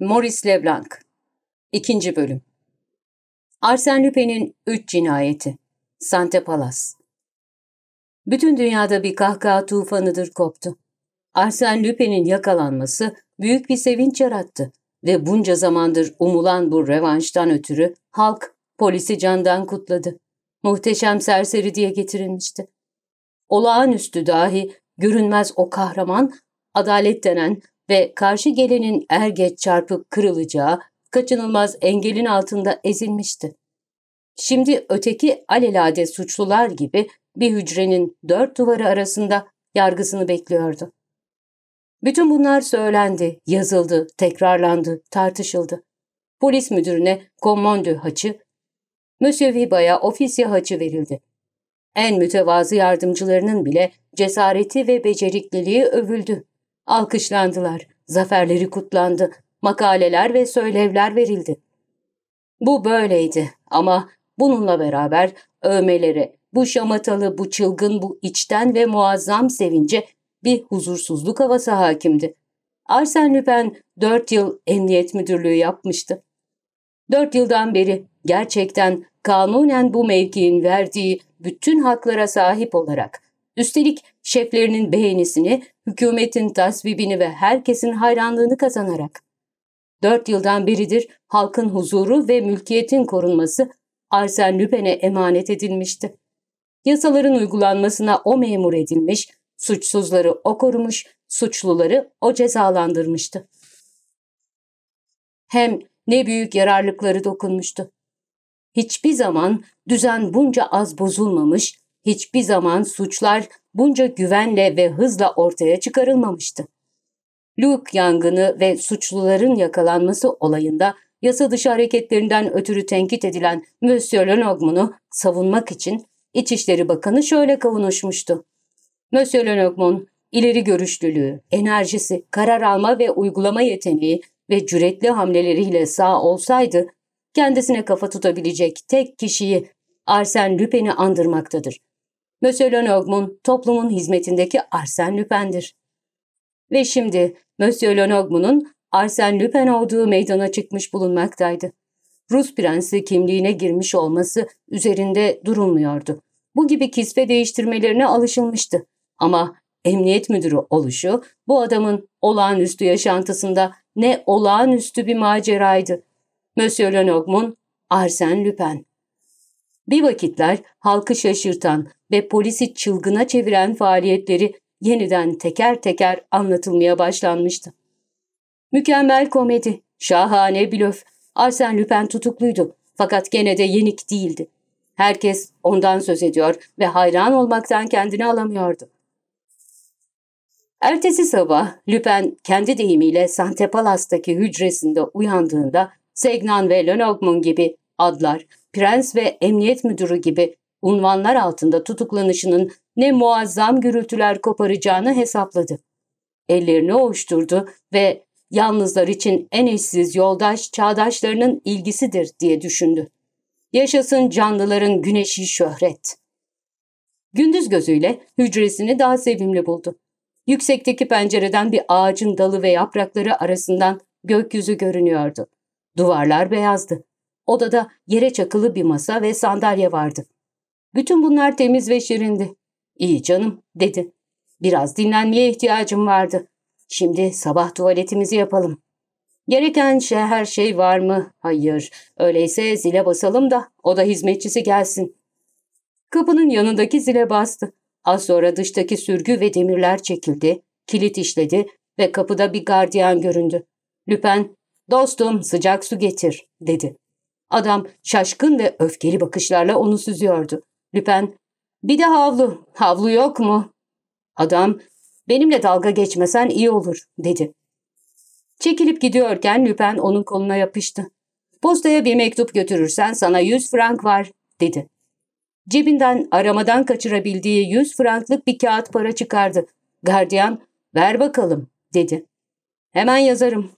Maurice Leblanc 2. Bölüm Arsène Lupin'in Üç Cinayeti Sante Palas Bütün dünyada bir kahkaha tufanıdır koptu. Arsène Lupin'in yakalanması büyük bir sevinç yarattı ve bunca zamandır umulan bu revanştan ötürü halk polisi candan kutladı. Muhteşem serseri diye getirilmişti. Olağanüstü dahi görünmez o kahraman, adalet denen ve karşı gelenin er geç çarpıp kırılacağı kaçınılmaz engelin altında ezilmişti. Şimdi öteki alelade suçlular gibi bir hücrenin dört duvarı arasında yargısını bekliyordu. Bütün bunlar söylendi, yazıldı, tekrarlandı, tartışıldı. Polis müdürüne kommandö haçı, Monsieur Viba'ya ofisi haçı verildi. En mütevazı yardımcılarının bile cesareti ve becerikliliği övüldü. Alkışlandılar, zaferleri kutlandı, makaleler ve söylevler verildi. Bu böyleydi ama bununla beraber övmelere, bu şamatalı, bu çılgın, bu içten ve muazzam sevince bir huzursuzluk havası hakimdi. Arsene Lupin dört yıl emniyet müdürlüğü yapmıştı. Dört yıldan beri gerçekten kanunen bu mevkiin verdiği bütün haklara sahip olarak, üstelik şeflerinin beğenisini, hükümetin tasvibini ve herkesin hayranlığını kazanarak. Dört yıldan beridir halkın huzuru ve mülkiyetin korunması Arsen Lüpen'e emanet edilmişti. Yasaların uygulanmasına o memur edilmiş, suçsuzları o korumuş, suçluları o cezalandırmıştı. Hem ne büyük yararlıkları dokunmuştu. Hiçbir zaman düzen bunca az bozulmamış, hiçbir zaman suçlar bunca güvenle ve hızla ortaya çıkarılmamıştı. Luke yangını ve suçluların yakalanması olayında yasa dışı hareketlerinden ötürü tenkit edilen Monsieur Lenogmon'u savunmak için İçişleri Bakanı şöyle kavunuşmuştu. Monsieur Lenogmon, ileri görüşlülüğü, enerjisi, karar alma ve uygulama yeteneği ve cüretli hamleleriyle sağ olsaydı, kendisine kafa tutabilecek tek kişiyi Arsen Lupin'i andırmaktadır. Monsieur Lenormand toplumun hizmetindeki Arsène Lupin'dir. Ve şimdi Monsieur Lenormand'ın Arsène Lupin olduğu meydana çıkmış bulunmaktaydı. Rus prensi kimliğine girmiş olması üzerinde durulmuyordu. Bu gibi kisve değiştirmelerine alışılmıştı. Ama emniyet müdürü oluşu bu adamın olağanüstü yaşantısında ne olağanüstü bir maceraydı. Monsieur Lenormand Arsène Lupin. Bir vakitler halkı şaşırtan ve polisi çılgına çeviren faaliyetleri yeniden teker teker anlatılmaya başlanmıştı. Mükemmel komedi, şahane blöf. Arsène Lupin tutukluydu fakat gene de yenik değildi. Herkes ondan söz ediyor ve hayran olmaktan kendini alamıyordu. Ertesi sabah Lüpen kendi deyimiyle Sante Palas'taki hücresinde uyandığında Segnan ve Lenogmun gibi adlar prens ve emniyet müdürü gibi unvanlar altında tutuklanışının ne muazzam gürültüler koparacağını hesapladı. Ellerini ovuşturdu ve yalnızlar için en eşsiz yoldaş çağdaşlarının ilgisidir diye düşündü. Yaşasın canlıların güneşi şöhret. Gündüz gözüyle hücresini daha sevimli buldu. Yüksekteki pencereden bir ağacın dalı ve yaprakları arasından gökyüzü görünüyordu. Duvarlar beyazdı. Odada yere çakılı bir masa ve sandalye vardı. Bütün bunlar temiz ve şirindi. İyi canım dedi. Biraz dinlenmeye ihtiyacım vardı. Şimdi sabah tuvaletimizi yapalım. Gereken şey her şey var mı? Hayır. Öyleyse zile basalım da o da hizmetçisi gelsin. Kapının yanındaki zile bastı. Az sonra dıştaki sürgü ve demirler çekildi. Kilit işledi ve kapıda bir gardiyan göründü. Lüpen, dostum sıcak su getir dedi. Adam şaşkın ve öfkeli bakışlarla onu süzüyordu. Lüpen, bir de havlu, havlu yok mu? Adam, benimle dalga geçmesen iyi olur, dedi. Çekilip gidiyorken Lüpen onun koluna yapıştı. Postaya bir mektup götürürsen sana 100 frank var, dedi. Cebinden aramadan kaçırabildiği 100 franklık bir kağıt para çıkardı. Gardiyan, ver bakalım, dedi. Hemen yazarım,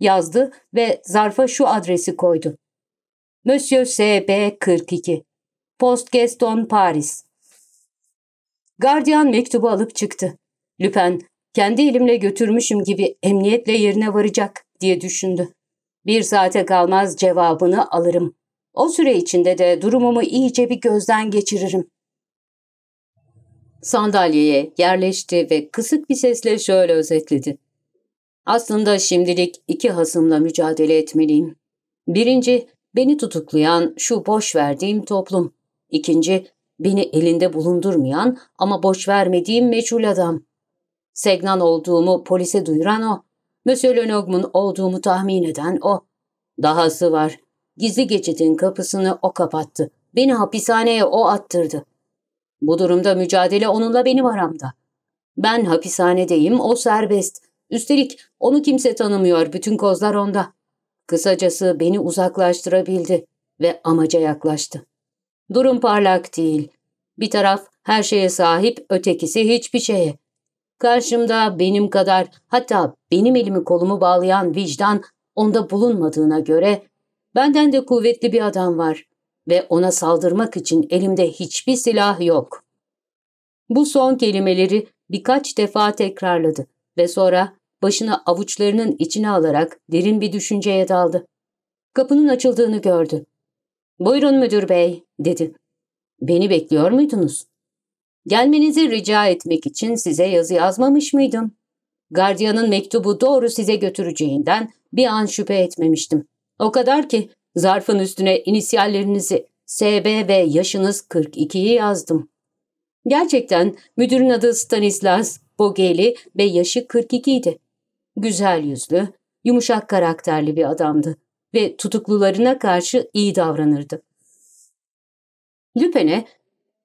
yazdı ve zarfa şu adresi koydu. Monsieur S.B. 42 Post Gaston Paris Gardiyan mektubu alıp çıktı. Lüpen, kendi elimle götürmüşüm gibi emniyetle yerine varacak diye düşündü. Bir saate kalmaz cevabını alırım. O süre içinde de durumumu iyice bir gözden geçiririm. Sandalyeye yerleşti ve kısık bir sesle şöyle özetledi. Aslında şimdilik iki hasımla mücadele etmeliyim. Birinci, Beni tutuklayan şu boş verdiğim toplum. İkinci, beni elinde bulundurmayan ama boş vermediğim meçhul adam. Segnan olduğumu polise duyuran o. Monsieur Lenogm'un olduğumu tahmin eden o. Dahası var. Gizli geçitin kapısını o kapattı. Beni hapishaneye o attırdı. Bu durumda mücadele onunla benim aramda. Ben hapishanedeyim, o serbest. Üstelik onu kimse tanımıyor, bütün kozlar onda. Kısacası beni uzaklaştırabildi ve amaca yaklaştı. Durum parlak değil. Bir taraf her şeye sahip, ötekisi hiçbir şeye. Karşımda benim kadar hatta benim elimi kolumu bağlayan vicdan onda bulunmadığına göre benden de kuvvetli bir adam var ve ona saldırmak için elimde hiçbir silah yok. Bu son kelimeleri birkaç defa tekrarladı ve sonra başını avuçlarının içine alarak derin bir düşünceye daldı. Kapının açıldığını gördü. ''Buyurun müdür bey'' dedi. ''Beni bekliyor muydunuz?'' ''Gelmenizi rica etmek için size yazı yazmamış mıydım? Gardiyanın mektubu doğru size götüreceğinden bir an şüphe etmemiştim. O kadar ki zarfın üstüne inisiyallerinizi SB ve yaşınız 42'yi yazdım.'' Gerçekten müdürün adı Stanislas Bogeli ve yaşı 42 idi güzel yüzlü, yumuşak karakterli bir adamdı ve tutuklularına karşı iyi davranırdı. Lüpen'e,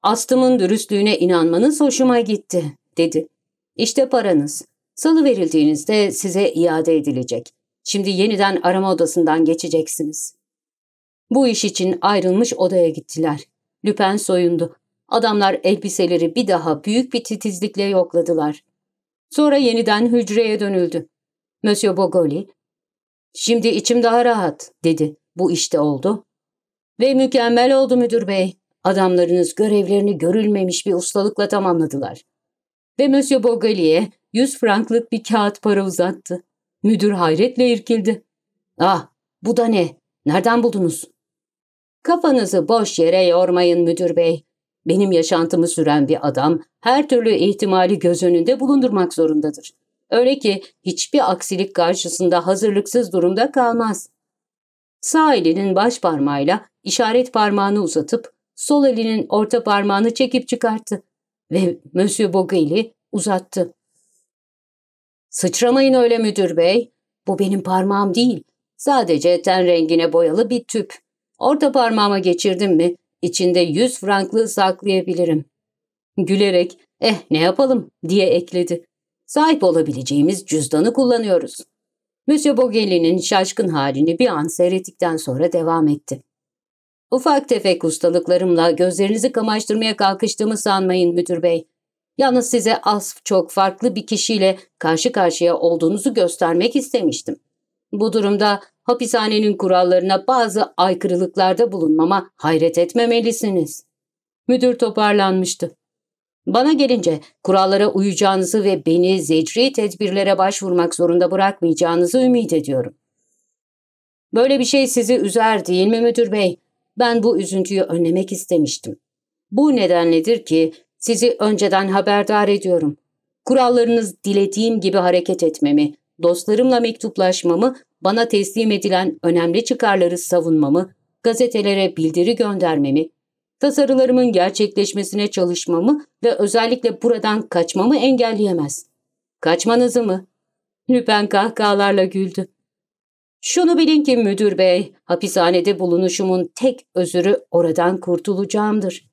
astımın dürüstlüğüne inanmanız hoşuma gitti, dedi. İşte paranız. Salı verildiğinizde size iade edilecek. Şimdi yeniden arama odasından geçeceksiniz. Bu iş için ayrılmış odaya gittiler. Lüpen soyundu. Adamlar elbiseleri bir daha büyük bir titizlikle yokladılar. Sonra yeniden hücreye dönüldü. Monsieur Bogoli. Şimdi içim daha rahat dedi. Bu işte oldu. Ve mükemmel oldu müdür bey. Adamlarınız görevlerini görülmemiş bir ustalıkla tamamladılar. Ve Monsieur Bogoli'ye yüz franklık bir kağıt para uzattı. Müdür hayretle irkildi. Ah bu da ne? Nereden buldunuz? Kafanızı boş yere yormayın müdür bey. Benim yaşantımı süren bir adam her türlü ihtimali göz önünde bulundurmak zorundadır. Öyle ki hiçbir aksilik karşısında hazırlıksız durumda kalmaz. Sağ elinin baş parmağıyla işaret parmağını uzatıp sol elinin orta parmağını çekip çıkarttı ve Monsieur Bogeli uzattı. Sıçramayın öyle müdür bey. Bu benim parmağım değil. Sadece ten rengine boyalı bir tüp. Orta parmağıma geçirdim mi içinde yüz franklığı saklayabilirim. Gülerek eh ne yapalım diye ekledi sahip olabileceğimiz cüzdanı kullanıyoruz. Monsieur Bogelli'nin şaşkın halini bir an seyrettikten sonra devam etti. Ufak tefek ustalıklarımla gözlerinizi kamaştırmaya kalkıştığımı sanmayın müdür bey. Yalnız size az çok farklı bir kişiyle karşı karşıya olduğunuzu göstermek istemiştim. Bu durumda hapishanenin kurallarına bazı aykırılıklarda bulunmama hayret etmemelisiniz. Müdür toparlanmıştı. Bana gelince kurallara uyacağınızı ve beni zecri tedbirlere başvurmak zorunda bırakmayacağınızı ümit ediyorum. Böyle bir şey sizi üzer değil mi müdür bey? Ben bu üzüntüyü önlemek istemiştim. Bu nedenledir ki sizi önceden haberdar ediyorum. Kurallarınız dilediğim gibi hareket etmemi, dostlarımla mektuplaşmamı, bana teslim edilen önemli çıkarları savunmamı, gazetelere bildiri göndermemi Tasarılarımın gerçekleşmesine çalışmamı ve özellikle buradan kaçmamı engelleyemez. Kaçmanızı mı? Lüpen kahkahalarla güldü. Şunu bilin ki müdür bey, hapishanede bulunuşumun tek özürü oradan kurtulacağımdır.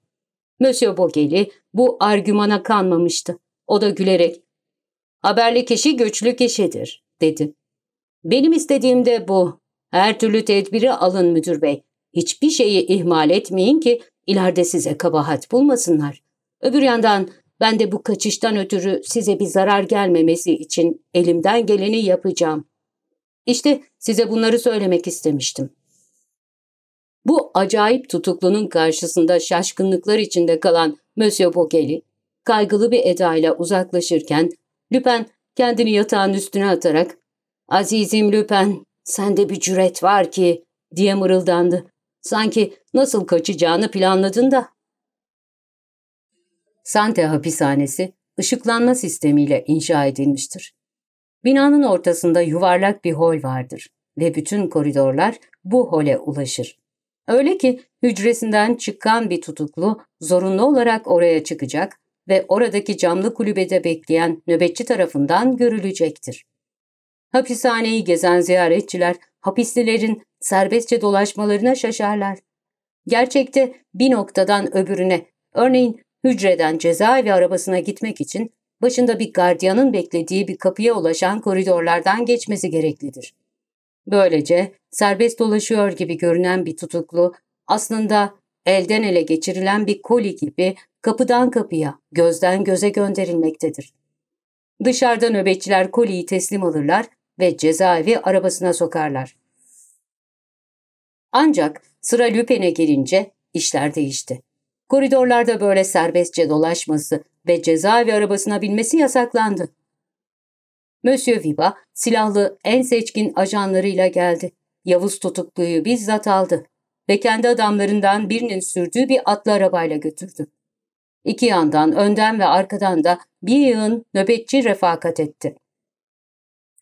Monsieur Bogeli bu argümana kanmamıştı. O da gülerek, haberli kişi göçlü kişidir, dedi. Benim istediğim de bu. Her türlü tedbiri alın müdür bey. Hiçbir şeyi ihmal etmeyin ki İleride size kabahat bulmasınlar. Öbür yandan ben de bu kaçıştan ötürü size bir zarar gelmemesi için elimden geleni yapacağım. İşte size bunları söylemek istemiştim. Bu acayip tutuklunun karşısında şaşkınlıklar içinde kalan Monsieur Bogeli, kaygılı bir edayla uzaklaşırken Lüpen kendini yatağın üstüne atarak ''Azizim Lüpen, sende bir cüret var ki'' diye mırıldandı. Sanki nasıl kaçacağını planladın da. Sante hapishanesi ışıklanma sistemiyle inşa edilmiştir. Binanın ortasında yuvarlak bir hol vardır ve bütün koridorlar bu hole ulaşır. Öyle ki hücresinden çıkan bir tutuklu zorunlu olarak oraya çıkacak ve oradaki camlı kulübede bekleyen nöbetçi tarafından görülecektir. Hapishaneyi gezen ziyaretçiler hapislilerin serbestçe dolaşmalarına şaşarlar. Gerçekte bir noktadan öbürüne, örneğin hücreden cezaevi arabasına gitmek için başında bir gardiyanın beklediği bir kapıya ulaşan koridorlardan geçmesi gereklidir. Böylece serbest dolaşıyor gibi görünen bir tutuklu aslında elden ele geçirilen bir koli gibi kapıdan kapıya, gözden göze gönderilmektedir. Dışarıda nöbetçiler koliyi teslim alırlar ve cezaevi arabasına sokarlar. Ancak sıra Lüpen'e gelince işler değişti. Koridorlarda böyle serbestçe dolaşması ve cezaevi arabasına binmesi yasaklandı. Monsieur Viva silahlı en seçkin ajanlarıyla geldi. Yavuz tutukluyu bizzat aldı ve kendi adamlarından birinin sürdüğü bir atlı arabayla götürdü. İki yandan önden ve arkadan da bir yığın nöbetçi refakat etti.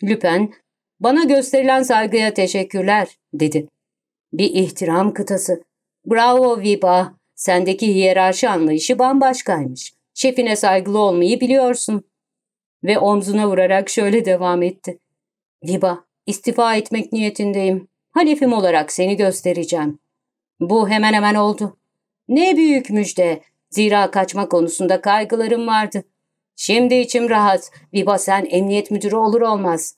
Lüpen, bana gösterilen saygıya teşekkürler, dedi. Bir ihtiram kıtası. Bravo Viba, sendeki hiyerarşi anlayışı bambaşkaymış. Şefine saygılı olmayı biliyorsun. Ve omzuna vurarak şöyle devam etti. Viba, istifa etmek niyetindeyim. Halefim olarak seni göstereceğim. Bu hemen hemen oldu. Ne büyük müjde. Zira kaçma konusunda kaygılarım vardı. Şimdi içim rahat. Viba sen emniyet müdürü olur olmaz.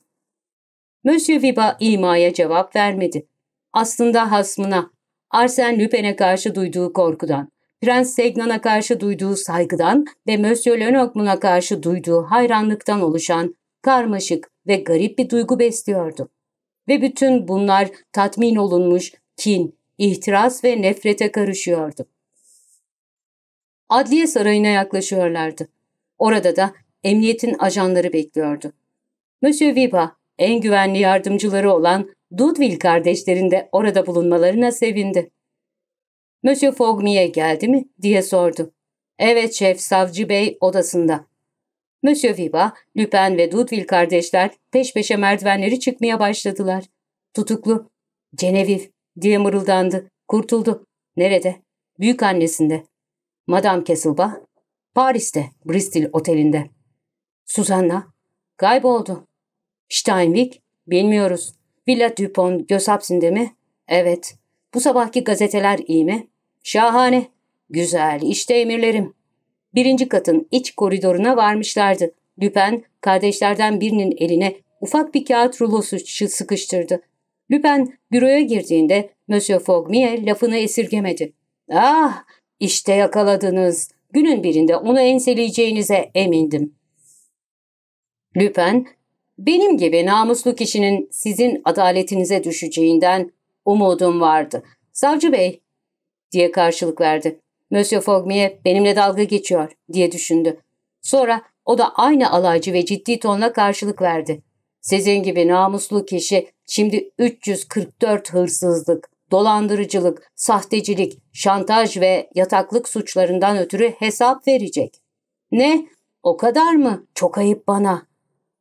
Monsieur Viba imaya cevap vermedi. Aslında hasmına, Arsène Lupin'e karşı duyduğu korkudan, Prens Segnan'a karşı duyduğu saygıdan ve Monsieur Lenokmun'a karşı duyduğu hayranlıktan oluşan karmaşık ve garip bir duygu besliyordu. Ve bütün bunlar tatmin olunmuş kin, ihtiras ve nefrete karışıyordu. Adliye sarayına yaklaşıyorlardı. Orada da emniyetin ajanları bekliyordu. Monsieur Viva, en güvenli yardımcıları olan Dudville kardeşlerin de orada bulunmalarına sevindi. Monsieur Fogmi'ye geldi mi diye sordu. Evet şef, savcı bey odasında. Monsieur Viva, Lupin ve Dudville kardeşler peş peşe merdivenleri çıkmaya başladılar. Tutuklu, Genevieve diye mırıldandı. Kurtuldu. Nerede? Büyük annesinde. Madame Kesselbach, Paris'te, Bristol otelinde. Susanna, kayboldu. Steinwick, bilmiyoruz. Villa Dupont göz hapsinde mi? Evet. Bu sabahki gazeteler iyi mi? Şahane. Güzel, işte emirlerim. Birinci katın iç koridoruna varmışlardı. Lüpen, kardeşlerden birinin eline ufak bir kağıt rulosu sıkıştırdı. Lüpen büroya girdiğinde Monsieur Fogmier lafını esirgemedi. Ah, işte yakaladınız. Günün birinde onu enseleyeceğinize emindim. Lüpen, benim gibi namuslu kişinin sizin adaletinize düşeceğinden umudum vardı. Savcı bey, diye karşılık verdi. Monsieur Fogmier benimle dalga geçiyor, diye düşündü. Sonra o da aynı alaycı ve ciddi tonla karşılık verdi. Sizin gibi namuslu kişi şimdi 344 hırsızlık, dolandırıcılık, sahtecilik, şantaj ve yataklık suçlarından ötürü hesap verecek. Ne? O kadar mı? Çok ayıp bana.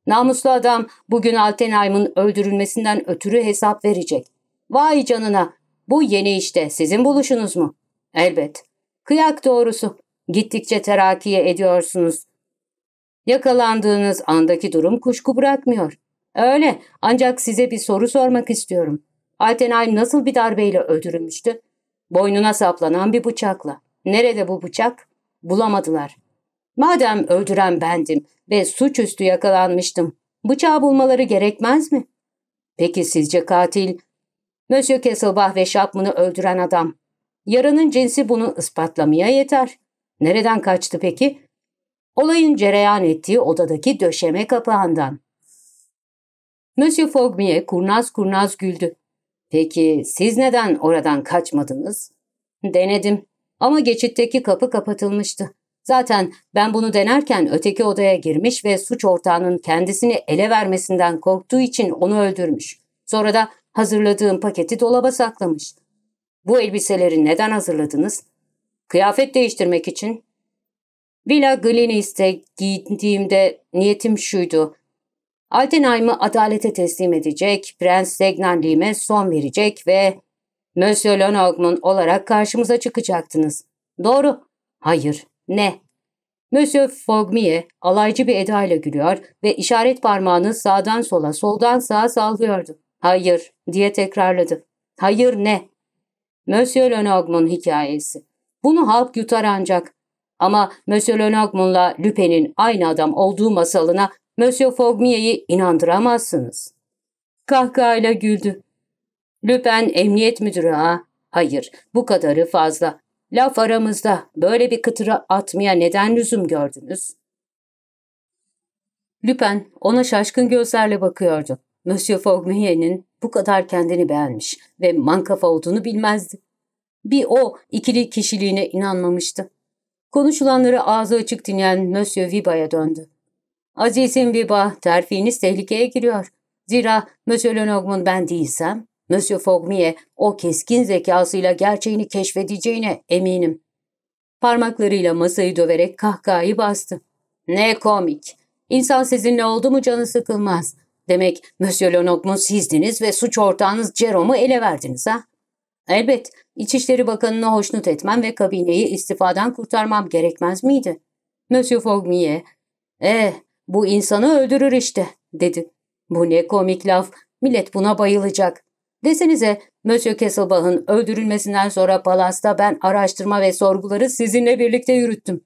Namuslu adam bugün Altenheim'ın öldürülmesinden ötürü hesap verecek. Vay canına! Bu yeni işte. Sizin buluşunuz mu? Elbet. Kıyak doğrusu. Gittikçe terakiye ediyorsunuz. Yakalandığınız andaki durum kuşku bırakmıyor. Öyle ancak size bir soru sormak istiyorum. Altenay nasıl bir darbeyle öldürülmüştü? Boynuna saplanan bir bıçakla. Nerede bu bıçak? Bulamadılar. Madem öldüren bendim ve suçüstü yakalanmıştım, bıçağı bulmaları gerekmez mi? Peki sizce katil? Monsieur Kesselbach ve Şapman'ı öldüren adam. Yaranın cinsi bunu ispatlamaya yeter. Nereden kaçtı peki? Olayın cereyan ettiği odadaki döşeme kapağından. Monsieur Fogmier kurnaz kurnaz güldü. Peki siz neden oradan kaçmadınız? Denedim ama geçitteki kapı kapatılmıştı. Zaten ben bunu denerken öteki odaya girmiş ve suç ortağının kendisini ele vermesinden korktuğu için onu öldürmüş. Sonra da hazırladığım paketi dolaba saklamış. Bu elbiseleri neden hazırladınız? Kıyafet değiştirmek için. Villa Gleniste'e giydiğimde niyetim şuydu. Altenheim'ı adalete teslim edecek, Prens Regnandim'e son verecek ve Monsieur Lenormand olarak karşımıza çıkacaktınız. Doğru. Hayır. Ne? Monsieur Fogmie alaycı bir edayla gülüyor ve işaret parmağını sağdan sola, soldan sağa sallıyordu. Hayır diye tekrarladı. Hayır ne? Monsieur Lenormand hikayesi. Bunu halk yutar ancak. Ama Monsieur Lenormand'la Lupin'in aynı adam olduğu masalına Monsieur Fognier'i inandıramazsınız. Kahkahayla güldü. Lüpen emniyet müdürü ha? Hayır, bu kadarı fazla. Laf aramızda böyle bir kıtıra atmaya neden lüzum gördünüz? Lüpen ona şaşkın gözlerle bakıyordu. Monsieur Fognier'in bu kadar kendini beğenmiş ve mankafa olduğunu bilmezdi. Bir o ikili kişiliğine inanmamıştı. Konuşulanları ağzı açık dinleyen Monsieur Viba'ya döndü. Azizim Viba, terfiniz tehlikeye giriyor. Zira Monsieur Lenogman ben değilsem, Monsieur Fogmie o keskin zekasıyla gerçeğini keşfedeceğine eminim. Parmaklarıyla masayı döverek kahkahayı bastı. Ne komik. İnsan sizinle oldu mu canı sıkılmaz. Demek Monsieur Lenogman sizdiniz ve suç ortağınız Jerome'u ele verdiniz ha? Elbet İçişleri Bakanı'na hoşnut etmem ve kabineyi istifadan kurtarmam gerekmez miydi? Monsieur Fogmie, eh bu insanı öldürür işte dedi. Bu ne komik laf. Millet buna bayılacak. Desenize Monsieur Kesselbach'ın öldürülmesinden sonra palasta ben araştırma ve sorguları sizinle birlikte yürüttüm.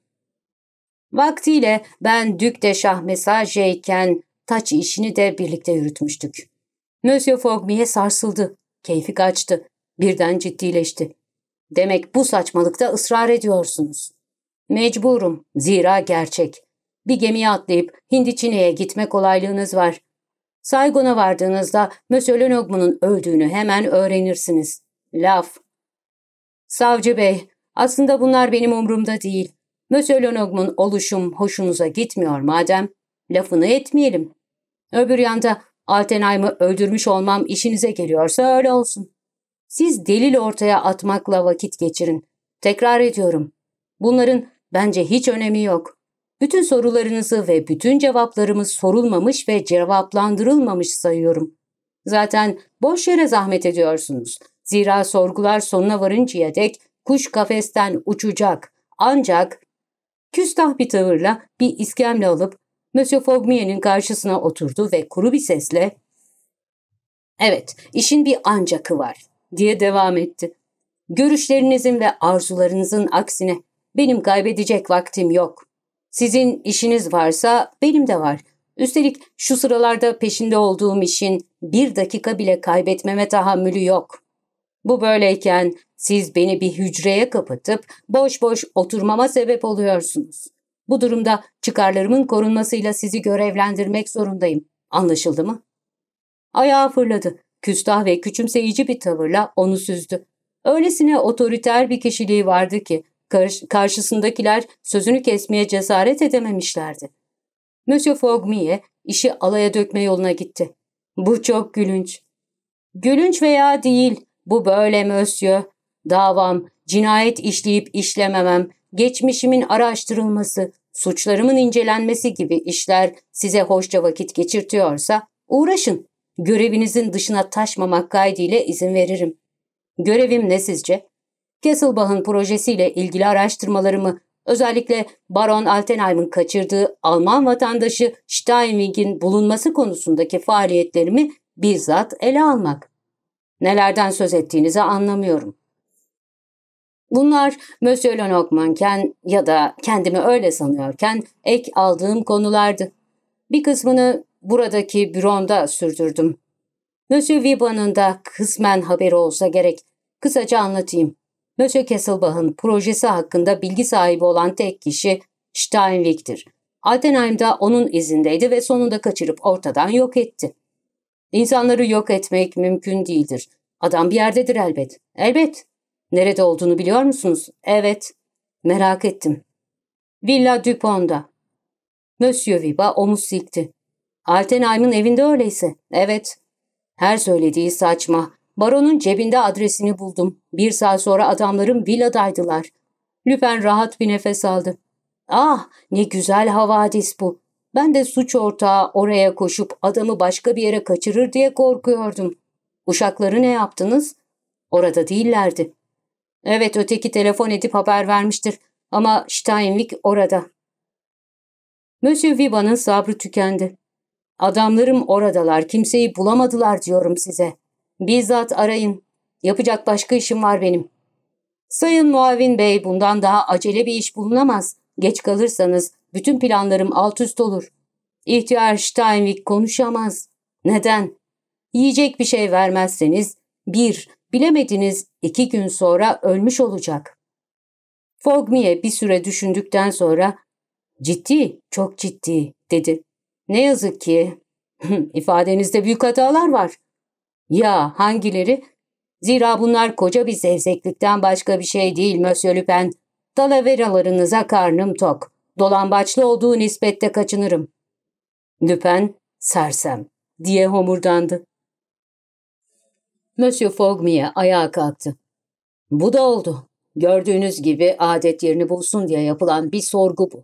Vaktiyle ben Dük de Şah mesajıyken taç işini de birlikte yürütmüştük. Monsieur Fogmi'ye sarsıldı. Keyfi kaçtı. Birden ciddileşti. Demek bu saçmalıkta ısrar ediyorsunuz. Mecburum. Zira gerçek bir gemiye atlayıp Hindiçine'ye gitme kolaylığınız var. Saigon'a vardığınızda Monsieur Lenogmu'nun öldüğünü hemen öğrenirsiniz. Laf. Savcı bey, aslında bunlar benim umurumda değil. Monsieur Lenogmu'nun oluşum hoşunuza gitmiyor madem. Lafını etmeyelim. Öbür yanda Altenheim'ı öldürmüş olmam işinize geliyorsa öyle olsun. Siz delil ortaya atmakla vakit geçirin. Tekrar ediyorum. Bunların bence hiç önemi yok. Bütün sorularınızı ve bütün cevaplarımız sorulmamış ve cevaplandırılmamış sayıyorum. Zaten boş yere zahmet ediyorsunuz. Zira sorgular sonuna varıncaya dek kuş kafesten uçacak. Ancak küstah bir tavırla bir iskemle alıp Monsieur Fogmier'in karşısına oturdu ve kuru bir sesle ''Evet, işin bir ancakı var.'' diye devam etti. ''Görüşlerinizin ve arzularınızın aksine benim kaybedecek vaktim yok.'' Sizin işiniz varsa benim de var. Üstelik şu sıralarda peşinde olduğum işin bir dakika bile kaybetmeme tahammülü yok. Bu böyleyken siz beni bir hücreye kapatıp boş boş oturmama sebep oluyorsunuz. Bu durumda çıkarlarımın korunmasıyla sizi görevlendirmek zorundayım. Anlaşıldı mı? Ayağa fırladı. Küstah ve küçümseyici bir tavırla onu süzdü. Öylesine otoriter bir kişiliği vardı ki karşısındakiler sözünü kesmeye cesaret edememişlerdi. Monsieur Fogmie işi alaya dökme yoluna gitti. Bu çok gülünç. Gülünç veya değil, bu böyle Monsieur. Davam, cinayet işleyip işlememem, geçmişimin araştırılması, suçlarımın incelenmesi gibi işler size hoşça vakit geçirtiyorsa uğraşın. Görevinizin dışına taşmamak kaydıyla izin veririm. Görevim ne sizce? Kesselbach'ın projesiyle ilgili araştırmalarımı özellikle Baron Altenheim'in kaçırdığı Alman vatandaşı Steinweg'in bulunması konusundaki faaliyetlerimi bizzat ele almak. Nelerden söz ettiğinizi anlamıyorum. Bunlar Monsieur Lenokmanken ya da kendimi öyle sanıyorken ek aldığım konulardı. Bir kısmını buradaki büronda sürdürdüm. Monsieur Viba'nın da kısmen haberi olsa gerek. Kısaca anlatayım. Mösyö Kesselbach'ın projesi hakkında bilgi sahibi olan tek kişi Steinweg'tir. Altenheim de onun izindeydi ve sonunda kaçırıp ortadan yok etti. İnsanları yok etmek mümkün değildir. Adam bir yerdedir elbet. Elbet. Nerede olduğunu biliyor musunuz? Evet. Merak ettim. Villa Dupont'da. Monsieur Viba omuz silkti. Altenheim'in evinde öyleyse. Evet. Her söylediği saçma. Baron'un cebinde adresini buldum. Bir saat sonra adamlarım villadaydılar. Lüpen rahat bir nefes aldı. Ah ne güzel havadis bu. Ben de suç ortağı oraya koşup adamı başka bir yere kaçırır diye korkuyordum. Uşakları ne yaptınız? Orada değillerdi. Evet öteki telefon edip haber vermiştir. Ama Steinwick orada. Monsieur Viva'nın sabrı tükendi. Adamlarım oradalar, kimseyi bulamadılar diyorum size. Bizzat arayın. Yapacak başka işim var benim. Sayın Muavin Bey bundan daha acele bir iş bulunamaz. Geç kalırsanız bütün planlarım alt üst olur. İhtiyar Steinwig konuşamaz. Neden? Yiyecek bir şey vermezseniz bir, bilemediniz iki gün sonra ölmüş olacak. Fogmie bir süre düşündükten sonra ''Ciddi, çok ciddi.'' dedi. ''Ne yazık ki ifadenizde büyük hatalar var. Ya hangileri? Zira bunlar koca bir zevzeklikten başka bir şey değil Mösyö Lüpen. Dalaveralarınıza karnım tok. Dolambaçlı olduğu nispette kaçınırım. Lüpen, sersem, diye homurdandı. Monsieur Fogmie ayağa kalktı. Bu da oldu. Gördüğünüz gibi adet yerini bulsun diye yapılan bir sorgu bu.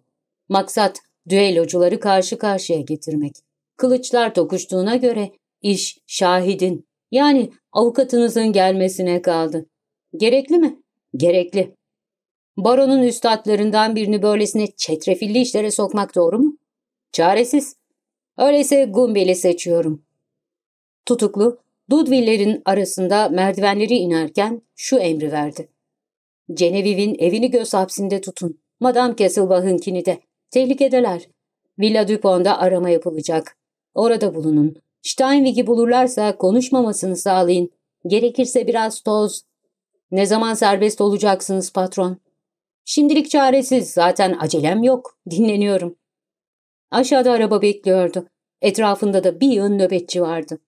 Maksat düellocuları karşı karşıya getirmek. Kılıçlar tokuştuğuna göre iş şahidin yani avukatınızın gelmesine kaldı. Gerekli mi? Gerekli. Baronun üstadlarından birini böylesine çetrefilli işlere sokmak doğru mu? Çaresiz. Öyleyse Gumbel'i seçiyorum. Tutuklu, Dudvillerin arasında merdivenleri inerken şu emri verdi. Genevieve'in evini göz hapsinde tutun. Madame Kesselbach'ınkini de. Tehlikedeler. Villa Dupont'da arama yapılacak. Orada bulunun. Steinweg'i bulurlarsa konuşmamasını sağlayın. Gerekirse biraz toz. Ne zaman serbest olacaksınız patron? Şimdilik çaresiz. Zaten acelem yok. Dinleniyorum. Aşağıda araba bekliyordu. Etrafında da bir yığın nöbetçi vardı.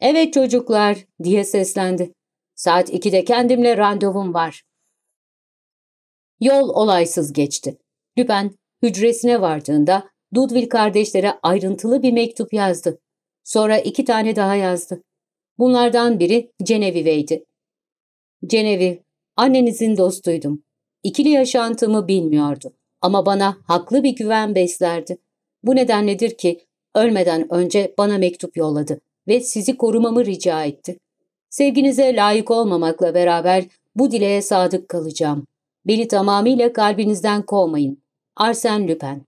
Evet çocuklar diye seslendi. Saat 2'de kendimle randevum var. Yol olaysız geçti. Lüben hücresine vardığında Dudvil kardeşlere ayrıntılı bir mektup yazdı. Sonra iki tane daha yazdı. Bunlardan biri Cenevive'ydi. Cenevi, annenizin dostuydum. İkili yaşantımı bilmiyordu ama bana haklı bir güven beslerdi. Bu nedenledir ki ölmeden önce bana mektup yolladı ve sizi korumamı rica etti. Sevginize layık olmamakla beraber bu dileğe sadık kalacağım. Beni tamamıyla kalbinizden kovmayın. Arsen Lüpen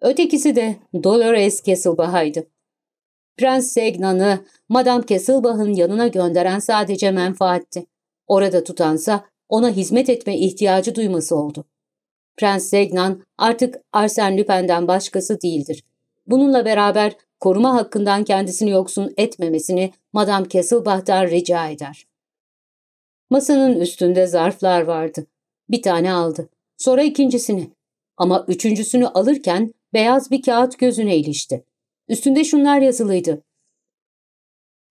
Ötekisi de Dolores Kesselbach'aydı. Prens Segnan'ı Madame Kesselbach'ın yanına gönderen sadece menfaatti. Orada tutansa ona hizmet etme ihtiyacı duyması oldu. Prens Segnan artık Arsene Lupin'den başkası değildir. Bununla beraber koruma hakkından kendisini yoksun etmemesini Madame Kesselbach'tan rica eder. Masanın üstünde zarflar vardı. Bir tane aldı. Sonra ikincisini. Ama üçüncüsünü alırken beyaz bir kağıt gözüne ilişti. Üstünde şunlar yazılıydı.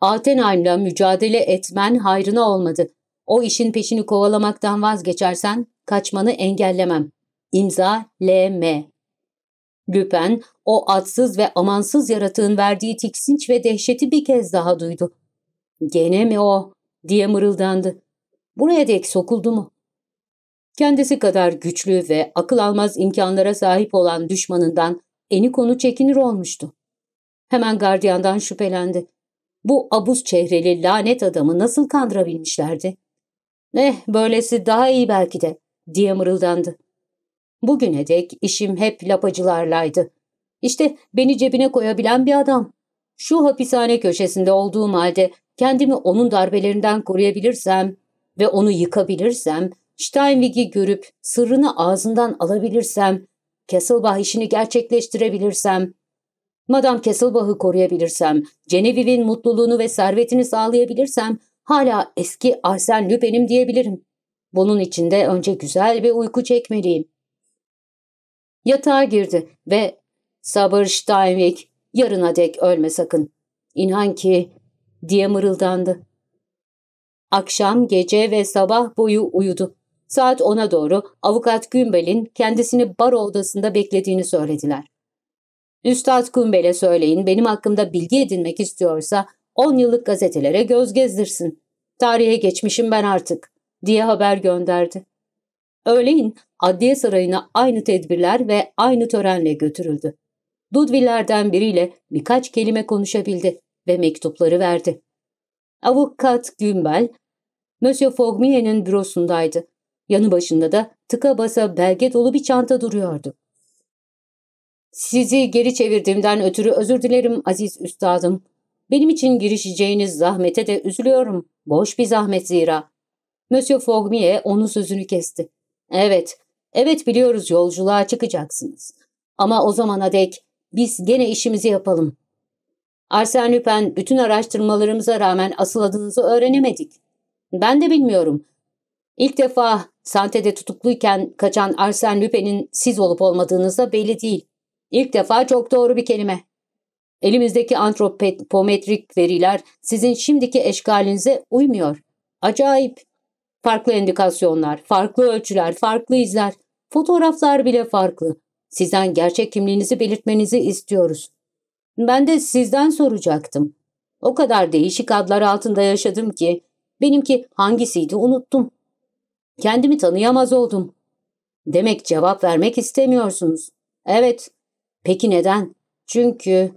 Altenheim'la mücadele etmen hayrına olmadı. O işin peşini kovalamaktan vazgeçersen kaçmanı engellemem. İmza L.M. Lüpen o atsız ve amansız yaratığın verdiği tiksinç ve dehşeti bir kez daha duydu. Gene mi o? diye mırıldandı. Buraya dek sokuldu mu? Kendisi kadar güçlü ve akıl almaz imkanlara sahip olan düşmanından eni konu çekinir olmuştu. Hemen gardiyandan şüphelendi. Bu abuz çehreli lanet adamı nasıl kandırabilmişlerdi? Eh böylesi daha iyi belki de diye mırıldandı. Bugüne dek işim hep lapacılarlaydı. İşte beni cebine koyabilen bir adam. Şu hapishane köşesinde olduğum halde kendimi onun darbelerinden koruyabilirsem ve onu yıkabilirsem, Steinwig'i görüp sırrını ağzından alabilirsem, Kesselbach işini gerçekleştirebilirsem, Madame Kesselbach'ı koruyabilirsem, Genevieve'in mutluluğunu ve servetini sağlayabilirsem hala eski Arsen Lupin'im diyebilirim. Bunun için de önce güzel bir uyku çekmeliyim. Yatağa girdi ve ''Sabır Steinweg, yarına dek ölme sakın. İnan ki'' diye mırıldandı. Akşam, gece ve sabah boyu uyudu. Saat 10'a doğru avukat Gümbel'in kendisini bar odasında beklediğini söylediler. Üstad Kumbel'e söyleyin benim hakkımda bilgi edinmek istiyorsa 10 yıllık gazetelere göz gezdirsin. Tarihe geçmişim ben artık diye haber gönderdi. Öğleyin adliye sarayına aynı tedbirler ve aynı törenle götürüldü. Dudvillerden biriyle birkaç kelime konuşabildi ve mektupları verdi. Avukat Gümbel, Monsieur Fogmier'in bürosundaydı. Yanı başında da tıka basa belge dolu bir çanta duruyordu. Sizi geri çevirdiğimden ötürü özür dilerim aziz üstadım. Benim için girişeceğiniz zahmete de üzülüyorum. Boş bir zahmet zira. Monsieur Fogmier onun sözünü kesti. Evet, evet biliyoruz yolculuğa çıkacaksınız. Ama o zamana dek biz gene işimizi yapalım. Arsene Lupin bütün araştırmalarımıza rağmen asıl adınızı öğrenemedik. Ben de bilmiyorum. İlk defa Sante'de tutukluyken kaçan Arsene Lupin'in siz olup olmadığınız da belli değil. İlk defa çok doğru bir kelime. Elimizdeki antropometrik veriler sizin şimdiki eşgalinize uymuyor. Acayip. Farklı indikasyonlar, farklı ölçüler, farklı izler, fotoğraflar bile farklı. Sizden gerçek kimliğinizi belirtmenizi istiyoruz. Ben de sizden soracaktım. O kadar değişik adlar altında yaşadım ki, benimki hangisiydi unuttum. Kendimi tanıyamaz oldum. Demek cevap vermek istemiyorsunuz. Evet, Peki neden? Çünkü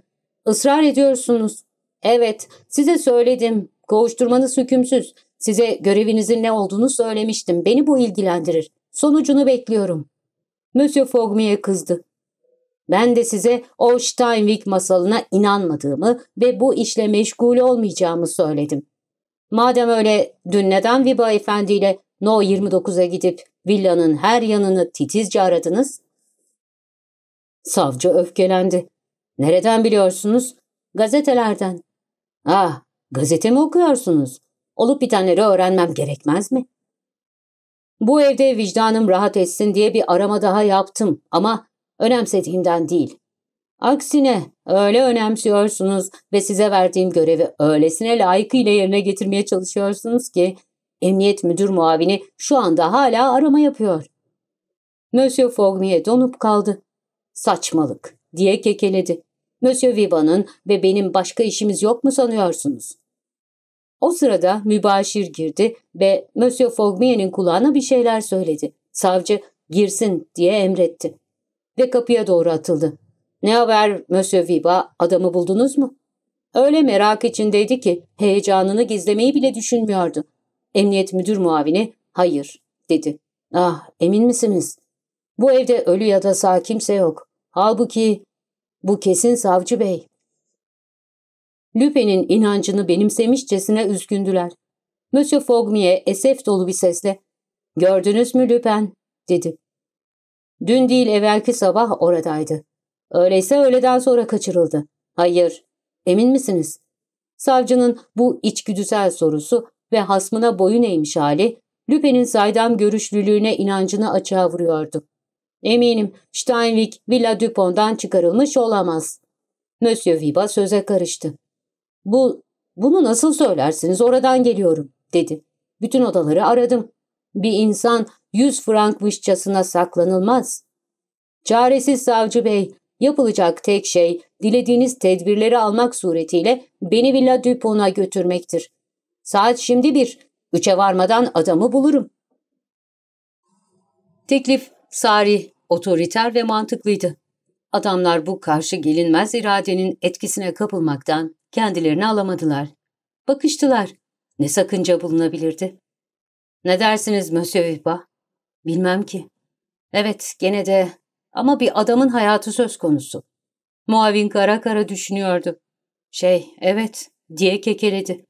ısrar ediyorsunuz. Evet, size söyledim. Kovuşturmanız hükümsüz. Size görevinizin ne olduğunu söylemiştim. Beni bu ilgilendirir. Sonucunu bekliyorum. Monsieur Fogmi'ye kızdı. Ben de size o Steinweg masalına inanmadığımı ve bu işle meşgul olmayacağımı söyledim. Madem öyle dün neden Viba Efendi ile No 29'a gidip villanın her yanını titizce aradınız? Savcı öfkelendi. Nereden biliyorsunuz? Gazetelerden. Ah, gazete mi okuyorsunuz? Olup bitenleri öğrenmem gerekmez mi? Bu evde vicdanım rahat etsin diye bir arama daha yaptım ama önemsediğimden değil. Aksine öyle önemsiyorsunuz ve size verdiğim görevi öylesine layıkıyla yerine getirmeye çalışıyorsunuz ki emniyet müdür muavini şu anda hala arama yapıyor. Monsieur Fognier donup kaldı. Saçmalık diye kekeledi. Monsieur Viva'nın ve benim başka işimiz yok mu sanıyorsunuz? O sırada mübaşir girdi ve Monsieur Fogmier'in kulağına bir şeyler söyledi. Savcı girsin diye emretti ve kapıya doğru atıldı. Ne haber Monsieur Viva adamı buldunuz mu? Öyle merak içindeydi ki heyecanını gizlemeyi bile düşünmüyordu. Emniyet müdür muavini hayır dedi. Ah emin misiniz? Bu evde ölü ya da sağ kimse yok. Halbuki bu kesin savcı bey. Lüpe'nin inancını benimsemişçesine üzgündüler. Monsieur Fogmi'ye esef dolu bir sesle ''Gördünüz mü Lüpen?'' dedi. Dün değil evvelki sabah oradaydı. Öyleyse öğleden sonra kaçırıldı. Hayır. Emin misiniz? Savcının bu içgüdüsel sorusu ve hasmına boyun eğmiş hali, Lüpe'nin saydam görüşlülüğüne inancını açığa vuruyordu. Eminim Steinwig Villa Dupont'dan çıkarılmış olamaz. Monsieur Viba söze karıştı. Bu, bunu nasıl söylersiniz oradan geliyorum dedi. Bütün odaları aradım. Bir insan yüz frankmışçasına saklanılmaz. Çaresiz savcı bey, yapılacak tek şey dilediğiniz tedbirleri almak suretiyle beni Villa Dupont'a götürmektir. Saat şimdi bir, üçe varmadan adamı bulurum. Teklif sarih otoriter ve mantıklıydı. Adamlar bu karşı gelinmez iradenin etkisine kapılmaktan kendilerini alamadılar. Bakıştılar. Ne sakınca bulunabilirdi? Ne dersiniz Monsieur Vipa? Bilmem ki. Evet gene de ama bir adamın hayatı söz konusu. Muavin kara kara düşünüyordu. Şey evet diye kekeledi.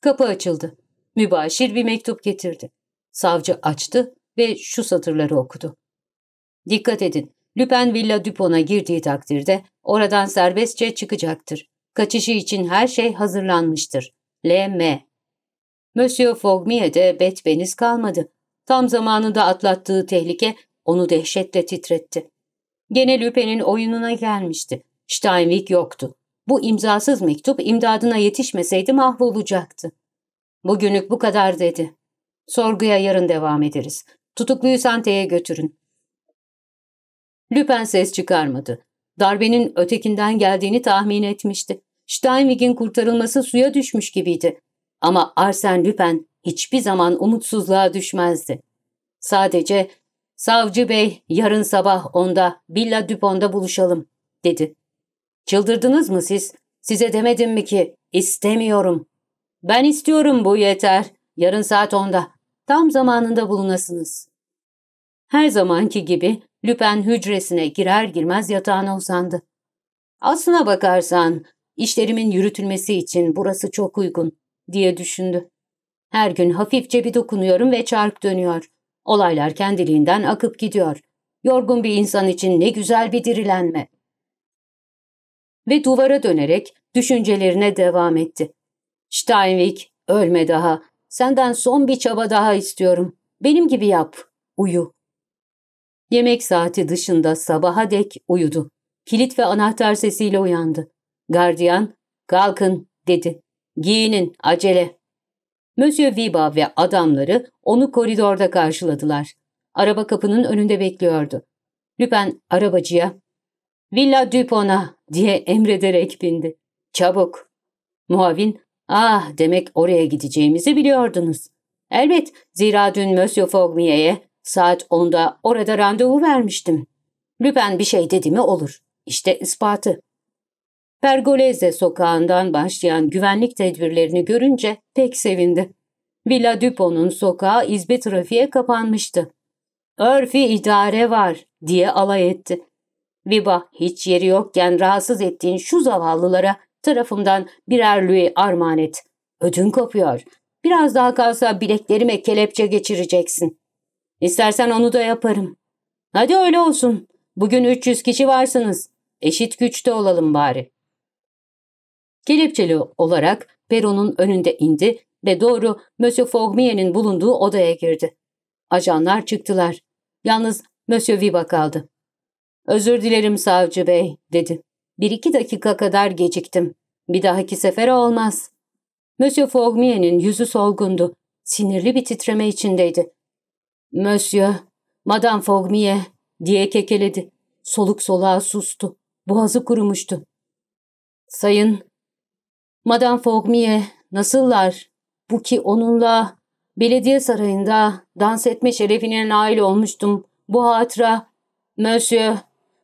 Kapı açıldı. Mübaşir bir mektup getirdi. Savcı açtı ve şu satırları okudu. Dikkat edin. Lüpen Villa Dupon'a girdiği takdirde oradan serbestçe çıkacaktır. Kaçışı için her şey hazırlanmıştır. L.M. Monsieur Fogmier'de betbeniz kalmadı. Tam zamanında atlattığı tehlike onu dehşetle titretti. Gene Lüpen'in oyununa gelmişti. Steinweg yoktu. Bu imzasız mektup imdadına yetişmeseydi mahvolacaktı. Bugünlük bu kadar dedi. Sorguya yarın devam ederiz. Tutukluyu santeye götürün. Lüpen ses çıkarmadı. Darbenin ötekinden geldiğini tahmin etmişti. Steinwig'in kurtarılması suya düşmüş gibiydi. Ama Arsen Lüpen hiçbir zaman umutsuzluğa düşmezdi. Sadece ''Savcı bey, yarın sabah onda, Villa Dupont'da buluşalım.'' dedi. ''Çıldırdınız mı siz? Size demedim mi ki istemiyorum?'' ''Ben istiyorum bu yeter. Yarın saat onda. Tam zamanında bulunasınız.'' Her zamanki gibi Lüpen hücresine girer girmez yatağına uzandı. Aslına bakarsan işlerimin yürütülmesi için burası çok uygun diye düşündü. Her gün hafifçe bir dokunuyorum ve çark dönüyor. Olaylar kendiliğinden akıp gidiyor. Yorgun bir insan için ne güzel bir dirilenme. Ve duvara dönerek düşüncelerine devam etti. Steinwick, ölme daha. Senden son bir çaba daha istiyorum. Benim gibi yap, uyu. Yemek saati dışında sabaha dek uyudu. Kilit ve anahtar sesiyle uyandı. Gardiyan, kalkın dedi. Giyinin, acele. Monsieur Viba ve adamları onu koridorda karşıladılar. Araba kapının önünde bekliyordu. Lüpen arabacıya, Villa Dupon'a diye emrederek bindi. Çabuk. Muavin, ah demek oraya gideceğimizi biliyordunuz. Elbet, zira dün Monsieur Fognier'e Saat 10'da orada randevu vermiştim. Lüpen bir şey dedi mi olur. İşte ispatı. Pergolese sokağından başlayan güvenlik tedbirlerini görünce pek sevindi. Villa Dupont'un sokağı izbe trafiğe kapanmıştı. Örfi idare var diye alay etti. Viva hiç yeri yokken rahatsız ettiğin şu zavallılara tarafımdan birer lüye armağan et. Ödün kopuyor. Biraz daha kalsa bileklerime kelepçe geçireceksin. İstersen onu da yaparım. Hadi öyle olsun. Bugün 300 kişi varsınız. Eşit güçte olalım bari. Kelepçeli olarak peronun önünde indi ve doğru Monsieur Fogmier'in bulunduğu odaya girdi. Ajanlar çıktılar. Yalnız Monsieur Viva kaldı. ''Özür dilerim savcı bey'' dedi. ''Bir iki dakika kadar geciktim. Bir dahaki sefer olmaz.'' Monsieur Fogmier'in yüzü solgundu. Sinirli bir titreme içindeydi. Monsieur, Madame Fogmie diye kekeledi. Soluk soluğa sustu. Boğazı kurumuştu. Sayın, Madame Fogmie nasıllar? Bu ki onunla belediye sarayında dans etme şerefine nail olmuştum. Bu hatıra, Monsieur,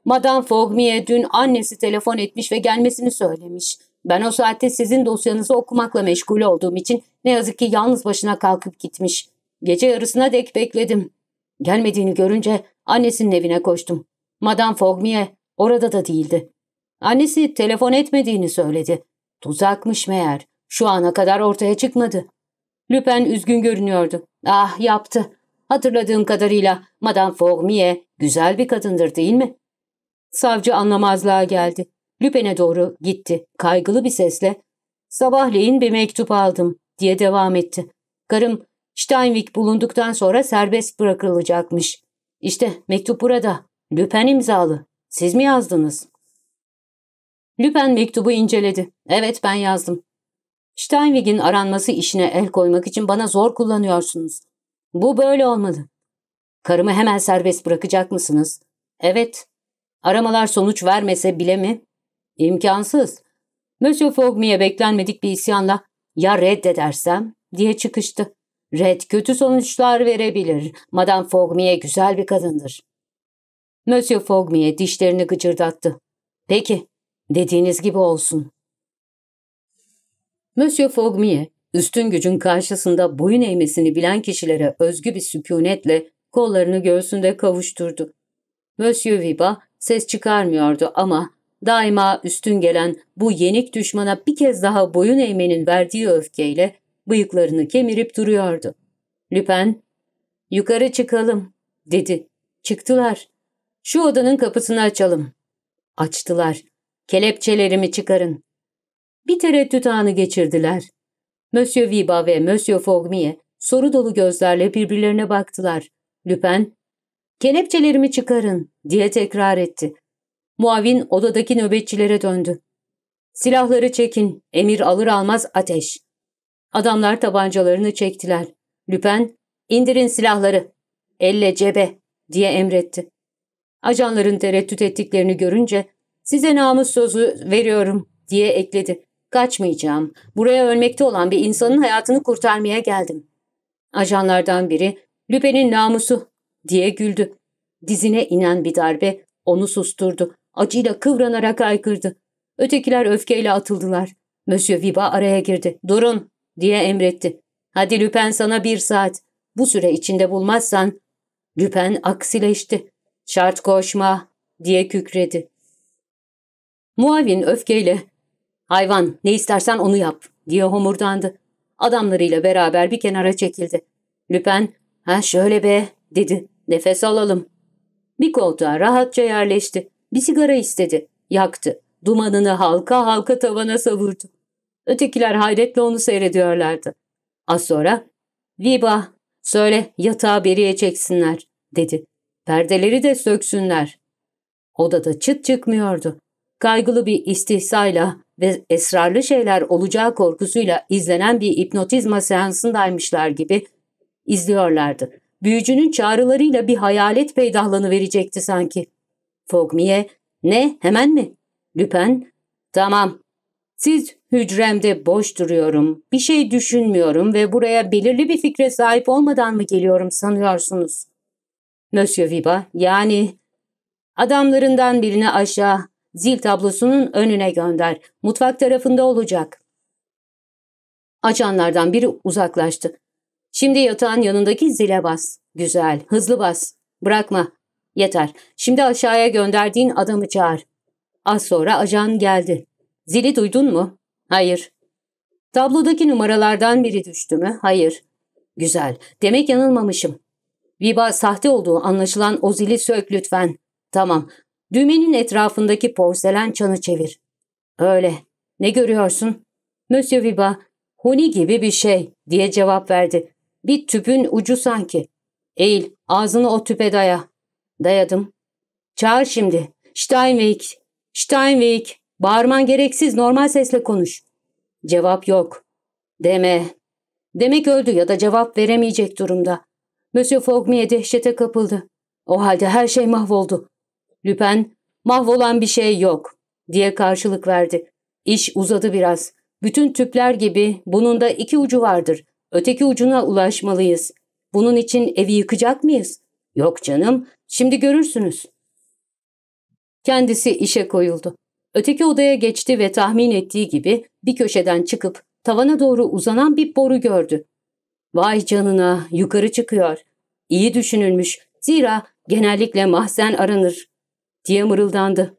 Madame Fogmie dün annesi telefon etmiş ve gelmesini söylemiş. Ben o saatte sizin dosyanızı okumakla meşgul olduğum için ne yazık ki yalnız başına kalkıp gitmiş. Gece yarısına dek bekledim. Gelmediğini görünce annesinin evine koştum. Madame Fogmie orada da değildi. Annesi telefon etmediğini söyledi. Tuzakmış meğer. Şu ana kadar ortaya çıkmadı. Lüpen üzgün görünüyordu. Ah yaptı. Hatırladığım kadarıyla Madame Fogmie güzel bir kadındır değil mi? Savcı anlamazlığa geldi. Lüpen'e doğru gitti. Kaygılı bir sesle sabahleyin bir mektup aldım diye devam etti. Karım Steinwick bulunduktan sonra serbest bırakılacakmış. İşte mektup burada. Lüpen imzalı. Siz mi yazdınız? Lüpen mektubu inceledi. Evet ben yazdım. Steinwick'in aranması işine el koymak için bana zor kullanıyorsunuz. Bu böyle olmalı. Karımı hemen serbest bırakacak mısınız? Evet. Aramalar sonuç vermese bile mi? İmkansız. Monsieur Fogmi'ye beklenmedik bir isyanla ya reddedersem diye çıkıştı. Red kötü sonuçlar verebilir. Madame Fogmie güzel bir kadındır. Monsieur Fogmie dişlerini gıcırdattı. Peki, dediğiniz gibi olsun. Monsieur Fogmie, üstün gücün karşısında boyun eğmesini bilen kişilere özgü bir sükunetle kollarını göğsünde kavuşturdu. Monsieur Viba ses çıkarmıyordu ama daima üstün gelen bu yenik düşmana bir kez daha boyun eğmenin verdiği öfkeyle bıyıklarını kemirip duruyordu. Lüpen, yukarı çıkalım dedi. Çıktılar. Şu odanın kapısını açalım. Açtılar. Kelepçelerimi çıkarın. Bir tereddüt anı geçirdiler. Monsieur Viba ve Monsieur Fogmie soru dolu gözlerle birbirlerine baktılar. Lüpen, kelepçelerimi çıkarın diye tekrar etti. Muavin odadaki nöbetçilere döndü. Silahları çekin, emir alır almaz ateş. Adamlar tabancalarını çektiler. Lüpen, indirin silahları, elle cebe diye emretti. Ajanların tereddüt ettiklerini görünce size namus sözü veriyorum diye ekledi. Kaçmayacağım. Buraya ölmekte olan bir insanın hayatını kurtarmaya geldim. Ajanlardan biri Lüpen'in namusu diye güldü. Dizine inen bir darbe onu susturdu. Acıyla kıvranarak aykırdı. Ötekiler öfkeyle atıldılar. Monsieur Viba araya girdi. Durun diye emretti. Hadi Lüpen sana bir saat. Bu süre içinde bulmazsan... Lüpen aksileşti. Şart koşma diye kükredi. Muavin öfkeyle hayvan ne istersen onu yap diye homurdandı. Adamlarıyla beraber bir kenara çekildi. Lüpen ha şöyle be dedi nefes alalım. Bir koltuğa rahatça yerleşti. Bir sigara istedi. Yaktı. Dumanını halka halka tavana savurdu. Ötekiler hayretle onu seyrediyorlardı. Az sonra ''Viba, söyle yatağı beriye çeksinler.'' dedi. ''Perdeleri de söksünler.'' Odada çıt çıkmıyordu. Kaygılı bir istihsayla ve esrarlı şeyler olacağı korkusuyla izlenen bir hipnotizma seansındaymışlar gibi izliyorlardı. Büyücünün çağrılarıyla bir hayalet peydahlanı verecekti sanki. Fogmiye, ne hemen mi? Lüpen, tamam siz hücremde boş duruyorum, bir şey düşünmüyorum ve buraya belirli bir fikre sahip olmadan mı geliyorum sanıyorsunuz? Monsieur Viba, yani adamlarından birini aşağı, zil tablosunun önüne gönder. Mutfak tarafında olacak. Açanlardan biri uzaklaştı. Şimdi yatağın yanındaki zile bas. Güzel, hızlı bas. Bırakma. Yeter. Şimdi aşağıya gönderdiğin adamı çağır. Az sonra ajan geldi. Zili duydun mu? Hayır. Tablodaki numaralardan biri düştü mü? Hayır. Güzel. Demek yanılmamışım. Viva sahte olduğu anlaşılan o zili sök lütfen. Tamam. Düğmenin etrafındaki porselen çanı çevir. Öyle. Ne görüyorsun? Monsieur Viva, huni gibi bir şey diye cevap verdi. Bir tüpün ucu sanki. Eğil, ağzını o tüpe daya. Dayadım. Çağır şimdi. Steinweg, Steinweg. Bağırman gereksiz, normal sesle konuş. Cevap yok. Deme. Demek öldü ya da cevap veremeyecek durumda. Monsieur Fogmier dehşete kapıldı. O halde her şey mahvoldu. Lüpen, mahvolan bir şey yok, diye karşılık verdi. İş uzadı biraz. Bütün tüpler gibi bunun da iki ucu vardır. Öteki ucuna ulaşmalıyız. Bunun için evi yıkacak mıyız? Yok canım, şimdi görürsünüz. Kendisi işe koyuldu. Öteki odaya geçti ve tahmin ettiği gibi bir köşeden çıkıp tavana doğru uzanan bir boru gördü. Vay canına yukarı çıkıyor. İyi düşünülmüş zira genellikle mahzen aranır diye mırıldandı.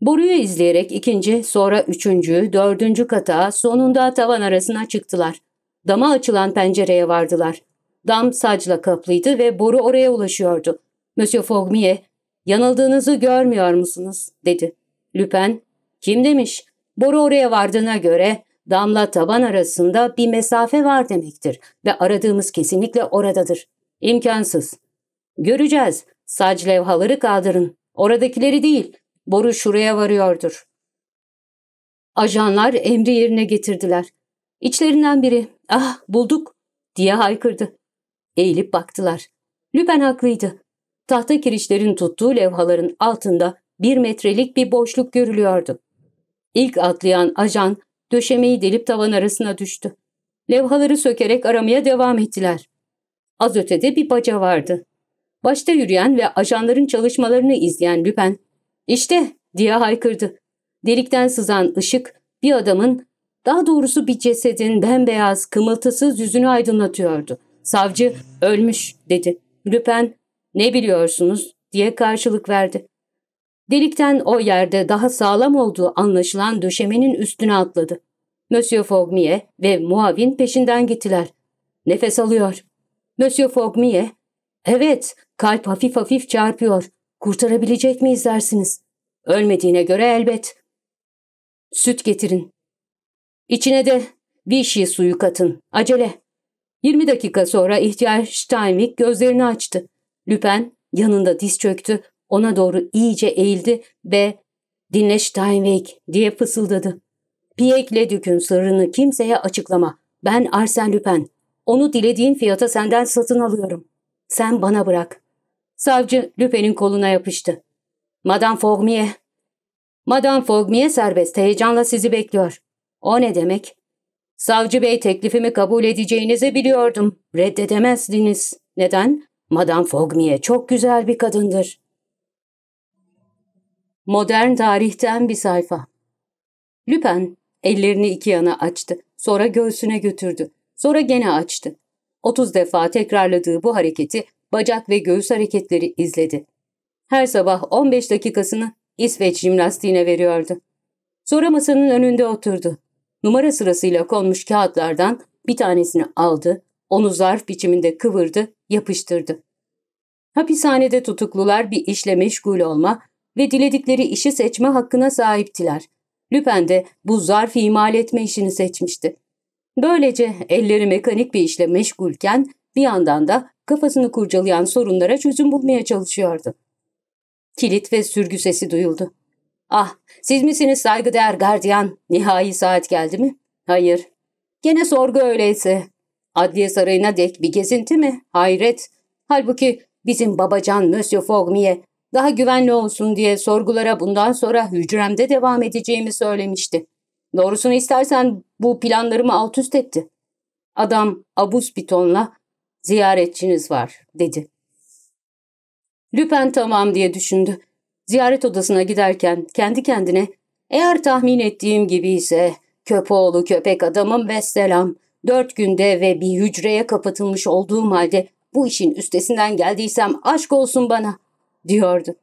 Boruyu izleyerek ikinci, sonra üçüncü, dördüncü kata, sonunda tavan arasına çıktılar. Dama açılan pencereye vardılar. Dam sacla kaplıydı ve boru oraya ulaşıyordu. Monsieur Fogmier, yanıldığınızı görmüyor musunuz? dedi. Lüpen, kim demiş? Boru oraya vardığına göre damla taban arasında bir mesafe var demektir ve aradığımız kesinlikle oradadır. İmkansız. Göreceğiz. Saç levhaları kaldırın. Oradakileri değil. Boru şuraya varıyordur. Ajanlar emri yerine getirdiler. İçlerinden biri ah bulduk diye haykırdı. Eğilip baktılar. Lüpen haklıydı. Tahta kirişlerin tuttuğu levhaların altında bir metrelik bir boşluk görülüyordu. İlk atlayan ajan döşemeyi delip tavan arasına düştü. Levhaları sökerek aramaya devam ettiler. Az ötede bir baca vardı. Başta yürüyen ve ajanların çalışmalarını izleyen Lüpen, işte diye haykırdı. Delikten sızan ışık bir adamın, daha doğrusu bir cesedin bembeyaz, kımıltısız yüzünü aydınlatıyordu. Savcı ölmüş dedi. Lüpen ne biliyorsunuz diye karşılık verdi. Delikten o yerde daha sağlam olduğu anlaşılan döşemenin üstüne atladı. Monsieur Fogmier ve muavin peşinden gittiler. Nefes alıyor. Monsieur Fogmier, evet kalp hafif hafif çarpıyor. Kurtarabilecek miyiz dersiniz? Ölmediğine göre elbet. Süt getirin. İçine de Vichy suyu katın. Acele. 20 dakika sonra ihtiyar Steinwig gözlerini açtı. Lüpen yanında diz çöktü ona doğru iyice eğildi ve ''Dinle Steinweg'' diye fısıldadı. ''Pierre Leduc'un sırrını kimseye açıklama. Ben Arsène Lupin. Onu dilediğin fiyata senden satın alıyorum. Sen bana bırak.'' Savcı Lupin'in koluna yapıştı. ''Madame Fogmier.'' ''Madame Fogmier serbest, heyecanla sizi bekliyor.'' ''O ne demek?'' Savcı bey teklifimi kabul edeceğinizi biliyordum. Reddedemezdiniz. Neden? Madame Fogmier çok güzel bir kadındır. Modern tarihten bir sayfa. Lüpen ellerini iki yana açtı. Sonra göğsüne götürdü. Sonra gene açtı. 30 defa tekrarladığı bu hareketi bacak ve göğüs hareketleri izledi. Her sabah 15 dakikasını İsveç jimnastiğine veriyordu. Sonra masanın önünde oturdu. Numara sırasıyla konmuş kağıtlardan bir tanesini aldı, onu zarf biçiminde kıvırdı, yapıştırdı. Hapishanede tutuklular bir işle meşgul olma, ve diledikleri işi seçme hakkına sahiptiler. Lüpen de bu zarf imal etme işini seçmişti. Böylece elleri mekanik bir işle meşgulken bir yandan da kafasını kurcalayan sorunlara çözüm bulmaya çalışıyordu. Kilit ve sürgü sesi duyuldu. Ah, siz misiniz saygıdeğer gardiyan? Nihai saat geldi mi? Hayır. Gene sorgu öyleyse. Adliye sarayına dek bir gezinti mi? Hayret. Halbuki bizim babacan Monsieur Fogmier daha güvenli olsun diye sorgulara bundan sonra hücremde devam edeceğimi söylemişti. Doğrusunu istersen bu planlarımı alt üst etti. Adam abuz bir tonla ziyaretçiniz var dedi. Lüpen tamam diye düşündü. Ziyaret odasına giderken kendi kendine eğer tahmin ettiğim gibi ise köpoğlu köpek adamım ve selam. Dört günde ve bir hücreye kapatılmış olduğum halde bu işin üstesinden geldiysem aşk olsun bana diyordu.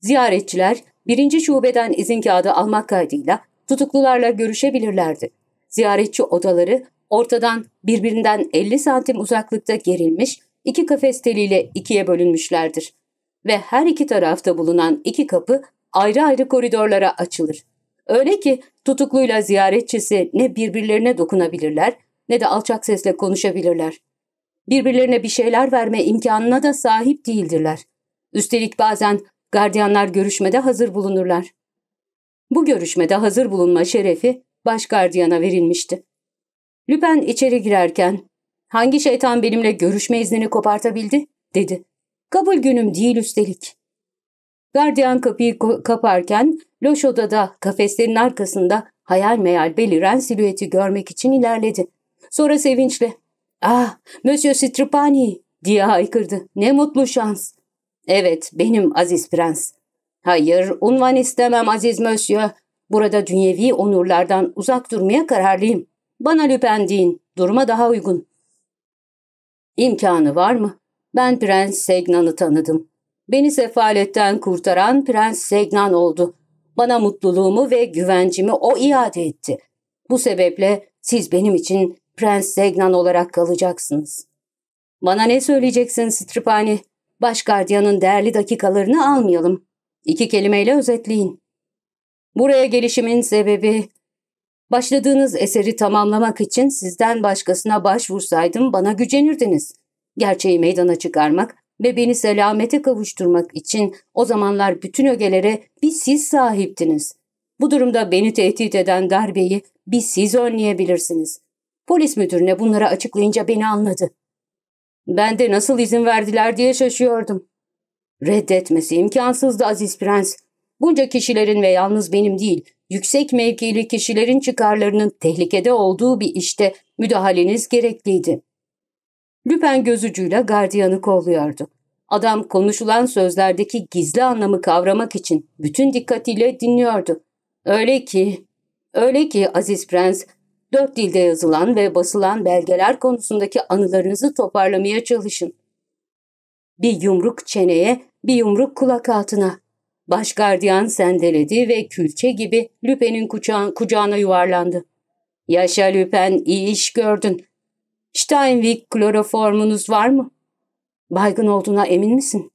Ziyaretçiler birinci şubeden izin kağıdı almak kaydıyla tutuklularla görüşebilirlerdi. Ziyaretçi odaları ortadan birbirinden 50 santim uzaklıkta gerilmiş iki kafes teliyle ikiye bölünmüşlerdir. Ve her iki tarafta bulunan iki kapı ayrı ayrı koridorlara açılır. Öyle ki tutukluyla ziyaretçisi ne birbirlerine dokunabilirler ne de alçak sesle konuşabilirler. Birbirlerine bir şeyler verme imkanına da sahip değildirler. Üstelik bazen gardiyanlar görüşmede hazır bulunurlar. Bu görüşmede hazır bulunma şerefi baş gardiyana verilmişti. Lüpen içeri girerken ''Hangi şeytan benimle görüşme iznini kopartabildi?'' dedi. ''Kabul günüm değil üstelik.'' Gardiyan kapıyı kaparken loş odada kafeslerin arkasında hayal meyal beliren silüeti görmek için ilerledi. Sonra sevinçle ''Ah, Monsieur Stripani!'' diye haykırdı. ''Ne mutlu şans!'' Evet, benim aziz prens. Hayır, unvan istemem aziz mösyö. Burada dünyevi onurlardan uzak durmaya kararlıyım. Bana lüpen duruma daha uygun. İmkanı var mı? Ben Prens Segnan'ı tanıdım. Beni sefaletten kurtaran Prens Segnan oldu. Bana mutluluğumu ve güvencimi o iade etti. Bu sebeple siz benim için Prens Segnan olarak kalacaksınız. Bana ne söyleyeceksin Stripani? Baş değerli dakikalarını almayalım. İki kelimeyle özetleyin. Buraya gelişimin sebebi... Başladığınız eseri tamamlamak için sizden başkasına başvursaydım bana gücenirdiniz. Gerçeği meydana çıkarmak ve beni selamete kavuşturmak için o zamanlar bütün ögelere bir siz sahiptiniz. Bu durumda beni tehdit eden darbeyi bir siz önleyebilirsiniz. Polis müdürüne bunları açıklayınca beni anladı. Ben de nasıl izin verdiler diye şaşıyordum. Reddetmesi imkansızdı Aziz Prens. Bunca kişilerin ve yalnız benim değil, yüksek mevkili kişilerin çıkarlarının tehlikede olduğu bir işte müdahaleniz gerekliydi. Lüpen gözücüyle gardiyanı kolluyordu. Adam konuşulan sözlerdeki gizli anlamı kavramak için bütün dikkatiyle dinliyordu. Öyle ki, öyle ki Aziz Prens dört dilde yazılan ve basılan belgeler konusundaki anılarınızı toparlamaya çalışın. Bir yumruk çeneye, bir yumruk kulak altına. Baş gardiyan sendeledi ve külçe gibi Lüpen'in kucağına yuvarlandı. Yaşa Lüpen, iyi iş gördün. Steinweg kloroformunuz var mı? Baygın olduğuna emin misin?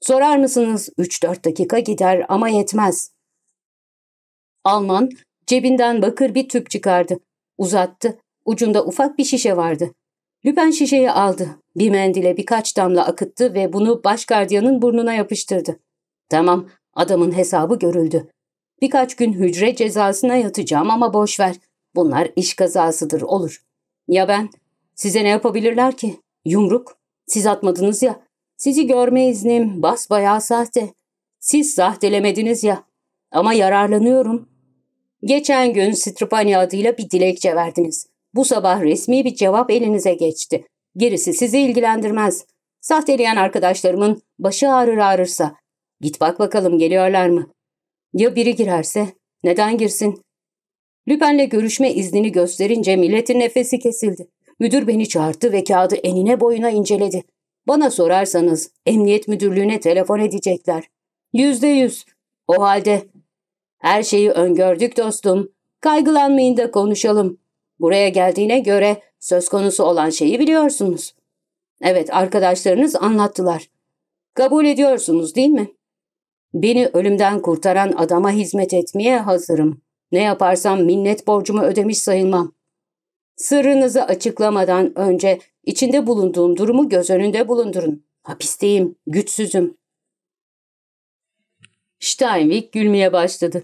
Sorar mısınız? 3-4 dakika gider ama yetmez. Alman cebinden bakır bir tüp çıkardı. Uzattı. Ucunda ufak bir şişe vardı. Lüpen şişeyi aldı. Bir mendile birkaç damla akıttı ve bunu baş burnuna yapıştırdı. Tamam, adamın hesabı görüldü. Birkaç gün hücre cezasına yatacağım ama boş ver. Bunlar iş kazasıdır, olur. Ya ben? Size ne yapabilirler ki? Yumruk. Siz atmadınız ya. Sizi görme iznim basbayağı sahte. Siz sahtelemediniz ya. Ama yararlanıyorum. Geçen gün Stripani adıyla bir dilekçe verdiniz. Bu sabah resmi bir cevap elinize geçti. Gerisi sizi ilgilendirmez. Sahteleyen arkadaşlarımın başı ağrır ağrırsa. Git bak bakalım geliyorlar mı? Ya biri girerse? Neden girsin? Lüpen'le görüşme iznini gösterince milletin nefesi kesildi. Müdür beni çağırdı ve kağıdı enine boyuna inceledi. Bana sorarsanız emniyet müdürlüğüne telefon edecekler. Yüzde yüz. O halde her şeyi öngördük dostum. Kaygılanmayın da konuşalım. Buraya geldiğine göre söz konusu olan şeyi biliyorsunuz. Evet arkadaşlarınız anlattılar. Kabul ediyorsunuz değil mi? Beni ölümden kurtaran adama hizmet etmeye hazırım. Ne yaparsam minnet borcumu ödemiş sayılmam. Sırrınızı açıklamadan önce içinde bulunduğum durumu göz önünde bulundurun. Hapisteyim, güçsüzüm. Steinweg gülmeye başladı.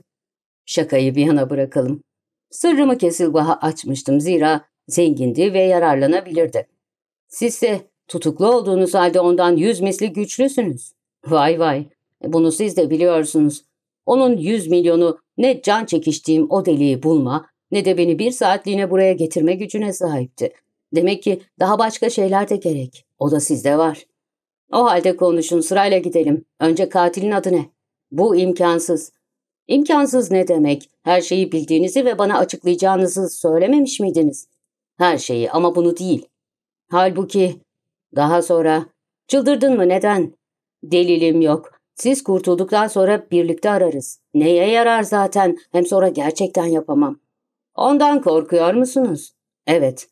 Şakayı bir yana bırakalım. Sırrımı Kesilbah'a açmıştım zira zengindi ve yararlanabilirdi. Sizse tutuklu olduğunuz halde ondan yüz misli güçlüsünüz. Vay vay, bunu siz de biliyorsunuz. Onun yüz milyonu ne can çekiştiğim o deliği bulma ne de beni bir saatliğine buraya getirme gücüne sahipti. Demek ki daha başka şeyler de gerek. O da sizde var. O halde konuşun sırayla gidelim. Önce katilin adı ne? Bu imkansız. İmkansız ne demek? Her şeyi bildiğinizi ve bana açıklayacağınızı söylememiş miydiniz? Her şeyi ama bunu değil. Halbuki... Daha sonra... Çıldırdın mı neden? Delilim yok. Siz kurtulduktan sonra birlikte ararız. Neye yarar zaten? Hem sonra gerçekten yapamam. Ondan korkuyor musunuz? Evet.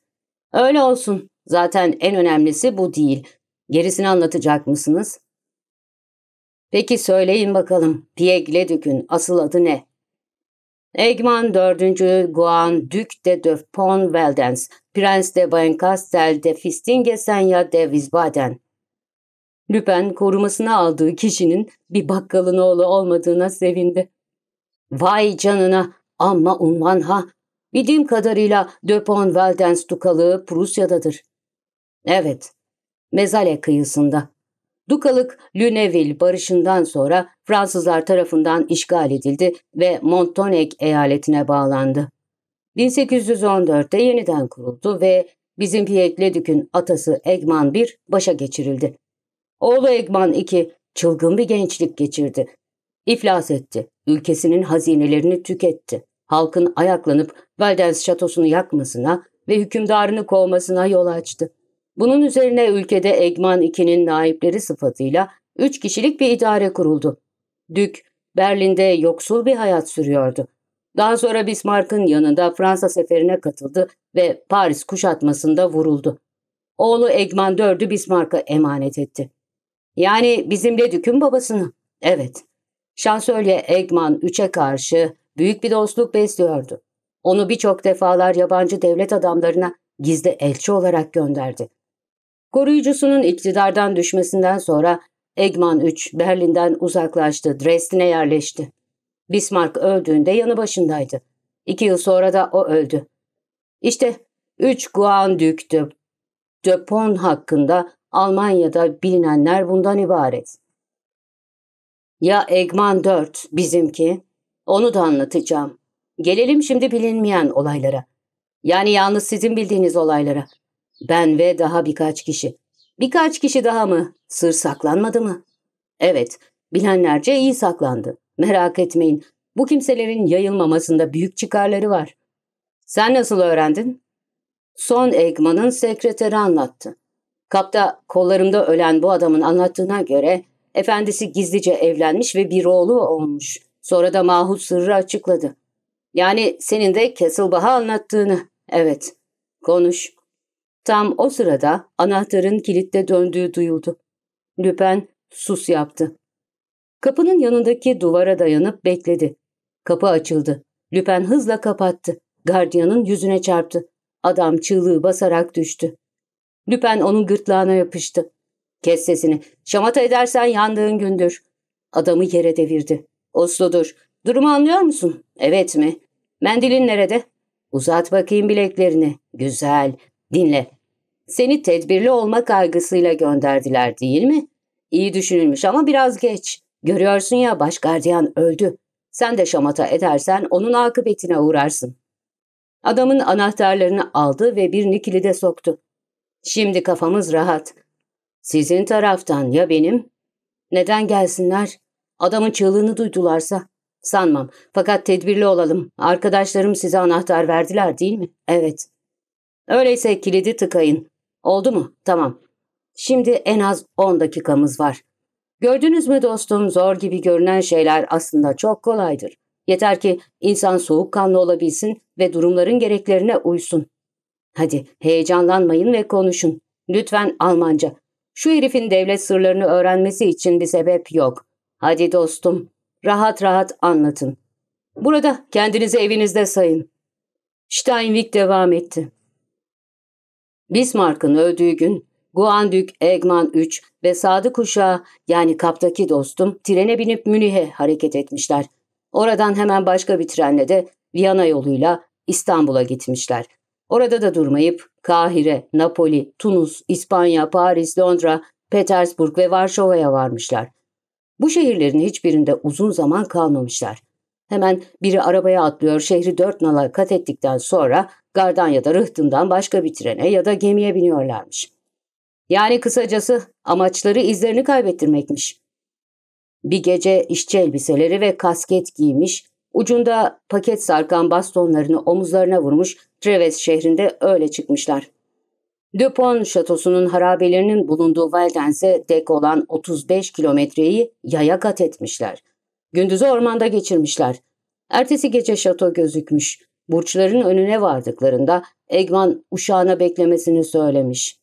Öyle olsun. Zaten en önemlisi bu değil. Gerisini anlatacak mısınız? Peki söyleyin bakalım dükün asıl adı ne? Egman 4. Guan Dük de de Pon Veldens, Prens de Bencastel de Fistingesen de Wiesbaden. Lüpen korumasına aldığı kişinin bir bakkalın oğlu olmadığına sevindi. Vay canına amma unvan ha. Bildiğim kadarıyla Döpon Veldens dukalığı Prusya'dadır. Evet, Mezale kıyısında. Dukalık Lüneville barışından sonra Fransızlar tarafından işgal edildi ve Montonek eyaletine bağlandı. 1814'te yeniden kuruldu ve bizim Ledük'ün atası Egman I başa geçirildi. Oğlu Egman II çılgın bir gençlik geçirdi. İflas etti, ülkesinin hazinelerini tüketti. Halkın ayaklanıp Valdens şatosunu yakmasına ve hükümdarını kovmasına yol açtı. Bunun üzerine ülkede Egman 2'nin naipleri sıfatıyla 3 kişilik bir idare kuruldu. Dük, Berlin'de yoksul bir hayat sürüyordu. Daha sonra Bismarck'ın yanında Fransa seferine katıldı ve Paris kuşatmasında vuruldu. Oğlu Egman 4'ü Bismarck'a emanet etti. Yani bizimle Dük'ün babasını. Evet. Şansölye Egman 3'e karşı büyük bir dostluk besliyordu. Onu birçok defalar yabancı devlet adamlarına gizli elçi olarak gönderdi. Koruyucusunun iktidardan düşmesinden sonra Egman 3 Berlin'den uzaklaştı, Dresden'e yerleşti. Bismarck öldüğünde yanı başındaydı. İki yıl sonra da o öldü. İşte üç Guan düktü. Döpon hakkında Almanya'da bilinenler bundan ibaret. Ya Egman 4 bizimki? Onu da anlatacağım. Gelelim şimdi bilinmeyen olaylara. Yani yalnız sizin bildiğiniz olaylara. Ben ve daha birkaç kişi. Birkaç kişi daha mı? Sır saklanmadı mı? Evet, bilenlerce iyi saklandı. Merak etmeyin, bu kimselerin yayılmamasında büyük çıkarları var. Sen nasıl öğrendin? Son ekmanın sekreteri anlattı. Kapta kollarımda ölen bu adamın anlattığına göre efendisi gizlice evlenmiş ve bir oğlu olmuş. Sonra da Mahut sırrı açıkladı. Yani senin de kesilbaha anlattığını. Evet. Konuş. Tam o sırada anahtarın kilitte döndüğü duyuldu. Lüpen sus yaptı. Kapının yanındaki duvara dayanıp bekledi. Kapı açıldı. Lüpen hızla kapattı. Gardiyanın yüzüne çarptı. Adam çığlığı basarak düştü. Lüpen onun gırtlağına yapıştı. Kes sesini. Şamata edersen yandığın gündür. Adamı yere devirdi. Oslo'dur. Durumu anlıyor musun? Evet mi? Mendilin nerede? Uzat bakayım bileklerini. Güzel. Dinle. Seni tedbirli olma kaygısıyla gönderdiler değil mi? İyi düşünülmüş ama biraz geç. Görüyorsun ya baş gardiyan öldü. Sen de şamata edersen onun akıbetine uğrarsın. Adamın anahtarlarını aldı ve birini kilide soktu. Şimdi kafamız rahat. Sizin taraftan ya benim? Neden gelsinler? Adamın çığlığını duydularsa. Sanmam. Fakat tedbirli olalım. Arkadaşlarım size anahtar verdiler değil mi? Evet. Öyleyse kilidi tıkayın. Oldu mu? Tamam. Şimdi en az 10 dakikamız var. Gördünüz mü dostum zor gibi görünen şeyler aslında çok kolaydır. Yeter ki insan soğukkanlı olabilsin ve durumların gereklerine uysun. Hadi heyecanlanmayın ve konuşun. Lütfen Almanca. Şu herifin devlet sırlarını öğrenmesi için bir sebep yok. Hadi dostum, rahat rahat anlatın. Burada kendinizi evinizde sayın. Steinweg devam etti. Bismarck'ın öldüğü gün Guandük Egman 3 ve Sadık Uşağı yani kaptaki dostum trene binip Münih'e hareket etmişler. Oradan hemen başka bir trenle de Viyana yoluyla İstanbul'a gitmişler. Orada da durmayıp Kahire, Napoli, Tunus, İspanya, Paris, Londra, Petersburg ve Varşova'ya varmışlar. Bu şehirlerin hiçbirinde uzun zaman kalmamışlar. Hemen biri arabaya atlıyor şehri dört nala kat ettikten sonra gardan ya da rıhtından başka bir trene ya da gemiye biniyorlarmış. Yani kısacası amaçları izlerini kaybettirmekmiş. Bir gece işçi elbiseleri ve kasket giymiş, ucunda paket sarkan bastonlarını omuzlarına vurmuş Treves şehrinde öyle çıkmışlar. Dupont şatosunun harabelerinin bulunduğu Valdense dek olan 35 kilometreyi yaya kat etmişler.'' Gündüzü ormanda geçirmişler. Ertesi gece şato gözükmüş. Burçların önüne vardıklarında Egman uşağına beklemesini söylemiş.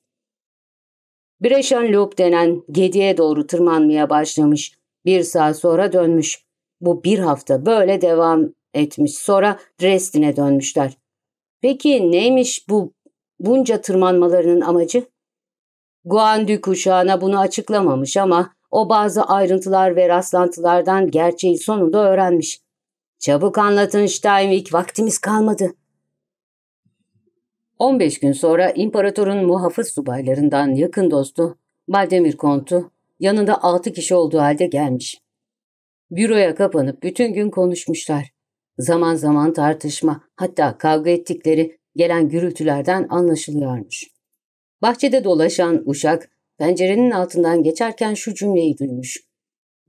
Breşan Loop denen gediye doğru tırmanmaya başlamış. Bir saat sonra dönmüş. Bu bir hafta böyle devam etmiş. Sonra Dresden'e dönmüşler. Peki neymiş bu bunca tırmanmalarının amacı? Guandük uşağına bunu açıklamamış ama o bazı ayrıntılar ve rastlantılardan gerçeği sonunda öğrenmiş. Çabuk anlatın Steinweg, vaktimiz kalmadı. 15 gün sonra imparatorun muhafız subaylarından yakın dostu Baldemir Kontu yanında 6 kişi olduğu halde gelmiş. Büroya kapanıp bütün gün konuşmuşlar. Zaman zaman tartışma, hatta kavga ettikleri gelen gürültülerden anlaşılıyormuş. Bahçede dolaşan uşak pencerenin altından geçerken şu cümleyi duymuş.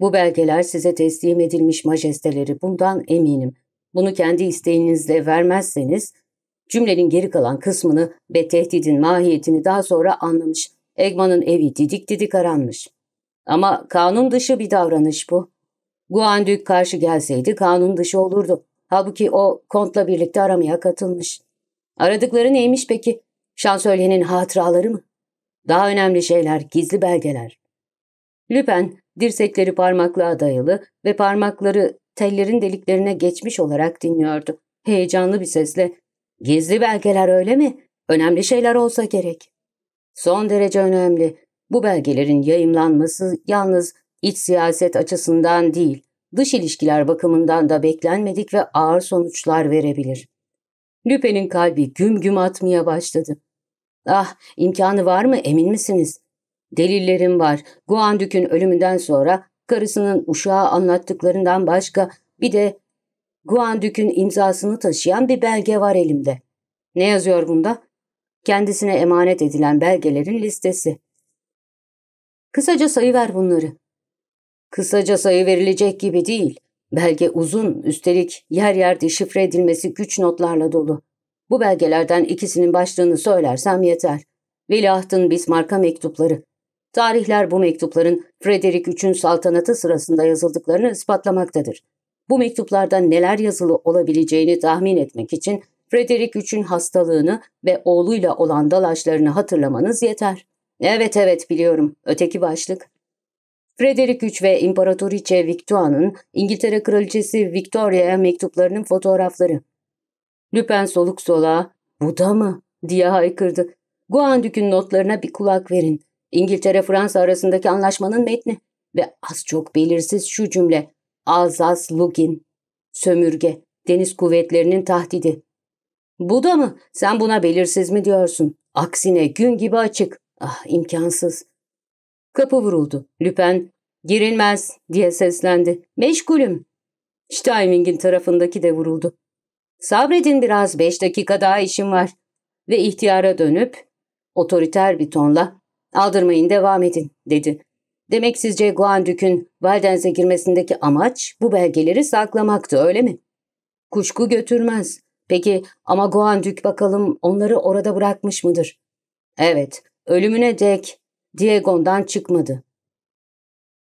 Bu belgeler size teslim edilmiş majesteleri bundan eminim. Bunu kendi isteğinizle vermezseniz cümlenin geri kalan kısmını ve tehdidin mahiyetini daha sonra anlamış. Egman'ın evi didik didik aranmış. Ama kanun dışı bir davranış bu. Guandük karşı gelseydi kanun dışı olurdu. Halbuki o kontla birlikte aramaya katılmış. Aradıkları neymiş peki? Şansölyenin hatıraları mı? Daha önemli şeyler, gizli belgeler. Lüpen, dirsekleri parmaklığa dayalı ve parmakları tellerin deliklerine geçmiş olarak dinliyordu. Heyecanlı bir sesle, ''Gizli belgeler öyle mi? Önemli şeyler olsa gerek.'' Son derece önemli. Bu belgelerin yayımlanması yalnız iç siyaset açısından değil, dış ilişkiler bakımından da beklenmedik ve ağır sonuçlar verebilir. Lüpe'nin kalbi güm güm atmaya başladı. Ah, imkanı var mı emin misiniz? Delillerim var. Guandük'ün ölümünden sonra karısının uşağa anlattıklarından başka bir de Guandük'ün imzasını taşıyan bir belge var elimde. Ne yazıyor bunda? Kendisine emanet edilen belgelerin listesi. Kısaca sayı ver bunları. Kısaca sayı verilecek gibi değil. Belge uzun, üstelik yer yer deşifre edilmesi güç notlarla dolu. Bu belgelerden ikisinin başlığını söylersem yeter. Veliahtın Bismarck'a mektupları. Tarihler bu mektupların Frederick III'ün saltanatı sırasında yazıldıklarını ispatlamaktadır. Bu mektuplarda neler yazılı olabileceğini tahmin etmek için Frederick III'ün hastalığını ve oğluyla olan dalaşlarını hatırlamanız yeter. Evet evet biliyorum. Öteki başlık. Frederick III ve İmparatoriçe Victoria'nın İngiltere Kraliçesi Victoria'ya mektuplarının fotoğrafları. Lüpen soluk soluğa ''Bu da mı?'' diye haykırdı. Guandük'ün notlarına bir kulak verin. İngiltere-Fransa arasındaki anlaşmanın metni ve az çok belirsiz şu cümle Alsas-Lugin. Sömürge, deniz kuvvetlerinin tahdidi. Bu da mı? Sen buna belirsiz mi diyorsun? Aksine gün gibi açık. Ah imkansız. Kapı vuruldu. Lüpen girilmez diye seslendi. Meşgulüm. Steinwing'in tarafındaki de vuruldu. Sabredin biraz beş dakika daha işim var. Ve ihtiyara dönüp otoriter bir tonla aldırmayın devam edin dedi. Demek sizce Guandük'ün Valdense girmesindeki amaç bu belgeleri saklamaktı öyle mi? Kuşku götürmez. Peki ama Guandük bakalım onları orada bırakmış mıdır? Evet, ölümüne dek Diegon'dan çıkmadı.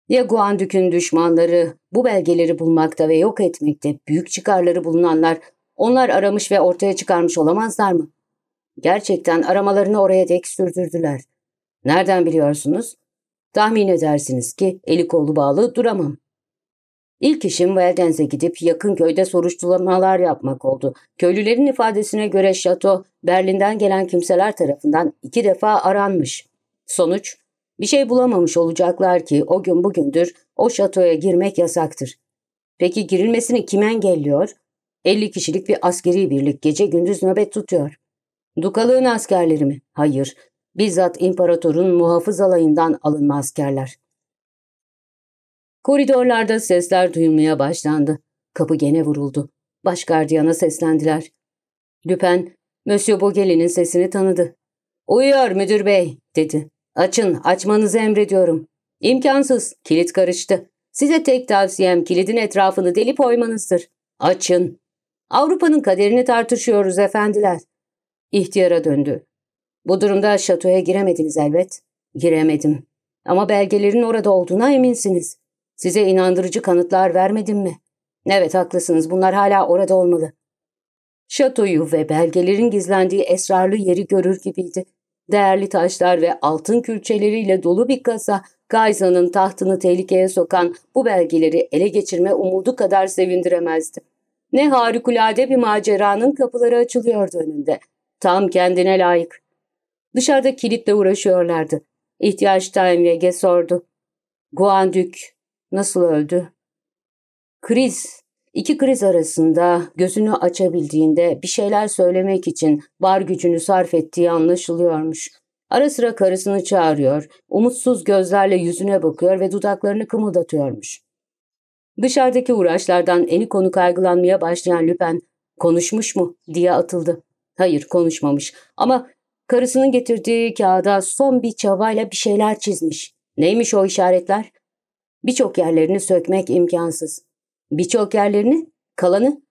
Ya Guandük'ün düşmanları bu belgeleri bulmakta ve yok etmekte büyük çıkarları bulunanlar onlar aramış ve ortaya çıkarmış olamazlar mı? Gerçekten aramalarını oraya dek sürdürdüler. Nereden biliyorsunuz? Tahmin edersiniz ki eli kolu bağlı duramam. İlk işim Veldens'e gidip yakın köyde soruşturmalar yapmak oldu. Köylülerin ifadesine göre şato Berlin'den gelen kimseler tarafından iki defa aranmış. Sonuç bir şey bulamamış olacaklar ki o gün bugündür o şatoya girmek yasaktır. Peki girilmesini kim engelliyor? 50 kişilik bir askeri birlik gece gündüz nöbet tutuyor. Dukalığın askerleri mi? Hayır. Bizzat imparatorun muhafız alayından alınma askerler. Koridorlarda sesler duyulmaya başlandı. Kapı gene vuruldu. Başgardiyana seslendiler. Lüpen, Monsieur Bogelin'in sesini tanıdı. ''Uyuyor müdür bey'' dedi. ''Açın, açmanızı emrediyorum.'' ''İmkansız, kilit karıştı. Size tek tavsiyem kilidin etrafını delip oymanızdır. Açın.'' Avrupa'nın kaderini tartışıyoruz efendiler. İhtiyara döndü. Bu durumda şatoya giremediniz elbet. Giremedim. Ama belgelerin orada olduğuna eminsiniz. Size inandırıcı kanıtlar vermedim mi? Evet haklısınız bunlar hala orada olmalı. Şatoyu ve belgelerin gizlendiği esrarlı yeri görür gibiydi. Değerli taşlar ve altın külçeleriyle dolu bir kasa Gayzan'ın tahtını tehlikeye sokan bu belgeleri ele geçirme umudu kadar sevindiremezdi. Ne harikulade bir maceranın kapıları açılıyordu önünde. Tam kendine layık. Dışarıda kilitle uğraşıyorlardı. İhtiyaç Taimyege sordu. Guandük nasıl öldü? Kriz. İki kriz arasında gözünü açabildiğinde bir şeyler söylemek için var gücünü sarf ettiği anlaşılıyormuş. Ara sıra karısını çağırıyor, umutsuz gözlerle yüzüne bakıyor ve dudaklarını kımıldatıyormuş. Dışarıdaki uğraşlardan eni konu kaygılanmaya başlayan Lüpen, konuşmuş mu diye atıldı. Hayır konuşmamış ama karısının getirdiği kağıda son bir çabayla bir şeyler çizmiş. Neymiş o işaretler? Birçok yerlerini sökmek imkansız. Birçok yerlerini? Kalanı?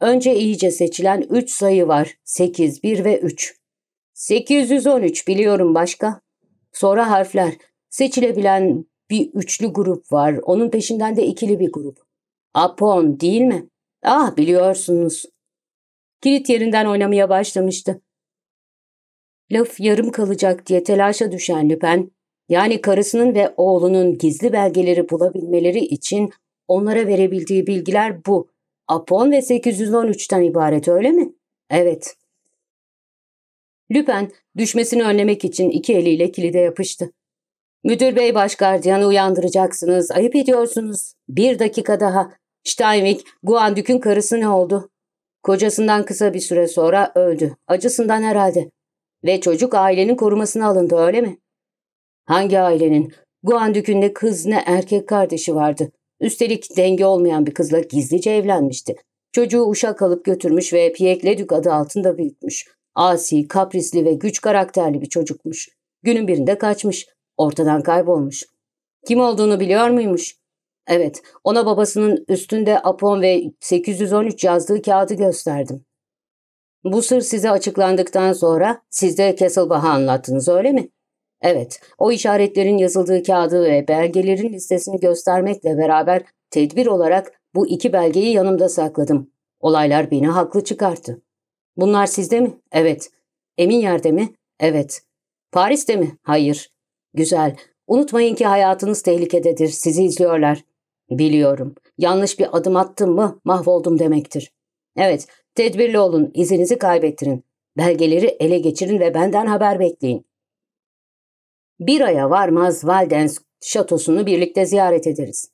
Önce iyice seçilen 3 sayı var. 8, 1 ve 3. 813 biliyorum başka. Sonra harfler. Seçilebilen bir üçlü grup var. Onun peşinden de ikili bir grup. Apon değil mi? Ah biliyorsunuz. Kilit yerinden oynamaya başlamıştı. Laf yarım kalacak diye telaşa düşen Lüpen, yani karısının ve oğlunun gizli belgeleri bulabilmeleri için onlara verebildiği bilgiler bu. Apon ve 813'ten ibaret öyle mi? Evet. Lüpen düşmesini önlemek için iki eliyle kilide yapıştı. Müdür bey baş gardiyanı uyandıracaksınız. Ayıp ediyorsunuz. Bir dakika daha. Steinweg, Guandük'ün karısı ne oldu? Kocasından kısa bir süre sonra öldü. Acısından herhalde. Ve çocuk ailenin korumasına alındı öyle mi? Hangi ailenin? Guandük'ün ne kız ne erkek kardeşi vardı. Üstelik denge olmayan bir kızla gizlice evlenmişti. Çocuğu uşak alıp götürmüş ve Pierre Leduc adı altında büyütmüş. Asi, kaprisli ve güç karakterli bir çocukmuş. Günün birinde kaçmış. Ortadan kaybolmuş. Kim olduğunu biliyor muymuş? Evet, ona babasının üstünde Apon ve 813 yazdığı kağıdı gösterdim. Bu sır size açıklandıktan sonra siz de Kesselbach'a anlattınız öyle mi? Evet, o işaretlerin yazıldığı kağıdı ve belgelerin listesini göstermekle beraber tedbir olarak bu iki belgeyi yanımda sakladım. Olaylar beni haklı çıkarttı. Bunlar sizde mi? Evet. Emin yerde mi? Evet. Paris'te mi? Hayır. Güzel. Unutmayın ki hayatınız tehlikededir. Sizi izliyorlar. Biliyorum. Yanlış bir adım attım mı mahvoldum demektir. Evet, tedbirli olun, izinizi kaybettirin. Belgeleri ele geçirin ve benden haber bekleyin. Bir aya varmaz Valdens şatosunu birlikte ziyaret ederiz.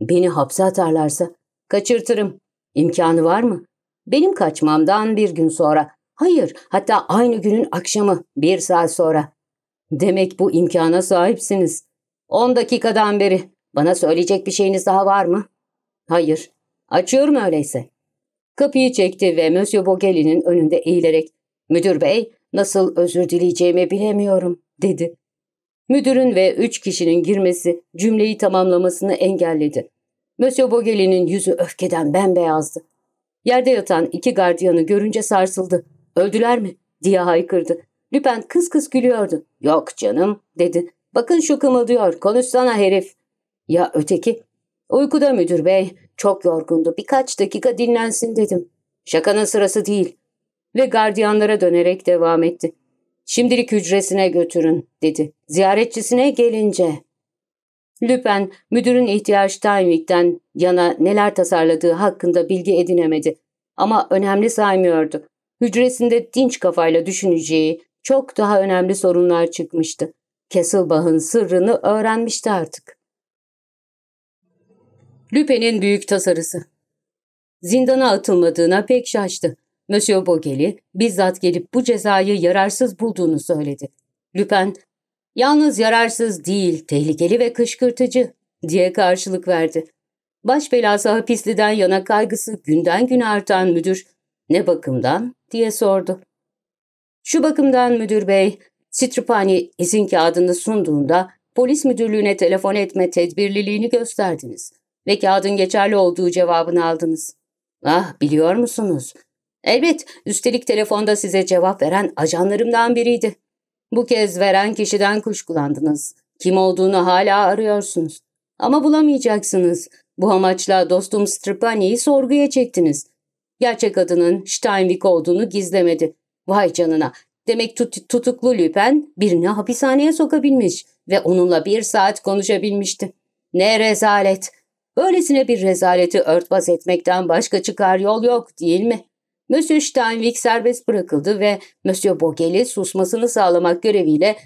Beni hapse atarlarsa kaçırtırım. İmkanı var mı? Benim kaçmamdan bir gün sonra, hayır hatta aynı günün akşamı bir saat sonra Demek bu imkana sahipsiniz. On dakikadan beri. Bana söyleyecek bir şeyiniz daha var mı? Hayır. Açıyorum öyleyse. Kapıyı çekti ve Monsieur Bogelli'nin önünde eğilerek ''Müdür bey, nasıl özür dileyeceğimi bilemiyorum.'' dedi. Müdürün ve üç kişinin girmesi cümleyi tamamlamasını engelledi. Monsieur Bogelli'nin yüzü öfkeden bembeyazdı. Yerde yatan iki gardiyanı görünce sarsıldı. ''Öldüler mi?'' diye haykırdı. Lüpen kıs kıs gülüyordu. Yok canım dedi. Bakın şu kımıldıyor konuşsana herif. Ya öteki? Uykuda müdür bey. Çok yorgundu birkaç dakika dinlensin dedim. Şakanın sırası değil. Ve gardiyanlara dönerek devam etti. Şimdilik hücresine götürün dedi. Ziyaretçisine gelince. Lüpen müdürün ihtiyaç Timing'den yana neler tasarladığı hakkında bilgi edinemedi. Ama önemli saymıyordu. Hücresinde dinç kafayla düşüneceği, çok daha önemli sorunlar çıkmıştı. Kesilbahın sırrını öğrenmişti artık. Lüpe'nin büyük tasarısı Zindana atılmadığına pek şaştı. Monsieur Bogeli bizzat gelip bu cezayı yararsız bulduğunu söyledi. Lüpen, yalnız yararsız değil, tehlikeli ve kışkırtıcı diye karşılık verdi. Baş belası hapisliden yana kaygısı günden güne artan müdür, ne bakımdan diye sordu. Şu bakımdan müdür bey, Stripani izin kağıdını sunduğunda polis müdürlüğüne telefon etme tedbirliliğini gösterdiniz ve kağıdın geçerli olduğu cevabını aldınız. Ah biliyor musunuz? Elbet üstelik telefonda size cevap veren ajanlarımdan biriydi. Bu kez veren kişiden kuşkulandınız. Kim olduğunu hala arıyorsunuz. Ama bulamayacaksınız. Bu amaçla dostum Stripani'yi sorguya çektiniz. Gerçek adının Steinwick olduğunu gizlemedi Vay canına demek tut tutuklu Lüpen birini hapishaneye sokabilmiş ve onunla bir saat konuşabilmişti. Ne rezalet! Böylesine bir rezaleti örtbas etmekten başka çıkar yol yok değil mi? Monsieur Steinwig serbest bırakıldı ve Monsieur Bogel'i susmasını sağlamak göreviyle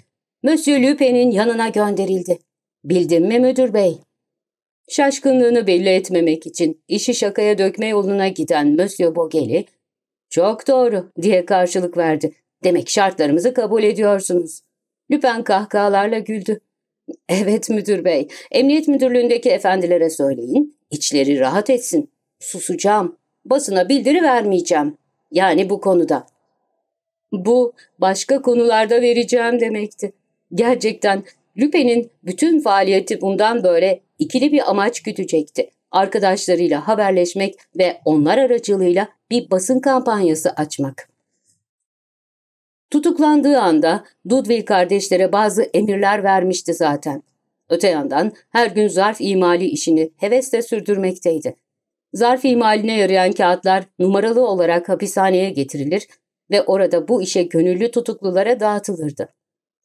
Monsieur Lupin'in yanına gönderildi. Bildin mi müdür bey? Şaşkınlığını belli etmemek için işi şakaya dökme yoluna giden Monsieur Bogel'i çok doğru diye karşılık verdi. Demek şartlarımızı kabul ediyorsunuz. Lüpen kahkahalarla güldü. Evet müdür bey, emniyet müdürlüğündeki efendilere söyleyin, içleri rahat etsin. Susacağım, basına bildiri vermeyeceğim. Yani bu konuda. Bu başka konularda vereceğim demekti. Gerçekten Lüpen'in bütün faaliyeti bundan böyle ikili bir amaç güdecekti arkadaşlarıyla haberleşmek ve onlar aracılığıyla bir basın kampanyası açmak. Tutuklandığı anda Dudville kardeşlere bazı emirler vermişti zaten. Öte yandan her gün zarf imali işini hevesle sürdürmekteydi. Zarf imaline yarayan kağıtlar numaralı olarak hapishaneye getirilir ve orada bu işe gönüllü tutuklulara dağıtılırdı.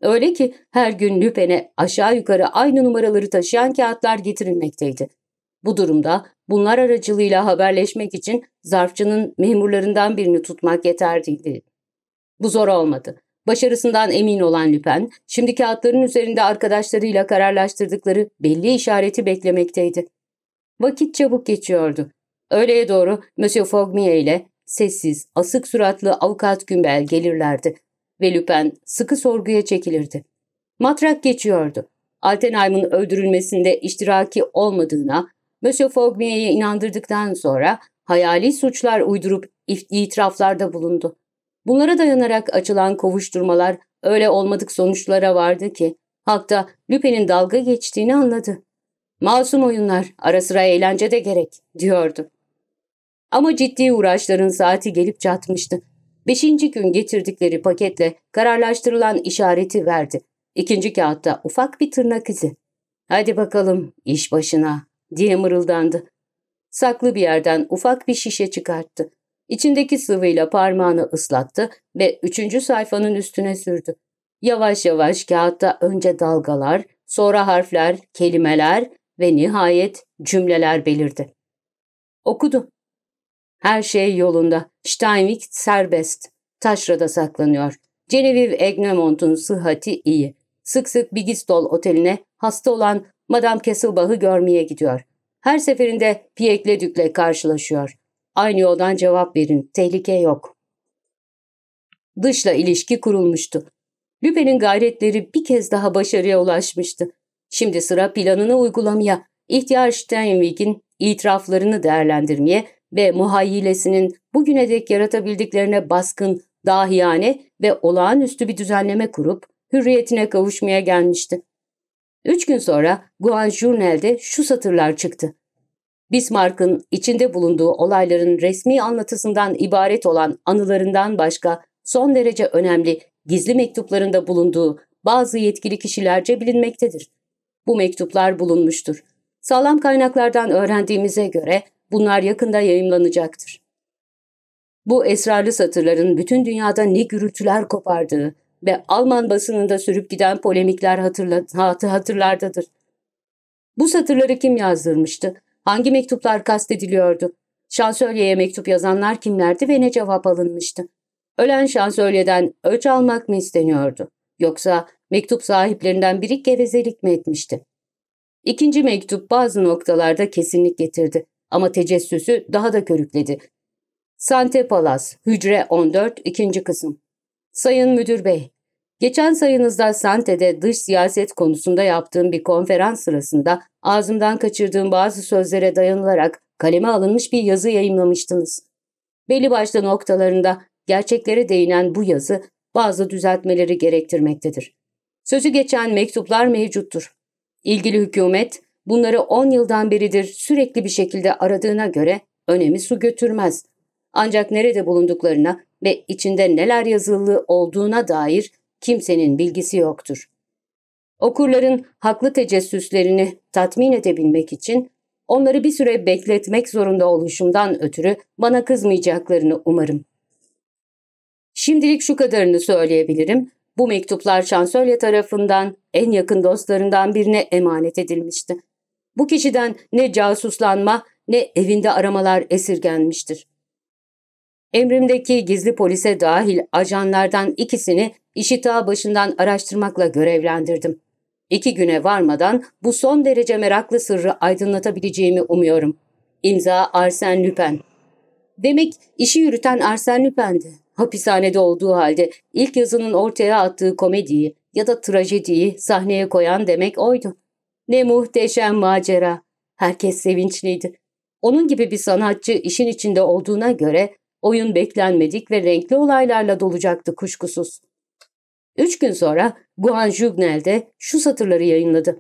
Öyle ki her gün Lüpen'e aşağı yukarı aynı numaraları taşıyan kağıtlar getirilmekteydi. Bu durumda bunlar aracılığıyla haberleşmek için zarfçının memurlarından birini tutmak yeterliydi. Bu zor olmadı. Başarısından emin olan Lüpen, şimdi kağıtların üzerinde arkadaşlarıyla kararlaştırdıkları belli işareti beklemekteydi. Vakit çabuk geçiyordu. Öğleye doğru Monsieur Fogmie ile sessiz, asık suratlı avukat Gümbel gelirlerdi ve Lüpen sıkı sorguya çekilirdi. Matrak geçiyordu. Altenheim'ın öldürülmesinde iştiraki olmadığına Monsieur Fognier'i inandırdıktan sonra hayali suçlar uydurup itiraflarda bulundu. Bunlara dayanarak açılan kovuşturmalar öyle olmadık sonuçlara vardı ki halkta Lüpe'nin dalga geçtiğini anladı. Masum oyunlar, ara sıra eğlence de gerek, diyordu. Ama ciddi uğraşların saati gelip çatmıştı. Beşinci gün getirdikleri paketle kararlaştırılan işareti verdi. İkinci kağıtta ufak bir tırnak izi. Hadi bakalım, iş başına diye mırıldandı. Saklı bir yerden ufak bir şişe çıkarttı. İçindeki sıvıyla parmağını ıslattı ve üçüncü sayfanın üstüne sürdü. Yavaş yavaş kağıtta önce dalgalar, sonra harfler, kelimeler ve nihayet cümleler belirdi. Okudu. Her şey yolunda. Steinwick serbest. Taşra'da saklanıyor. Genevieve Egnemont'un sıhhati iyi. Sık sık Bigistol oteline hasta olan Madame Kesselbach'ı görmeye gidiyor. Her seferinde Piyekle Dük'le karşılaşıyor. Aynı yoldan cevap verin, tehlike yok. Dışla ilişki kurulmuştu. Lübe'nin gayretleri bir kez daha başarıya ulaşmıştı. Şimdi sıra planını uygulamaya, ihtiyar Steinweg'in itiraflarını değerlendirmeye ve muhayyilesinin bugüne dek yaratabildiklerine baskın, dahiyane ve olağanüstü bir düzenleme kurup hürriyetine kavuşmaya gelmişti. Üç gün sonra Guan Journal'de şu satırlar çıktı. Bismarck'ın içinde bulunduğu olayların resmi anlatısından ibaret olan anılarından başka son derece önemli gizli mektuplarında bulunduğu bazı yetkili kişilerce bilinmektedir. Bu mektuplar bulunmuştur. Sağlam kaynaklardan öğrendiğimize göre bunlar yakında yayımlanacaktır. Bu esrarlı satırların bütün dünyada ne gürültüler kopardığı, ve Alman basınında sürüp giden polemikler hatırla, hatırlardadır. Bu satırları kim yazdırmıştı? Hangi mektuplar kastediliyordu? Şansölyeye mektup yazanlar kimlerdi ve ne cevap alınmıştı? Ölen şansölyeden öç almak mı isteniyordu? Yoksa mektup sahiplerinden biri gevezelik mi etmişti? İkinci mektup bazı noktalarda kesinlik getirdi ama tecessüsü daha da körükledi. Sante Palas, Hücre 14, 2. Kısım Sayın Müdür Bey, Geçen sayınızda Sante'de dış siyaset konusunda yaptığım bir konferans sırasında ağzımdan kaçırdığım bazı sözlere dayanılarak kaleme alınmış bir yazı yayımlamıştınız. Belli başlı noktalarında gerçeklere değinen bu yazı bazı düzeltmeleri gerektirmektedir. Sözü geçen mektuplar mevcuttur. İlgili hükümet bunları 10 yıldan beridir sürekli bir şekilde aradığına göre önemi su götürmez. Ancak nerede bulunduklarına ve içinde neler yazılı olduğuna dair kimsenin bilgisi yoktur. Okurların haklı tecessüslerini tatmin edebilmek için onları bir süre bekletmek zorunda oluşumdan ötürü bana kızmayacaklarını umarım. Şimdilik şu kadarını söyleyebilirim. Bu mektuplar şansölye tarafından en yakın dostlarından birine emanet edilmişti. Bu kişiden ne casuslanma ne evinde aramalar esirgenmiştir. Emrimdeki gizli polise dahil ajanlardan ikisini işita başından araştırmakla görevlendirdim. İki güne varmadan bu son derece meraklı sırrı aydınlatabileceğimi umuyorum. İmza Arsen Lüpen. Demek işi yürüten Arsen Lüpen'di. Hapishanede olduğu halde ilk yazının ortaya attığı komediyi ya da trajediyi sahneye koyan demek oydu. Ne muhteşem macera. Herkes sevinçliydi. Onun gibi bir sanatçı işin içinde olduğuna göre Oyun beklenmedik ve renkli olaylarla dolacaktı kuşkusuz. Üç gün sonra Guan Jugnel de şu satırları yayınladı.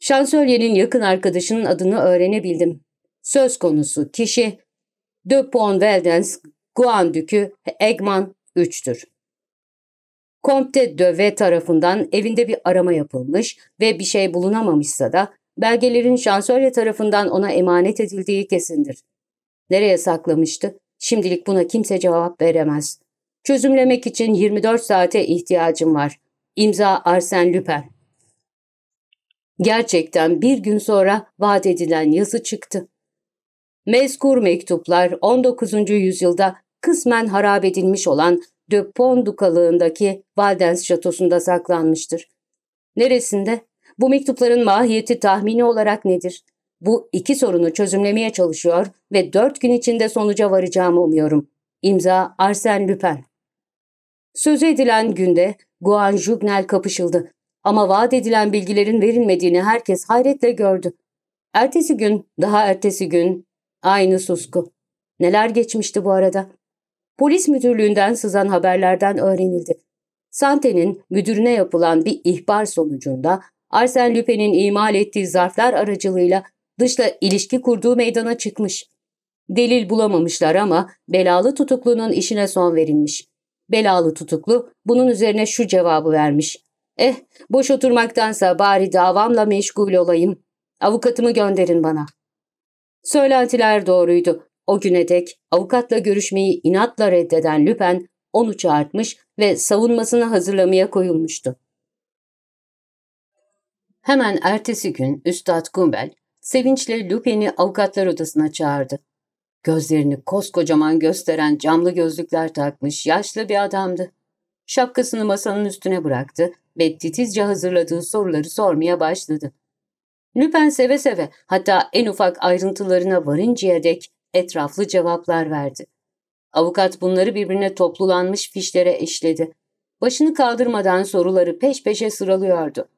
Şansölye'nin yakın arkadaşının adını öğrenebildim. Söz konusu kişi De Ponveldens Guan Dükü Egman 3'tür. Comte de V tarafından evinde bir arama yapılmış ve bir şey bulunamamışsa da belgelerin şansölye tarafından ona emanet edildiği kesindir. Nereye saklamıştı? Şimdilik buna kimse cevap veremez. Çözümlemek için 24 saate ihtiyacım var. İmza Arsen Lüpen. Gerçekten bir gün sonra vaat edilen yazı çıktı. Mezkur mektuplar 19. yüzyılda kısmen harap edilmiş olan De Pont Dukalığındaki Valdens Şatosu'nda saklanmıştır. Neresinde? Bu mektupların mahiyeti tahmini olarak nedir? Bu iki sorunu çözümlemeye çalışıyor ve dört gün içinde sonuca varacağımı umuyorum. İmza Arsène Lupin. Söz edilen günde Guan Jugnel kapışıldı ama vaat edilen bilgilerin verilmediğini herkes hayretle gördü. Ertesi gün, daha ertesi gün aynı susku. Neler geçmişti bu arada? Polis müdürlüğünden sızan haberlerden öğrenildi. Sante'nin müdürüne yapılan bir ihbar sonucunda Arsène Lupin'in imal ettiği zarflar aracılığıyla dışla ilişki kurduğu meydana çıkmış. Delil bulamamışlar ama belalı tutuklunun işine son verilmiş. Belalı tutuklu bunun üzerine şu cevabı vermiş. Eh, boş oturmaktansa bari davamla meşgul olayım. Avukatımı gönderin bana. Söylentiler doğruydu. O güne dek avukatla görüşmeyi inatla reddeden Lüpen onu çağırtmış ve savunmasını hazırlamaya koyulmuştu. Hemen ertesi gün Üstad Gumbel sevinçle Lupin'i avukatlar odasına çağırdı. Gözlerini koskocaman gösteren camlı gözlükler takmış yaşlı bir adamdı. Şapkasını masanın üstüne bıraktı ve titizce hazırladığı soruları sormaya başladı. Lüpen seve seve hatta en ufak ayrıntılarına varıncaya dek etraflı cevaplar verdi. Avukat bunları birbirine toplulanmış fişlere eşledi. Başını kaldırmadan soruları peş peşe sıralıyordu.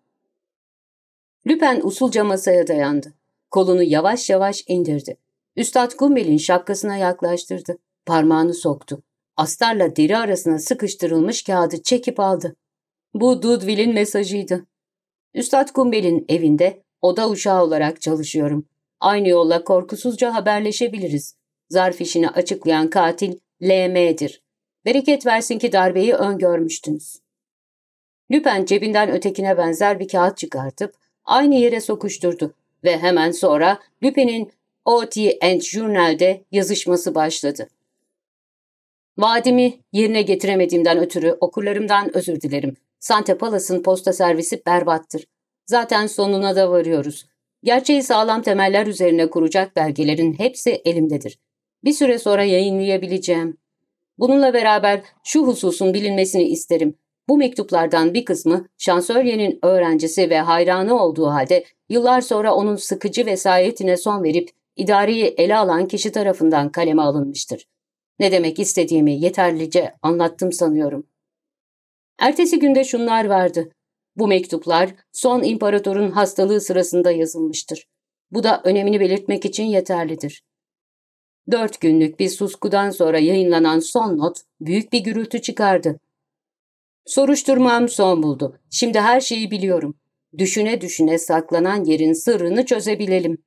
Lüpen usulca masaya dayandı. Kolunu yavaş yavaş indirdi. Üstad Kumbel'in şapkasına yaklaştırdı. Parmağını soktu. Astarla deri arasına sıkıştırılmış kağıdı çekip aldı. Bu Dudville'in mesajıydı. Üstad Kumbel'in evinde oda uşağı olarak çalışıyorum. Aynı yolla korkusuzca haberleşebiliriz. Zarf işini açıklayan katil LM'dir. Bereket versin ki darbeyi öngörmüştünüz. Lüpen cebinden ötekine benzer bir kağıt çıkartıp aynı yere sokuşturdu ve hemen sonra Lupin'in O.T. and Journal'de yazışması başladı. Vadimi yerine getiremediğimden ötürü okurlarımdan özür dilerim. Santa Palas'ın posta servisi berbattır. Zaten sonuna da varıyoruz. Gerçeği sağlam temeller üzerine kuracak belgelerin hepsi elimdedir. Bir süre sonra yayınlayabileceğim. Bununla beraber şu hususun bilinmesini isterim. Bu mektuplardan bir kısmı şansölyenin öğrencisi ve hayranı olduğu halde yıllar sonra onun sıkıcı vesayetine son verip idareyi ele alan kişi tarafından kaleme alınmıştır. Ne demek istediğimi yeterlice anlattım sanıyorum. Ertesi günde şunlar vardı. Bu mektuplar son imparatorun hastalığı sırasında yazılmıştır. Bu da önemini belirtmek için yeterlidir. Dört günlük bir suskudan sonra yayınlanan son not büyük bir gürültü çıkardı. Soruşturmam son buldu. Şimdi her şeyi biliyorum. Düşüne düşüne saklanan yerin sırrını çözebilelim.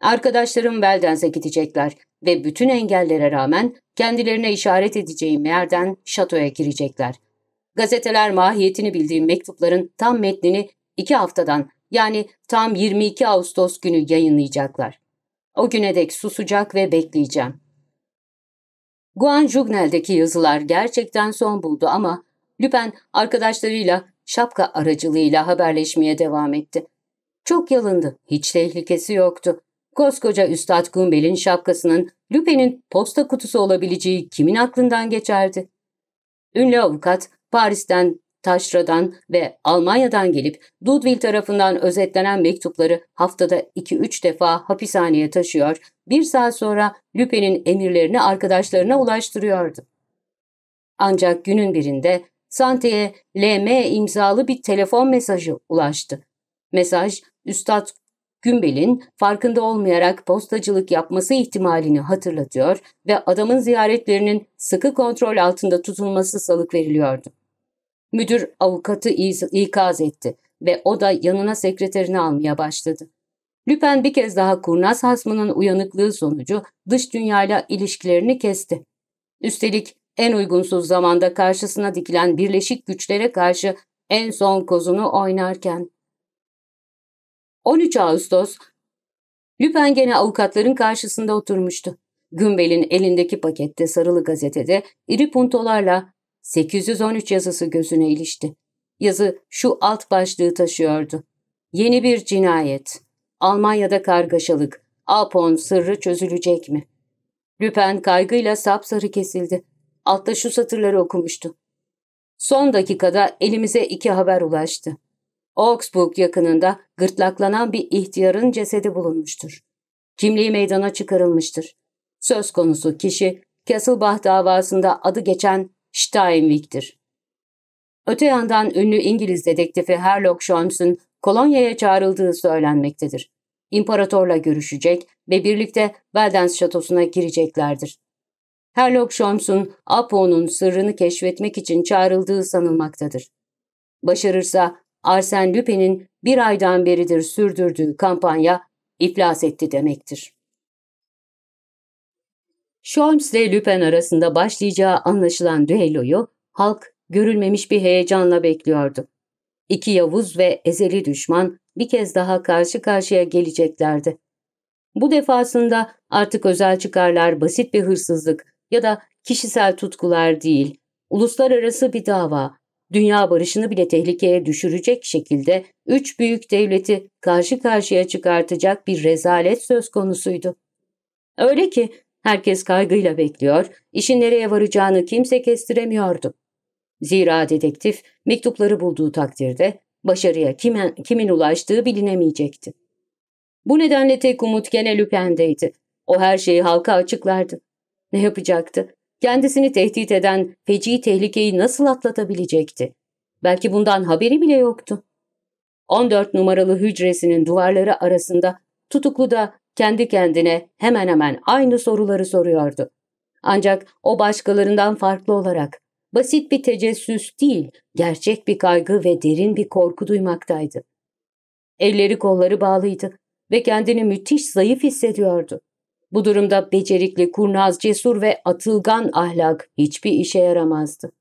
Arkadaşlarım Veldens'e gidecekler ve bütün engellere rağmen kendilerine işaret edeceğim yerden şatoya girecekler. Gazeteler mahiyetini bildiğim mektupların tam metnini iki haftadan yani tam 22 Ağustos günü yayınlayacaklar. O güne dek susacak ve bekleyeceğim. Guanjugnel'deki yazılar gerçekten son buldu ama Lüpen arkadaşlarıyla şapka aracılığıyla haberleşmeye devam etti. Çok yalındı, hiç tehlikesi yoktu. Koskoca Üstad Gumbel'in şapkasının Lüpen'in posta kutusu olabileceği kimin aklından geçerdi? Ünlü avukat Paris'ten, Taşra'dan ve Almanya'dan gelip Dudville tarafından özetlenen mektupları haftada 2-3 defa hapishaneye taşıyor, bir saat sonra Lüpen'in emirlerini arkadaşlarına ulaştırıyordu. Ancak günün birinde Sante'ye LM imzalı bir telefon mesajı ulaştı. Mesaj, Üstad Gümbel'in farkında olmayarak postacılık yapması ihtimalini hatırlatıyor ve adamın ziyaretlerinin sıkı kontrol altında tutulması salık veriliyordu. Müdür avukatı ikaz etti ve o da yanına sekreterini almaya başladı. Lüpen bir kez daha kurnaz hasmının uyanıklığı sonucu dış dünyayla ilişkilerini kesti. Üstelik en uygunsuz zamanda karşısına dikilen birleşik güçlere karşı en son kozunu oynarken. 13 Ağustos, Lüpen gene avukatların karşısında oturmuştu. Gümbel'in elindeki pakette sarılı gazetede iri puntolarla 813 yazısı gözüne ilişti. Yazı şu alt başlığı taşıyordu. Yeni bir cinayet. Almanya'da kargaşalık. Apon sırrı çözülecek mi? Lüpen kaygıyla sapsarı kesildi. Altta şu satırları okumuştu. Son dakikada elimize iki haber ulaştı. Augsburg yakınında gırtlaklanan bir ihtiyarın cesedi bulunmuştur. Kimliği meydana çıkarılmıştır. Söz konusu kişi Kesselbach davasında adı geçen Steinwick'tir. Öte yandan ünlü İngiliz dedektifi Herlock Sholmes'un Kolonya'ya çağrıldığı söylenmektedir. İmparatorla görüşecek ve birlikte Veldens şatosuna gireceklerdir. Herlock Sholmes'un Apo'nun sırrını keşfetmek için çağrıldığı sanılmaktadır. Başarırsa Arsène Lupin'in bir aydan beridir sürdürdüğü kampanya iflas etti demektir. Sholmes ile Lupin arasında başlayacağı anlaşılan düelloyu halk görülmemiş bir heyecanla bekliyordu. İki Yavuz ve ezeli düşman bir kez daha karşı karşıya geleceklerdi. Bu defasında artık özel çıkarlar basit bir hırsızlık ya da kişisel tutkular değil, uluslararası bir dava, dünya barışını bile tehlikeye düşürecek şekilde üç büyük devleti karşı karşıya çıkartacak bir rezalet söz konusuydu. Öyle ki herkes kaygıyla bekliyor, işin nereye varacağını kimse kestiremiyordu. Zira dedektif mektupları bulduğu takdirde başarıya kimen, kimin ulaştığı bilinemeyecekti. Bu nedenle tek umut gene Lüpen'deydi. O her şeyi halka açıklardı. Ne yapacaktı? Kendisini tehdit eden feci tehlikeyi nasıl atlatabilecekti? Belki bundan haberi bile yoktu. 14 numaralı hücresinin duvarları arasında tutuklu da kendi kendine hemen hemen aynı soruları soruyordu. Ancak o başkalarından farklı olarak basit bir tecessüs değil, gerçek bir kaygı ve derin bir korku duymaktaydı. Elleri kolları bağlıydı ve kendini müthiş zayıf hissediyordu. Bu durumda becerikli, kurnaz, cesur ve atılgan ahlak hiçbir işe yaramazdı.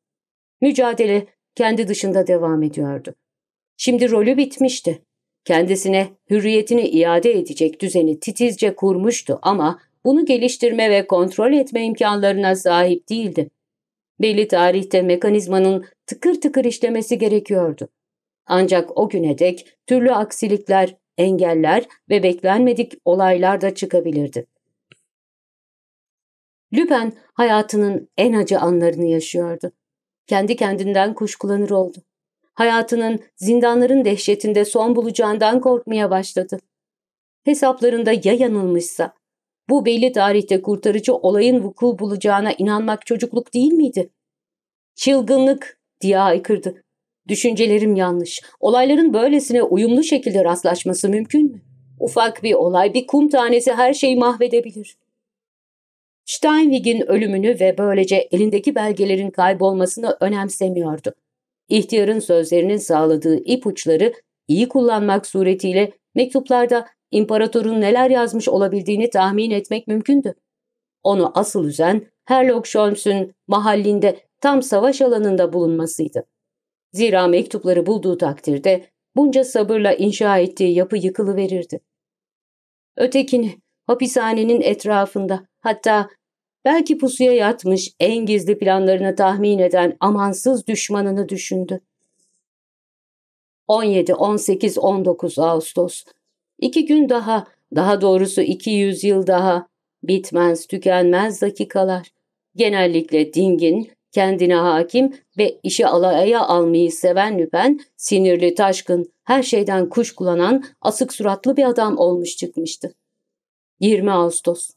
Mücadele kendi dışında devam ediyordu. Şimdi rolü bitmişti. Kendisine hürriyetini iade edecek düzeni titizce kurmuştu ama bunu geliştirme ve kontrol etme imkanlarına sahip değildi. Belli tarihte mekanizmanın tıkır tıkır işlemesi gerekiyordu. Ancak o güne dek türlü aksilikler, engeller ve beklenmedik olaylar da çıkabilirdi. Lüpen hayatının en acı anlarını yaşıyordu. Kendi kendinden kuşkulanır oldu. Hayatının zindanların dehşetinde son bulacağından korkmaya başladı. Hesaplarında ya yanılmışsa? Bu belli tarihte kurtarıcı olayın vuku bulacağına inanmak çocukluk değil miydi? Çılgınlık diye haykırdı. Düşüncelerim yanlış. Olayların böylesine uyumlu şekilde rastlaşması mümkün mü? Ufak bir olay, bir kum tanesi her şeyi mahvedebilir. Steinwig'in ölümünü ve böylece elindeki belgelerin kaybolmasını önemsemiyordu. İhtiyarın sözlerinin sağladığı ipuçları iyi kullanmak suretiyle mektuplarda imparatorun neler yazmış olabildiğini tahmin etmek mümkündü. Onu asıl üzen Herlock Sholmes'ün mahallinde tam savaş alanında bulunmasıydı. Zira mektupları bulduğu takdirde bunca sabırla inşa ettiği yapı yıkılıverirdi. Ötekini, Hapishanenin etrafında hatta belki pusuya yatmış en gizli planlarını tahmin eden amansız düşmanını düşündü. 17, 18, 19 Ağustos. İki gün daha, daha doğrusu iki yüzyıl daha. Bitmez, tükenmez dakikalar. Genellikle dingin, kendine hakim ve işi alaya almayı seven Lüpen, sinirli, taşkın, her şeyden kuşkulanan, asık suratlı bir adam olmuş çıkmıştı. 20 Ağustos.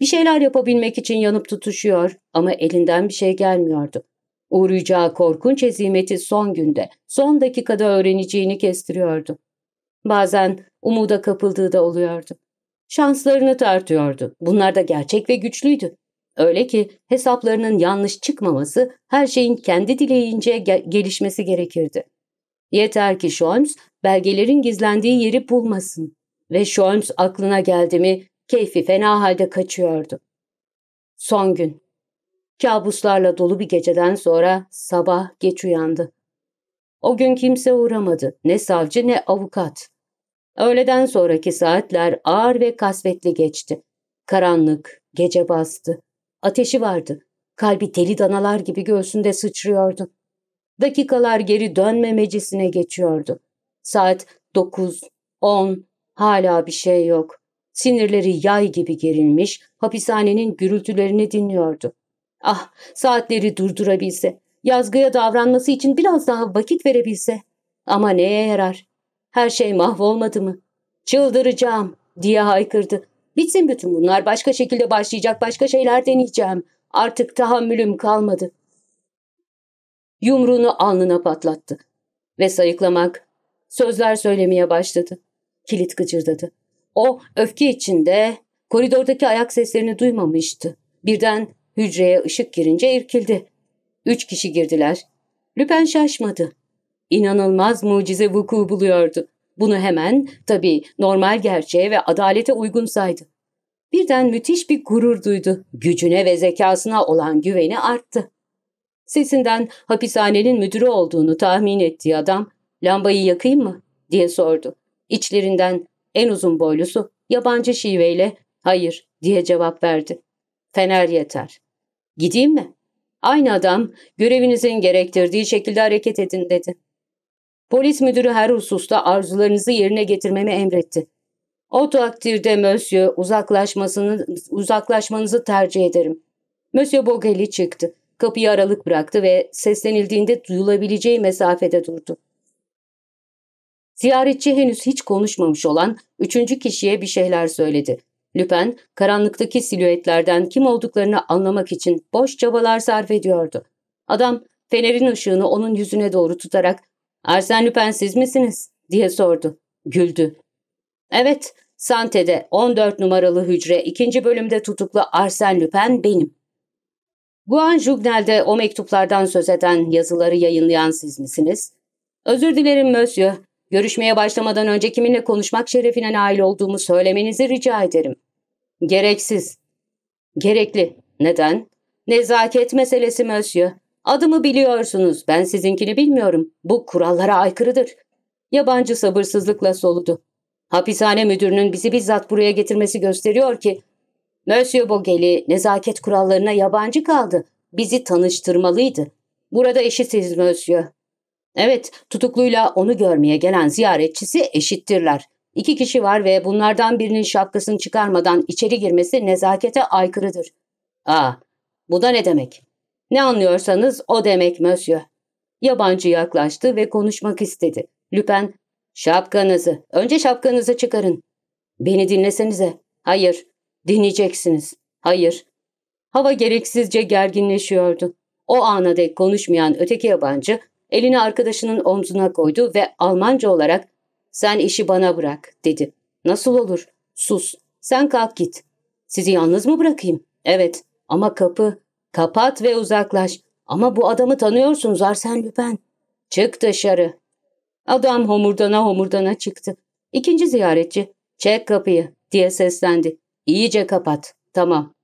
Bir şeyler yapabilmek için yanıp tutuşuyor ama elinden bir şey gelmiyordu. Uğrayacağı korkunç hezimeti son günde, son dakikada öğreneceğini kestiriyordu. Bazen umuda kapıldığı da oluyordu. Şanslarını tartıyordu. Bunlar da gerçek ve güçlüydü. Öyle ki hesaplarının yanlış çıkmaması her şeyin kendi dileğince gel gelişmesi gerekirdi. Yeter ki Sholmes belgelerin gizlendiği yeri bulmasın ve Sholmes aklına geldi mi keyfi fena halde kaçıyordu. Son gün. Kabuslarla dolu bir geceden sonra sabah geç uyandı. O gün kimse uğramadı. Ne savcı ne avukat. Öğleden sonraki saatler ağır ve kasvetli geçti. Karanlık, gece bastı. Ateşi vardı. Kalbi deli danalar gibi göğsünde sıçrıyordu. Dakikalar geri dönmemecesine geçiyordu. Saat dokuz, on, Hala bir şey yok. Sinirleri yay gibi gerilmiş, hapishanenin gürültülerini dinliyordu. Ah, saatleri durdurabilse, yazgıya davranması için biraz daha vakit verebilse. Ama neye yarar? Her şey mahvolmadı mı? Çıldıracağım diye haykırdı. Bitsin bütün bunlar, başka şekilde başlayacak başka şeyler deneyeceğim. Artık tahammülüm kalmadı. Yumruğunu alnına patlattı ve sayıklamak, sözler söylemeye başladı. Kilit gıcırdadı. O öfke içinde koridordaki ayak seslerini duymamıştı. Birden hücreye ışık girince irkildi. Üç kişi girdiler. Lüpen şaşmadı. İnanılmaz mucize vuku buluyordu. Bunu hemen, tabii normal gerçeğe ve adalete uygun saydı. Birden müthiş bir gurur duydu. Gücüne ve zekasına olan güveni arttı. Sesinden hapishanenin müdürü olduğunu tahmin ettiği adam, ''Lambayı yakayım mı?'' diye sordu. İçlerinden en uzun boylusu yabancı şiveyle hayır diye cevap verdi. Fener yeter. Gideyim mi? Aynı adam görevinizin gerektirdiği şekilde hareket edin dedi. Polis müdürü her hususta arzularınızı yerine getirmemi emretti. O takdirde Monsieur uzaklaşmasını, uzaklaşmanızı tercih ederim. Monsieur Bogeli çıktı. Kapıyı aralık bıraktı ve seslenildiğinde duyulabileceği mesafede durdu. Ziyaretçi henüz hiç konuşmamış olan üçüncü kişiye bir şeyler söyledi. Lüpen, karanlıktaki silüetlerden kim olduklarını anlamak için boş çabalar sarf ediyordu. Adam, fenerin ışığını onun yüzüne doğru tutarak ''Arsen Lüpen siz misiniz?'' diye sordu. Güldü. ''Evet, Sante'de 14 numaralı hücre ikinci bölümde tutuklu Arsen Lüpen benim.'' Guan Jugnel'de o mektuplardan söz eden yazıları yayınlayan siz misiniz? Özür dilerim Mösyö." Görüşmeye başlamadan önce kiminle konuşmak şerefine nail olduğumu söylemenizi rica ederim. Gereksiz. Gerekli. Neden? Nezaket meselesi Mösyö. Adımı biliyorsunuz. Ben sizinkini bilmiyorum. Bu kurallara aykırıdır. Yabancı sabırsızlıkla soludu. Hapishane müdürünün bizi bizzat buraya getirmesi gösteriyor ki Monsieur Bogeli nezaket kurallarına yabancı kaldı. Bizi tanıştırmalıydı. Burada eşitiz Monsieur. Evet, tutukluyla onu görmeye gelen ziyaretçisi eşittirler. İki kişi var ve bunlardan birinin şapkasını çıkarmadan içeri girmesi nezakete aykırıdır. Aa, bu da ne demek? Ne anlıyorsanız o demek Mösyö. Yabancı yaklaştı ve konuşmak istedi. Lüpen, şapkanızı, önce şapkanızı çıkarın. Beni dinlesenize. Hayır, dinleyeceksiniz. Hayır. Hava gereksizce gerginleşiyordu. O ana dek konuşmayan öteki yabancı Elini arkadaşının omzuna koydu ve Almanca olarak ''Sen işi bana bırak'' dedi. ''Nasıl olur? Sus. Sen kalk git. Sizi yalnız mı bırakayım? Evet. Ama kapı. Kapat ve uzaklaş. Ama bu adamı tanıyorsunuz Arsen Lüpen. Çık dışarı.'' Adam homurdana homurdana çıktı. İkinci ziyaretçi ''Çek kapıyı'' diye seslendi. ''İyice kapat. Tamam.''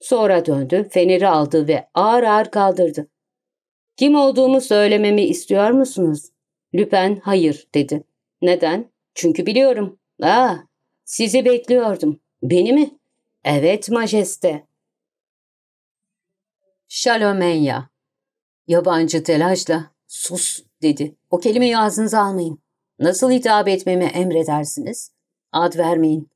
Sonra döndü, feneri aldı ve ağır ağır kaldırdı. Kim olduğumu söylememi istiyor musunuz? Lüpen hayır dedi. Neden? Çünkü biliyorum. Aa, ah, sizi bekliyordum. Beni mi? Evet majeste. Şalomenya. Yabancı telaşla sus dedi. O kelimeyi ağzınıza almayın. Nasıl hitap etmemi emredersiniz? Ad vermeyin.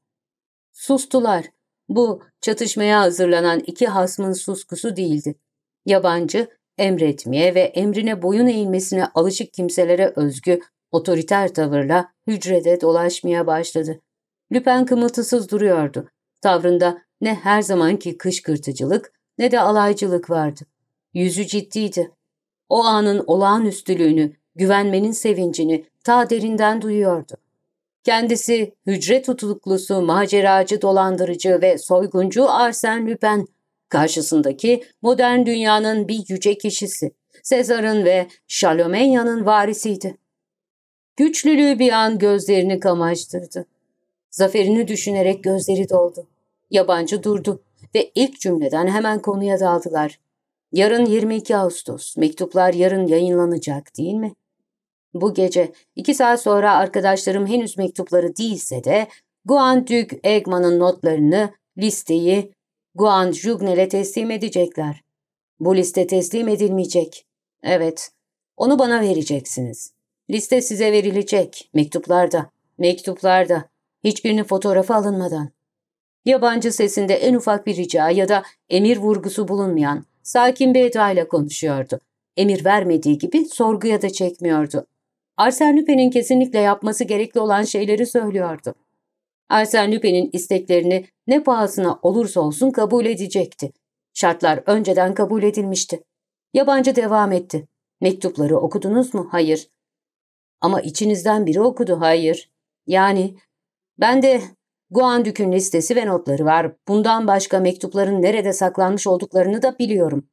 Sustular. Bu çatışmaya hazırlanan iki hasmın suskusu değildi. Yabancı emretmeye ve emrine boyun eğilmesine alışık kimselere özgü otoriter tavırla hücrede dolaşmaya başladı. Lüpen kımıltısız duruyordu. Tavrında ne her zamanki kışkırtıcılık ne de alaycılık vardı. Yüzü ciddiydi. O anın olağanüstülüğünü, güvenmenin sevincini ta derinden duyuyordu. Kendisi hücre tutuluklusu, maceracı, dolandırıcı ve soyguncu Arsen Lüpen karşısındaki modern dünyanın bir yüce kişisi, Sezar'ın ve Şalomenya'nın varisiydi. Güçlülüğü bir an gözlerini kamaştırdı. Zaferini düşünerek gözleri doldu. Yabancı durdu ve ilk cümleden hemen konuya daldılar. Yarın 22 Ağustos, mektuplar yarın yayınlanacak değil mi? Bu gece iki saat sonra arkadaşlarım henüz mektupları değilse de Guan Duke Eggman'ın notlarını, listeyi, Guanjugnel'e teslim edecekler. Bu liste teslim edilmeyecek. Evet, onu bana vereceksiniz. Liste size verilecek, mektuplarda, mektuplarda, hiçbirinin fotoğrafı alınmadan. Yabancı sesinde en ufak bir rica ya da emir vurgusu bulunmayan, sakin bir edayla konuşuyordu. Emir vermediği gibi sorguya da çekmiyordu. Arsene Lupin'in kesinlikle yapması gerekli olan şeyleri söylüyordu. Arsène Lupin'in isteklerini ne pahasına olursa olsun kabul edecekti. Şartlar önceden kabul edilmişti. Yabancı devam etti. Mektupları okudunuz mu? Hayır. Ama içinizden biri okudu. Hayır. Yani ben de Guandük'ün listesi ve notları var. Bundan başka mektupların nerede saklanmış olduklarını da biliyorum.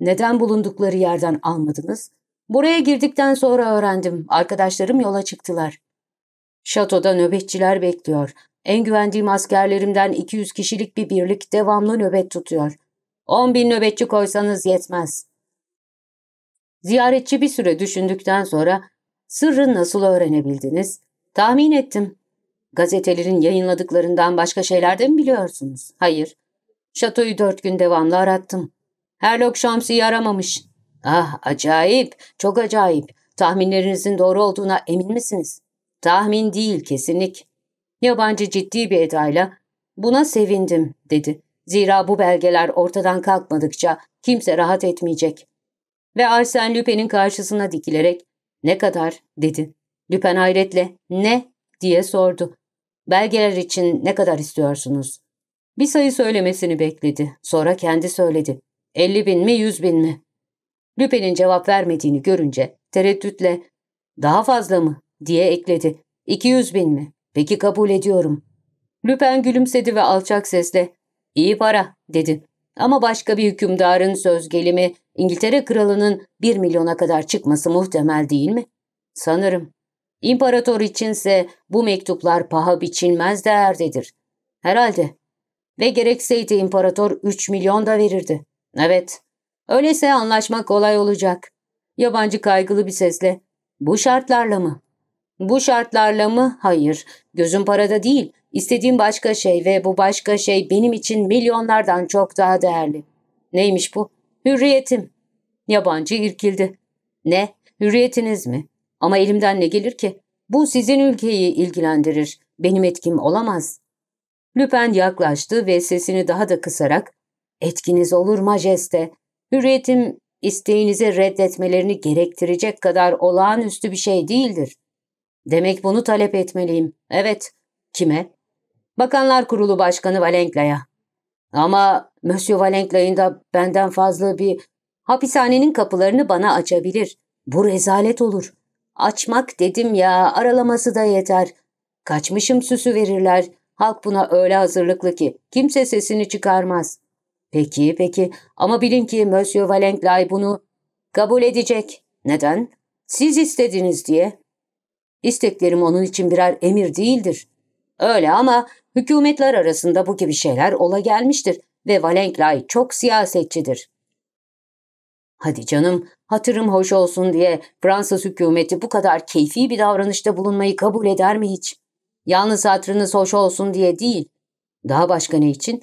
Neden bulundukları yerden almadınız? Buraya girdikten sonra öğrendim. Arkadaşlarım yola çıktılar. Şatoda nöbetçiler bekliyor. En güvendiğim askerlerimden 200 kişilik bir birlik devamlı nöbet tutuyor. 10 bin nöbetçi koysanız yetmez. Ziyaretçi bir süre düşündükten sonra sırrı nasıl öğrenebildiniz? Tahmin ettim. Gazetelerin yayınladıklarından başka şeylerden mi biliyorsunuz? Hayır. Şatoyu dört gün devamlı arattım. Herlok Şamsi'yi aramamış. Ah acayip, çok acayip. Tahminlerinizin doğru olduğuna emin misiniz? Tahmin değil, kesinlik. Yabancı ciddi bir edayla ''Buna sevindim.'' dedi. Zira bu belgeler ortadan kalkmadıkça kimse rahat etmeyecek. Ve Arsene Lupin'in karşısına dikilerek ''Ne kadar?'' dedi. Lupin hayretle ''Ne?'' diye sordu. ''Belgeler için ne kadar istiyorsunuz?'' Bir sayı söylemesini bekledi. Sonra kendi söyledi. ''Elli bin mi, yüz bin mi?'' Lupin'in cevap vermediğini görünce tereddütle ''Daha fazla mı?'' diye ekledi. ''İki yüz bin mi?'' Peki kabul ediyorum. Lüpen gülümsedi ve alçak sesle iyi para dedi. Ama başka bir hükümdarın söz gelimi İngiltere kralının bir milyona kadar çıkması muhtemel değil mi? Sanırım. İmparator içinse bu mektuplar paha biçilmez değerdedir. Herhalde. Ve gerekseydi imparator üç milyon da verirdi. Evet. Öyleyse anlaşmak kolay olacak. Yabancı kaygılı bir sesle. Bu şartlarla mı? Bu şartlarla mı? Hayır. Gözüm parada değil. İstediğim başka şey ve bu başka şey benim için milyonlardan çok daha değerli. Neymiş bu? Hürriyetim. Yabancı irkildi. Ne? Hürriyetiniz mi? Ama elimden ne gelir ki? Bu sizin ülkeyi ilgilendirir. Benim etkim olamaz. Lüpen yaklaştı ve sesini daha da kısarak ''Etkiniz olur majeste. Hürriyetim isteğinizi reddetmelerini gerektirecek kadar olağanüstü bir şey değildir.'' Demek bunu talep etmeliyim. Evet. Kime? Bakanlar Kurulu Başkanı Valenkla'ya. Ama Monsieur Valenklay'ın da benden fazla bir... Hapishanenin kapılarını bana açabilir. Bu rezalet olur. Açmak dedim ya, aralaması da yeter. Kaçmışım süsü verirler. Halk buna öyle hazırlıklı ki kimse sesini çıkarmaz. Peki, peki ama bilin ki Monsieur Valenklay bunu kabul edecek. Neden? Siz istediniz diye. İsteklerim onun için birer emir değildir. Öyle ama hükümetler arasında bu gibi şeyler ola gelmiştir ve Valenklay çok siyasetçidir. Hadi canım, hatırım hoş olsun diye Fransız hükümeti bu kadar keyfi bir davranışta bulunmayı kabul eder mi hiç? Yalnız hatırınız hoş olsun diye değil. Daha başka ne için?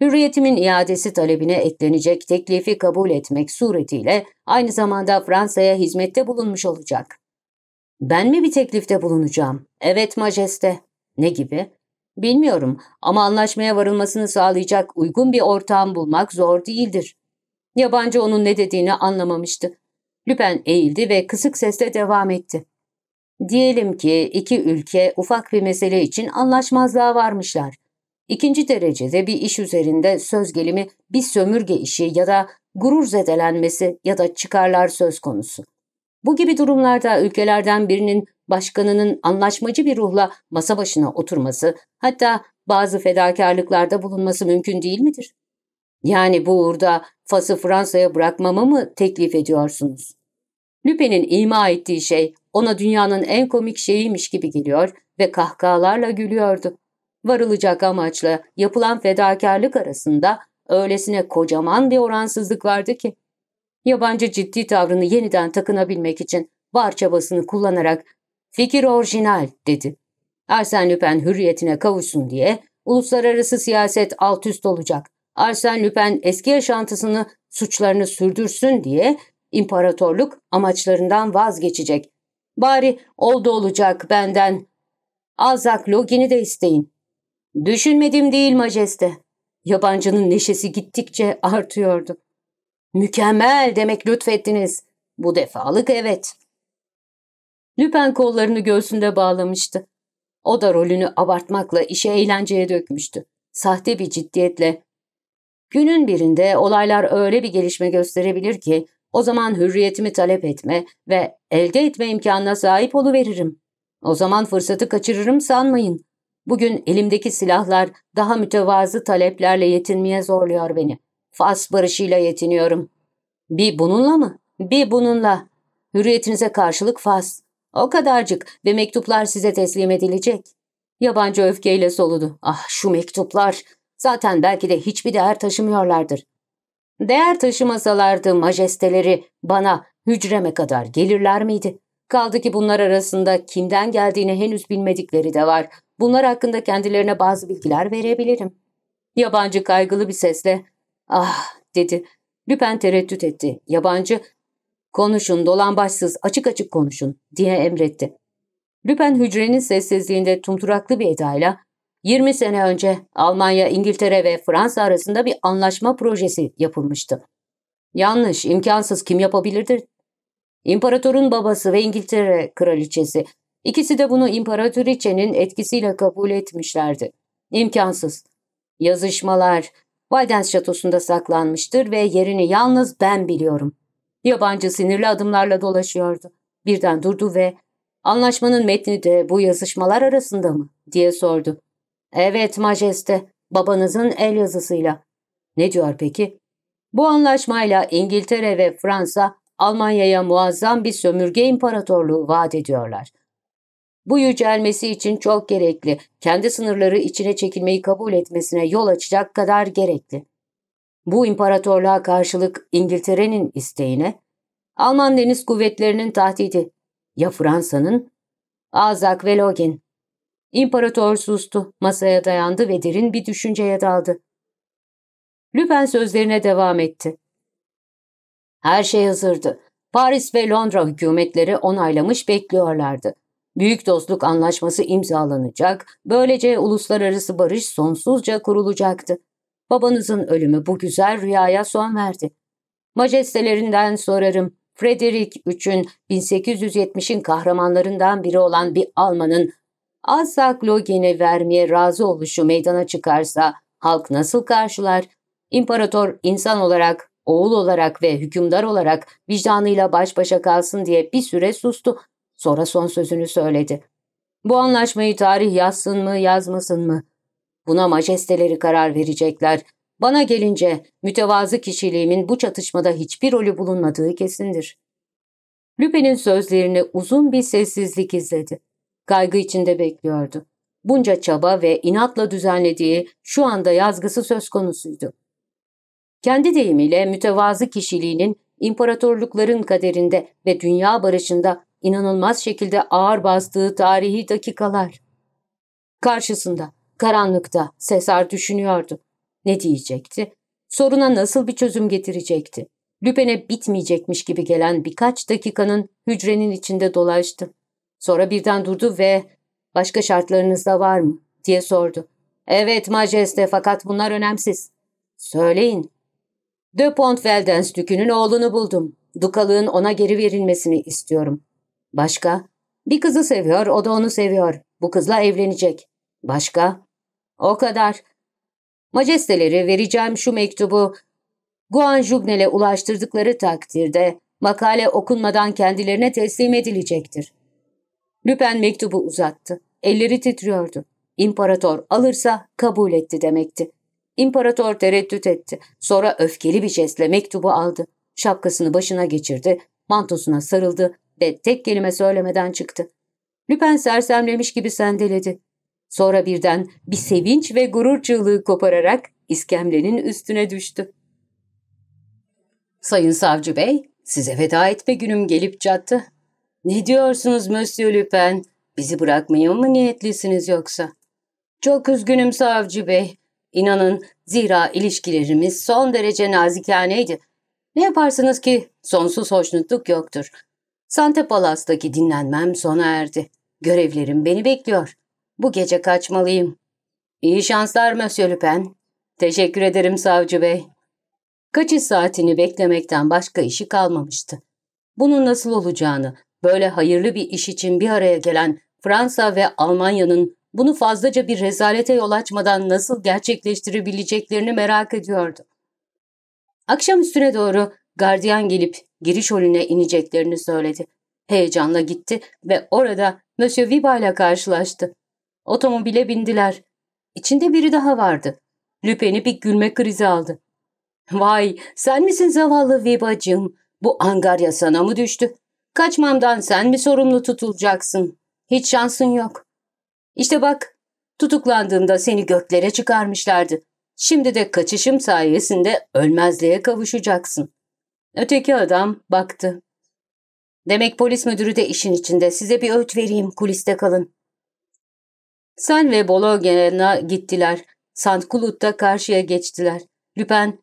Hürriyetimin iadesi talebine eklenecek teklifi kabul etmek suretiyle aynı zamanda Fransa'ya hizmette bulunmuş olacak. Ben mi bir teklifte bulunacağım? Evet majeste. Ne gibi? Bilmiyorum ama anlaşmaya varılmasını sağlayacak uygun bir ortağım bulmak zor değildir. Yabancı onun ne dediğini anlamamıştı. Lüpen eğildi ve kısık sesle devam etti. Diyelim ki iki ülke ufak bir mesele için anlaşmazlığa varmışlar. İkinci derecede bir iş üzerinde söz gelimi bir sömürge işi ya da gurur zedelenmesi ya da çıkarlar söz konusu. Bu gibi durumlarda ülkelerden birinin başkanının anlaşmacı bir ruhla masa başına oturması, hatta bazı fedakarlıklarda bulunması mümkün değil midir? Yani bu uğurda Fas'ı Fransa'ya bırakmamı mı teklif ediyorsunuz? Lüpe'nin ima ettiği şey ona dünyanın en komik şeyiymiş gibi geliyor ve kahkahalarla gülüyordu. Varılacak amaçla yapılan fedakarlık arasında öylesine kocaman bir oransızlık vardı ki. Yabancı ciddi tavrını yeniden takınabilmek için var çabasını kullanarak fikir orijinal dedi. Arsene Lupin hürriyetine kavuşsun diye uluslararası siyaset alt üst olacak. Arsene Lupin eski yaşantısını suçlarını sürdürsün diye imparatorluk amaçlarından vazgeçecek. Bari oldu olacak benden. Alzak Login'i de isteyin. Düşünmedim değil majeste. Yabancının neşesi gittikçe artıyordu. Mükemmel demek lütfettiniz. Bu defalık evet. Lüpen kollarını göğsünde bağlamıştı. O da rolünü abartmakla işe eğlenceye dökmüştü. Sahte bir ciddiyetle. Günün birinde olaylar öyle bir gelişme gösterebilir ki o zaman hürriyetimi talep etme ve elde etme imkanına sahip oluveririm. O zaman fırsatı kaçırırım sanmayın. Bugün elimdeki silahlar daha mütevazı taleplerle yetinmeye zorluyor beni. Fas barışıyla yetiniyorum. Bir bununla mı? Bir bununla. Hürriyetinize karşılık Fas. O kadarcık ve mektuplar size teslim edilecek. Yabancı öfkeyle soludu. Ah şu mektuplar. Zaten belki de hiçbir değer taşımıyorlardır. Değer taşımasalardı majesteleri bana hücreme kadar gelirler miydi? Kaldı ki bunlar arasında kimden geldiğini henüz bilmedikleri de var. Bunlar hakkında kendilerine bazı bilgiler verebilirim. Yabancı kaygılı bir sesle Ah dedi. Lüpen tereddüt etti. Yabancı konuşun dolambaçsız açık açık konuşun diye emretti. Lüpen hücrenin sessizliğinde tumturaklı bir edayla 20 sene önce Almanya, İngiltere ve Fransa arasında bir anlaşma projesi yapılmıştı. Yanlış, imkansız kim yapabilirdi? İmparatorun babası ve İngiltere kraliçesi. İkisi de bunu imparatoriçenin etkisiyle kabul etmişlerdi. İmkansız. Yazışmalar, Validens şatosunda saklanmıştır ve yerini yalnız ben biliyorum. Yabancı sinirli adımlarla dolaşıyordu. Birden durdu ve ''Anlaşmanın metni de bu yazışmalar arasında mı?'' diye sordu. ''Evet majeste, babanızın el yazısıyla.'' ''Ne diyor peki?'' Bu anlaşmayla İngiltere ve Fransa Almanya'ya muazzam bir sömürge imparatorluğu vaat ediyorlar. Bu yücelmesi için çok gerekli, kendi sınırları içine çekilmeyi kabul etmesine yol açacak kadar gerekli. Bu imparatorluğa karşılık İngiltere'nin isteğine, Alman deniz kuvvetlerinin tahdidi ya Fransa'nın? Azak ve Login. İmparator sustu, masaya dayandı ve derin bir düşünceye daldı. Lüpen sözlerine devam etti. Her şey hazırdı. Paris ve Londra hükümetleri onaylamış bekliyorlardı. Büyük Dostluk Anlaşması imzalanacak, böylece uluslararası barış sonsuzca kurulacaktı. Babanızın ölümü bu güzel rüyaya son verdi. Majestelerinden sorarım, Frederick III'ün 1870'in kahramanlarından biri olan bir Alman'ın Alsak Logen'e vermeye razı oluşu meydana çıkarsa halk nasıl karşılar? İmparator insan olarak, oğul olarak ve hükümdar olarak vicdanıyla baş başa kalsın diye bir süre sustu Sonra son sözünü söyledi. Bu anlaşmayı tarih yazsın mı yazmasın mı? Buna majesteleri karar verecekler. Bana gelince mütevazı kişiliğimin bu çatışmada hiçbir rolü bulunmadığı kesindir. Lüpe'nin sözlerini uzun bir sessizlik izledi. Kaygı içinde bekliyordu. Bunca çaba ve inatla düzenlediği şu anda yazgısı söz konusuydu. Kendi deyimiyle mütevazı kişiliğinin imparatorlukların kaderinde ve dünya barışında inanılmaz şekilde ağır bastığı tarihi dakikalar. Karşısında, karanlıkta Sesar düşünüyordu. Ne diyecekti? Soruna nasıl bir çözüm getirecekti? Lüpen'e bitmeyecekmiş gibi gelen birkaç dakikanın hücrenin içinde dolaştı. Sonra birden durdu ve ''Başka şartlarınız da var mı?'' diye sordu. ''Evet majeste fakat bunlar önemsiz.'' ''Söyleyin.'' ''De Pont dükünün oğlunu buldum. Dukalığın ona geri verilmesini istiyorum. Başka? Bir kızı seviyor, o da onu seviyor. Bu kızla evlenecek. Başka? O kadar. Majesteleri vereceğim şu mektubu Guan Guanjugnel'e ulaştırdıkları takdirde makale okunmadan kendilerine teslim edilecektir. Lüpen mektubu uzattı. Elleri titriyordu. İmparator alırsa kabul etti demekti. İmparator tereddüt etti. Sonra öfkeli bir jestle mektubu aldı. Şapkasını başına geçirdi, mantosuna sarıldı ve tek kelime söylemeden çıktı. Lüpen sersemlemiş gibi sendeledi. Sonra birden bir sevinç ve gurur çığlığı kopararak iskemlenin üstüne düştü. Sayın Savcı Bey, size veda etme günüm gelip çattı. Ne diyorsunuz Monsieur Lüpen? Bizi bırakmaya mı niyetlisiniz yoksa? Çok üzgünüm Savcı Bey. İnanın zira ilişkilerimiz son derece nazikaneydi. Ne yaparsınız ki sonsuz hoşnutluk yoktur. Sante Palas'taki dinlenmem sona erdi. Görevlerim beni bekliyor. Bu gece kaçmalıyım. İyi şanslar Monsieur Lüpen. Teşekkür ederim savcı bey. Kaçış saatini beklemekten başka işi kalmamıştı. Bunun nasıl olacağını, böyle hayırlı bir iş için bir araya gelen Fransa ve Almanya'nın bunu fazlaca bir rezalete yol açmadan nasıl gerçekleştirebileceklerini merak ediyordu. Akşam üstüne doğru gardiyan gelip giriş holüne ineceklerini söyledi. Heyecanla gitti ve orada Monsieur Viva ile karşılaştı. Otomobile bindiler. İçinde biri daha vardı. Lüpen'i bir gülme krizi aldı. ''Vay sen misin zavallı Viba'cığım? Bu angarya sana mı düştü? Kaçmamdan sen mi sorumlu tutulacaksın? Hiç şansın yok. İşte bak tutuklandığında seni göklere çıkarmışlardı. Şimdi de kaçışım sayesinde ölmezliğe kavuşacaksın.'' Öteki adam baktı. Demek polis müdürü de işin içinde. Size bir öğüt vereyim, kuliste kalın. Sen ve Bologna'ya gittiler. Santkulut'ta karşıya geçtiler. Lüpen,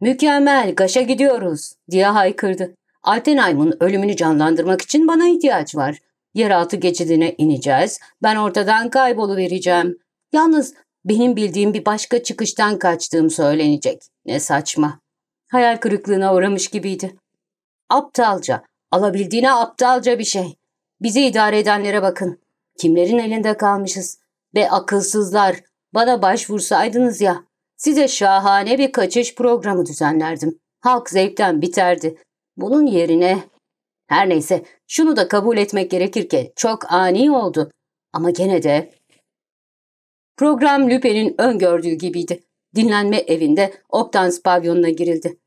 mükemmel, gaşa gidiyoruz diye haykırdı. Altenheim'ın ölümünü canlandırmak için bana ihtiyaç var. Yeraltı geçidine ineceğiz. Ben ortadan kayboluvereceğim. Yalnız benim bildiğim bir başka çıkıştan kaçtığım söylenecek. Ne saçma hayal kırıklığına uğramış gibiydi. Aptalca, alabildiğine aptalca bir şey. Bizi idare edenlere bakın. Kimlerin elinde kalmışız? Be akılsızlar, bana başvursaydınız ya. Size şahane bir kaçış programı düzenlerdim. Halk zevkten biterdi. Bunun yerine... Her neyse, şunu da kabul etmek gerekir ki çok ani oldu. Ama gene de... Program Lüpe'nin öngördüğü gibiydi dinlenme evinde Optans pavyonuna girildi.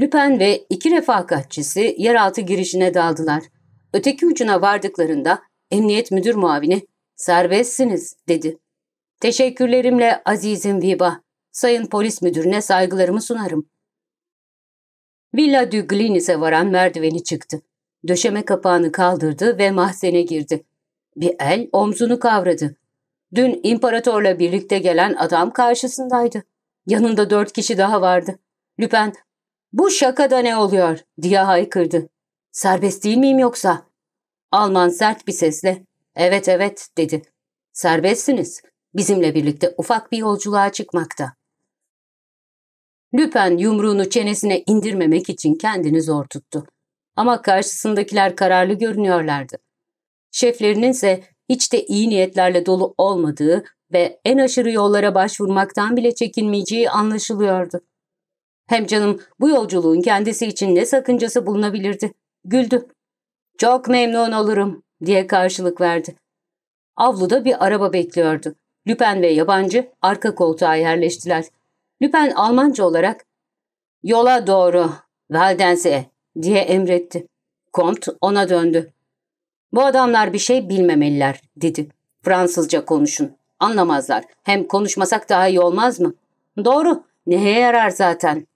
Lüpen ve iki refakatçisi yeraltı girişine daldılar. Öteki ucuna vardıklarında emniyet müdür muavini serbestsiniz dedi. Teşekkürlerimle azizim Viba, sayın polis müdürüne saygılarımı sunarım. Villa du Glinis'e varan merdiveni çıktı. Döşeme kapağını kaldırdı ve mahzene girdi. Bir el omzunu kavradı. Dün imparatorla birlikte gelen adam karşısındaydı. Yanında dört kişi daha vardı. Lüpen bu şakada ne oluyor diye haykırdı. Serbest değil miyim yoksa? Alman sert bir sesle evet evet dedi. Serbestsiniz. Bizimle birlikte ufak bir yolculuğa çıkmakta. Lüpen yumruğunu çenesine indirmemek için kendini zor tuttu. Ama karşısındakiler kararlı görünüyorlardı. Şeflerinin ise hiç de iyi niyetlerle dolu olmadığı ve en aşırı yollara başvurmaktan bile çekinmeyeceği anlaşılıyordu. Hem canım bu yolculuğun kendisi için ne sakıncası bulunabilirdi? Güldü. Çok memnun olurum diye karşılık verdi. Avluda bir araba bekliyordu. Lüpen ve yabancı arka koltuğa yerleştiler. Lüpen Almanca olarak yola doğru Valdense diye emretti. Kont ona döndü. Bu adamlar bir şey bilmemeliler dedi. Fransızca konuşun. Anlamazlar. Hem konuşmasak daha iyi olmaz mı? Doğru. Neye yarar zaten?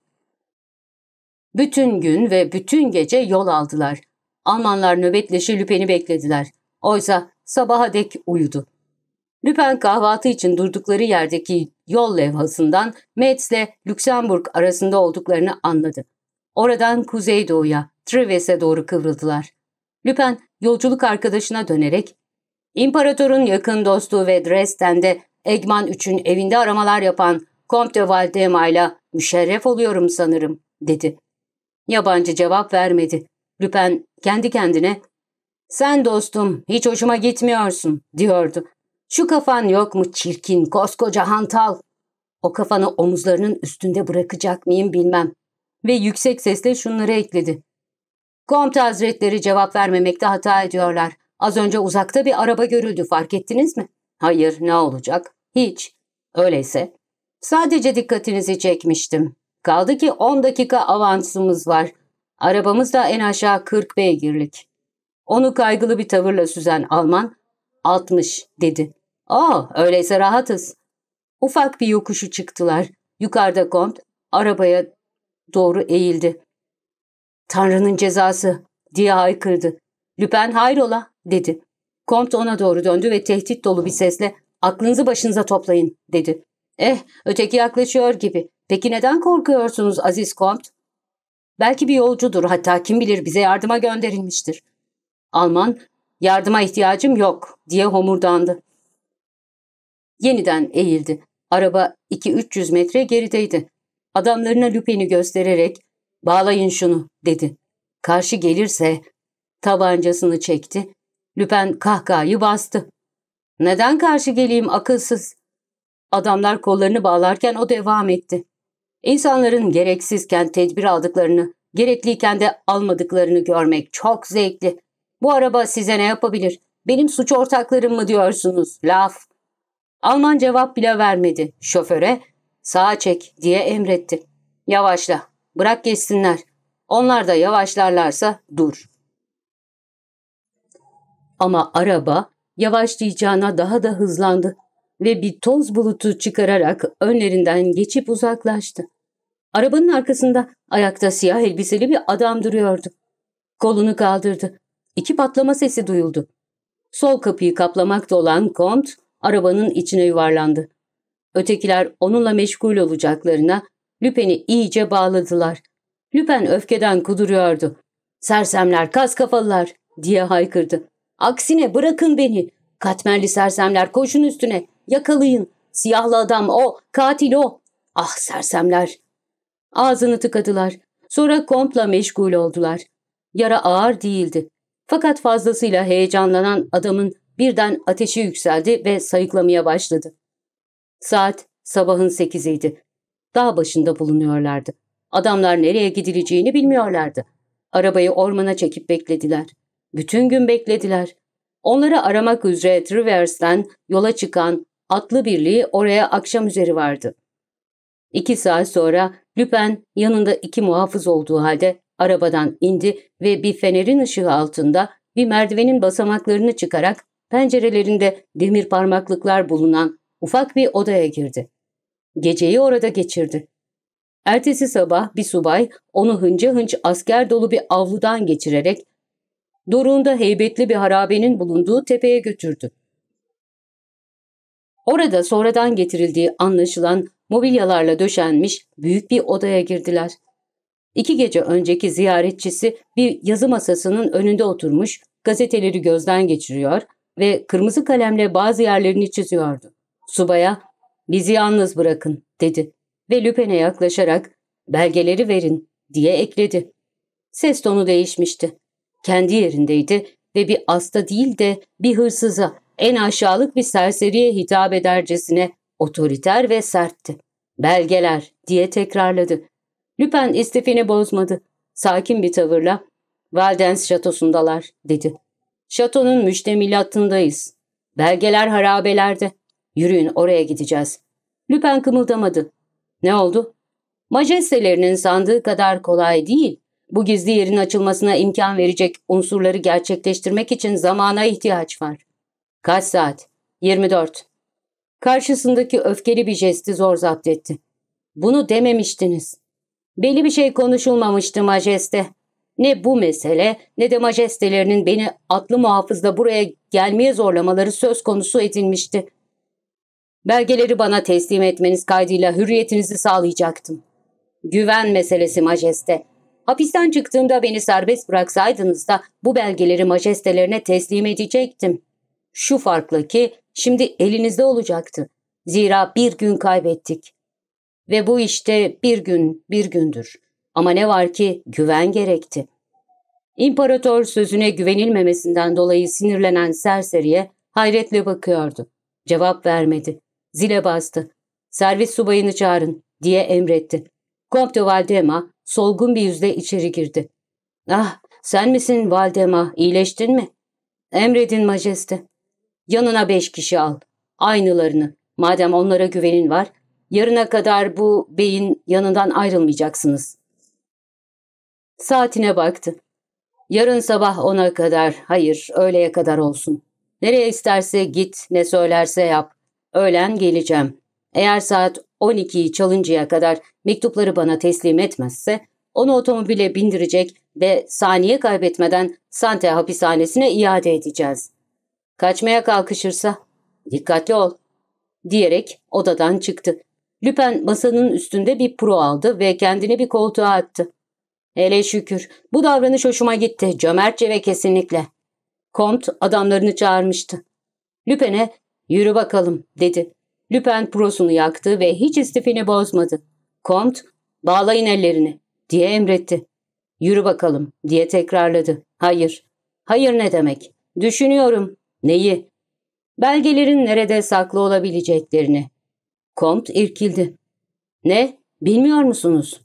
Bütün gün ve bütün gece yol aldılar. Almanlar nöbetleşi Lüpen'i beklediler. Oysa sabaha dek uyudu. Lüpen kahvaltı için durdukları yerdeki yol levhasından Metz ile Lüksemburg arasında olduklarını anladı. Oradan kuzeydoğuya, Trives'e doğru kıvrıldılar. Lüpen yolculuk arkadaşına dönerek İmparatorun yakın dostu ve Dresden'de Egman 3'ün evinde aramalar yapan Comte Valdema ile müşerref oluyorum sanırım, dedi. Yabancı cevap vermedi. Lüpen kendi kendine, ''Sen dostum, hiç hoşuma gitmiyorsun.'' diyordu. ''Şu kafan yok mu çirkin, koskoca hantal?'' O kafanı omuzlarının üstünde bırakacak mıyım bilmem. Ve yüksek sesle şunları ekledi. Komte hazretleri cevap vermemekte hata ediyorlar. Az önce uzakta bir araba görüldü fark ettiniz mi? Hayır ne olacak? Hiç. Öyleyse. Sadece dikkatinizi çekmiştim. Kaldı ki 10 dakika avansımız var. Arabamız da en aşağı 40 beygirlik. Onu kaygılı bir tavırla süzen Alman 60 dedi. Aa öyleyse rahatız. Ufak bir yokuşu çıktılar. Yukarıda kont arabaya doğru eğildi. Tanrı'nın cezası diye haykırdı. Lüpen hayrola dedi. Komt ona doğru döndü ve tehdit dolu bir sesle aklınızı başınıza toplayın dedi. Eh öteki yaklaşıyor gibi. Peki neden korkuyorsunuz Aziz Komt? Belki bir yolcudur hatta kim bilir bize yardıma gönderilmiştir. Alman yardıma ihtiyacım yok diye homurdandı. Yeniden eğildi. Araba 2-300 metre gerideydi. Adamlarına Lupin'i göstererek bağlayın şunu dedi. Karşı gelirse tabancasını çekti Lüpen kahkahayı bastı. Neden karşı geleyim akılsız? Adamlar kollarını bağlarken o devam etti. İnsanların gereksizken tedbir aldıklarını, gerekliyken de almadıklarını görmek çok zevkli. Bu araba size ne yapabilir? Benim suç ortaklarım mı diyorsunuz? Laf. Alman cevap bile vermedi. Şoföre sağa çek diye emretti. Yavaşla. Bırak geçsinler. Onlar da yavaşlarlarsa dur.'' Ama araba yavaşlayacağına daha da hızlandı ve bir toz bulutu çıkararak önlerinden geçip uzaklaştı. Arabanın arkasında ayakta siyah elbiseli bir adam duruyordu. Kolunu kaldırdı. İki patlama sesi duyuldu. Sol kapıyı kaplamakta olan Kont arabanın içine yuvarlandı. Ötekiler onunla meşgul olacaklarına Lüpen'i iyice bağladılar. Lüpen öfkeden kuduruyordu. ''Sersemler, kas kafalılar!'' diye haykırdı. Aksine bırakın beni. Katmerli sersemler koşun üstüne. Yakalayın. Siyahlı adam o. Katil o. Ah sersemler. Ağzını tıkadılar. Sonra kompla meşgul oldular. Yara ağır değildi. Fakat fazlasıyla heyecanlanan adamın birden ateşi yükseldi ve sayıklamaya başladı. Saat sabahın sekiziydi. Dağ başında bulunuyorlardı. Adamlar nereye gidileceğini bilmiyorlardı. Arabayı ormana çekip beklediler. Bütün gün beklediler. Onları aramak üzere Travers'ten yola çıkan atlı birliği oraya akşam üzeri vardı. İki saat sonra Lüpen yanında iki muhafız olduğu halde arabadan indi ve bir fenerin ışığı altında bir merdivenin basamaklarını çıkarak pencerelerinde demir parmaklıklar bulunan ufak bir odaya girdi. Geceyi orada geçirdi. Ertesi sabah bir subay onu hınca hınç asker dolu bir avludan geçirerek Doruğunda heybetli bir harabenin bulunduğu tepeye götürdü. Orada sonradan getirildiği anlaşılan mobilyalarla döşenmiş büyük bir odaya girdiler. İki gece önceki ziyaretçisi bir yazı masasının önünde oturmuş, gazeteleri gözden geçiriyor ve kırmızı kalemle bazı yerlerini çiziyordu. Subaya, ''Bizi yalnız bırakın.'' dedi ve Lüpen'e yaklaşarak ''Belgeleri verin.'' diye ekledi. Ses tonu değişmişti kendi yerindeydi ve bir asta değil de bir hırsıza, en aşağılık bir serseriye hitap edercesine otoriter ve sertti. Belgeler diye tekrarladı. Lüpen istifini bozmadı. Sakin bir tavırla Valdens şatosundalar dedi. Şatonun müştemilatındayız. Belgeler harabelerde. Yürüyün oraya gideceğiz. Lüpen kımıldamadı. Ne oldu? Majestelerinin sandığı kadar kolay değil. Bu gizli yerin açılmasına imkan verecek unsurları gerçekleştirmek için zamana ihtiyaç var. Kaç saat? 24. Karşısındaki öfkeli bir jesti zor zapt etti. Bunu dememiştiniz. Belli bir şey konuşulmamıştı majeste. Ne bu mesele ne de majestelerinin beni atlı muhafızla buraya gelmeye zorlamaları söz konusu edilmişti. Belgeleri bana teslim etmeniz kaydıyla hürriyetinizi sağlayacaktım. Güven meselesi majeste. Hapisten çıktığımda beni serbest bıraksaydınız da bu belgeleri majestelerine teslim edecektim. Şu farklı ki şimdi elinizde olacaktı. Zira bir gün kaybettik. Ve bu işte bir gün bir gündür. Ama ne var ki güven gerekti. İmparator sözüne güvenilmemesinden dolayı sinirlenen serseriye hayretle bakıyordu. Cevap vermedi. Zile bastı. Servis subayını çağırın diye emretti. Comte Valdema solgun bir yüzle içeri girdi. Ah sen misin Valdemar iyileştin mi? Emredin majeste. Yanına beş kişi al. Aynılarını. Madem onlara güvenin var yarına kadar bu beyin yanından ayrılmayacaksınız. Saatine baktı. Yarın sabah ona kadar, hayır öğleye kadar olsun. Nereye isterse git, ne söylerse yap. Öğlen geleceğim. Eğer saat 12'yi çalıncaya kadar mektupları bana teslim etmezse onu otomobile bindirecek ve saniye kaybetmeden Sante hapishanesine iade edeceğiz. Kaçmaya kalkışırsa dikkatli ol diyerek odadan çıktı. Lüpen masanın üstünde bir pro aldı ve kendini bir koltuğa attı. Hele şükür bu davranış hoşuma gitti cömertçe ve kesinlikle. Komt adamlarını çağırmıştı. Lüpen'e yürü bakalım dedi. Lüpen prosunu yaktı ve hiç istifini bozmadı. Komt, bağlayın ellerini diye emretti. Yürü bakalım diye tekrarladı. Hayır. Hayır ne demek? Düşünüyorum. Neyi? Belgelerin nerede saklı olabileceklerini. Komt irkildi. Ne? Bilmiyor musunuz?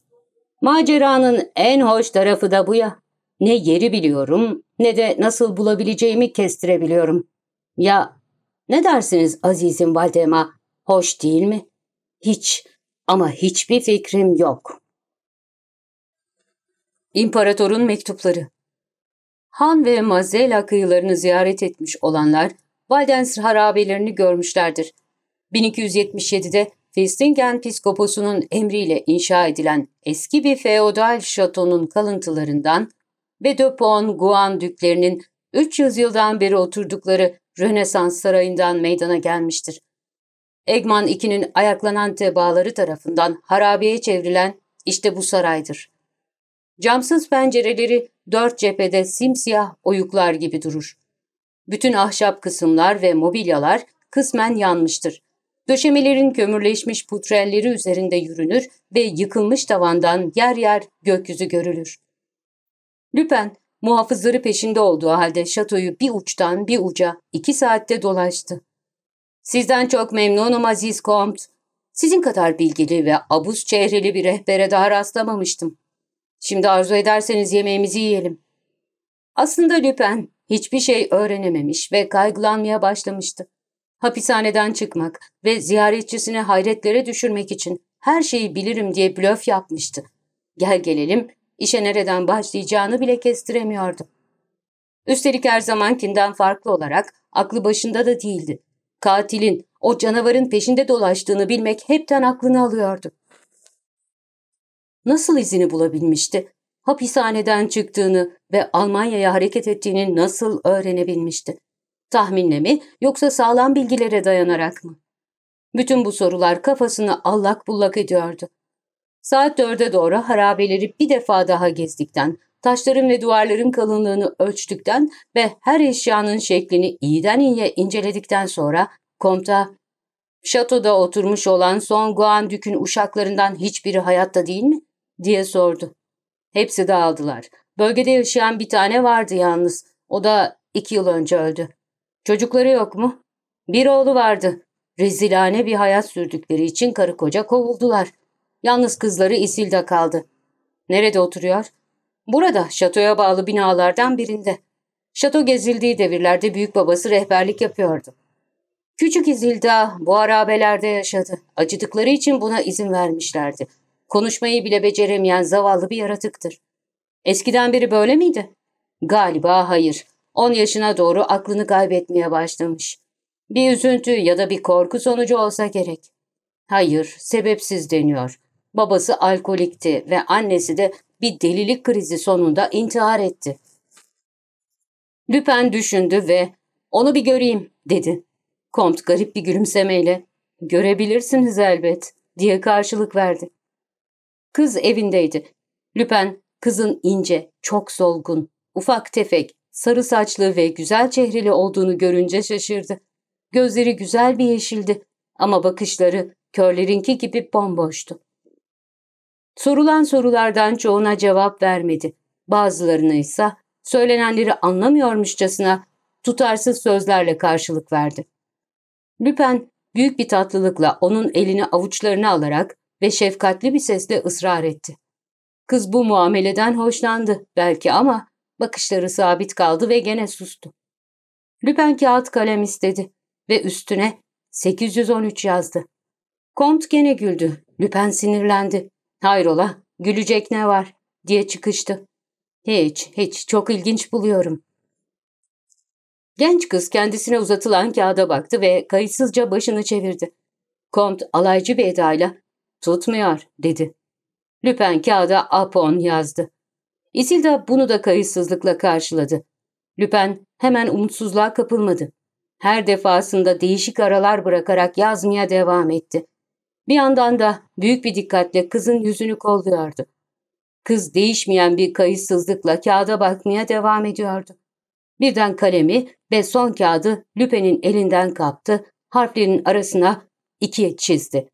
Maceranın en hoş tarafı da bu ya. Ne yeri biliyorum ne de nasıl bulabileceğimi kestirebiliyorum. Ya ne dersiniz azizim Valdemar? Hoş değil mi? Hiç ama hiçbir fikrim yok. İmparatorun mektupları Han ve Mazela kıyılarını ziyaret etmiş olanlar Valdenser harabelerini görmüşlerdir. 1277'de Festingen Piskoposu'nun emriyle inşa edilen eski bir feodal şatonun kalıntılarından ve Döpon Guan düklerinin 300 yıldan beri oturdukları Rönesans sarayından meydana gelmiştir. Egman 2'nin ayaklanan tebaları tarafından harabeye çevrilen işte bu saraydır. Camsız pencereleri dört cephede simsiyah oyuklar gibi durur. Bütün ahşap kısımlar ve mobilyalar kısmen yanmıştır. Döşemelerin kömürleşmiş putrelleri üzerinde yürünür ve yıkılmış tavandan yer yer gökyüzü görülür. Lüpen, muhafızları peşinde olduğu halde şatoyu bir uçtan bir uca iki saatte dolaştı. Sizden çok memnunum Aziz Kont. Sizin kadar bilgili ve abuz çehreli bir rehbere daha rastlamamıştım. Şimdi arzu ederseniz yemeğimizi yiyelim. Aslında Lüpen hiçbir şey öğrenememiş ve kaygılanmaya başlamıştı. Hapishaneden çıkmak ve ziyaretçisini hayretlere düşürmek için her şeyi bilirim diye blöf yapmıştı. Gel gelelim işe nereden başlayacağını bile kestiremiyordu. Üstelik her zamankinden farklı olarak aklı başında da değildi. Katilin, o canavarın peşinde dolaştığını bilmek hepten aklını alıyordu. Nasıl izini bulabilmişti? Hapishaneden çıktığını ve Almanya'ya hareket ettiğini nasıl öğrenebilmişti? Tahminle mi yoksa sağlam bilgilere dayanarak mı? Bütün bu sorular kafasını allak bullak ediyordu. Saat dörde doğru harabeleri bir defa daha gezdikten, Taşların ve duvarların kalınlığını ölçtükten ve her eşyanın şeklini iyiden iyiye inceledikten sonra komuta Şatoda oturmuş olan Son Guan Dük'ün uşaklarından hiçbiri hayatta değil mi? diye sordu. Hepsi dağıldılar. Bölgede yaşayan bir tane vardı yalnız. O da iki yıl önce öldü. Çocukları yok mu? Bir oğlu vardı. Rezilane bir hayat sürdükleri için karı koca kovuldular. Yalnız kızları Isilda kaldı. Nerede oturuyor? Burada şatoya bağlı binalardan birinde. Şato gezildiği devirlerde büyük babası rehberlik yapıyordu. Küçük İzilda bu arabelerde yaşadı. Acıdıkları için buna izin vermişlerdi. Konuşmayı bile beceremeyen zavallı bir yaratıktır. Eskiden biri böyle miydi? Galiba hayır. 10 yaşına doğru aklını kaybetmeye başlamış. Bir üzüntü ya da bir korku sonucu olsa gerek. Hayır, sebepsiz deniyor. Babası alkolikti ve annesi de bir delilik krizi sonunda intihar etti. Lüpen düşündü ve onu bir göreyim dedi. Kont garip bir gülümsemeyle görebilirsiniz elbet diye karşılık verdi. Kız evindeydi. Lüpen kızın ince, çok solgun, ufak tefek, sarı saçlı ve güzel çehreli olduğunu görünce şaşırdı. Gözleri güzel bir yeşildi ama bakışları körlerinki gibi bomboştu. Sorulan sorulardan çoğuna cevap vermedi. Bazılarını ise söylenenleri anlamıyormuşçasına tutarsız sözlerle karşılık verdi. Lüpen büyük bir tatlılıkla onun elini avuçlarına alarak ve şefkatli bir sesle ısrar etti. Kız bu muameleden hoşlandı belki ama bakışları sabit kaldı ve gene sustu. Lüpen kağıt kalem istedi ve üstüne 813 yazdı. Kont gene güldü. Lüpen sinirlendi. Hayrola, gülecek ne var diye çıkıştı. Hiç, hiç çok ilginç buluyorum. Genç kız kendisine uzatılan kağıda baktı ve kayıtsızca başını çevirdi. Komt alaycı bir edayla tutmuyor dedi. Lüpen kağıda Apon yazdı. Isilda bunu da kayıtsızlıkla karşıladı. Lüpen hemen umutsuzluğa kapılmadı. Her defasında değişik aralar bırakarak yazmaya devam etti. Bir yandan da büyük bir dikkatle kızın yüzünü kolluyordu. Kız değişmeyen bir kayıtsızlıkla kağıda bakmaya devam ediyordu. Birden kalemi ve son kağıdı Lüpen'in elinden kaptı, harflerin arasına ikiye çizdi.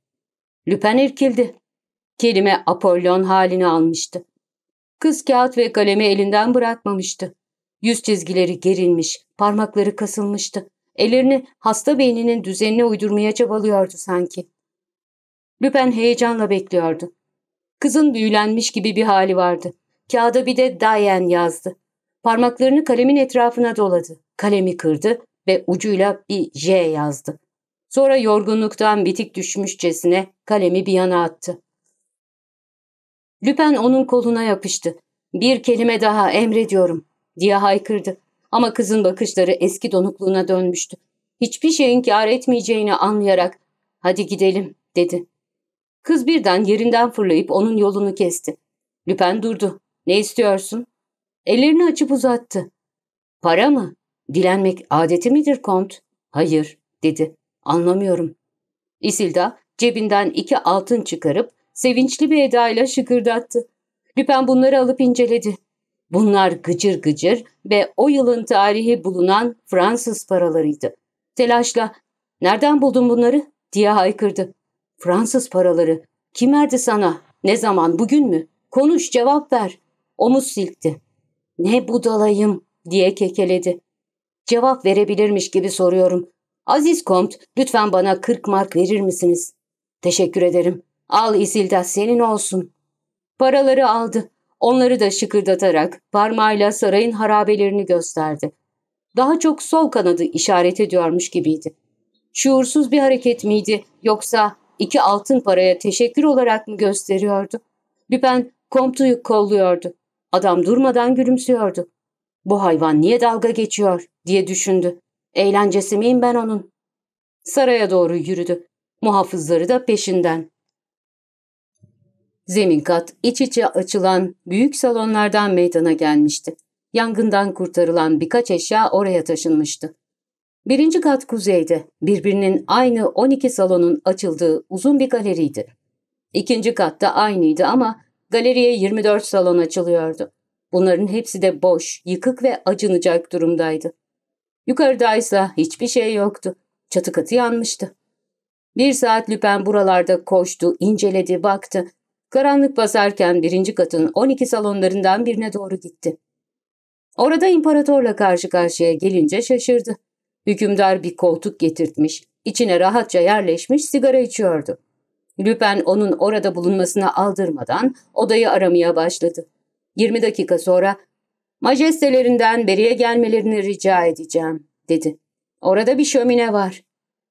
Lüpen irkildi. Kelime Apollon halini almıştı. Kız kağıt ve kalemi elinden bırakmamıştı. Yüz çizgileri gerilmiş, parmakları kasılmıştı. Ellerini hasta beyninin düzenine uydurmaya çabalıyordu sanki. Lüpen heyecanla bekliyordu. Kızın büyülenmiş gibi bir hali vardı. Kağıda bir de "dayen" yazdı. Parmaklarını kalemin etrafına doladı. Kalemi kırdı ve ucuyla bir J yazdı. Sonra yorgunluktan bitik düşmüşçesine kalemi bir yana attı. Lüpen onun koluna yapıştı. Bir kelime daha emrediyorum diye haykırdı. Ama kızın bakışları eski donukluğuna dönmüştü. Hiçbir şeyin kar etmeyeceğini anlayarak hadi gidelim dedi. Kız birden yerinden fırlayıp onun yolunu kesti. Lüpen durdu. Ne istiyorsun? Ellerini açıp uzattı. Para mı? Dilenmek adeti midir kont? Hayır, dedi. Anlamıyorum. Isilda cebinden iki altın çıkarıp sevinçli bir edayla şıkırdattı. Lüpen bunları alıp inceledi. Bunlar gıcır gıcır ve o yılın tarihi bulunan Fransız paralarıydı. Telaşla, nereden buldun bunları? diye haykırdı. Fransız paraları. Kim verdi sana? Ne zaman? Bugün mü? Konuş cevap ver. Omuz silkti. Ne budalayım diye kekeledi. Cevap verebilirmiş gibi soruyorum. Aziz Kont lütfen bana 40 mark verir misiniz? Teşekkür ederim. Al İsilda senin olsun. Paraları aldı. Onları da şıkırdatarak parmağıyla sarayın harabelerini gösterdi. Daha çok sol kanadı işaret ediyormuş gibiydi. Şuursuz bir hareket miydi yoksa iki altın paraya teşekkür olarak mı gösteriyordu? Lüpen Komptu'yu kolluyordu. Adam durmadan gülümsüyordu. Bu hayvan niye dalga geçiyor diye düşündü. Eğlencesi miyim ben onun? Saraya doğru yürüdü. Muhafızları da peşinden. Zemin kat iç içe açılan büyük salonlardan meydana gelmişti. Yangından kurtarılan birkaç eşya oraya taşınmıştı. Birinci kat kuzeyde, birbirinin aynı 12 salonun açıldığı uzun bir galeriydi. İkinci kat da aynıydı ama galeriye 24 salon açılıyordu. Bunların hepsi de boş, yıkık ve acınacak durumdaydı. Yukarıdaysa hiçbir şey yoktu. Çatı katı yanmıştı. Bir saat Lüpen buralarda koştu, inceledi, baktı. Karanlık basarken birinci katın 12 salonlarından birine doğru gitti. Orada imparatorla karşı karşıya gelince şaşırdı. Hükümdar bir koltuk getirtmiş, içine rahatça yerleşmiş sigara içiyordu. Lüpen onun orada bulunmasına aldırmadan odayı aramaya başladı. 20 dakika sonra ''Majestelerinden beriye gelmelerini rica edeceğim.'' dedi. ''Orada bir şömine var.''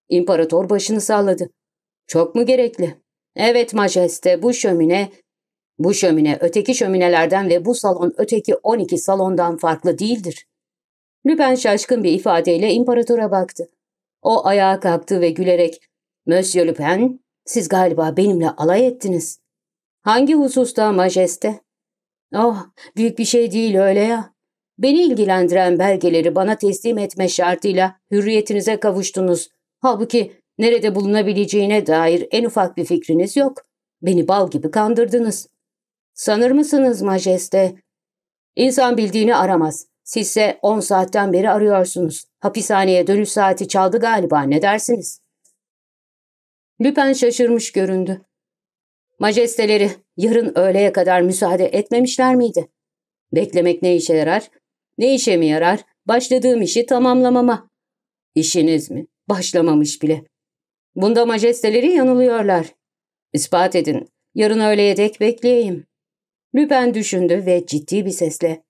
İmparator başını salladı. ''Çok mu gerekli?'' ''Evet majeste bu şömine bu şömine öteki şöminelerden ve bu salon öteki 12 salondan farklı değildir. Lüpen şaşkın bir ifadeyle imparatora baktı. O ayağa kalktı ve gülerek ''Monsieur Lüpen, siz galiba benimle alay ettiniz.'' ''Hangi hususta majeste?'' ''Oh, büyük bir şey değil öyle ya. Beni ilgilendiren belgeleri bana teslim etme şartıyla hürriyetinize kavuştunuz. Halbuki nerede bulunabileceğine dair en ufak bir fikriniz yok. Beni bal gibi kandırdınız.'' ''Sanır mısınız majeste?'' ''İnsan bildiğini aramaz. Sizse 10 saatten beri arıyorsunuz. Hapishaneye dönüş saati çaldı galiba ne dersiniz? Lüpen şaşırmış göründü. Majesteleri yarın öğleye kadar müsaade etmemişler miydi? Beklemek ne işe yarar? Ne işe mi yarar? Başladığım işi tamamlamama. İşiniz mi? Başlamamış bile. Bunda majesteleri yanılıyorlar. İspat edin. Yarın öğleye dek bekleyeyim. Lüpen düşündü ve ciddi bir sesle.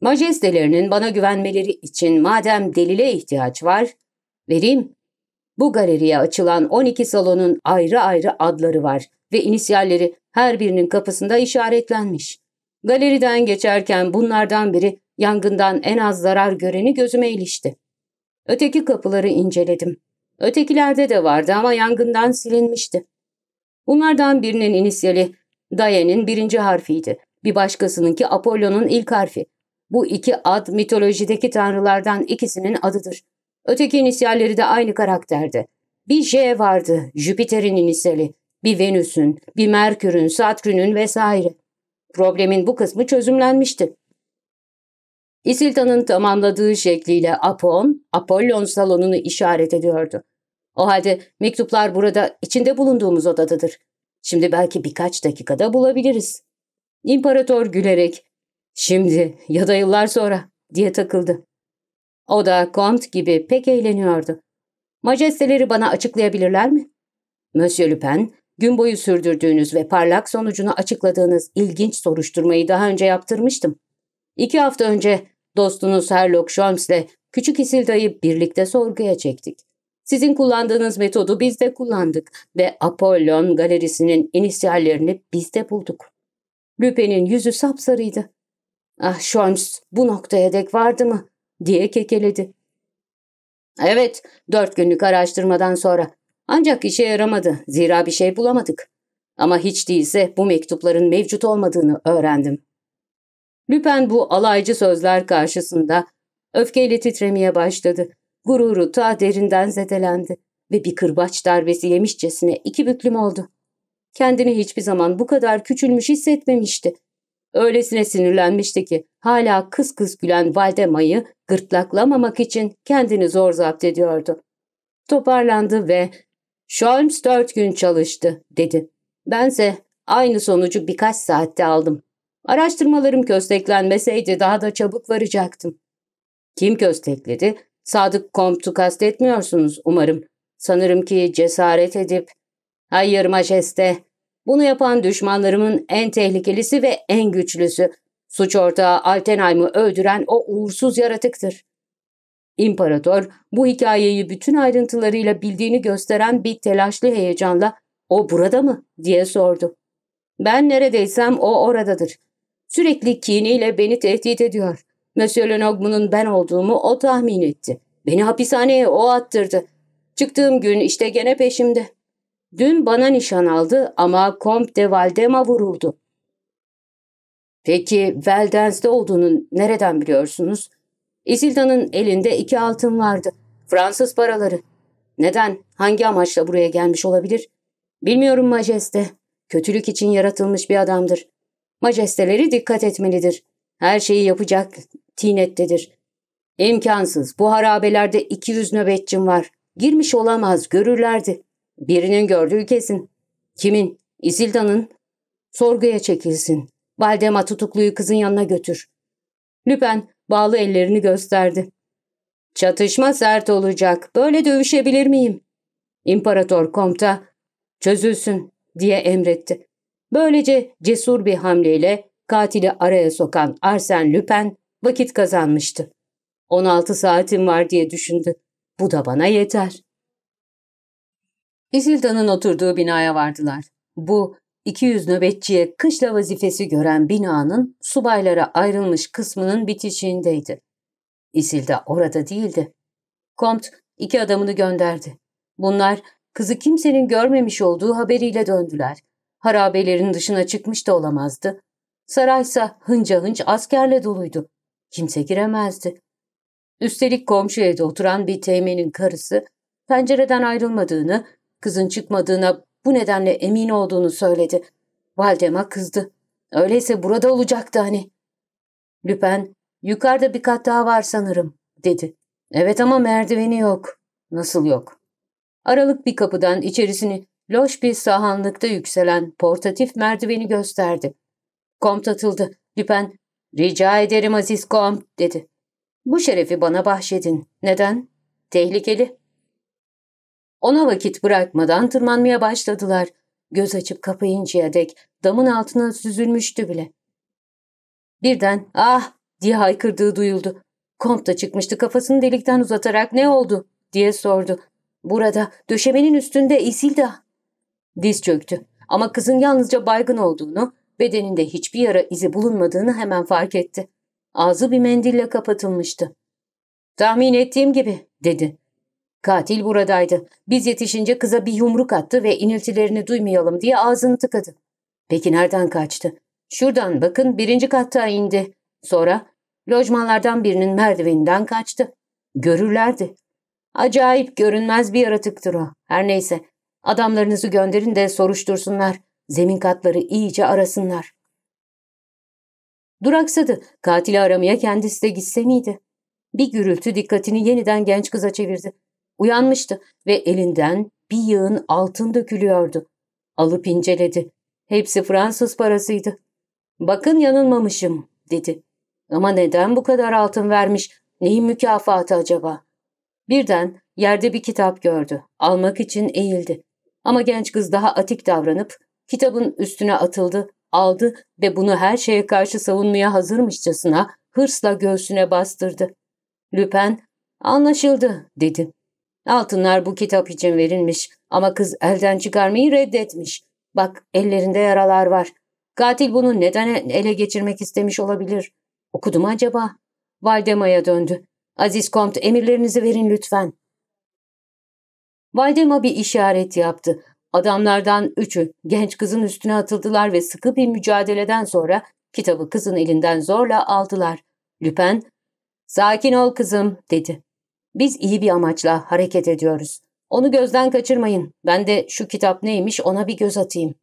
Majestelerinin bana güvenmeleri için madem delile ihtiyaç var, vereyim. Bu galeriye açılan 12 salonun ayrı ayrı adları var ve inisiyalleri her birinin kapısında işaretlenmiş. Galeriden geçerken bunlardan biri yangından en az zarar göreni gözüme ilişti. Öteki kapıları inceledim. Ötekilerde de vardı ama yangından silinmişti. Bunlardan birinin inisiyali Daye'nin birinci harfiydi. Bir başkasınınki Apollo'nun ilk harfi. Bu iki ad mitolojideki tanrılardan ikisinin adıdır. Öteki inisiyalleri de aynı karakterdi. Bir J vardı, Jüpiter'in inisiyali, bir Venüs'ün, bir Merkür'ün, Satürn'ün vesaire. Problemin bu kısmı çözümlenmişti. Isilda'nın tamamladığı şekliyle Apon, Apollon salonunu işaret ediyordu. O halde mektuplar burada içinde bulunduğumuz odadadır. Şimdi belki birkaç dakikada bulabiliriz. İmparator gülerek Şimdi ya da yıllar sonra diye takıldı. O da Kont gibi pek eğleniyordu. Majesteleri bana açıklayabilirler mi? Monsieur Lupin, gün boyu sürdürdüğünüz ve parlak sonucunu açıkladığınız ilginç soruşturmayı daha önce yaptırmıştım. İki hafta önce dostunuz Herlock Sholmes'le Küçük Isilda'yı birlikte sorguya çektik. Sizin kullandığınız metodu biz de kullandık ve Apollon galerisinin inisiyallerini biz de bulduk. Lupin'in yüzü sapsarıydı. Ah Sholmes bu noktaya dek vardı mı? diye kekeledi. Evet, dört günlük araştırmadan sonra. Ancak işe yaramadı, zira bir şey bulamadık. Ama hiç değilse bu mektupların mevcut olmadığını öğrendim. Lüpen bu alaycı sözler karşısında öfkeyle titremeye başladı. Gururu ta derinden zedelendi ve bir kırbaç darbesi yemişçesine iki büklüm oldu. Kendini hiçbir zaman bu kadar küçülmüş hissetmemişti. Öylesine sinirlenmişti ki hala kıs kıs gülen Valdemay'ı gırtlaklamamak için kendini zor zapt ediyordu. Toparlandı ve ''Sholmes dört gün çalıştı.'' dedi. Bense aynı sonucu birkaç saatte aldım. Araştırmalarım kösteklenmeseydi daha da çabuk varacaktım. Kim köstekledi? Sadık Komp'tu kastetmiyorsunuz umarım. Sanırım ki cesaret edip... Hayır majeste, bunu yapan düşmanlarımın en tehlikelisi ve en güçlüsü. Suç ortağı Altenheim'ı öldüren o uğursuz yaratıktır. İmparator bu hikayeyi bütün ayrıntılarıyla bildiğini gösteren bir telaşlı heyecanla ''O burada mı?'' diye sordu. ''Ben neredeysem o oradadır. Sürekli kiniyle beni tehdit ediyor. Monsieur Lenogmu'nun ben olduğumu o tahmin etti. Beni hapishaneye o attırdı. Çıktığım gün işte gene peşimde.'' Dün bana nişan aldı ama Comte de Valdem'a vuruldu. Peki Veldens'de olduğunu nereden biliyorsunuz? Isilda'nın elinde iki altın vardı. Fransız paraları. Neden, hangi amaçla buraya gelmiş olabilir? Bilmiyorum Majeste. Kötülük için yaratılmış bir adamdır. Majesteleri dikkat etmelidir. Her şeyi yapacak tinettedir. İmkansız. Bu harabelerde 200 nöbetçim var. Girmiş olamaz, görürlerdi. Birinin gördüğü kesin. Kimin? Isildan'ın Sorguya çekilsin. Valdema tutukluyu kızın yanına götür. Lüpen bağlı ellerini gösterdi. Çatışma sert olacak. Böyle dövüşebilir miyim? İmparator Komta çözülsün diye emretti. Böylece cesur bir hamleyle katili araya sokan Arsen Lüpen vakit kazanmıştı. 16 saatim var diye düşündü. Bu da bana yeter. Hizilda'nın oturduğu binaya vardılar. Bu 200 nöbetçiye kışla vazifesi gören binanın subaylara ayrılmış kısmının bitişiğindeydi. İsilda orada değildi. Komt iki adamını gönderdi. Bunlar kızı kimsenin görmemiş olduğu haberiyle döndüler. Harabelerin dışına çıkmış da olamazdı. Saraysa hınca hınç askerle doluydu. Kimse giremezdi. Üstelik komşu evde oturan bir teğmenin karısı pencereden ayrılmadığını Kızın çıkmadığına bu nedenle emin olduğunu söyledi. Valdemar kızdı. Öyleyse burada olacaktı hani. Lüpen, yukarıda bir kat daha var sanırım, dedi. Evet ama merdiveni yok. Nasıl yok? Aralık bir kapıdan içerisini loş bir sahanlıkta yükselen portatif merdiveni gösterdi. Komp atıldı. Lüpen, rica ederim aziz komp, dedi. Bu şerefi bana bahşedin. Neden? Tehlikeli. Ona vakit bırakmadan tırmanmaya başladılar. Göz açıp kapayıncaya dek damın altına süzülmüştü bile. Birden ah diye haykırdığı duyuldu. Komp da çıkmıştı kafasını delikten uzatarak ne oldu diye sordu. Burada döşemenin üstünde Isilda. Diz çöktü ama kızın yalnızca baygın olduğunu, bedeninde hiçbir yara izi bulunmadığını hemen fark etti. Ağzı bir mendille kapatılmıştı. Tahmin ettiğim gibi dedi. Katil buradaydı. Biz yetişince kıza bir yumruk attı ve iniltilerini duymayalım diye ağzını tıkadı. Peki nereden kaçtı? Şuradan bakın birinci katta indi. Sonra lojmanlardan birinin merdiveninden kaçtı. Görürlerdi. Acayip görünmez bir yaratıktır o. Her neyse. Adamlarınızı gönderin de soruştursunlar. Zemin katları iyice arasınlar. Duraksadı. Katili aramaya kendisi de gitse miydi? Bir gürültü dikkatini yeniden genç kıza çevirdi. Uyanmıştı ve elinden bir yığın altın dökülüyordu. Alıp inceledi. Hepsi Fransız parasıydı. Bakın yanılmamışım dedi. Ama neden bu kadar altın vermiş? Neyin mükafatı acaba? Birden yerde bir kitap gördü. Almak için eğildi. Ama genç kız daha atik davranıp kitabın üstüne atıldı, aldı ve bunu her şeye karşı savunmaya hazırmışçasına hırsla göğsüne bastırdı. Lüpen, anlaşıldı dedi. Altınlar bu kitap için verilmiş ama kız elden çıkarmayı reddetmiş. Bak ellerinde yaralar var. Katil bunu neden e-, ele geçirmek istemiş olabilir? Okudum acaba? Valdema'ya döndü. Aziz Kont emirlerinizi verin lütfen. Valdema bir işaret yaptı. Adamlardan üçü genç kızın üstüne atıldılar ve sıkı bir mücadeleden sonra kitabı kızın elinden zorla aldılar. Lüpen, ''Sakin ol kızım'' dedi. Biz iyi bir amaçla hareket ediyoruz. Onu gözden kaçırmayın. Ben de şu kitap neymiş ona bir göz atayım.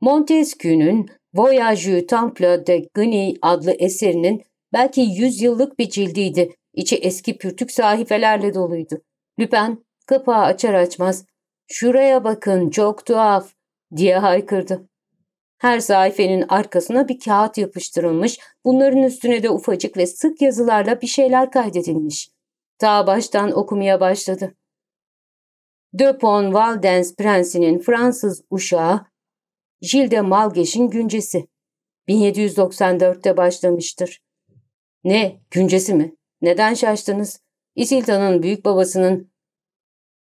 Montesquieu'nun Voyage Temple de Guny adlı eserinin belki yüzyıllık bir cildiydi. İçi eski pürtük sahifelerle doluydu. Lüpen kapağı açar açmaz ''Şuraya bakın çok tuhaf'' diye haykırdı. Her sayfenin arkasına bir kağıt yapıştırılmış, bunların üstüne de ufacık ve sık yazılarla bir şeyler kaydedilmiş. Daha baştan okumaya başladı. Döpon Valdens prensinin Fransız uşağı, Gilles de Malgeş'in güncesi. 1794'te başlamıştır. Ne, güncesi mi? Neden şaştınız? İsilta'nın büyük babasının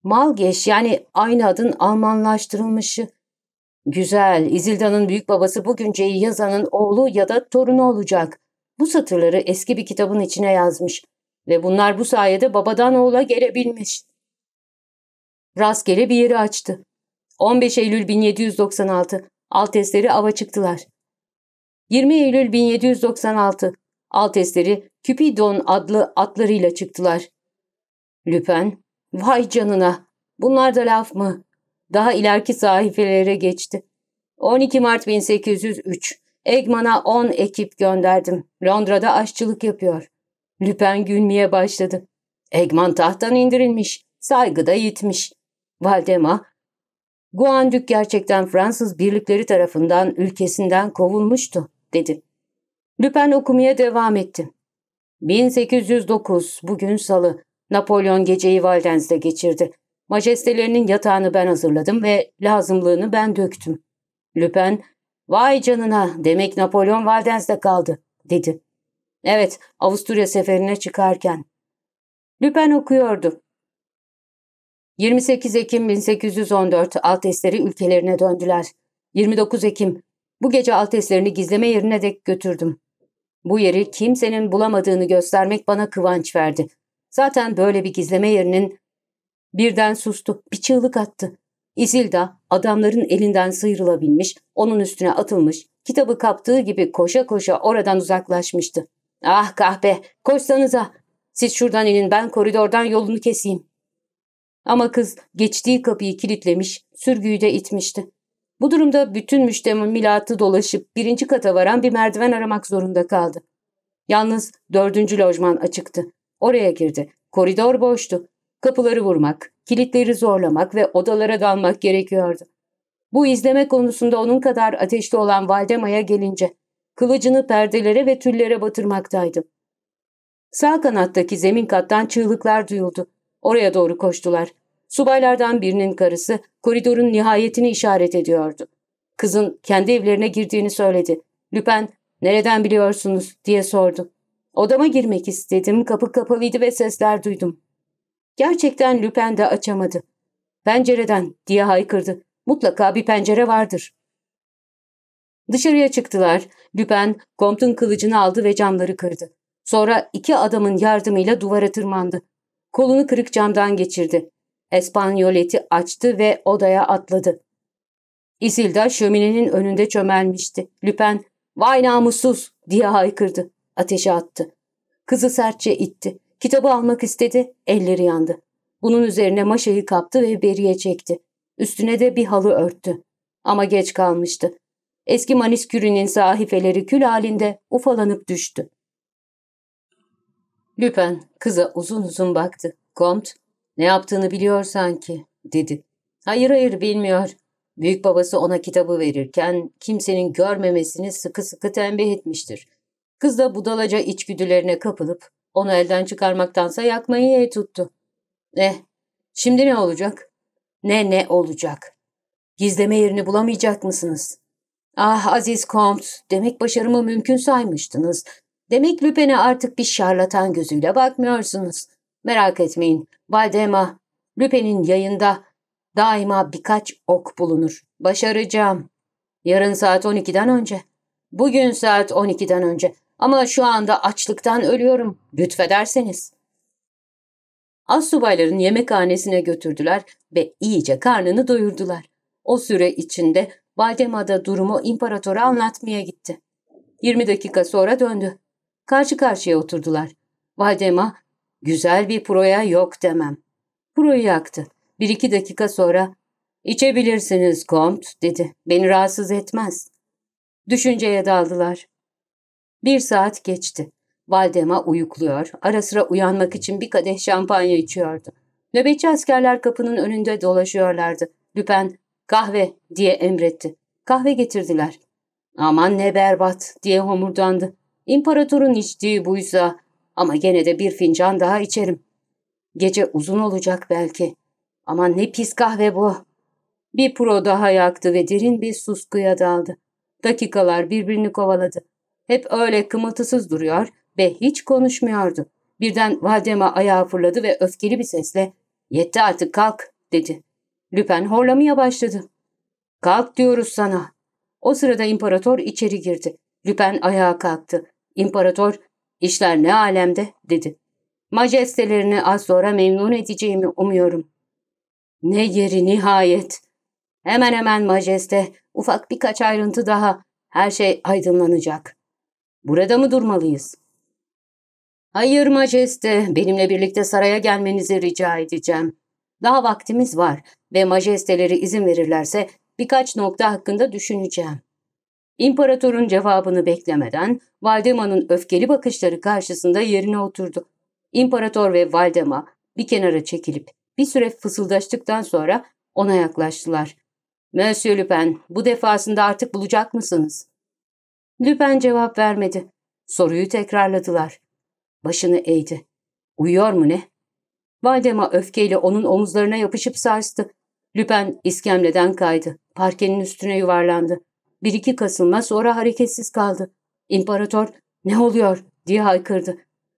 Malgeş yani aynı adın Almanlaştırılmışı. Güzel, İzilda'nın büyük babası bugün Ceyyazanın oğlu ya da torunu olacak. Bu satırları eski bir kitabın içine yazmış ve bunlar bu sayede babadan oğula gelebilmiş. Rastgele bir yeri açtı. 15 Eylül 1796, Altesleri ava çıktılar. 20 Eylül 1796, Altesleri Küpidon adlı atlarıyla çıktılar. Lüpen, vay canına, bunlar da laf mı? daha ileriki sahifelere geçti. 12 Mart 1803. Egman'a 10 ekip gönderdim. Londra'da aşçılık yapıyor. Lüpen gülmeye başladı. Egman tahttan indirilmiş. Saygıda yitmiş. Valdema, Guandük gerçekten Fransız birlikleri tarafından ülkesinden kovulmuştu, dedi. Lüpen okumaya devam etti. 1809, bugün salı. Napolyon geceyi Valdeniz'de geçirdi. Majestelerinin yatağını ben hazırladım ve lazımlığını ben döktüm. Lüpen, ''Vay canına, demek Napolyon Valdens'de kaldı.'' dedi. ''Evet, Avusturya seferine çıkarken.'' Lüpen okuyordu. 28 Ekim 1814 alt esleri ülkelerine döndüler. 29 Ekim, bu gece alt eslerini gizleme yerine dek götürdüm. Bu yeri kimsenin bulamadığını göstermek bana kıvanç verdi. Zaten böyle bir gizleme yerinin Birden sustu, bir çığlık attı. İzilda adamların elinden sıyrılabilmiş, onun üstüne atılmış, kitabı kaptığı gibi koşa koşa oradan uzaklaşmıştı. Ah kahpe, koşsanıza. Siz şuradan inin, ben koridordan yolunu keseyim. Ama kız geçtiği kapıyı kilitlemiş, sürgüyü de itmişti. Bu durumda bütün müştemilatı dolaşıp birinci kata varan bir merdiven aramak zorunda kaldı. Yalnız dördüncü lojman açıktı. Oraya girdi. Koridor boştu. Kapıları vurmak, kilitleri zorlamak ve odalara dalmak gerekiyordu. Bu izleme konusunda onun kadar ateşli olan Valdema'ya gelince kılıcını perdelere ve tüllere batırmaktaydı. Sağ kanattaki zemin kattan çığlıklar duyuldu. Oraya doğru koştular. Subaylardan birinin karısı koridorun nihayetini işaret ediyordu. Kızın kendi evlerine girdiğini söyledi. Lüpen, nereden biliyorsunuz diye sordu. Odama girmek istedim, kapı kapalıydı ve sesler duydum. Gerçekten Lüpen de açamadı. Pencereden diye haykırdı. Mutlaka bir pencere vardır. Dışarıya çıktılar. Lüpen Compton kılıcını aldı ve camları kırdı. Sonra iki adamın yardımıyla duvara tırmandı. Kolunu kırık camdan geçirdi. Espanyoleti açtı ve odaya atladı. Isilda şöminenin önünde çömelmişti. Lüpen ''Vay namussuz!'' diye haykırdı. Ateşe attı. Kızı sertçe itti. Kitabı almak istedi, elleri yandı. Bunun üzerine maşayı kaptı ve beriye çekti. Üstüne de bir halı örttü. Ama geç kalmıştı. Eski maniskürünün sahifeleri kül halinde ufalanıp düştü. Lüpen kıza uzun uzun baktı. Komt, ne yaptığını biliyor sanki, dedi. Hayır hayır bilmiyor. Büyük babası ona kitabı verirken kimsenin görmemesini sıkı sıkı tembih etmiştir. Kız da budalaca içgüdülerine kapılıp onu elden çıkarmaktansa yakmayı iyi tuttu. Eh, şimdi ne olacak? Ne ne olacak? Gizleme yerini bulamayacak mısınız? Ah Aziz Comte, demek başarımı mümkün saymıştınız. Demek Lüpen'e artık bir şarlatan gözüyle bakmıyorsunuz. Merak etmeyin, Valdema, Lüpen'in yayında daima birkaç ok bulunur. Başaracağım. Yarın saat 12'den önce. Bugün saat 12'den önce. Ama şu anda açlıktan ölüyorum. Lütfederseniz. Asubayların yemekhanesine götürdüler ve iyice karnını doyurdular. O süre içinde Bademada durumu imparatora anlatmaya gitti. 20 dakika sonra döndü. Karşı karşıya oturdular. Vadema, güzel bir proya yok demem. Proyu yaktı. Bir iki dakika sonra, içebilirsiniz kont dedi. Beni rahatsız etmez. Düşünceye daldılar. Bir saat geçti. Valdema uyukluyor, ara sıra uyanmak için bir kadeh şampanya içiyordu. Nöbetçi askerler kapının önünde dolaşıyorlardı. Lüpen kahve diye emretti. Kahve getirdiler. Aman ne berbat diye homurdandı. İmparatorun içtiği buysa ama gene de bir fincan daha içerim. Gece uzun olacak belki. Aman ne pis kahve bu. Bir pro daha yaktı ve derin bir suskuya daldı. Dakikalar birbirini kovaladı. Hep öyle kımıltısız duruyor ve hiç konuşmuyordu. Birden Valdemar ayağa fırladı ve öfkeli bir sesle ''Yetti artık kalk'' dedi. Lüpen horlamaya başladı. ''Kalk diyoruz sana.'' O sırada imparator içeri girdi. Lüpen ayağa kalktı. İmparator ''İşler ne alemde?'' dedi. ''Majestelerini az sonra memnun edeceğimi umuyorum.'' ''Ne yeri nihayet!'' ''Hemen hemen majeste, ufak birkaç ayrıntı daha. Her şey aydınlanacak.'' Burada mı durmalıyız? Hayır majeste, benimle birlikte saraya gelmenizi rica edeceğim. Daha vaktimiz var ve majesteleri izin verirlerse birkaç nokta hakkında düşüneceğim. İmparatorun cevabını beklemeden Valdemar'ın öfkeli bakışları karşısında yerine oturdu. İmparator ve Valdemar bir kenara çekilip bir süre fısıldaştıktan sonra ona yaklaştılar. Monsieur Lupin, bu defasında artık bulacak mısınız? Lüpen cevap vermedi. Soruyu tekrarladılar. Başını eğdi. Uyuyor mu ne? Valdema öfkeyle onun omuzlarına yapışıp sarstı. Lüpen iskemleden kaydı. Parkenin üstüne yuvarlandı. Bir iki kasılma sonra hareketsiz kaldı. İmparator ne oluyor diye haykırdı.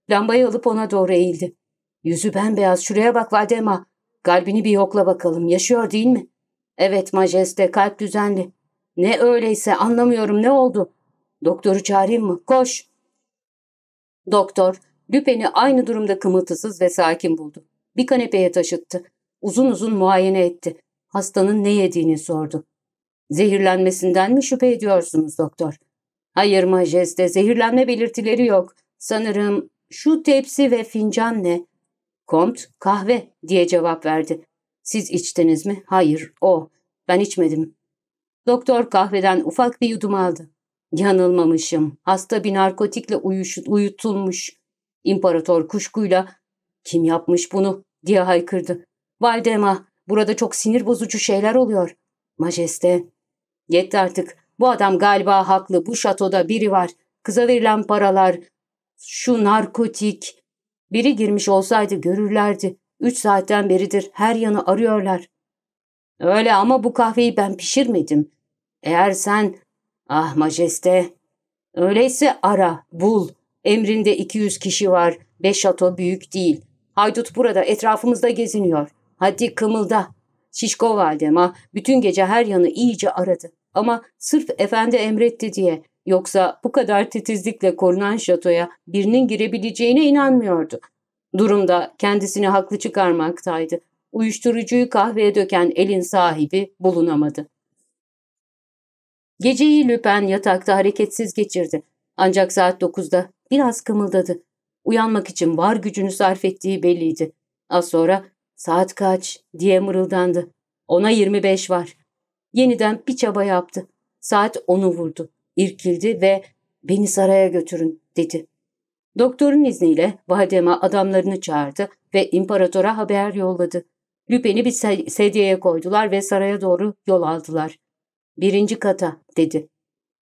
Lambayı alıp ona doğru eğildi. Yüzü bembeyaz şuraya bak Valdema. Kalbini bir yokla bakalım yaşıyor değil mi? Evet majeste kalp düzenli. Ne öyleyse anlamıyorum ne oldu? Doktoru çağırayım mı? Koş. Doktor, Lüpen'i aynı durumda kımıltısız ve sakin buldu. Bir kanepeye taşıttı. Uzun uzun muayene etti. Hastanın ne yediğini sordu. Zehirlenmesinden mi şüphe ediyorsunuz doktor? Hayır majeste, zehirlenme belirtileri yok. Sanırım şu tepsi ve fincan ne? Kont, kahve diye cevap verdi. Siz içtiniz mi? Hayır, o. Ben içmedim. Doktor kahveden ufak bir yudum aldı. Yanılmamışım. Hasta bir narkotikle uyuş, uyutulmuş. İmparator kuşkuyla kim yapmış bunu diye haykırdı. Valdema burada çok sinir bozucu şeyler oluyor. Majeste. Yetti artık. Bu adam galiba haklı. Bu şatoda biri var. Kıza verilen paralar. Şu narkotik. Biri girmiş olsaydı görürlerdi. Üç saatten beridir her yanı arıyorlar. Öyle ama bu kahveyi ben pişirmedim. Eğer sen Ah majeste. Öyleyse ara, bul. Emrinde 200 kişi var. Beş şato büyük değil. Haydut burada etrafımızda geziniyor. Hadi kımılda. Şişko Valdema bütün gece her yanı iyice aradı. Ama sırf efendi emretti diye yoksa bu kadar titizlikle korunan şatoya birinin girebileceğine inanmıyordu. Durumda kendisini haklı çıkarmaktaydı. Uyuşturucuyu kahveye döken elin sahibi bulunamadı. Geceyi Lüpen yatakta hareketsiz geçirdi. Ancak saat dokuzda biraz kımıldadı. Uyanmak için var gücünü sarf ettiği belliydi. Az sonra saat kaç diye mırıldandı. Ona yirmi beş var. Yeniden bir çaba yaptı. Saat onu vurdu. İrkildi ve beni saraya götürün dedi. Doktorun izniyle Vadema adamlarını çağırdı ve imparatora haber yolladı. Lüpen'i bir sedyeye koydular ve saraya doğru yol aldılar. Birinci kata dedi.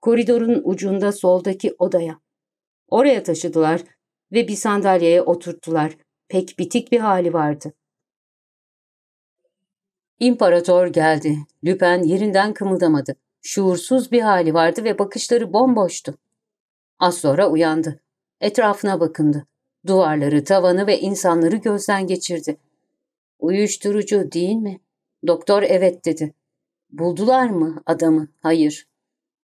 Koridorun ucunda soldaki odaya. Oraya taşıdılar ve bir sandalyeye oturttular. Pek bitik bir hali vardı. İmparator geldi. Lüpen yerinden kımıldamadı. Şuursuz bir hali vardı ve bakışları bomboştu. Az sonra uyandı. Etrafına bakındı. Duvarları, tavanı ve insanları gözden geçirdi. Uyuşturucu değil mi? Doktor evet dedi. Buldular mı adamı? Hayır.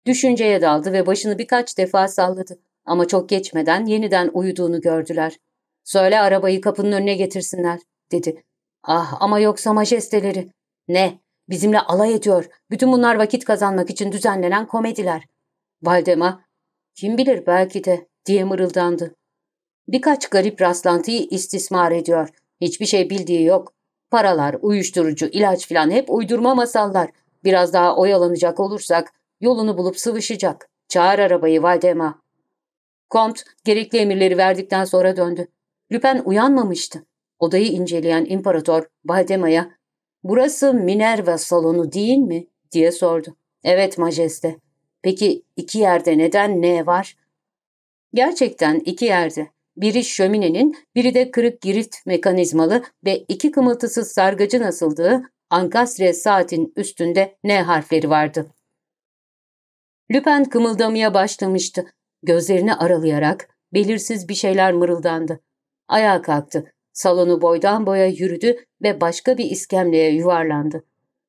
Düşünceye daldı ve başını birkaç defa salladı. Ama çok geçmeden yeniden uyuduğunu gördüler. Söyle arabayı kapının önüne getirsinler, dedi. Ah ama yoksa majesteleri. Ne? Bizimle alay ediyor. Bütün bunlar vakit kazanmak için düzenlenen komediler. Valdema, kim bilir belki de, diye mırıldandı. Birkaç garip rastlantıyı istismar ediyor. Hiçbir şey bildiği yok. Paralar, uyuşturucu, ilaç filan hep uydurma masallar. Biraz daha oyalanacak olursak yolunu bulup sıvışacak. Çağır arabayı Valdema. Kont gerekli emirleri verdikten sonra döndü. Lüpen uyanmamıştı. Odayı inceleyen imparator Valdema'ya ''Burası Minerva salonu değil mi?'' diye sordu. ''Evet majeste. Peki iki yerde neden ne var?'' Gerçekten iki yerde. Biri şöminenin, biri de kırık girit mekanizmalı ve iki kımıltısız sargacı asıldığı Ankastre saatin üstünde N harfleri vardı. Lüpen kımıldamaya başlamıştı. Gözlerini aralayarak belirsiz bir şeyler mırıldandı. Ayağa kalktı. Salonu boydan boya yürüdü ve başka bir iskemleye yuvarlandı.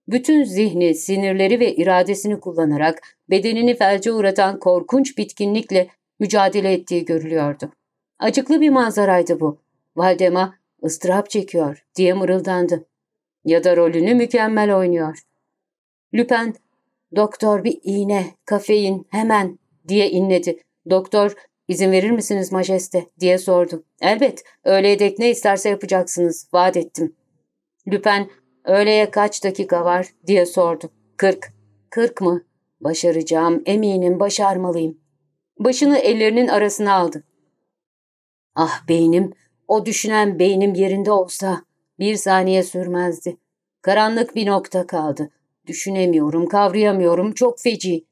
Bütün zihni, sinirleri ve iradesini kullanarak bedenini felce uğratan korkunç bitkinlikle mücadele ettiği görülüyordu. Acıklı bir manzaraydı bu. Valdema ıstırap çekiyor diye mırıldandı ya da rolünü mükemmel oynuyor. Lüpen, doktor bir iğne, kafein, hemen diye inledi. Doktor, izin verir misiniz majeste diye sordu. Elbet, öğleye dek ne isterse yapacaksınız, vaat ettim. Lüpen, öğleye kaç dakika var diye sordu. Kırk. Kırk mı? Başaracağım, eminim, başarmalıyım. Başını ellerinin arasına aldı. Ah beynim, o düşünen beynim yerinde olsa bir saniye sürmezdi. Karanlık bir nokta kaldı. Düşünemiyorum, kavrayamıyorum, çok feci.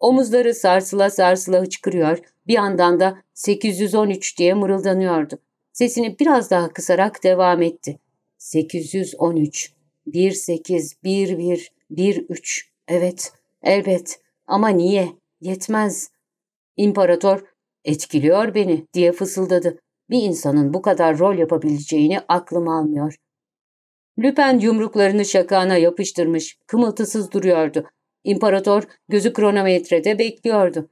Omuzları sarsıla sarsıla hıçkırıyor, bir yandan da 813 diye mırıldanıyordu. Sesini biraz daha kısarak devam etti. 813, 18, 11, 13. Evet, elbet ama niye? Yetmez. İmparator, etkiliyor beni diye fısıldadı bir insanın bu kadar rol yapabileceğini aklım almıyor. Lüpen yumruklarını şakağına yapıştırmış, kımıltısız duruyordu. İmparator gözü kronometrede bekliyordu.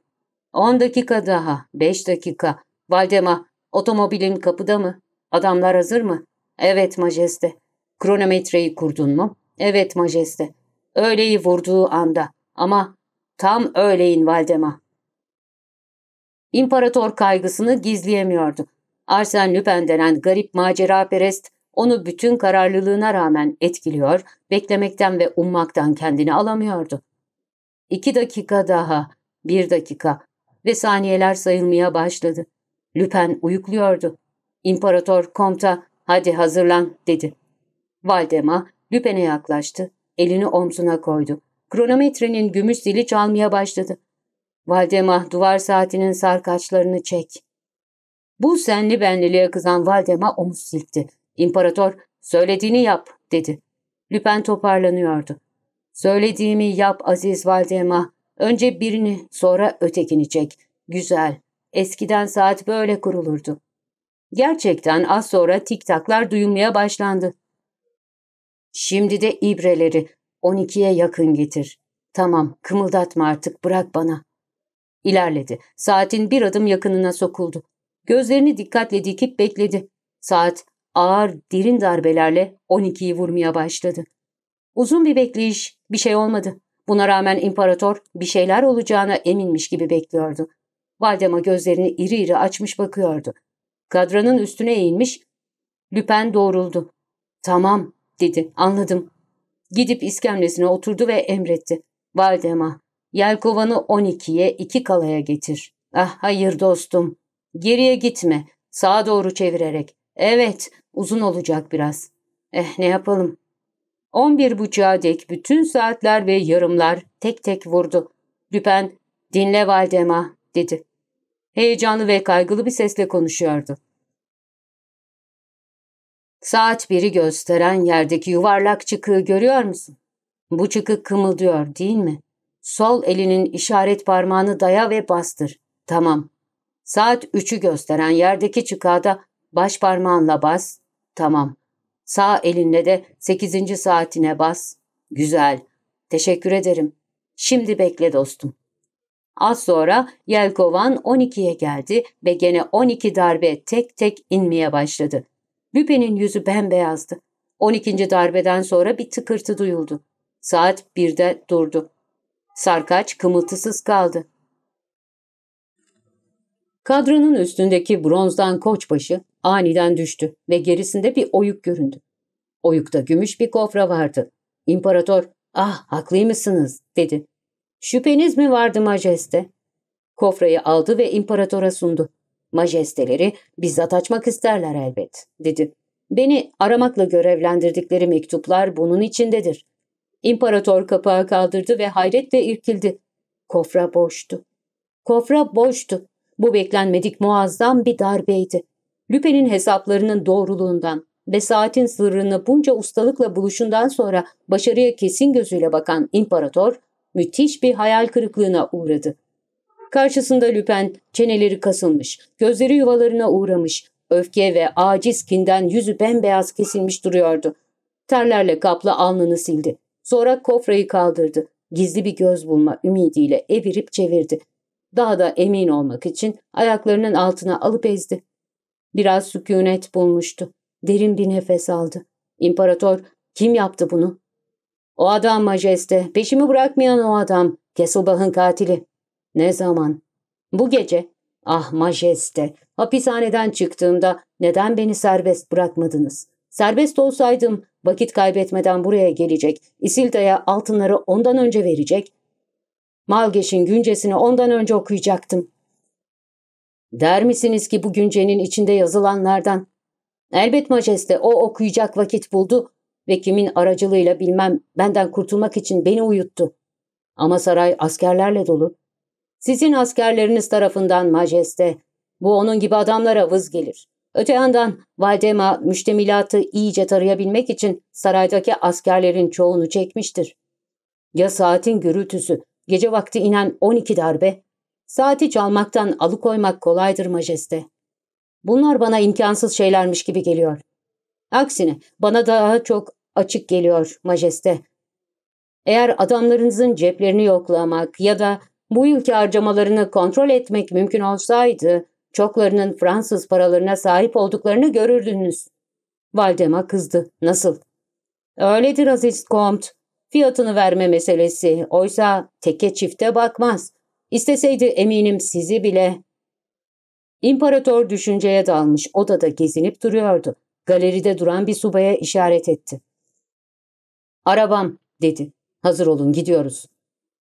On dakika daha, beş dakika. Valdema, otomobilin kapıda mı? Adamlar hazır mı? Evet, majeste. Kronometreyi kurdun mu? Evet, majeste. Öğleyi vurduğu anda. Ama tam öğleyin Valdema. İmparator kaygısını gizleyemiyordu. Arsen Lupin denen garip macera maceraperest onu bütün kararlılığına rağmen etkiliyor, beklemekten ve ummaktan kendini alamıyordu. İki dakika daha, bir dakika ve saniyeler sayılmaya başladı. Lüpen uyukluyordu. İmparator Komta, hadi hazırlan dedi. Valdema, Lüpen'e yaklaştı. Elini omzuna koydu. Kronometrenin gümüş zili çalmaya başladı. Valdema duvar saatinin sarkaçlarını çek bu senli benliliğe kızan Valdem'a omuz silkti. İmparator söylediğini yap dedi. Lüpen toparlanıyordu. Söylediğimi yap Aziz Valdem'a. Önce birini sonra ötekini çek. Güzel. Eskiden saat böyle kurulurdu. Gerçekten az sonra tiktaklar duyulmaya başlandı. Şimdi de ibreleri 12'ye yakın getir. Tamam kımıldatma artık bırak bana. İlerledi. Saatin bir adım yakınına sokuldu. Gözlerini dikkatle dikip bekledi. Saat ağır derin darbelerle 12'yi vurmaya başladı. Uzun bir bekleyiş, bir şey olmadı. Buna rağmen imparator bir şeyler olacağına eminmiş gibi bekliyordu. Valdemar gözlerini iri iri açmış bakıyordu. Kadranın üstüne eğilmiş, Lüpen doğruldu. Tamam dedi, anladım. Gidip iskemlesine oturdu ve emretti. Valdemar, yelkovanı 12'ye iki kalaya getir. Ah hayır dostum, Geriye gitme. Sağa doğru çevirerek. Evet, uzun olacak biraz. Eh ne yapalım? On bir buçuğa dek bütün saatler ve yarımlar tek tek vurdu. Lüpen, dinle Valdema, dedi. Heyecanlı ve kaygılı bir sesle konuşuyordu. Saat biri gösteren yerdeki yuvarlak çıkığı görüyor musun? Bu çıkık kımıldıyor değil mi? Sol elinin işaret parmağını daya ve bastır. Tamam, Saat üçü gösteren yerdeki çıkada baş parmağınla bas. Tamam. Sağ elinle de 8. saatine bas. Güzel. Teşekkür ederim. Şimdi bekle dostum. Az sonra Yelkovan 12'ye geldi ve gene 12 darbe tek tek inmeye başladı. Lüpe'nin yüzü bembeyazdı. 12. darbeden sonra bir tıkırtı duyuldu. Saat 1'de durdu. Sarkaç kımıltısız kaldı. Kadranın üstündeki bronzdan koçbaşı aniden düştü ve gerisinde bir oyuk göründü. Oyukta gümüş bir kofra vardı. İmparator, ah haklıymışsınız dedi. Şüpheniz mi vardı majeste? Kofrayı aldı ve imparatora sundu. Majesteleri bizzat açmak isterler elbet dedi. Beni aramakla görevlendirdikleri mektuplar bunun içindedir. İmparator kapağı kaldırdı ve hayretle irkildi. Kofra boştu. Kofra boştu. Bu beklenmedik muazzam bir darbeydi. Lüpe'nin hesaplarının doğruluğundan ve saatin sırrını bunca ustalıkla buluşundan sonra başarıya kesin gözüyle bakan imparator müthiş bir hayal kırıklığına uğradı. Karşısında Lüpen çeneleri kasılmış, gözleri yuvalarına uğramış, öfke ve aciz kinden yüzü bembeyaz kesilmiş duruyordu. Terlerle kaplı alnını sildi. Sonra kofrayı kaldırdı. Gizli bir göz bulma ümidiyle evirip çevirdi. Daha da emin olmak için ayaklarının altına alıp ezdi. Biraz sükunet bulmuştu. Derin bir nefes aldı. İmparator, kim yaptı bunu? O adam majeste, peşimi bırakmayan o adam. Kesselbach'ın katili. Ne zaman? Bu gece. Ah majeste, hapishaneden çıktığımda neden beni serbest bırakmadınız? Serbest olsaydım vakit kaybetmeden buraya gelecek, Isildaya altınları ondan önce verecek, Malgeç'in güncesini ondan önce okuyacaktım. Der misiniz ki bu güncenin içinde yazılanlardan? Elbet majeste o okuyacak vakit buldu ve kimin aracılığıyla bilmem benden kurtulmak için beni uyuttu. Ama saray askerlerle dolu. Sizin askerleriniz tarafından majeste. Bu onun gibi adamlara vız gelir. Öte yandan Valdema müştemilatı iyice tarayabilmek için saraydaki askerlerin çoğunu çekmiştir. Ya saatin gürültüsü Gece vakti inen 12 darbe, saati çalmaktan alıkoymak kolaydır majeste. Bunlar bana imkansız şeylermiş gibi geliyor. Aksine bana daha çok açık geliyor majeste. Eğer adamlarınızın ceplerini yoklamak ya da bu yılki harcamalarını kontrol etmek mümkün olsaydı, çoklarının Fransız paralarına sahip olduklarını görürdünüz. Valdemar kızdı. Nasıl? Öyledir Aziz Comte. Fiyatını verme meselesi. Oysa teke çifte bakmaz. İsteseydi eminim sizi bile. İmparator düşünceye dalmış odada gezinip duruyordu. Galeride duran bir subaya işaret etti. Arabam dedi. Hazır olun gidiyoruz.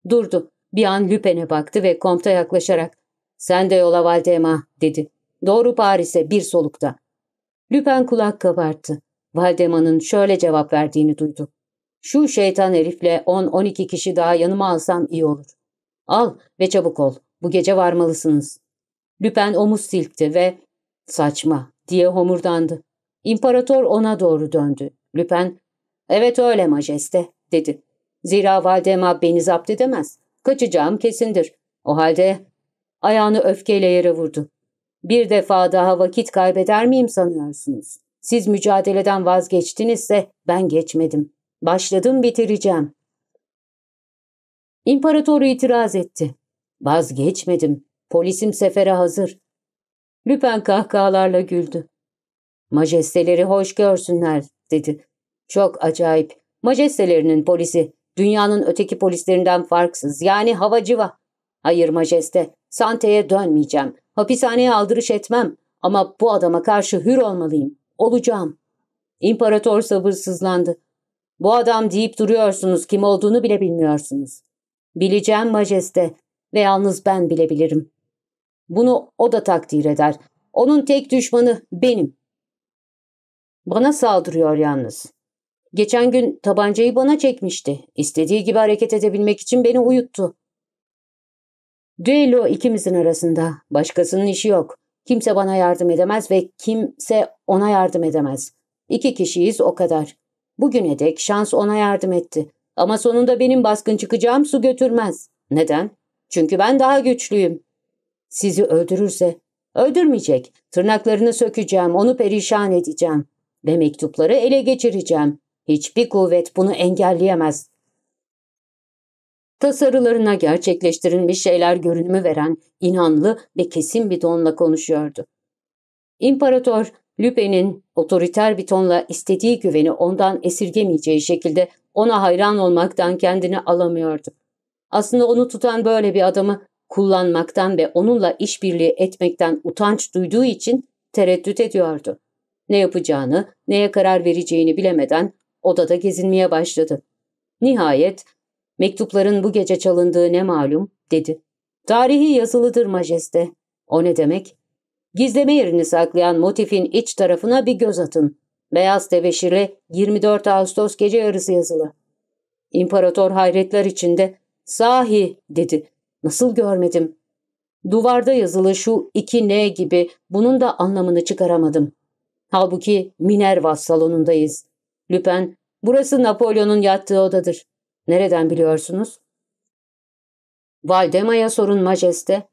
Durdu. Bir an Lüpen'e baktı ve komta yaklaşarak sen de yola Valdema dedi. Doğru Paris'e bir solukta. Lüpen kulak kabarttı. Valdeman'ın şöyle cevap verdiğini duydu. Şu şeytan herifle 10-12 kişi daha yanıma alsam iyi olur. Al ve çabuk ol. Bu gece varmalısınız. Lüpen omuz silkti ve saçma diye homurdandı. İmparator ona doğru döndü. Lüpen, evet öyle majeste dedi. Zira Valdemar beni zapt edemez. Kaçacağım kesindir. O halde ayağını öfkeyle yere vurdu. Bir defa daha vakit kaybeder miyim sanıyorsunuz? Siz mücadeleden vazgeçtinizse ben geçmedim. Başladım bitireceğim. İmparator itiraz etti. Vazgeçmedim. Polisim sefere hazır. Lüpen kahkahalarla güldü. Majesteleri hoş görsünler dedi. Çok acayip. Majestelerinin polisi dünyanın öteki polislerinden farksız. Yani havacıva. Hayır majeste. Sante'ye dönmeyeceğim. Hapishaneye aldırış etmem. Ama bu adama karşı hür olmalıyım. Olacağım. İmparator sabırsızlandı. Bu adam deyip duruyorsunuz, kim olduğunu bile bilmiyorsunuz. Bileceğim majeste ve yalnız ben bilebilirim. Bunu o da takdir eder. Onun tek düşmanı benim. Bana saldırıyor yalnız. Geçen gün tabancayı bana çekmişti. İstediği gibi hareket edebilmek için beni uyuttu. Düello ikimizin arasında. Başkasının işi yok. Kimse bana yardım edemez ve kimse ona yardım edemez. İki kişiyiz o kadar. Bugüne dek şans ona yardım etti. Ama sonunda benim baskın çıkacağım su götürmez. Neden? Çünkü ben daha güçlüyüm. Sizi öldürürse? Öldürmeyecek. Tırnaklarını sökeceğim, onu perişan edeceğim. Ve mektupları ele geçireceğim. Hiçbir kuvvet bunu engelleyemez. Tasarılarına gerçekleştirilmiş şeyler görünümü veren inanlı ve kesin bir donla konuşuyordu. İmparator Lübe'nin otoriter bir tonla istediği güveni ondan esirgemeyeceği şekilde ona hayran olmaktan kendini alamıyordu. Aslında onu tutan böyle bir adamı kullanmaktan ve onunla işbirliği etmekten utanç duyduğu için tereddüt ediyordu. Ne yapacağını, neye karar vereceğini bilemeden odada gezinmeye başladı. Nihayet mektupların bu gece çalındığı ne malum dedi. Tarihi yazılıdır majeste. O ne demek? Gizleme yerini saklayan motifin iç tarafına bir göz atın. Beyaz tebeşirle 24 Ağustos gece yarısı yazılı. İmparator hayretler içinde sahi dedi. Nasıl görmedim? Duvarda yazılı şu iki N gibi bunun da anlamını çıkaramadım. Halbuki Minerva salonundayız. Lüpen, burası Napolyon'un yattığı odadır. Nereden biliyorsunuz? Valdema'ya sorun majeste.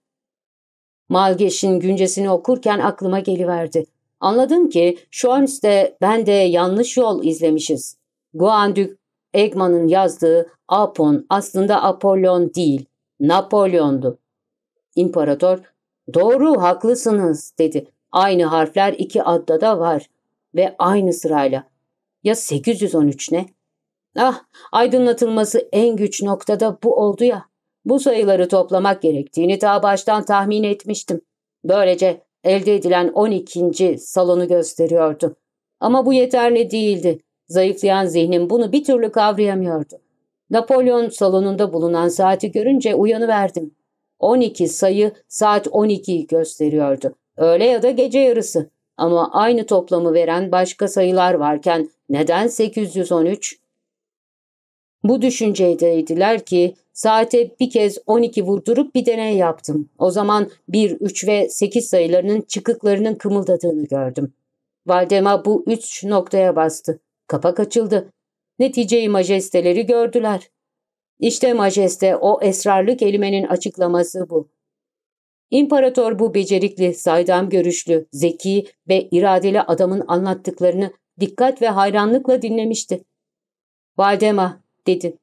Malgeş'in güncesini okurken aklıma geliverdi. Anladım ki Schoens de ben de yanlış yol izlemişiz. Guandük Egman'ın yazdığı Apon aslında Apollon değil, Napolyon'du. İmparator, doğru haklısınız dedi. Aynı harfler iki adda da var ve aynı sırayla. Ya 813 ne? Ah aydınlatılması en güç noktada bu oldu ya. Bu sayıları toplamak gerektiğini daha baştan tahmin etmiştim. Böylece elde edilen 12. salonu gösteriyordu. Ama bu yeterli değildi. Zayıflayan zihnim bunu bir türlü kavrayamıyordu. Napolyon salonunda bulunan saati görünce uyanıverdim. 12 sayı saat 12'yi gösteriyordu. Öğle ya da gece yarısı. Ama aynı toplamı veren başka sayılar varken neden 813? Bu düşüncedeydiler ki saate bir kez 12 vurdurup bir deney yaptım. O zaman 1, 3 ve 8 sayılarının çıkıklarının kımıldadığını gördüm. Valdema bu üç noktaya bastı. Kapak açıldı. Neticeyi majesteleri gördüler. İşte majeste o esrarlı kelimenin açıklaması bu. İmparator bu becerikli, saydam görüşlü, zeki ve iradeli adamın anlattıklarını dikkat ve hayranlıkla dinlemişti. Valdema, dedi.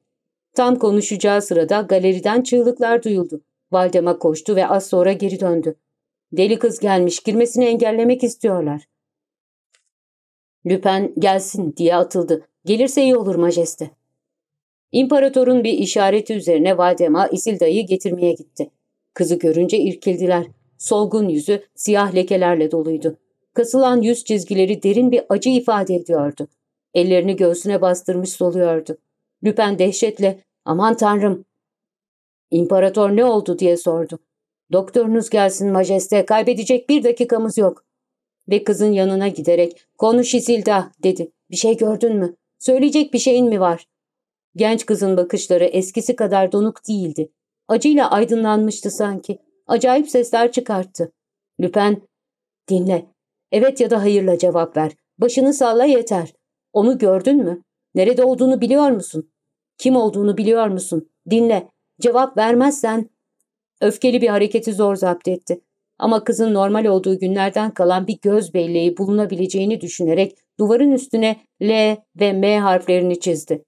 Tam konuşacağı sırada galeriden çığlıklar duyuldu. Valdem'a koştu ve az sonra geri döndü. Deli kız gelmiş girmesini engellemek istiyorlar. Lüpen gelsin diye atıldı. Gelirse iyi olur majeste. İmparatorun bir işareti üzerine Valdem'a Isilda'yı getirmeye gitti. Kızı görünce irkildiler. Solgun yüzü siyah lekelerle doluydu. Kasılan yüz çizgileri derin bir acı ifade ediyordu. Ellerini göğsüne bastırmış soluyordu. Lüpen dehşetle aman tanrım. İmparator ne oldu diye sordu. Doktorunuz gelsin majeste kaybedecek bir dakikamız yok. Ve kızın yanına giderek konuş Isilda dedi. Bir şey gördün mü? Söyleyecek bir şeyin mi var? Genç kızın bakışları eskisi kadar donuk değildi. Acıyla aydınlanmıştı sanki. Acayip sesler çıkarttı. Lüpen, dinle. Evet ya da hayırla cevap ver. Başını salla yeter. Onu gördün mü? Nerede olduğunu biliyor musun? Kim olduğunu biliyor musun? Dinle. Cevap vermezsen... Öfkeli bir hareketi zor zapt etti. Ama kızın normal olduğu günlerden kalan bir göz belleği bulunabileceğini düşünerek duvarın üstüne L ve M harflerini çizdi.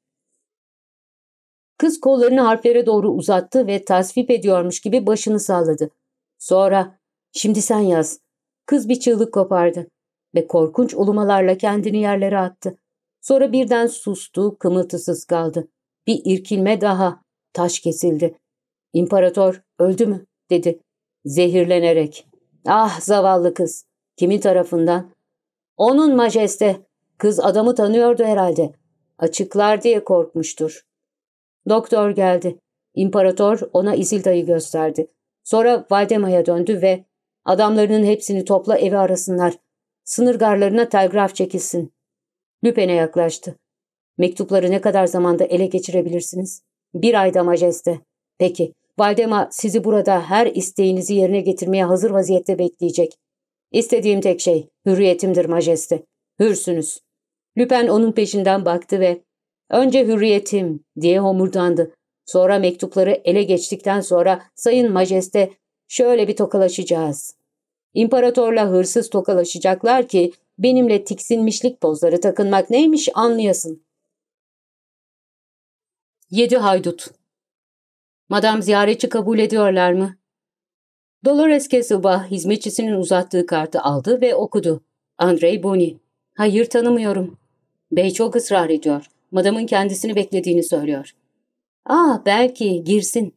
Kız kollarını harflere doğru uzattı ve tasvip ediyormuş gibi başını salladı. Sonra, şimdi sen yaz. Kız bir çığlık kopardı ve korkunç ulumalarla kendini yerlere attı. Sonra birden sustu, kımıltısız kaldı. Bir irkilme daha. Taş kesildi. İmparator öldü mü? dedi. Zehirlenerek. Ah zavallı kız. Kimin tarafından? Onun majeste. Kız adamı tanıyordu herhalde. Açıklar diye korkmuştur. Doktor geldi. İmparator ona İzilda'yı gösterdi. Sonra Valdema'ya döndü ve adamlarının hepsini topla evi arasınlar. Sınır garlarına telgraf çekilsin. Lüpen'e yaklaştı. Mektupları ne kadar zamanda ele geçirebilirsiniz? Bir ayda majeste. Peki, Valdema sizi burada her isteğinizi yerine getirmeye hazır vaziyette bekleyecek. İstediğim tek şey hürriyetimdir majeste. Hürsünüz. Lüpen onun peşinden baktı ve önce hürriyetim diye homurdandı. Sonra mektupları ele geçtikten sonra sayın majeste şöyle bir tokalaşacağız. İmparatorla hırsız tokalaşacaklar ki benimle tiksinmişlik pozları takınmak neymiş anlayasın. Yedi haydut. Madam ziyaretçi kabul ediyorlar mı? Dolores Kesuba hizmetçisinin uzattığı kartı aldı ve okudu. Andrei Boni. Hayır tanımıyorum. Bey çok ısrar ediyor. Madamın kendisini beklediğini söylüyor. Ah belki girsin.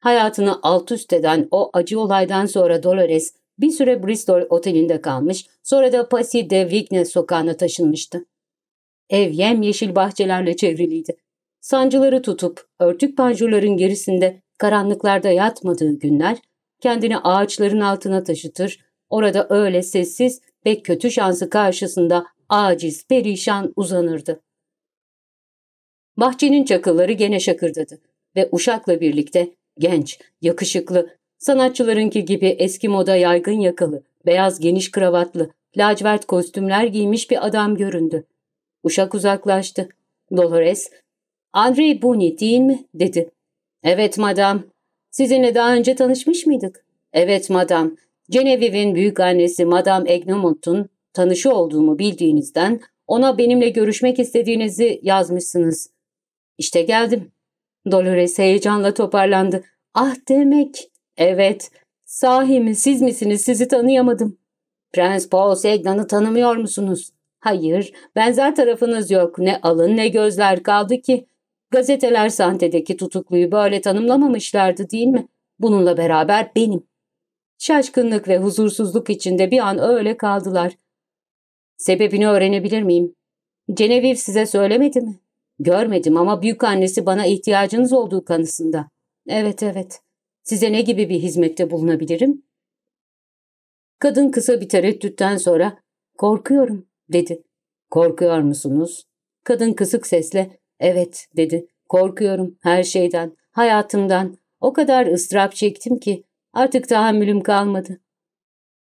Hayatını alt üst eden o acı olaydan sonra Dolores bir süre Bristol otelinde kalmış, sonra da Passy de Vigne sokağına taşınmıştı. Ev yemyeşil bahçelerle çevriliydi. Sancıları tutup örtük panjurların gerisinde karanlıklarda yatmadığı günler kendini ağaçların altına taşıtır, orada öyle sessiz ve kötü şansı karşısında aciz, perişan uzanırdı. Bahçenin çakılları gene şakırdadı ve uşakla birlikte genç, yakışıklı, sanatçılarınki gibi eski moda yaygın yakalı, beyaz geniş kravatlı, lacivert kostümler giymiş bir adam göründü. Uşak uzaklaştı. Dolores Andrei Buni değil mi? dedi. Evet madam. Sizinle daha önce tanışmış mıydık? Evet madam. Genevieve'in büyük annesi Madame Egnemont'un tanışı olduğumu bildiğinizden ona benimle görüşmek istediğinizi yazmışsınız. İşte geldim. Dolores heyecanla toparlandı. Ah demek. Evet. Sahi mi siz misiniz sizi tanıyamadım. Prens Paul Segnan'ı tanımıyor musunuz? Hayır, benzer tarafınız yok. Ne alın ne gözler kaldı ki. Gazeteler sahnedeki tutukluyu böyle tanımlamamışlardı değil mi? Bununla beraber benim. Şaşkınlık ve huzursuzluk içinde bir an öyle kaldılar. Sebebini öğrenebilir miyim? Genevieve size söylemedi mi? Görmedim ama büyük annesi bana ihtiyacınız olduğu kanısında. Evet evet. Size ne gibi bir hizmette bulunabilirim? Kadın kısa bir tereddütten sonra korkuyorum dedi. Korkuyor musunuz? Kadın kısık sesle Evet dedi. Korkuyorum her şeyden, hayatımdan. O kadar ıstırap çektim ki artık tahammülüm kalmadı.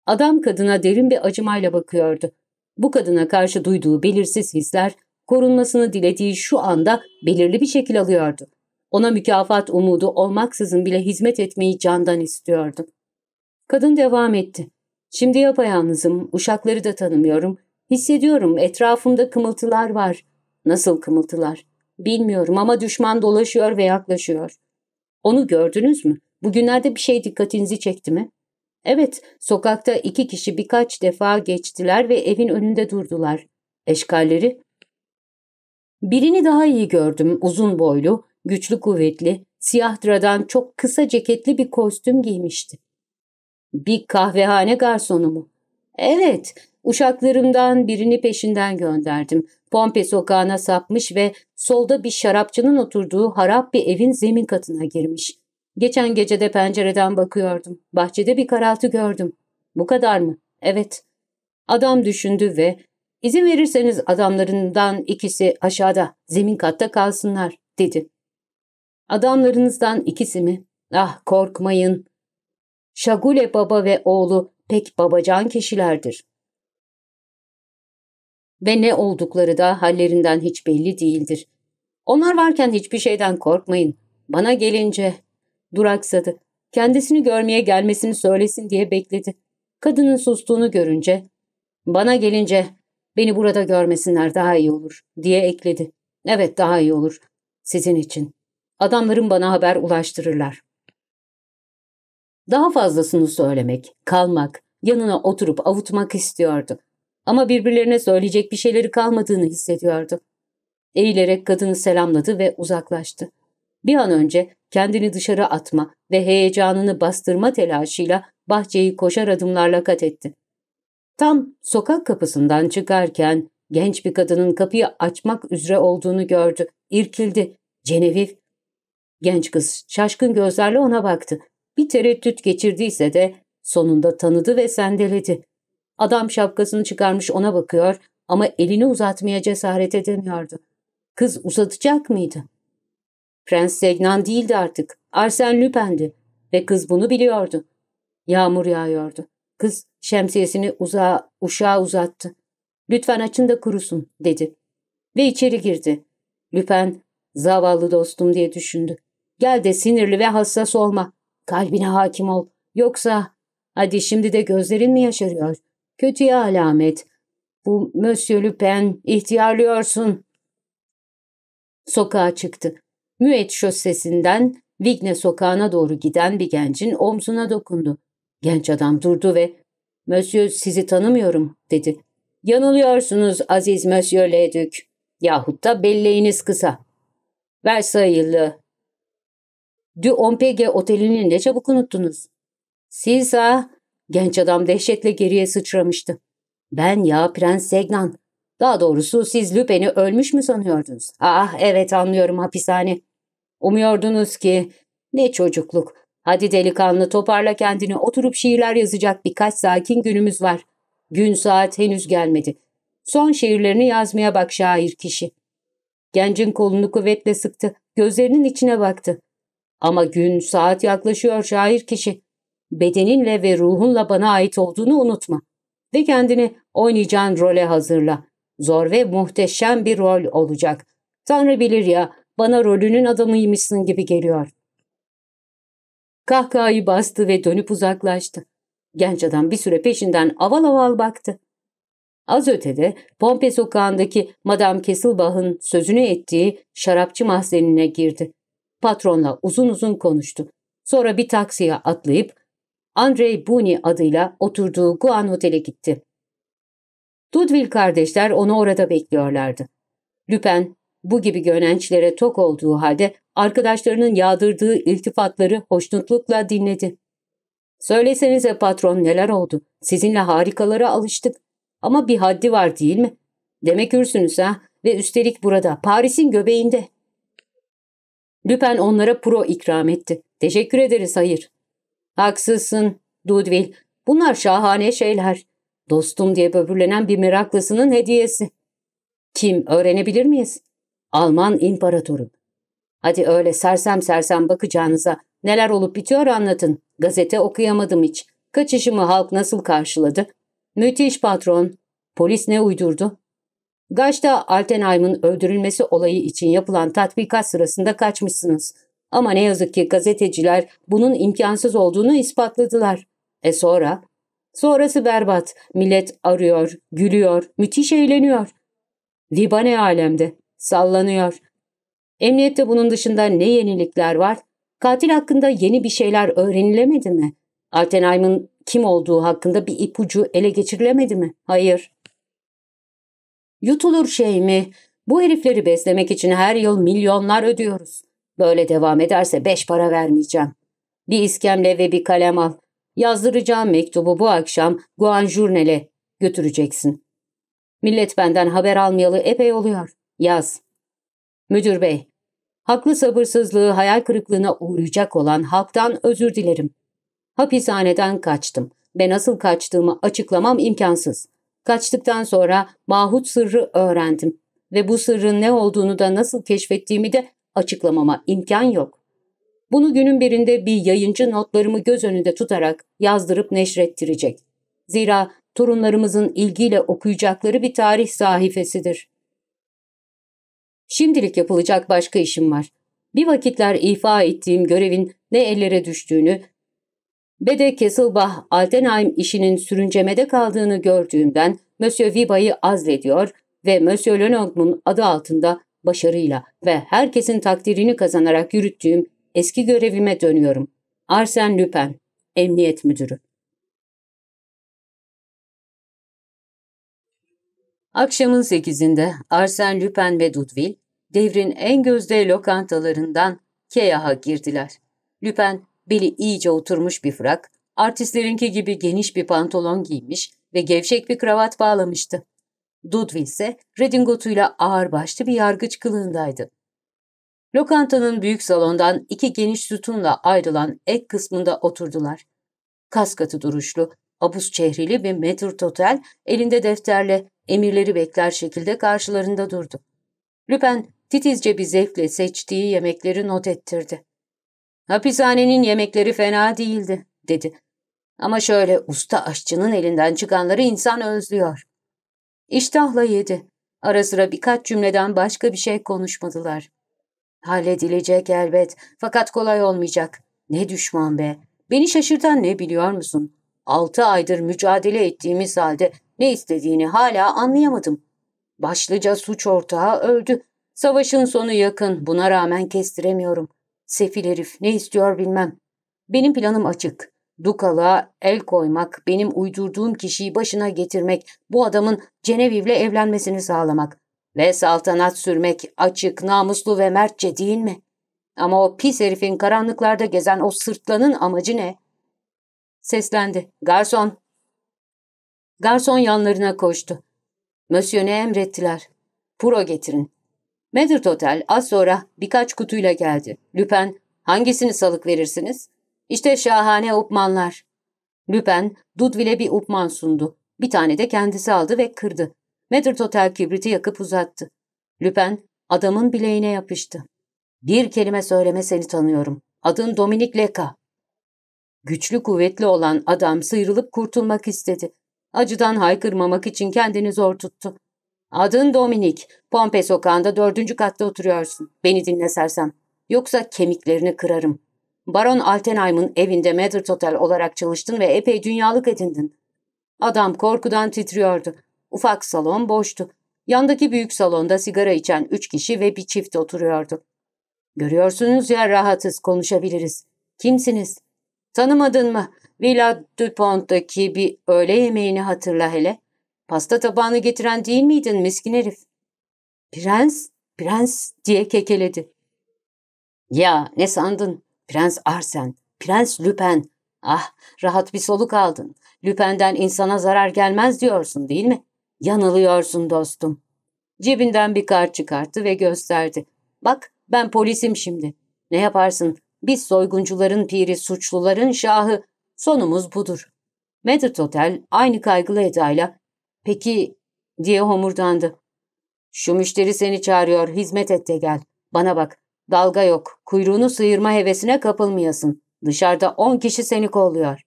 Adam kadına derin bir acımayla bakıyordu. Bu kadına karşı duyduğu belirsiz hisler korunmasını dilediği şu anda belirli bir şekil alıyordu. Ona mükafat umudu olmaksızın bile hizmet etmeyi candan istiyordu. Kadın devam etti. Şimdi yapayalnızım, uşakları da tanımıyorum. Hissediyorum etrafımda kımıltılar var. Nasıl kımıltılar? Bilmiyorum ama düşman dolaşıyor ve yaklaşıyor. Onu gördünüz mü? Bugünlerde bir şey dikkatinizi çekti mi? Evet, sokakta iki kişi birkaç defa geçtiler ve evin önünde durdular. Eşkalleri? Birini daha iyi gördüm, uzun boylu, güçlü kuvvetli, siyah dradan çok kısa ceketli bir kostüm giymişti. Bir kahvehane garsonu mu? Evet, uşaklarımdan birini peşinden gönderdim. Pompe sokağına sapmış ve solda bir şarapçının oturduğu harap bir evin zemin katına girmiş. Geçen gecede pencereden bakıyordum. Bahçede bir karaltı gördüm. Bu kadar mı? Evet. Adam düşündü ve izin verirseniz adamlarından ikisi aşağıda, zemin katta kalsınlar, dedi. Adamlarınızdan ikisi mi? Ah korkmayın. Şagule baba ve oğlu pek babacan kişilerdir ve ne oldukları da hallerinden hiç belli değildir. Onlar varken hiçbir şeyden korkmayın. Bana gelince... Duraksadı. Kendisini görmeye gelmesini söylesin diye bekledi. Kadının sustuğunu görünce... Bana gelince beni burada görmesinler daha iyi olur diye ekledi. Evet daha iyi olur. Sizin için. Adamların bana haber ulaştırırlar. Daha fazlasını söylemek, kalmak, yanına oturup avutmak istiyordu. Ama birbirlerine söyleyecek bir şeyleri kalmadığını hissediyordu. Eğilerek kadını selamladı ve uzaklaştı. Bir an önce kendini dışarı atma ve heyecanını bastırma telaşıyla bahçeyi koşar adımlarla kat etti. Tam sokak kapısından çıkarken genç bir kadının kapıyı açmak üzere olduğunu gördü. İrkildi. Cenevif. Genç kız şaşkın gözlerle ona baktı. Bir tereddüt geçirdiyse de sonunda tanıdı ve sendeledi. Adam şapkasını çıkarmış ona bakıyor ama elini uzatmaya cesaret edemiyordu. Kız uzatacak mıydı? Prens Segnan değildi artık. Arsen Lupin'di ve kız bunu biliyordu. Yağmur yağıyordu. Kız şemsiyesini uzağa, uşağa uzattı. Lütfen açın da kurusun dedi. Ve içeri girdi. Lüpen zavallı dostum diye düşündü. Gel de sinirli ve hassas olma. Kalbine hakim ol. Yoksa hadi şimdi de gözlerin mi yaşarıyor? Kötüye alamet. Bu Monsieur Lupin ihtiyarlıyorsun. Sokağa çıktı. Müet şosesinden Vigne sokağına doğru giden bir gencin omzuna dokundu. Genç adam durdu ve ''Monsieur sizi tanımıyorum.'' dedi. ''Yanılıyorsunuz aziz Monsieur Ledük. Yahut da belleğiniz kısa. Versaylı. Du Ompege otelini ne çabuk unuttunuz. Siz ha Genç adam dehşetle geriye sıçramıştı. Ben ya Prens Segnan. Daha doğrusu siz Lüpen'i ölmüş mü sanıyordunuz? Ah evet anlıyorum hapishane. Umuyordunuz ki ne çocukluk. Hadi delikanlı toparla kendini oturup şiirler yazacak birkaç sakin günümüz var. Gün saat henüz gelmedi. Son şiirlerini yazmaya bak şair kişi. Gencin kolunu kuvvetle sıktı. Gözlerinin içine baktı. Ama gün saat yaklaşıyor şair kişi bedeninle ve ruhunla bana ait olduğunu unutma ve kendini oynayacağın role hazırla. Zor ve muhteşem bir rol olacak. Tanrı bilir ya, bana rolünün adamıymışsın gibi geliyor. Kahkahayı bastı ve dönüp uzaklaştı. Genç adam bir süre peşinden aval aval baktı. Az ötede Pompe sokağındaki Madame Kesilbahın sözünü ettiği şarapçı mahzenine girdi. Patronla uzun uzun konuştu. Sonra bir taksiye atlayıp Andrei Buni adıyla oturduğu Guan Otel'e gitti. Dudville kardeşler onu orada bekliyorlardı. Lüpen bu gibi gönençlere tok olduğu halde arkadaşlarının yağdırdığı iltifatları hoşnutlukla dinledi. Söylesenize patron neler oldu? Sizinle harikalara alıştık. Ama bir haddi var değil mi? Demek ürsünüz ha ve üstelik burada Paris'in göbeğinde. Lüpen onlara pro ikram etti. Teşekkür ederiz hayır. Haksızsın Dudvil. Bunlar şahane şeyler. Dostum diye böbürlenen bir meraklısının hediyesi. Kim öğrenebilir miyiz? Alman imparatoru. Hadi öyle sersem sersem bakacağınıza neler olup bitiyor anlatın. Gazete okuyamadım hiç. Kaçışımı halk nasıl karşıladı? Müthiş patron. Polis ne uydurdu? Gaşta Altenheim'ın öldürülmesi olayı için yapılan tatbikat sırasında kaçmışsınız. Ama ne yazık ki gazeteciler bunun imkansız olduğunu ispatladılar. E sonra? Sonrası berbat. Millet arıyor, gülüyor, müthiş eğleniyor. Libane alemde. Sallanıyor. Emniyette bunun dışında ne yenilikler var? Katil hakkında yeni bir şeyler öğrenilemedi mi? Altenheim'ın kim olduğu hakkında bir ipucu ele geçirilemedi mi? Hayır. Yutulur şey mi? Bu herifleri beslemek için her yıl milyonlar ödüyoruz. Böyle devam ederse beş para vermeyeceğim. Bir iskemle ve bir kalem al. Yazdıracağım mektubu bu akşam Guan Guanjurnel'e götüreceksin. Millet benden haber almayalı epey oluyor. Yaz. Müdür bey, haklı sabırsızlığı hayal kırıklığına uğrayacak olan halktan özür dilerim. Hapishaneden kaçtım ve nasıl kaçtığımı açıklamam imkansız. Kaçtıktan sonra mahut sırrı öğrendim ve bu sırrın ne olduğunu da nasıl keşfettiğimi de Açıklamama imkan yok. Bunu günün birinde bir yayıncı notlarımı göz önünde tutarak yazdırıp neşrettirecek. Zira torunlarımızın ilgiyle okuyacakları bir tarih sahifesidir. Şimdilik yapılacak başka işim var. Bir vakitler ifa ettiğim görevin ne ellere düştüğünü ve de Kesselbach Altenheim işinin sürüncemede kaldığını gördüğümden Monsieur Viba'yı azlediyor ve Monsieur Lenogm'un adı altında başarıyla ve herkesin takdirini kazanarak yürüttüğüm eski görevime dönüyorum. Arsen Lüpen, Emniyet Müdürü. Akşamın sekizinde Arsen Lüpen ve Dudville, devrin en gözde lokantalarından Keyah'a girdiler. Lüpen, beli iyice oturmuş bir frak, artistlerinki gibi geniş bir pantolon giymiş ve gevşek bir kravat bağlamıştı. Dudley ise redingotuyla ağırbaşlı bir yargıç kılığındaydı. Lokantanın büyük salondan iki geniş sütunla ayrılan ek kısmında oturdular. Kaskatı duruşlu, abuz çehrili bir metr totel elinde defterle emirleri bekler şekilde karşılarında durdu. Lüpen titizce bir zevkle seçtiği yemekleri not ettirdi. Hapishanenin yemekleri fena değildi, dedi. Ama şöyle usta aşçının elinden çıkanları insan özlüyor. İştahla yedi. Ara sıra birkaç cümleden başka bir şey konuşmadılar. Halledilecek elbet fakat kolay olmayacak. Ne düşman be. Beni şaşırtan ne biliyor musun? Altı aydır mücadele ettiğimiz halde ne istediğini hala anlayamadım. Başlıca suç ortağı öldü. Savaşın sonu yakın. Buna rağmen kestiremiyorum. Sefil herif ne istiyor bilmem. Benim planım açık. Dukalığa el koymak, benim uydurduğum kişiyi başına getirmek, bu adamın Ceneviv'le evlenmesini sağlamak ve saltanat sürmek açık, namuslu ve mertçe değil mi? Ama o pis herifin karanlıklarda gezen o sırtlanın amacı ne? Seslendi. Garson. Garson yanlarına koştu. Monsieur emrettiler? Puro getirin. Medret Otel az sonra birkaç kutuyla geldi. Lüpen, hangisini salık verirsiniz? İşte şahane upmanlar. Lüpen, Dudville bir upman sundu. Bir tane de kendisi aldı ve kırdı. Medr Total kibriti yakıp uzattı. Lüpen, adamın bileğine yapıştı. Bir kelime söyleme seni tanıyorum. Adın Dominik Leka. Güçlü kuvvetli olan adam sıyrılıp kurtulmak istedi. Acıdan haykırmamak için kendini zor tuttu. Adın Dominik. Pompe sokağında dördüncü katta oturuyorsun. Beni dinle sersem. Yoksa kemiklerini kırarım. Baron Altenheim'ın evinde Medert Hotel olarak çalıştın ve epey dünyalık edindin. Adam korkudan titriyordu. Ufak salon boştu. Yandaki büyük salonda sigara içen üç kişi ve bir çift oturuyordu. Görüyorsunuz ya rahatız, konuşabiliriz. Kimsiniz? Tanımadın mı? Villa DuPont'taki bir öğle yemeğini hatırla hele. Pasta tabağını getiren değil miydin miskin herif? Prens, prens diye kekeledi. Ya ne sandın? Prens Arsen, Prens Lüpen. Ah, rahat bir soluk aldın. Lüpen'den insana zarar gelmez diyorsun değil mi? Yanılıyorsun dostum. Cebinden bir kart çıkarttı ve gösterdi. Bak, ben polisim şimdi. Ne yaparsın? Biz soyguncuların piri, suçluların şahı. Sonumuz budur. Medit Otel aynı kaygılı edayla ''Peki'' diye homurdandı. ''Şu müşteri seni çağırıyor, hizmet et de gel. Bana bak, Dalga yok. Kuyruğunu sıyırma hevesine kapılmayasın. Dışarıda on kişi seni kolluyor.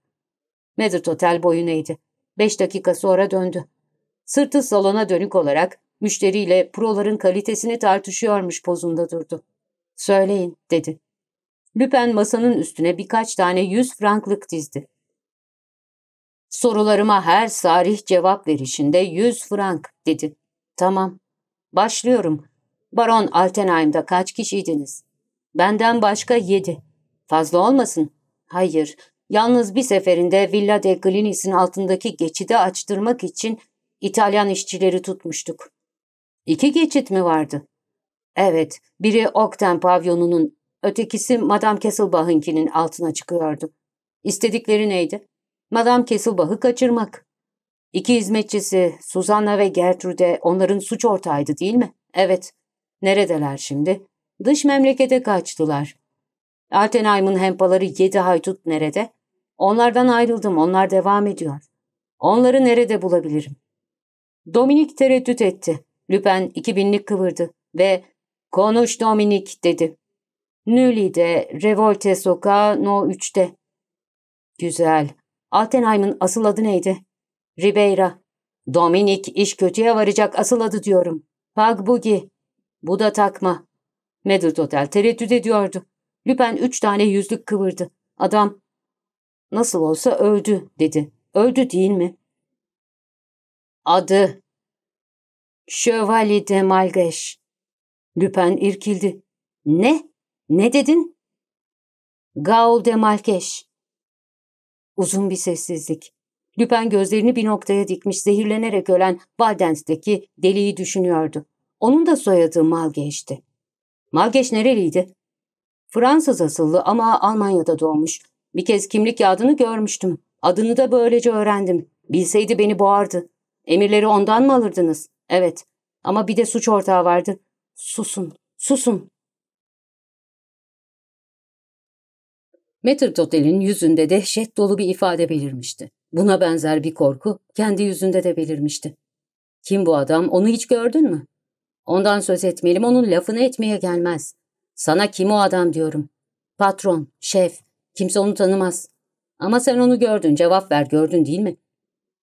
Medret Otel boyun eğdi. Beş dakika sonra döndü. Sırtı salona dönük olarak müşteriyle proların kalitesini tartışıyormuş pozunda durdu. Söyleyin dedi. Lüpen masanın üstüne birkaç tane yüz franklık dizdi. Sorularıma her sarih cevap verişinde yüz frank dedi. Tamam. Başlıyorum. Baron Altenheim'da kaç kişiydiniz? Benden başka yedi. Fazla olmasın? Hayır. Yalnız bir seferinde Villa de Glinis'in altındaki geçide açtırmak için İtalyan işçileri tutmuştuk. İki geçit mi vardı? Evet, biri Okten pavyonunun, ötekisi Madame Kesselbach'ınkinin altına çıkıyordu. İstedikleri neydi? Madame Kesselbach'ı kaçırmak. İki hizmetçisi, Suzanna ve Gertrude onların suç ortağıydı değil mi? Evet, Neredeler şimdi? Dış memlekete kaçtılar. Altenheim'ın hempaları yedi haydut nerede? Onlardan ayrıldım, onlar devam ediyor. Onları nerede bulabilirim? Dominik tereddüt etti. Lüpen iki binlik kıvırdı ve ''Konuş Dominik'' dedi. Nülli'de, Revolte Sokağı No 3'te. Güzel. Altenheim'ın asıl adı neydi? Ribeira. Dominik iş kötüye varacak asıl adı diyorum. Pagbugi. Bu da takma. Medard Otel tereddüt ediyordu. Lüpen üç tane yüzlük kıvırdı. Adam nasıl olsa öldü dedi. Öldü değil mi? Adı Şövalye de Malgeş. Lüpen irkildi. Ne? Ne dedin? Gaul de Malgeş. Uzun bir sessizlik. Lüpen gözlerini bir noktaya dikmiş zehirlenerek ölen Valdens'teki deliği düşünüyordu. Onun da soyadı Malgeç'ti. Malgeç nereliydi? Fransız asıllı ama Almanya'da doğmuş. Bir kez kimlik kağıdını görmüştüm. Adını da böylece öğrendim. Bilseydi beni boğardı. Emirleri ondan mı alırdınız? Evet. Ama bir de suç ortağı vardı. Susun, susun. Metrototel'in yüzünde dehşet dolu bir ifade belirmişti. Buna benzer bir korku kendi yüzünde de belirmişti. Kim bu adam, onu hiç gördün mü? Ondan söz etmeliyim, onun lafını etmeye gelmez. Sana kim o adam diyorum. Patron, şef, kimse onu tanımaz. Ama sen onu gördün, cevap ver gördün değil mi?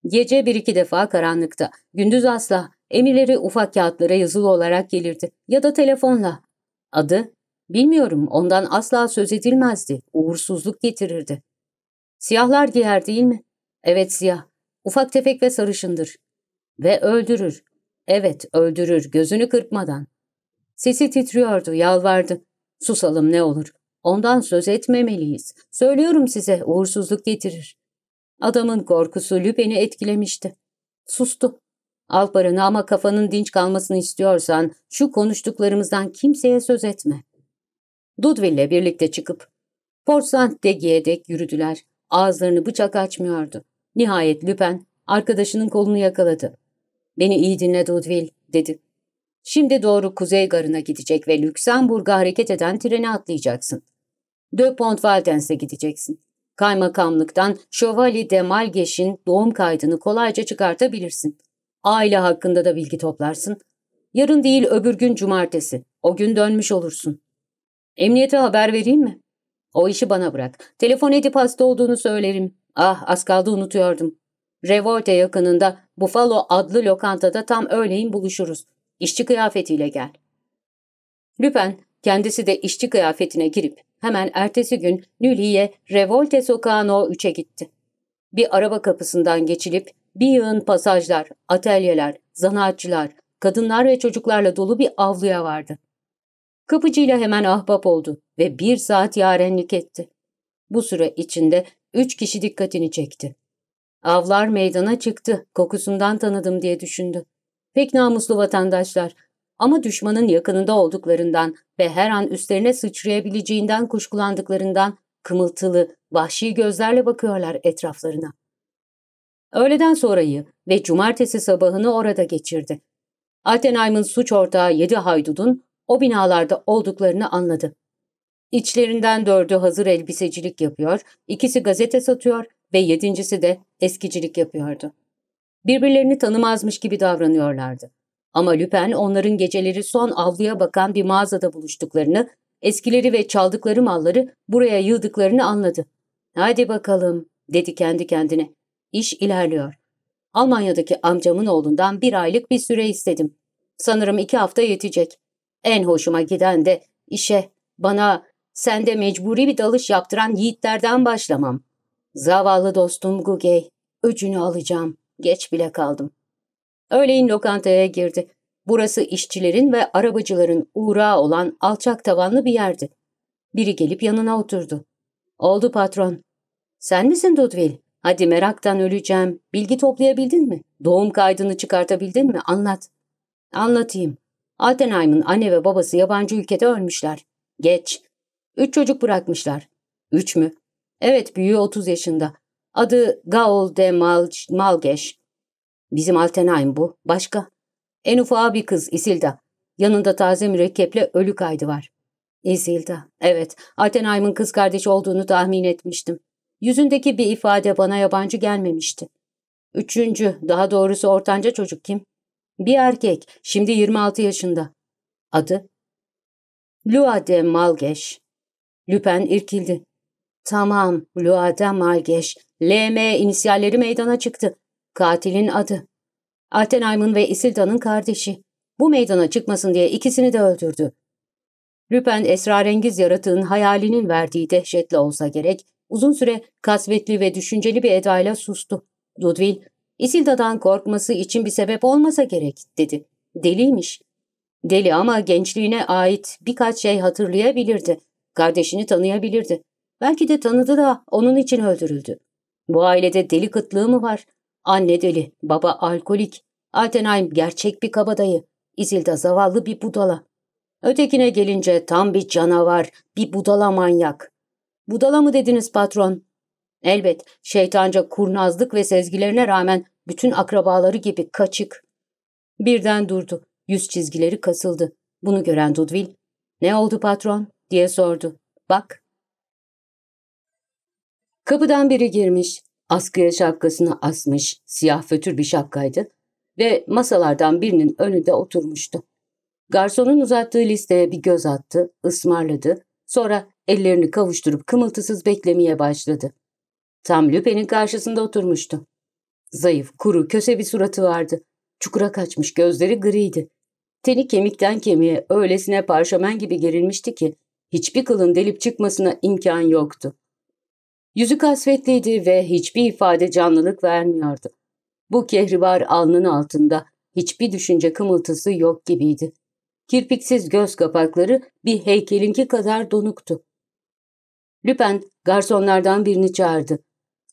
Gece bir iki defa karanlıkta, gündüz asla, emirleri ufak kağıtlara yazılı olarak gelirdi ya da telefonla. Adı? Bilmiyorum, ondan asla söz edilmezdi, uğursuzluk getirirdi. Siyahlar giyer değil mi? Evet siyah, ufak tefek ve sarışındır. Ve öldürür, Evet, öldürür, gözünü kırpmadan. Sesi titriyordu, yalvardı. Susalım ne olur. Ondan söz etmemeliyiz. Söylüyorum size, uğursuzluk getirir. Adamın korkusu Lüpen'i etkilemişti. Sustu. Alparan'ı ama kafanın dinç kalmasını istiyorsan şu konuştuklarımızdan kimseye söz etme. Dudville'le birlikte çıkıp Portland Degi'ye dek yürüdüler. Ağızlarını bıçak açmıyordu. Nihayet Lüpen arkadaşının kolunu yakaladı. Beni iyi dinle Dudvil, dedi. Şimdi doğru Kuzey Garı'na gidecek ve Lüksemburg'a hareket eden treni atlayacaksın. De Pontvaltens'e gideceksin. Kaymakamlıktan Şövali de Malgeş'in doğum kaydını kolayca çıkartabilirsin. Aile hakkında da bilgi toplarsın. Yarın değil öbür gün cumartesi. O gün dönmüş olursun. Emniyete haber vereyim mi? O işi bana bırak. Telefon edip hasta olduğunu söylerim. Ah az kaldı unutuyordum. Revolte yakınında Buffalo adlı lokantada tam öğleyin buluşuruz. İşçi kıyafetiyle gel. Lüpen kendisi de işçi kıyafetine girip hemen ertesi gün Nülhiye Revolte no 3'e gitti. Bir araba kapısından geçilip bir yığın pasajlar, atölyeler, zanaatçılar, kadınlar ve çocuklarla dolu bir avluya vardı. Kapıcıyla hemen ahbap oldu ve bir saat yarenlik etti. Bu süre içinde üç kişi dikkatini çekti. Avlar meydana çıktı, kokusundan tanıdım diye düşündü. Pek namuslu vatandaşlar ama düşmanın yakınında olduklarından ve her an üstlerine sıçrayabileceğinden kuşkulandıklarından kımıltılı, vahşi gözlerle bakıyorlar etraflarına. Öğleden sonrayı ve cumartesi sabahını orada geçirdi. Altenheim'ın suç ortağı yedi haydudun o binalarda olduklarını anladı. İçlerinden dördü hazır elbisecilik yapıyor, ikisi gazete satıyor, ve yedincisi de eskicilik yapıyordu. Birbirlerini tanımazmış gibi davranıyorlardı. Ama Lüpen onların geceleri son avluya bakan bir mağazada buluştuklarını, eskileri ve çaldıkları malları buraya yığdıklarını anladı. Hadi bakalım dedi kendi kendine. İş ilerliyor. Almanya'daki amcamın oğlundan bir aylık bir süre istedim. Sanırım iki hafta yetecek. En hoşuma giden de işe, bana, sende mecburi bir dalış yaptıran yiğitlerden başlamam Zavallı dostum Gugey. Öcünü alacağım. Geç bile kaldım. Öğleyin lokantaya girdi. Burası işçilerin ve arabacıların uğrağı olan alçak tavanlı bir yerdi. Biri gelip yanına oturdu. Oldu patron. Sen misin Dudvil? Hadi meraktan öleceğim. Bilgi toplayabildin mi? Doğum kaydını çıkartabildin mi? Anlat. Anlatayım. Altenheim'ın anne ve babası yabancı ülkede ölmüşler. Geç. Üç çocuk bırakmışlar. Üç mü? Evet büyüğü 30 yaşında. Adı Gaol de Mal Malgeş. Bizim Altenheim bu. Başka? En ufağı bir kız Isilda. Yanında taze mürekkeple ölü kaydı var. Isilda. Evet. Altenheim'ın kız kardeşi olduğunu tahmin etmiştim. Yüzündeki bir ifade bana yabancı gelmemişti. Üçüncü, daha doğrusu ortanca çocuk kim? Bir erkek, şimdi 26 yaşında. Adı? Lua de Malgeş. Lüpen irkildi. Tamam, Luada Malgeş. LM inisiyalleri meydana çıktı. Katilin adı. Artenheim'ın ve Isilda'nın kardeşi. Bu meydana çıkmasın diye ikisini de öldürdü. Lüpen esrarengiz yaratığın hayalinin verdiği dehşetle olsa gerek, uzun süre kasvetli ve düşünceli bir edayla sustu. Ludwig, Isilda'dan korkması için bir sebep olmasa gerek, dedi. Deliymiş. Deli ama gençliğine ait birkaç şey hatırlayabilirdi. Kardeşini tanıyabilirdi. Belki de tanıdı da onun için öldürüldü. Bu ailede deli kıtlığı mı var? Anne deli, baba alkolik. Altenheim gerçek bir kabadayı. İzilda zavallı bir budala. Ötekine gelince tam bir canavar, bir budala manyak. Budala mı dediniz patron? Elbet şeytanca kurnazlık ve sezgilerine rağmen bütün akrabaları gibi kaçık. Birden durdu. Yüz çizgileri kasıldı. Bunu gören Dudvil, ne oldu patron diye sordu. Bak Kapıdan biri girmiş, askıya şapkasını asmış, siyah fötür bir şapkaydı ve masalardan birinin önünde oturmuştu. Garsonun uzattığı listeye bir göz attı, ısmarladı, sonra ellerini kavuşturup kımıltısız beklemeye başladı. Tam Lüpe'nin karşısında oturmuştu. Zayıf, kuru, köse bir suratı vardı. Çukura kaçmış, gözleri griydi. Teni kemikten kemiğe öylesine parşömen gibi gerilmişti ki hiçbir kılın delip çıkmasına imkan yoktu. Yüzü kasvetliydi ve hiçbir ifade canlılık vermiyordu. Bu kehribar alnın altında hiçbir düşünce kımıltısı yok gibiydi. Kirpiksiz göz kapakları bir heykelinki kadar donuktu. Lüpen garsonlardan birini çağırdı.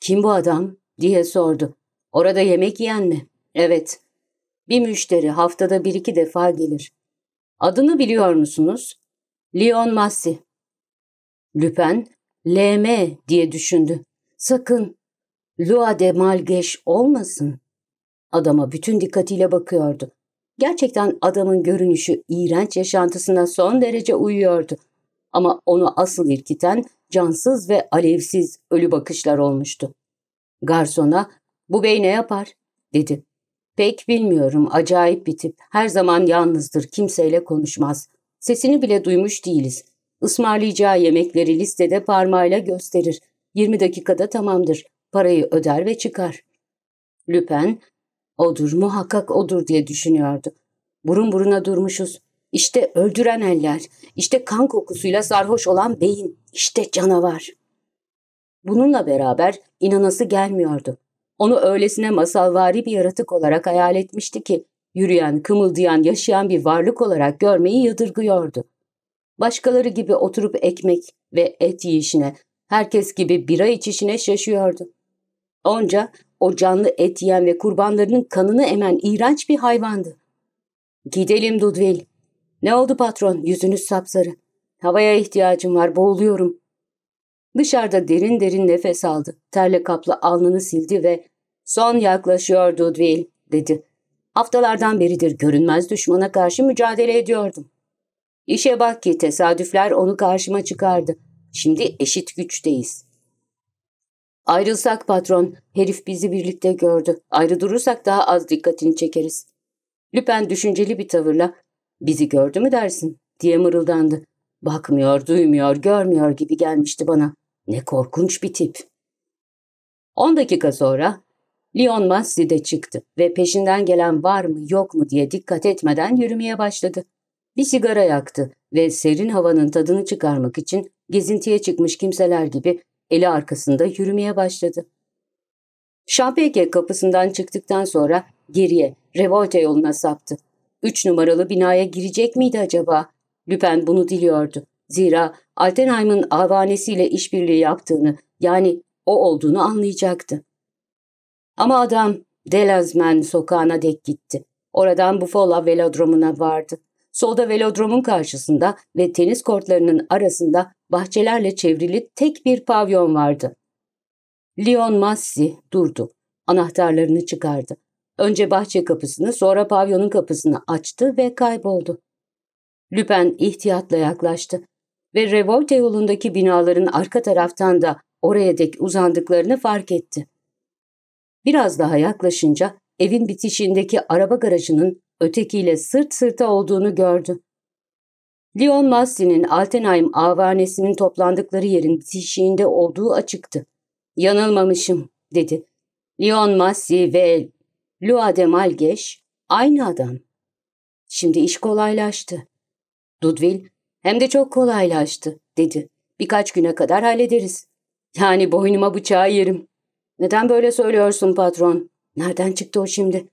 ''Kim bu adam?'' diye sordu. ''Orada yemek yiyen mi?'' ''Evet.'' Bir müşteri haftada bir iki defa gelir. Adını biliyor musunuz? Leon Massi. Lüpen LM diye düşündü. Sakın Lua de Malgeş olmasın. Adama bütün dikkatiyle bakıyordu. Gerçekten adamın görünüşü iğrenç yaşantısına son derece uyuyordu. Ama onu asıl irkiten cansız ve alevsiz ölü bakışlar olmuştu. Garsona bu bey ne yapar dedi. Pek bilmiyorum acayip bir tip her zaman yalnızdır kimseyle konuşmaz. Sesini bile duymuş değiliz. Ismarlayacağı yemekleri listede parmağıyla gösterir. 20 dakikada tamamdır. Parayı öder ve çıkar. Lüpen, odur muhakkak odur diye düşünüyordu. Burun buruna durmuşuz. İşte öldüren eller, işte kan kokusuyla sarhoş olan beyin, işte canavar. Bununla beraber inanası gelmiyordu. Onu öylesine masalvari bir yaratık olarak hayal etmişti ki, yürüyen, kımıldayan, yaşayan bir varlık olarak görmeyi yadırgıyordu başkaları gibi oturup ekmek ve et yiyişine, herkes gibi bira içişine şaşıyordu. Onca o canlı et yiyen ve kurbanlarının kanını emen iğrenç bir hayvandı. Gidelim Dudvil. Ne oldu patron? Yüzünüz sapsarı. Havaya ihtiyacım var, boğuluyorum. Dışarıda derin derin nefes aldı. Terle kaplı alnını sildi ve ''Son yaklaşıyor Dudvil'' dedi. Haftalardan beridir görünmez düşmana karşı mücadele ediyordum. İşe bak ki tesadüfler onu karşıma çıkardı. Şimdi eşit güçteyiz. Ayrılsak patron, herif bizi birlikte gördü. Ayrı durursak daha az dikkatini çekeriz. Lüpen düşünceli bir tavırla bizi gördü mü dersin diye mırıldandı. Bakmıyor, duymuyor, görmüyor gibi gelmişti bana. Ne korkunç bir tip. On dakika sonra Leon Massi'de çıktı ve peşinden gelen var mı yok mu diye dikkat etmeden yürümeye başladı. Bir sigara yaktı ve serin havanın tadını çıkarmak için gezintiye çıkmış kimseler gibi eli arkasında yürümeye başladı. Şapeke kapısından çıktıktan sonra geriye, Revolte yoluna saptı. Üç numaralı binaya girecek miydi acaba? Lüpen bunu diliyordu. Zira Altenheim'ın avanesiyle işbirliği yaptığını, yani o olduğunu anlayacaktı. Ama adam Delazmen sokağına dek gitti. Oradan Bufola velodromuna vardı. Solda velodromun karşısında ve tenis kortlarının arasında bahçelerle çevrili tek bir pavyon vardı. Leon Massi durdu. Anahtarlarını çıkardı. Önce bahçe kapısını sonra pavyonun kapısını açtı ve kayboldu. Lüpen ihtiyatla yaklaştı ve revolte yolundaki binaların arka taraftan da oraya dek uzandıklarını fark etti. Biraz daha yaklaşınca evin bitişindeki araba garajının ötekiyle sırt sırta olduğunu gördü. Leon Massey'nin Altenheim avanesinin toplandıkları yerin tişiğinde olduğu açıktı. Yanılmamışım, dedi. Leon Massey ve Lua de Malgeş aynı adam. Şimdi iş kolaylaştı. Dudvil, hem de çok kolaylaştı, dedi. Birkaç güne kadar hallederiz. Yani boynuma bıçağı yerim. Neden böyle söylüyorsun patron? Nereden çıktı o şimdi?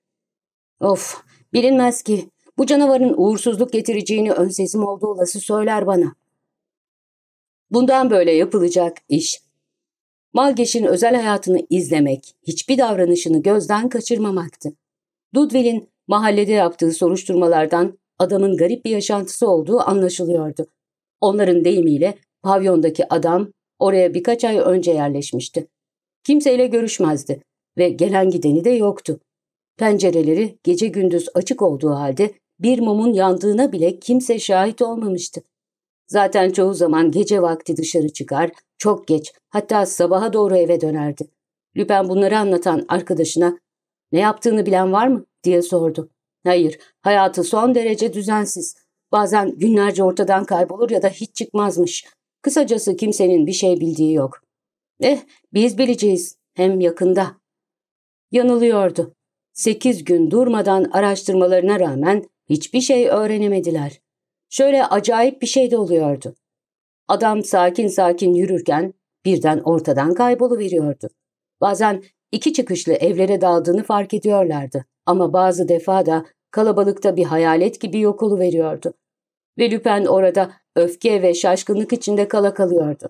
Of, Bilinmez ki. Bu canavarın uğursuzluk getireceğini ön sesim olduğu olası söyler bana. Bundan böyle yapılacak iş. Malgeş'in özel hayatını izlemek, hiçbir davranışını gözden kaçırmamaktı. Dudwill'in mahallede yaptığı soruşturmalardan adamın garip bir yaşantısı olduğu anlaşılıyordu. Onların deyimiyle pavyondaki adam oraya birkaç ay önce yerleşmişti. Kimseyle görüşmezdi ve gelen gideni de yoktu. Pencereleri gece gündüz açık olduğu halde bir mumun yandığına bile kimse şahit olmamıştı. Zaten çoğu zaman gece vakti dışarı çıkar, çok geç, hatta sabaha doğru eve dönerdi. Lüpen bunları anlatan arkadaşına ''Ne yaptığını bilen var mı?'' diye sordu. ''Hayır, hayatı son derece düzensiz. Bazen günlerce ortadan kaybolur ya da hiç çıkmazmış. Kısacası kimsenin bir şey bildiği yok.'' ''Eh, biz bileceğiz. Hem yakında.'' Yanılıyordu. 8 gün durmadan araştırmalarına rağmen hiçbir şey öğrenemediler. Şöyle acayip bir şey de oluyordu. Adam sakin sakin yürürken birden ortadan kayboluveriyordu. Bazen iki çıkışlı evlere daldığını fark ediyorlardı ama bazı defa da kalabalıkta bir hayalet gibi yok oluveriyordu. Ve Lüpen orada öfke ve şaşkınlık içinde kala kalıyordu.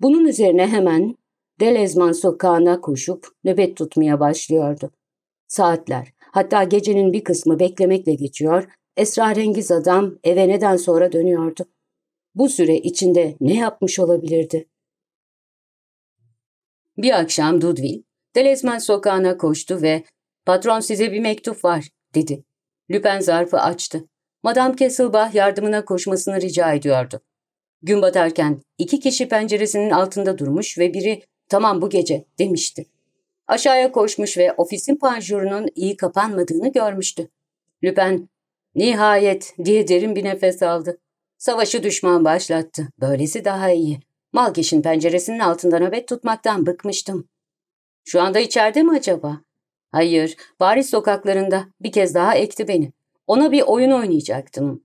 Bunun üzerine hemen Delezman sokağına koşup nöbet tutmaya başlıyordu. Saatler, hatta gecenin bir kısmı beklemekle geçiyor, esrarengiz adam eve neden sonra dönüyordu. Bu süre içinde ne yapmış olabilirdi? Bir akşam Dudvil, Delezmen sokağına koştu ve ''Patron size bir mektup var.'' dedi. Lüpen zarfı açtı. Madame Kesselbach yardımına koşmasını rica ediyordu. Gün batarken iki kişi penceresinin altında durmuş ve biri ''Tamam bu gece'' demişti. Aşağıya koşmuş ve ofisin panjurunun iyi kapanmadığını görmüştü. Lüpen, nihayet diye derin bir nefes aldı. Savaşı düşman başlattı. Böylesi daha iyi. Malkeş'in penceresinin altında nöbet tutmaktan bıkmıştım. Şu anda içeride mi acaba? Hayır, Paris sokaklarında bir kez daha ekti beni. Ona bir oyun oynayacaktım.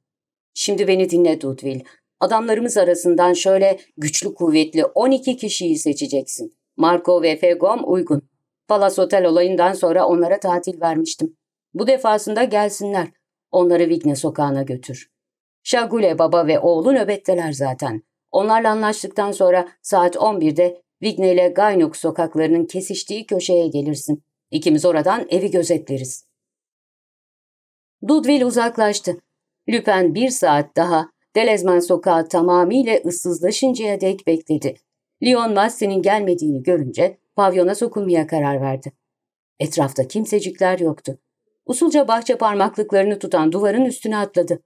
Şimdi beni dinle Dudville. Adamlarımız arasından şöyle güçlü kuvvetli 12 kişiyi seçeceksin. Marco ve Fegom uygun. Palas Otel olayından sonra onlara tatil vermiştim. Bu defasında gelsinler. Onları Vigne sokağına götür. Şagule baba ve oğlu nöbetteler zaten. Onlarla anlaştıktan sonra saat 11'de Vigne ile Gaynok sokaklarının kesiştiği köşeye gelirsin. İkimiz oradan evi gözetleriz. Dudville uzaklaştı. Lüpen bir saat daha Delezman sokağı tamamıyla ıssızlaşıncaya dek bekledi. Leon Massey'nin gelmediğini görünce pavyona sokulmaya karar verdi. Etrafta kimsecikler yoktu. Usulca bahçe parmaklıklarını tutan duvarın üstüne atladı.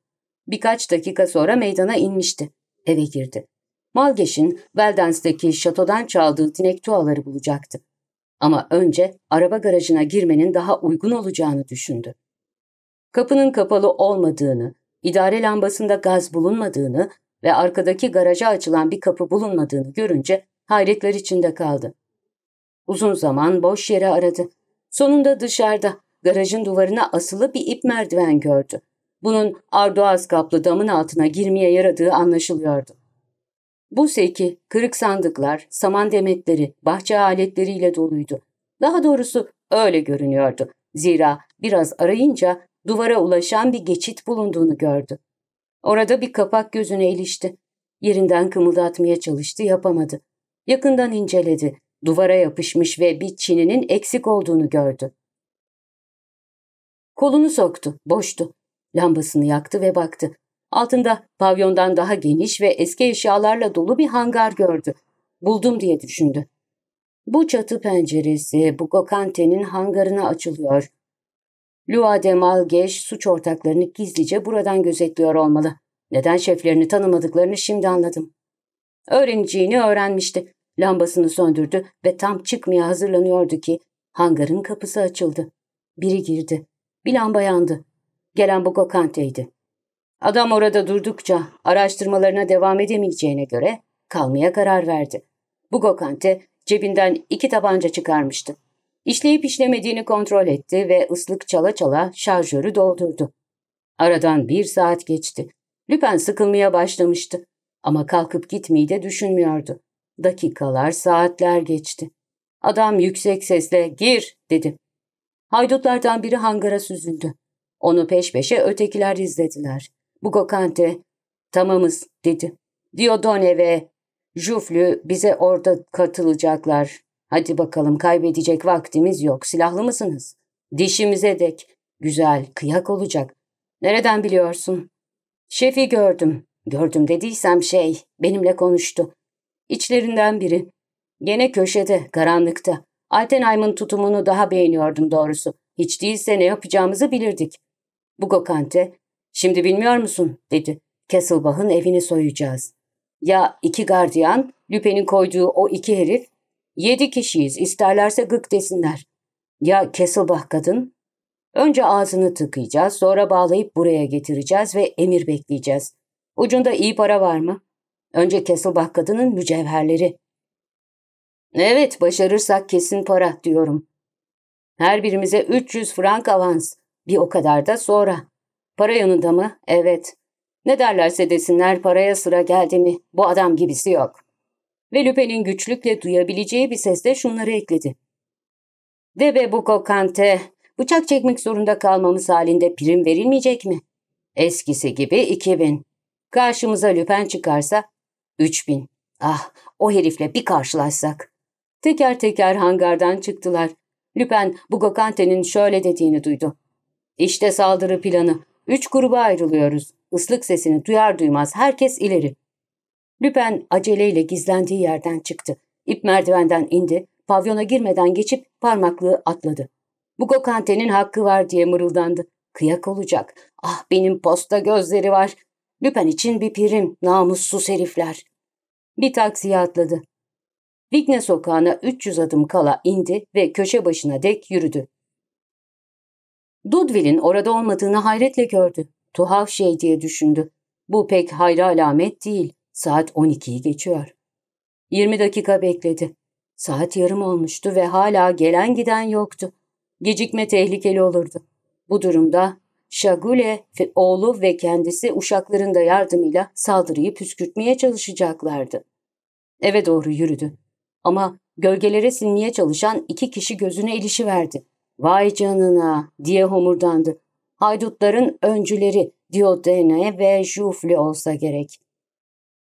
Birkaç dakika sonra meydana inmişti. Eve girdi. Malgeş'in Veldens'teki şatodan çaldığı tinek tuğaları bulacaktı. Ama önce araba garajına girmenin daha uygun olacağını düşündü. Kapının kapalı olmadığını, idare lambasında gaz bulunmadığını ve arkadaki garaja açılan bir kapı bulunmadığını görünce hayretler içinde kaldı. Uzun zaman boş yere aradı. Sonunda dışarıda, garajın duvarına asılı bir ip merdiven gördü. Bunun arduaz kaplı damın altına girmeye yaradığı anlaşılıyordu. Bu seki, kırık sandıklar, saman demetleri, bahçe aletleriyle doluydu. Daha doğrusu öyle görünüyordu. Zira biraz arayınca duvara ulaşan bir geçit bulunduğunu gördü. Orada bir kapak gözüne ilişti. Yerinden kımıldatmaya çalıştı, yapamadı. Yakından inceledi duvara yapışmış ve bir çininin eksik olduğunu gördü. Kolunu soktu, boştu. Lambasını yaktı ve baktı. Altında pavyondan daha geniş ve eski eşyalarla dolu bir hangar gördü. Buldum diye düşündü. Bu çatı penceresi bu kokante'nin hangarına açılıyor. Lua de Malgeş suç ortaklarını gizlice buradan gözetliyor olmalı. Neden şeflerini tanımadıklarını şimdi anladım. Öğreneceğini öğrenmişti. Lambasını söndürdü ve tam çıkmaya hazırlanıyordu ki hangarın kapısı açıldı. Biri girdi. Bir lamba yandı. Gelen bu kokanteydi. Adam orada durdukça araştırmalarına devam edemeyeceğine göre kalmaya karar verdi. Bu kokante cebinden iki tabanca çıkarmıştı. İşleyip işlemediğini kontrol etti ve ıslık çala çala şarjörü doldurdu. Aradan bir saat geçti. Lüpen sıkılmaya başlamıştı. Ama kalkıp gitmeyi de düşünmüyordu. Dakikalar, saatler geçti. Adam yüksek sesle gir dedi. Haydutlardan biri hangara süzüldü. Onu peş peşe ötekiler izlediler. Bugokante tamamız dedi. Diodone ve Juflü bize orada katılacaklar. Hadi bakalım kaybedecek vaktimiz yok. Silahlı mısınız? Dişimize dek. Güzel, kıyak olacak. Nereden biliyorsun? Şefi gördüm. Gördüm dediysem şey, benimle konuştu. İçlerinden biri. Gene köşede, karanlıkta. Altenheim'ın tutumunu daha beğeniyordum doğrusu. Hiç değilse ne yapacağımızı bilirdik. Bu Gokante, şimdi bilmiyor musun dedi. Kesselbach'ın evini soyacağız. Ya iki gardiyan, Lüpe'nin koyduğu o iki herif? Yedi kişiyiz, isterlerse gık desinler. Ya Kesselbach kadın? Önce ağzını tıkayacağız, sonra bağlayıp buraya getireceğiz ve emir bekleyeceğiz. Ucunda iyi para var mı? Önce Kesselbach kadının mücevherleri. Evet başarırsak kesin para diyorum. Her birimize 300 frank avans. Bir o kadar da sonra. Para yanında mı? Evet. Ne derlerse desinler paraya sıra geldi mi? Bu adam gibisi yok. Ve Lüpen'in güçlükle duyabileceği bir sesle şunları ekledi. Debe bu kokante, bıçak çekmek zorunda kalmamız halinde prim verilmeyecek mi? Eskisi gibi 2000. Karşımıza Lüpen çıkarsa Üç bin. Ah o herifle bir karşılaşsak. Teker teker hangardan çıktılar. Lüpen Bugokante'nin şöyle dediğini duydu. İşte saldırı planı. Üç gruba ayrılıyoruz. Islık sesini duyar duymaz herkes ileri. Lüpen aceleyle gizlendiği yerden çıktı. İp merdivenden indi, pavyona girmeden geçip parmaklığı atladı. Bu Bugokante'nin hakkı var diye mırıldandı. Kıyak olacak. Ah benim posta gözleri var. Lüpen için bir pirim, namussuz herifler. Bir taksiye atladı. Vigne sokağına 300 adım kala indi ve köşe başına dek yürüdü. Dudville'in orada olmadığını hayretle gördü. Tuhaf şey diye düşündü. Bu pek hayra alamet değil. Saat 12'yi geçiyor. 20 dakika bekledi. Saat yarım olmuştu ve hala gelen giden yoktu. Gecikme tehlikeli olurdu. Bu durumda Şagule ve oğlu ve kendisi uşakların da yardımıyla saldırıyı püskürtmeye çalışacaklardı. Eve doğru yürüdü. Ama gölgelere sinmeye çalışan iki kişi gözüne ilişiverdi. Vay canına diye homurdandı. Haydutların öncüleri Diodene ve Jufli olsa gerek.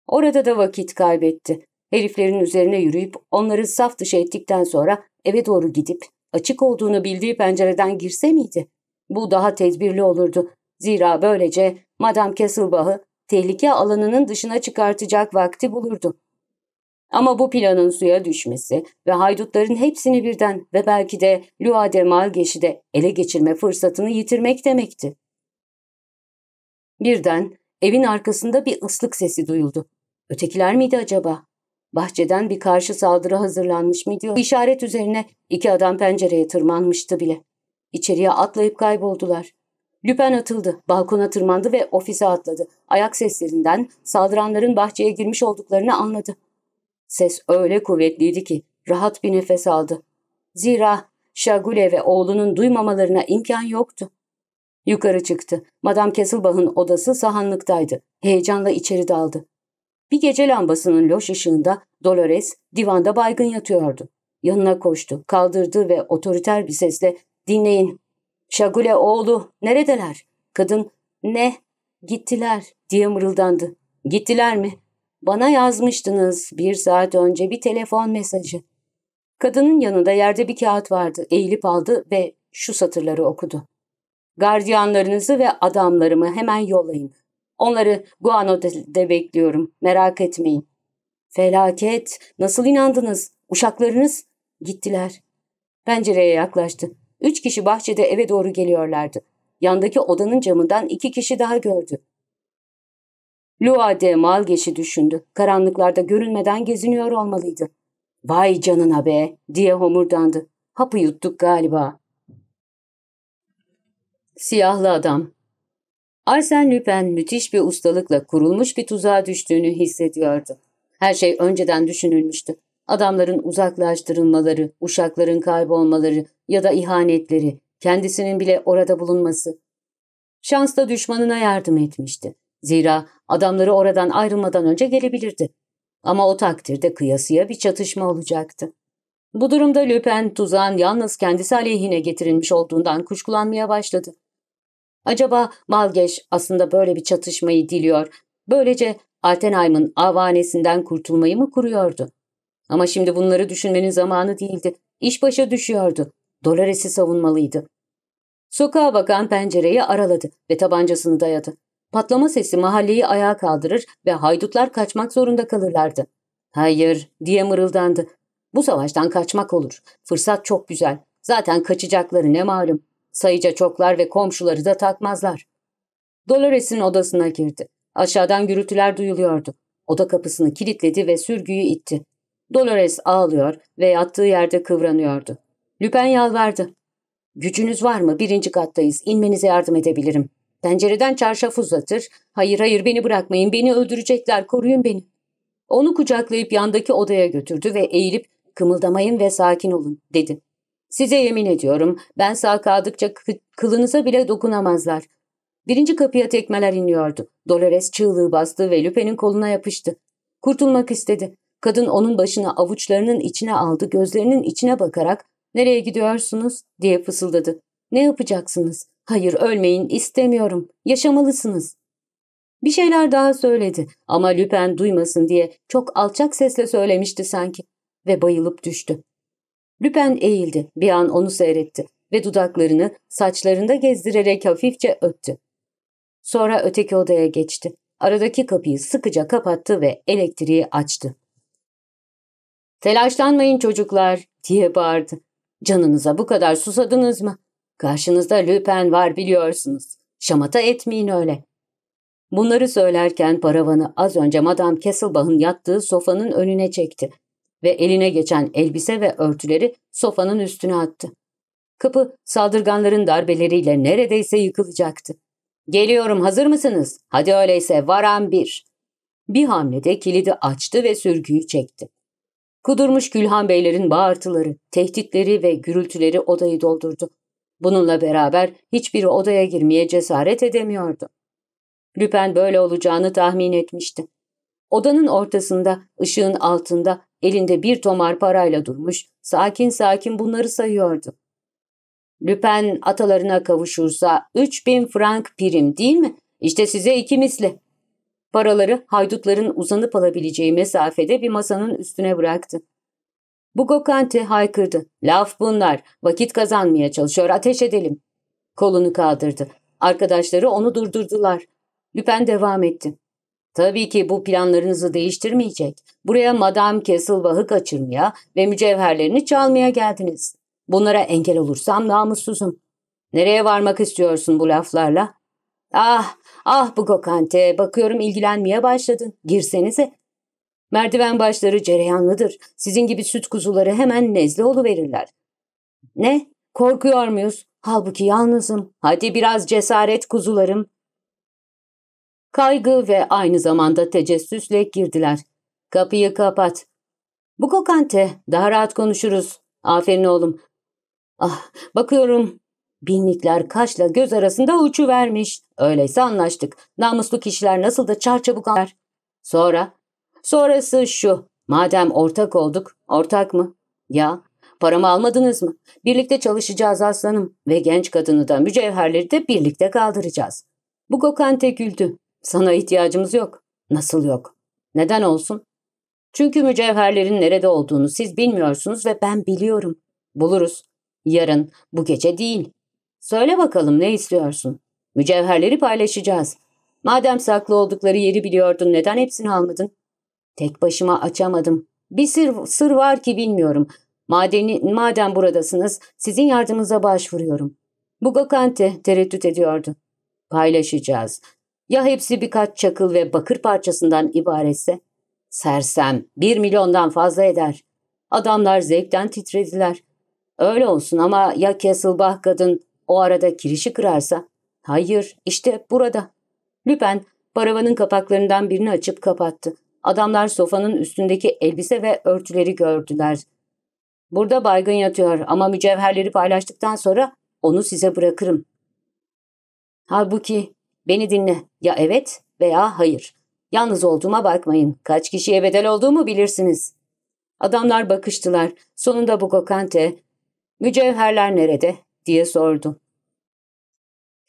Orada da vakit kaybetti. Heriflerin üzerine yürüyüp onları saf dışı ettikten sonra eve doğru gidip açık olduğunu bildiği pencereden girse miydi? Bu daha tedbirli olurdu. Zira böylece Madame Kesselbach'ı tehlike alanının dışına çıkartacak vakti bulurdu. Ama bu planın suya düşmesi ve haydutların hepsini birden ve belki de Lua de Malgeş'ide ele geçirme fırsatını yitirmek demekti. Birden evin arkasında bir ıslık sesi duyuldu. Ötekiler miydi acaba? Bahçeden bir karşı saldırı hazırlanmış mıydı? İşaret üzerine iki adam pencereye tırmanmıştı bile. İçeriye atlayıp kayboldular. Lüpen atıldı, balkona tırmandı ve ofise atladı. Ayak seslerinden saldıranların bahçeye girmiş olduklarını anladı. Ses öyle kuvvetliydi ki rahat bir nefes aldı. Zira Şagule ve oğlunun duymamalarına imkan yoktu. Yukarı çıktı. Madame Kesselbach'ın odası sahanlıktaydı. Heyecanla içeri daldı. Bir gece lambasının loş ışığında Dolores divanda baygın yatıyordu. Yanına koştu, kaldırdı ve otoriter bir sesle Dinleyin. Şagule oğlu neredeler? Kadın ne? Gittiler diye mırıldandı. Gittiler mi? Bana yazmıştınız bir saat önce bir telefon mesajı. Kadının yanında yerde bir kağıt vardı. Eğilip aldı ve şu satırları okudu. Gardiyanlarınızı ve adamlarımı hemen yollayın. Onları Guano'da bekliyorum. Merak etmeyin. Felaket. Nasıl inandınız? Uşaklarınız? Gittiler. Pencereye yaklaştı. Üç kişi bahçede eve doğru geliyorlardı. Yandaki odanın camından iki kişi daha gördü. Luade Malgeş'i düşündü. Karanlıklarda görünmeden geziniyor olmalıydı. Vay canına be diye homurdandı. Hapı yuttuk galiba. Siyahlı Adam Arsene Lupin müthiş bir ustalıkla kurulmuş bir tuzağa düştüğünü hissediyordu. Her şey önceden düşünülmüştü. Adamların uzaklaştırılmaları, uşakların kaybolmaları ya da ihanetleri, kendisinin bile orada bulunması. Şans da düşmanına yardım etmişti. Zira adamları oradan ayrılmadan önce gelebilirdi. Ama o takdirde kıyasıya bir çatışma olacaktı. Bu durumda Lüpen tuzağın yalnız kendisi aleyhine getirilmiş olduğundan kuşkulanmaya başladı. Acaba Malgeş aslında böyle bir çatışmayı diliyor, böylece Altenheim'ın avanesinden kurtulmayı mı kuruyordu? Ama şimdi bunları düşünmenin zamanı değildi. İş başa düşüyordu. Dolores'i savunmalıydı. Sokağa bakan pencereyi araladı ve tabancasını dayadı. Patlama sesi mahalleyi ayağa kaldırır ve haydutlar kaçmak zorunda kalırlardı. Hayır diye mırıldandı. Bu savaştan kaçmak olur. Fırsat çok güzel. Zaten kaçacakları ne malum. Sayıca çoklar ve komşuları da takmazlar. Dolores'in odasına girdi. Aşağıdan gürültüler duyuluyordu. Oda kapısını kilitledi ve sürgüyü itti. Dolores ağlıyor ve yattığı yerde kıvranıyordu. Lüpen yalvardı. Gücünüz var mı? Birinci kattayız. İnmenize yardım edebilirim. Pencereden çarşaf uzatır. Hayır hayır beni bırakmayın. Beni öldürecekler. Koruyun beni. Onu kucaklayıp yandaki odaya götürdü ve eğilip kımıldamayın ve sakin olun dedi. Size yemin ediyorum ben sağ kaldıkça kılınıza bile dokunamazlar. Birinci kapıya tekmeler iniyordu. Dolores çığlığı bastı ve Lüpen'in koluna yapıştı. Kurtulmak istedi. Kadın onun başını avuçlarının içine aldı, gözlerinin içine bakarak ''Nereye gidiyorsunuz?'' diye fısıldadı. ''Ne yapacaksınız? Hayır ölmeyin, istemiyorum. Yaşamalısınız.'' Bir şeyler daha söyledi ama Lüpen duymasın diye çok alçak sesle söylemişti sanki ve bayılıp düştü. Lüpen eğildi, bir an onu seyretti ve dudaklarını saçlarında gezdirerek hafifçe öptü. Sonra öteki odaya geçti. Aradaki kapıyı sıkıca kapattı ve elektriği açtı. Telaşlanmayın çocuklar diye bağırdı. Canınıza bu kadar susadınız mı? Karşınızda Lüpen var biliyorsunuz. Şamata etmeyin öyle. Bunları söylerken paravanı az önce Madame Kesselbach'ın yattığı sofanın önüne çekti ve eline geçen elbise ve örtüleri sofanın üstüne attı. Kapı saldırganların darbeleriyle neredeyse yıkılacaktı. ''Geliyorum hazır mısınız? Hadi öyleyse varan bir.'' Bir hamlede kilidi açtı ve sürgüyü çekti. Kudurmuş Gülhan Beylerin bağırtıları, tehditleri ve gürültüleri odayı doldurdu. Bununla beraber hiçbiri odaya girmeye cesaret edemiyordu. Lüpen böyle olacağını tahmin etmişti. Odanın ortasında, ışığın altında, elinde bir tomar parayla durmuş, sakin sakin bunları sayıyordu. Lüpen atalarına kavuşursa 3000 frank prim değil mi? İşte size iki misli. Paraları haydutların uzanıp alabileceği mesafede bir masanın üstüne bıraktı. Bu Gokante haykırdı. Laf bunlar. Vakit kazanmaya çalışıyor. Ateş edelim. Kolunu kaldırdı. Arkadaşları onu durdurdular. Lüpen devam etti. Tabii ki bu planlarınızı değiştirmeyecek. Buraya Madame Kesselbach'ı kaçırmaya ve mücevherlerini çalmaya geldiniz. Bunlara engel olursam namussuzum. Nereye varmak istiyorsun bu laflarla? Ah, ah bu kokante. bakıyorum ilgilenmeye başladın. Girsenize. Merdiven başları cereyanlıdır. Sizin gibi süt kuzuları hemen nezle verirler. Ne? Korkuyor muyuz? Halbuki yalnızım. Hadi biraz cesaret kuzularım. Kaygı ve aynı zamanda tecessüsle girdiler. Kapıyı kapat. Bu kokante, daha rahat konuşuruz. Aferin oğlum. Ah, bakıyorum. Binlikler kaşla göz arasında uçuvermiş. Öyleyse anlaştık. Namuslu kişiler nasıl da çarçabuk anlar. Sonra? Sonrası şu. Madem ortak olduk, ortak mı? Ya, paramı almadınız mı? Birlikte çalışacağız aslanım ve genç kadını da mücevherleri de birlikte kaldıracağız. Bu kokante güldü. Sana ihtiyacımız yok. Nasıl yok? Neden olsun? Çünkü mücevherlerin nerede olduğunu siz bilmiyorsunuz ve ben biliyorum. Buluruz. Yarın, bu gece değil. Söyle bakalım ne istiyorsun? Mücevherleri paylaşacağız. Madem saklı oldukları yeri biliyordun neden hepsini almadın? Tek başıma açamadım. Bir sır, sır var ki bilmiyorum. Madeni, madem buradasınız sizin yardımınıza başvuruyorum. Bu Gokante tereddüt ediyordu. Paylaşacağız. Ya hepsi birkaç çakıl ve bakır parçasından ibaretse? Sersem bir milyondan fazla eder. Adamlar zevkten titrediler. Öyle olsun ama ya Kesselbach kadın o arada kirişi kırarsa? Hayır, işte burada. Lüpen paravanın kapaklarından birini açıp kapattı. Adamlar sofanın üstündeki elbise ve örtüleri gördüler. Burada baygın yatıyor ama mücevherleri paylaştıktan sonra onu size bırakırım. Halbuki beni dinle ya evet veya hayır. Yalnız olduğuma bakmayın. Kaç kişiye bedel olduğumu bilirsiniz. Adamlar bakıştılar. Sonunda bu kokante, mücevherler nerede diye sordu.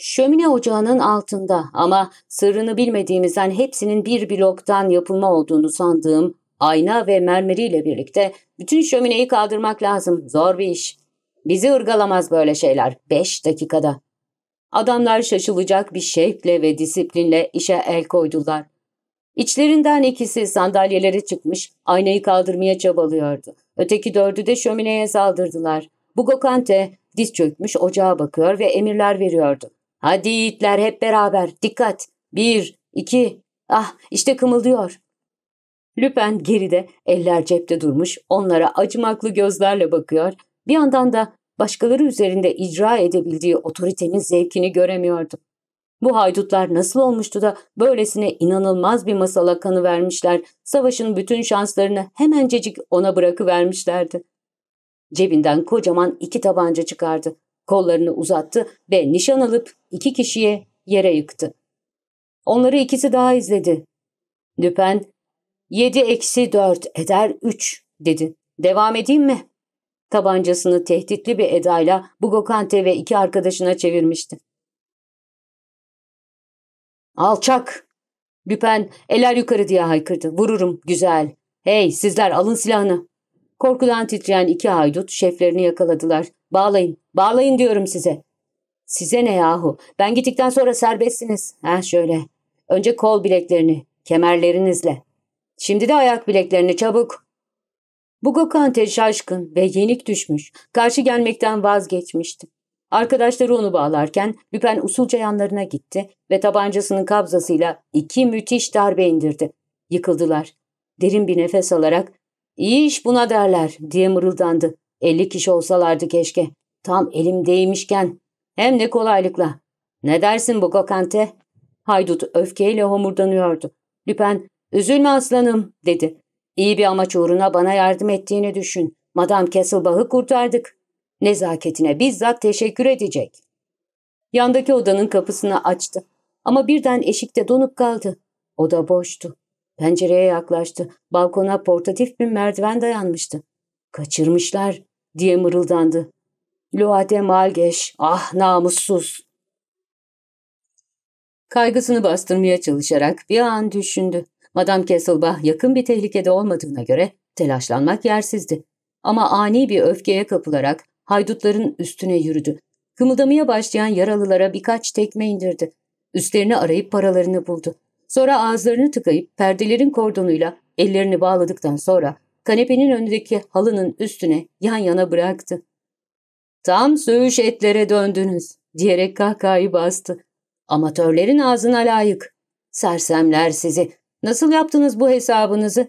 Şömine ocağının altında ama sırrını bilmediğimizden hepsinin bir bloktan yapılma olduğunu sandığım ayna ve mermeriyle birlikte bütün şömineyi kaldırmak lazım. Zor bir iş. Bizi ırgalamaz böyle şeyler. Beş dakikada. Adamlar şaşılacak bir şevkle ve disiplinle işe el koydular. İçlerinden ikisi sandalyelere çıkmış, aynayı kaldırmaya çabalıyordu. Öteki dördü de şömineye saldırdılar. Bugokante diz çökmüş ocağa bakıyor ve emirler veriyordu. Hadi yiğitler hep beraber dikkat. Bir, iki, ah işte kımıldıyor. Lüpen geride eller cepte durmuş onlara acımaklı gözlerle bakıyor. Bir yandan da başkaları üzerinde icra edebildiği otoritenin zevkini göremiyordu. Bu haydutlar nasıl olmuştu da böylesine inanılmaz bir masala kanı vermişler, savaşın bütün şanslarını hemencecik ona bırakıvermişlerdi. Cebinden kocaman iki tabanca çıkardı. Kollarını uzattı ve nişan alıp iki kişiye yere yıktı. Onları ikisi daha izledi. Düpen yedi eksi dört eder üç dedi. Devam edeyim mi? Tabancasını tehditli bir edayla Bugokante ve iki arkadaşına çevirmişti. Alçak! Düpen eller yukarı diye haykırdı. Vururum güzel. Hey sizler alın silahını. Korkudan titreyen iki haydut şeflerini yakaladılar. Bağlayın, bağlayın diyorum size. Size ne yahu? Ben gittikten sonra serbestsiniz. Ha şöyle. Önce kol bileklerini, kemerlerinizle. Şimdi de ayak bileklerini çabuk. Bu Gokante şaşkın ve yenik düşmüş. Karşı gelmekten vazgeçmişti. Arkadaşları onu bağlarken Lüpen usulca yanlarına gitti ve tabancasının kabzasıyla iki müthiş darbe indirdi. Yıkıldılar. Derin bir nefes alarak İyi iş buna derler diye mırıldandı. Elli kişi olsalardı keşke. Tam elim değmişken. Hem ne kolaylıkla. Ne dersin bu kokante? Haydut öfkeyle homurdanıyordu. Lüpen üzülme aslanım dedi. İyi bir amaç uğruna bana yardım ettiğini düşün. Madame Kesselbach'ı kurtardık. Nezaketine bizzat teşekkür edecek. Yandaki odanın kapısını açtı. Ama birden eşikte donup kaldı. Oda boştu. Pencereye yaklaştı. Balkona portatif bir merdiven dayanmıştı. Kaçırmışlar diye mırıldandı. Loade malgeş, ah namussuz. Kaygısını bastırmaya çalışarak bir an düşündü. Madame Kesselbach yakın bir tehlikede olmadığına göre telaşlanmak yersizdi. Ama ani bir öfkeye kapılarak haydutların üstüne yürüdü. Kımıldamaya başlayan yaralılara birkaç tekme indirdi. Üstlerini arayıp paralarını buldu. Sonra ağızlarını tıkayıp perdelerin kordonuyla ellerini bağladıktan sonra kanepenin önündeki halının üstüne yan yana bıraktı. ''Tam söğüş etlere döndünüz.'' diyerek kahkahayı bastı. ''Amatörlerin ağzına layık. Sersemler sizi. Nasıl yaptınız bu hesabınızı?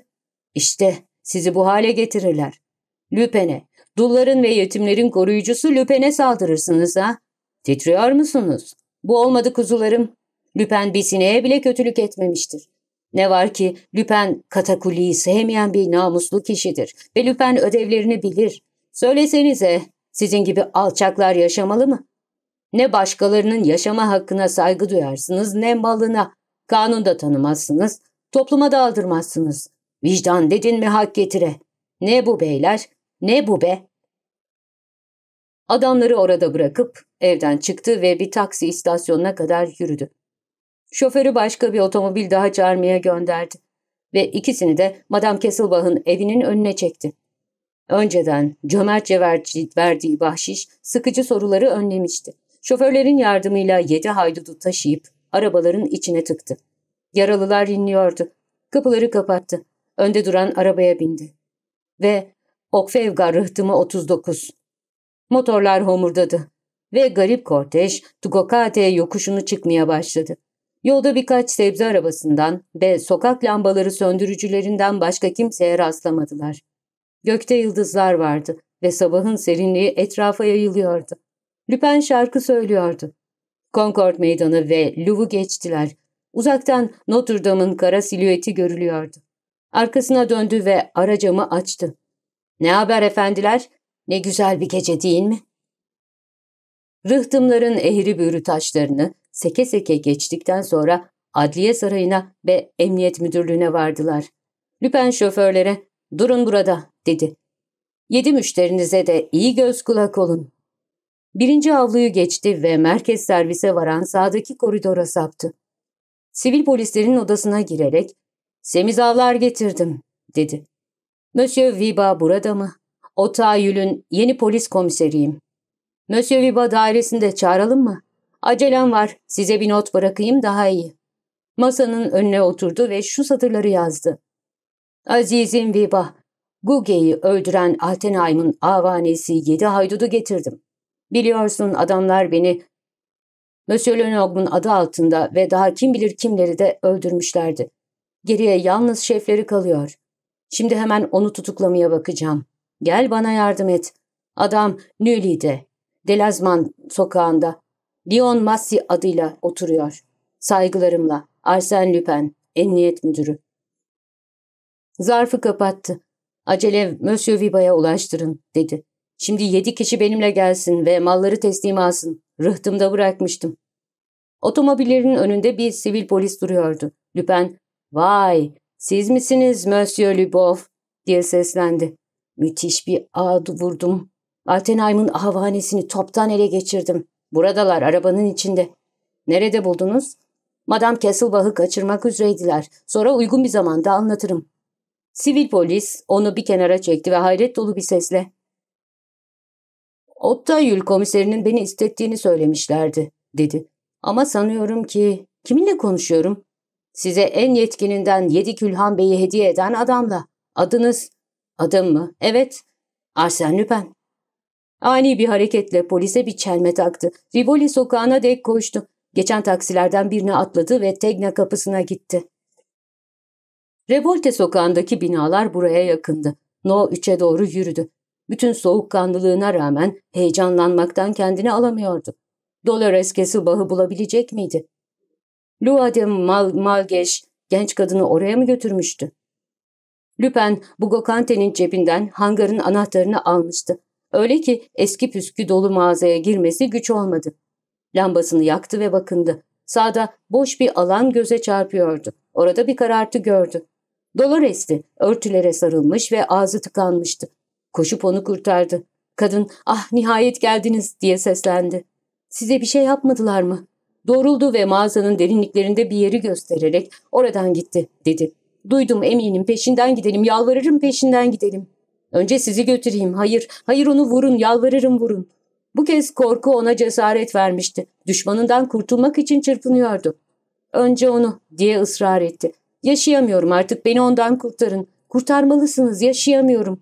İşte sizi bu hale getirirler. Lüpene, dulların ve yetimlerin koruyucusu Lüpene saldırırsınız ha? Titriyor musunuz? Bu olmadı kuzularım. Lüpen bir sineğe bile kötülük etmemiştir. Ne var ki Lüpen katakuliyi sevmeyen bir namuslu kişidir ve Lüpen ödevlerini bilir. Söylesenize sizin gibi alçaklar yaşamalı mı? Ne başkalarının yaşama hakkına saygı duyarsınız ne malına. Kanunda tanımazsınız, topluma daldırmazsınız. Vicdan dedin mi hak getire. Ne bu beyler, ne bu be? Adamları orada bırakıp evden çıktı ve bir taksi istasyonuna kadar yürüdü. Şoförü başka bir otomobil daha çağırmaya gönderdi ve ikisini de Madame Kesselbach'ın evinin önüne çekti. Önceden cömertçe verdiği bahşiş sıkıcı soruları önlemişti. Şoförlerin yardımıyla yedi haydudu taşıyıp arabaların içine tıktı. Yaralılar inliyordu. Kapıları kapattı. Önde duran arabaya bindi. Ve Okfevgar rıhtımı 39. Motorlar homurdadı ve garip kortej Tugokate yokuşunu çıkmaya başladı. Yolda birkaç sebze arabasından ve sokak lambaları söndürücülerinden başka kimseye rastlamadılar. Gökte yıldızlar vardı ve sabahın serinliği etrafa yayılıyordu. Lüpen şarkı söylüyordu. Concord Meydanı ve Louvre'u geçtiler. Uzaktan Notre Dame'ın kara silüeti görülüyordu. Arkasına döndü ve aracamı açtı. ''Ne haber efendiler? Ne güzel bir gece değil mi?'' Rıhtımların eğri büğrü taşlarını, seke seke geçtikten sonra adliye sarayına ve emniyet müdürlüğüne vardılar. Lüpen şoförlere durun burada dedi. Yedi müşterinize de iyi göz kulak olun. Birinci avluyu geçti ve merkez servise varan sağdaki koridora saptı. Sivil polislerin odasına girerek semizavlar getirdim dedi. Monsieur Viba burada mı? Otayül'ün yeni polis komiseriyim. Monsieur Viba dairesinde çağıralım mı? Acelem var. Size bir not bırakayım daha iyi. Masanın önüne oturdu ve şu satırları yazdı. Azizim Viba, Guge'yi öldüren Altenheim'ın avanesi yedi haydudu getirdim. Biliyorsun adamlar beni Monsieur Lenog'un adı altında ve daha kim bilir kimleri de öldürmüşlerdi. Geriye yalnız şefleri kalıyor. Şimdi hemen onu tutuklamaya bakacağım. Gel bana yardım et. Adam Nüli'de, Delazman sokağında. Leon Massi adıyla oturuyor. Saygılarımla. Arsène Lupin, Emniyet Müdürü. Zarfı kapattı. Acele Monsieur Viba'ya ulaştırın, dedi. Şimdi yedi kişi benimle gelsin ve malları teslim alsın. Rıhtımda bırakmıştım. Otomobillerin önünde bir sivil polis duruyordu. Lupin, ''Vay, siz misiniz Monsieur Lubov?'' diye seslendi. Müthiş bir ağ vurdum. Altenheim'ın ahvanesini toptan ele geçirdim. Buradalar arabanın içinde. Nerede buldunuz? Madam Kesselbach'ı kaçırmak üzereydiler. Sonra uygun bir zamanda anlatırım. Sivil polis onu bir kenara çekti ve hayret dolu bir sesle. Ottayül komiserinin beni istettiğini söylemişlerdi, dedi. Ama sanıyorum ki... Kiminle konuşuyorum? Size en yetkininden yedi külhan beyi hediye eden adamla. Adınız... Adım mı? Evet. Arsen Lüpen. Ani bir hareketle polise bir çelme taktı. Rivoli sokağına dek koştu. Geçen taksilerden birine atladı ve Tegna kapısına gitti. Revolte sokağındaki binalar buraya yakındı. No 3'e doğru yürüdü. Bütün soğukkanlılığına rağmen heyecanlanmaktan kendini alamıyordu. Dolores Kesselbach'ı bulabilecek miydi? Luade Mal Malgeş genç kadını oraya mı götürmüştü? Lüpen Bugokante'nin cebinden hangarın anahtarını almıştı. Öyle ki eski püskü dolu mağazaya girmesi güç olmadı. Lambasını yaktı ve bakındı. Sağda boş bir alan göze çarpıyordu. Orada bir karartı gördü. Dolar Dolores'ti, örtülere sarılmış ve ağzı tıkanmıştı. Koşup onu kurtardı. Kadın, ah nihayet geldiniz diye seslendi. Size bir şey yapmadılar mı? Doğruldu ve mağazanın derinliklerinde bir yeri göstererek oradan gitti dedi. Duydum eminim peşinden gidelim yalvarırım peşinden gidelim. Önce sizi götüreyim, hayır, hayır onu vurun, yalvarırım vurun. Bu kez korku ona cesaret vermişti. Düşmanından kurtulmak için çırpınıyordu. Önce onu diye ısrar etti. Yaşayamıyorum artık, beni ondan kurtarın. Kurtarmalısınız, yaşayamıyorum.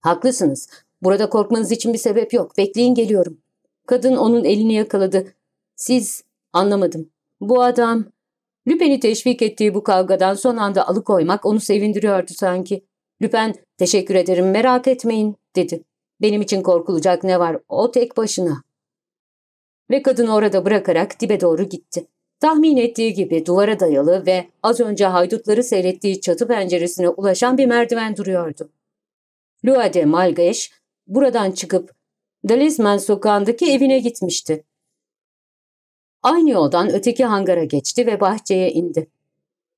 Haklısınız, burada korkmanız için bir sebep yok, bekleyin geliyorum. Kadın onun elini yakaladı. Siz, anlamadım. Bu adam, Lüpen'i teşvik ettiği bu kavgadan son anda alıkoymak onu sevindiriyordu sanki. Lüpen teşekkür ederim merak etmeyin dedi. Benim için korkulacak ne var o tek başına. Ve kadını orada bırakarak dibe doğru gitti. Tahmin ettiği gibi duvara dayalı ve az önce haydutları seyrettiği çatı penceresine ulaşan bir merdiven duruyordu. Luade Malgeş buradan çıkıp Dalisman sokağındaki evine gitmişti. Aynı yoldan öteki hangara geçti ve bahçeye indi.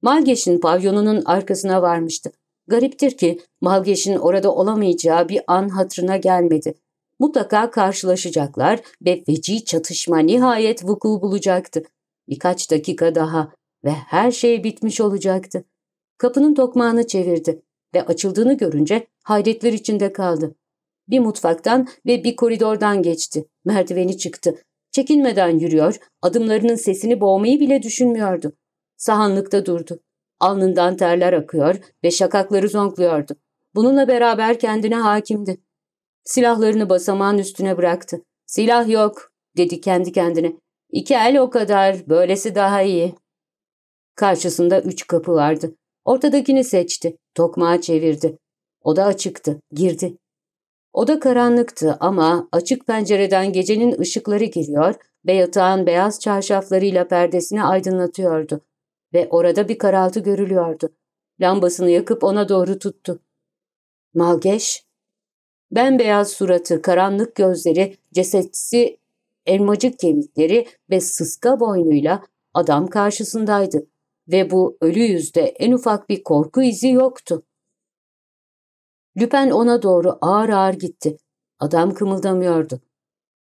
Malgeş'in pavyonunun arkasına varmıştı. Gariptir ki Malgeç'in orada olamayacağı bir an hatırına gelmedi. Mutlaka karşılaşacaklar ve feci çatışma nihayet vuku bulacaktı. Birkaç dakika daha ve her şey bitmiş olacaktı. Kapının tokmağını çevirdi ve açıldığını görünce hayretler içinde kaldı. Bir mutfaktan ve bir koridordan geçti. Merdiveni çıktı. Çekinmeden yürüyor, adımlarının sesini boğmayı bile düşünmüyordu. Sahanlıkta durdu. Alnından terler akıyor ve şakakları zonkluyordu. Bununla beraber kendine hakimdi. Silahlarını basamağın üstüne bıraktı. Silah yok dedi kendi kendine. İki el o kadar, böylesi daha iyi. Karşısında üç kapı vardı. Ortadakini seçti, tokmağı çevirdi. Oda açıktı, girdi. Oda karanlıktı ama açık pencereden gecenin ışıkları giriyor ve yatağın beyaz çarşaflarıyla perdesini aydınlatıyordu ve orada bir karaltı görülüyordu. Lambasını yakıp ona doğru tuttu. Malgeş, bembeyaz suratı, karanlık gözleri, cesetsi elmacık kemikleri ve sıska boynuyla adam karşısındaydı ve bu ölü yüzde en ufak bir korku izi yoktu. Lüpen ona doğru ağır ağır gitti. Adam kımıldamıyordu.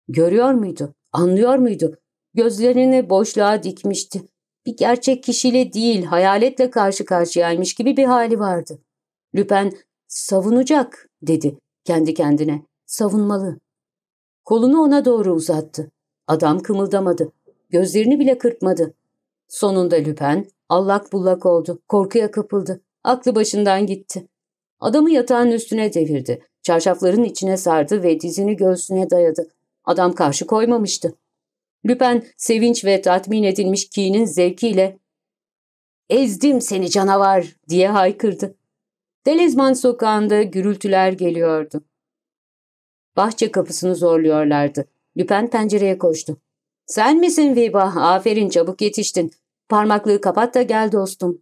Görüyor muydu? Anlıyor muydu? Gözlerini boşluğa dikmişti bir gerçek kişiyle değil hayaletle karşı karşıyaymış gibi bir hali vardı. Lüpen savunacak dedi kendi kendine. Savunmalı. Kolunu ona doğru uzattı. Adam kımıldamadı. Gözlerini bile kırpmadı. Sonunda Lüpen allak bullak oldu. Korkuya kapıldı. Aklı başından gitti. Adamı yatağın üstüne devirdi. Çarşafların içine sardı ve dizini göğsüne dayadı. Adam karşı koymamıştı. Lüpen sevinç ve tatmin edilmiş kinin zevkiyle ''Ezdim seni canavar!'' diye haykırdı. Delezman sokağında gürültüler geliyordu. Bahçe kapısını zorluyorlardı. Lüpen pencereye koştu. ''Sen misin Viba? Aferin çabuk yetiştin. Parmaklığı kapat da gel dostum.''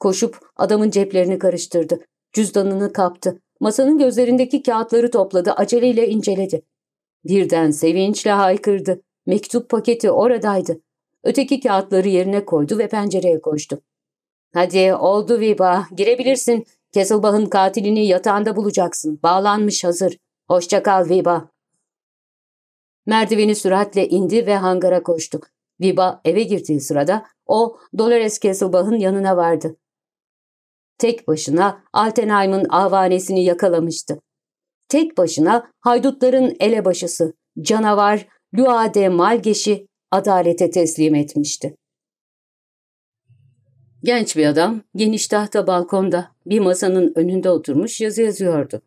Koşup adamın ceplerini karıştırdı. Cüzdanını kaptı. Masanın gözlerindeki kağıtları topladı, aceleyle inceledi. Birden sevinçle haykırdı. Mektup paketi oradaydı. Öteki kağıtları yerine koydu ve pencereye koştu. ''Hadi oldu Viba, girebilirsin. Kesselbach'ın katilini yatağında bulacaksın. Bağlanmış hazır. Hoşça kal Viba.'' Merdiveni süratle indi ve hangara koştu. Viba eve girdiği sırada o Dolores Kesselbach'ın yanına vardı. Tek başına Altenheim'ın avanesini yakalamıştı. Tek başına haydutların elebaşısı, canavar Luade Malgeş'i adalete teslim etmişti. Genç bir adam geniş tahta balkonda bir masanın önünde oturmuş yazı yazıyordu.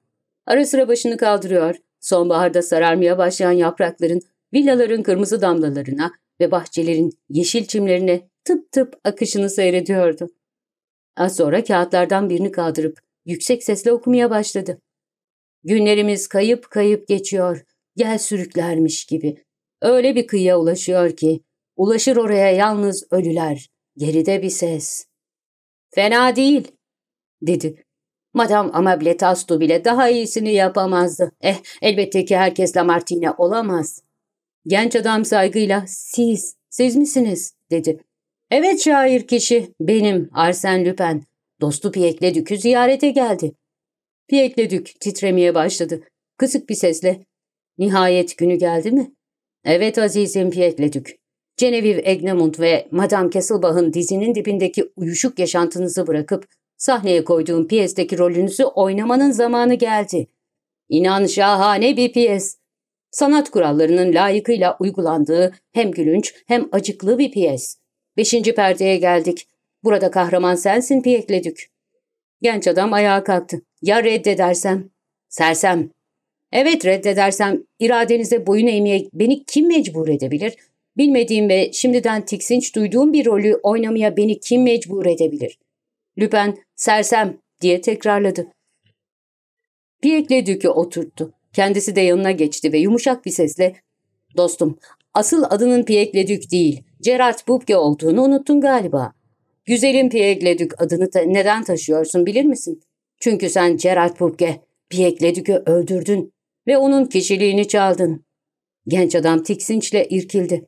Ara sıra başını kaldırıyor, sonbaharda sararmaya başlayan yaprakların villaların kırmızı damlalarına ve bahçelerin yeşil çimlerine tıp tıp akışını seyrediyordu. Az sonra kağıtlardan birini kaldırıp yüksek sesle okumaya başladı. Günlerimiz kayıp kayıp geçiyor, gel sürüklermiş gibi. Öyle bir kıyıya ulaşıyor ki, ulaşır oraya yalnız ölüler, geride bir ses. Fena değil, dedi. Madam Amable Tastu bile daha iyisini yapamazdı. Eh, elbette ki herkes Lamartine olamaz. Genç adam saygıyla, siz, siz misiniz, dedi. Evet şair kişi, benim Arsen Lüpen. Dostu Piekledük'ü ziyarete geldi. Piekledük titremeye başladı. Kısık bir sesle, nihayet günü geldi mi? Evet azizim Pietletük. Genevieve Egnemund ve Madame Kesselbach'ın dizinin dibindeki uyuşuk yaşantınızı bırakıp sahneye koyduğum piyesteki rolünüzü oynamanın zamanı geldi. İnan şahane bir piyes. Sanat kurallarının layıkıyla uygulandığı hem gülünç hem acıklı bir piyes. Beşinci perdeye geldik. Burada kahraman sensin Pietletük. Genç adam ayağa kalktı. Ya reddedersem? Sersem, Evet reddedersem iradenize boyun eğmeye beni kim mecbur edebilir? Bilmediğim ve şimdiden tiksinç duyduğum bir rolü oynamaya beni kim mecbur edebilir? Lüpen sersem diye tekrarladı. Piyekle Dük'ü oturttu. Kendisi de yanına geçti ve yumuşak bir sesle ''Dostum, asıl adının Piyekle Dük değil, Gerard Bubke olduğunu unuttun galiba. Güzelim Piyekle Dük adını ta neden taşıyorsun bilir misin? Çünkü sen Gerard Bubke, Piyekle Dük'ü öldürdün ve onun kişiliğini çaldın. Genç adam tiksinçle irkildi.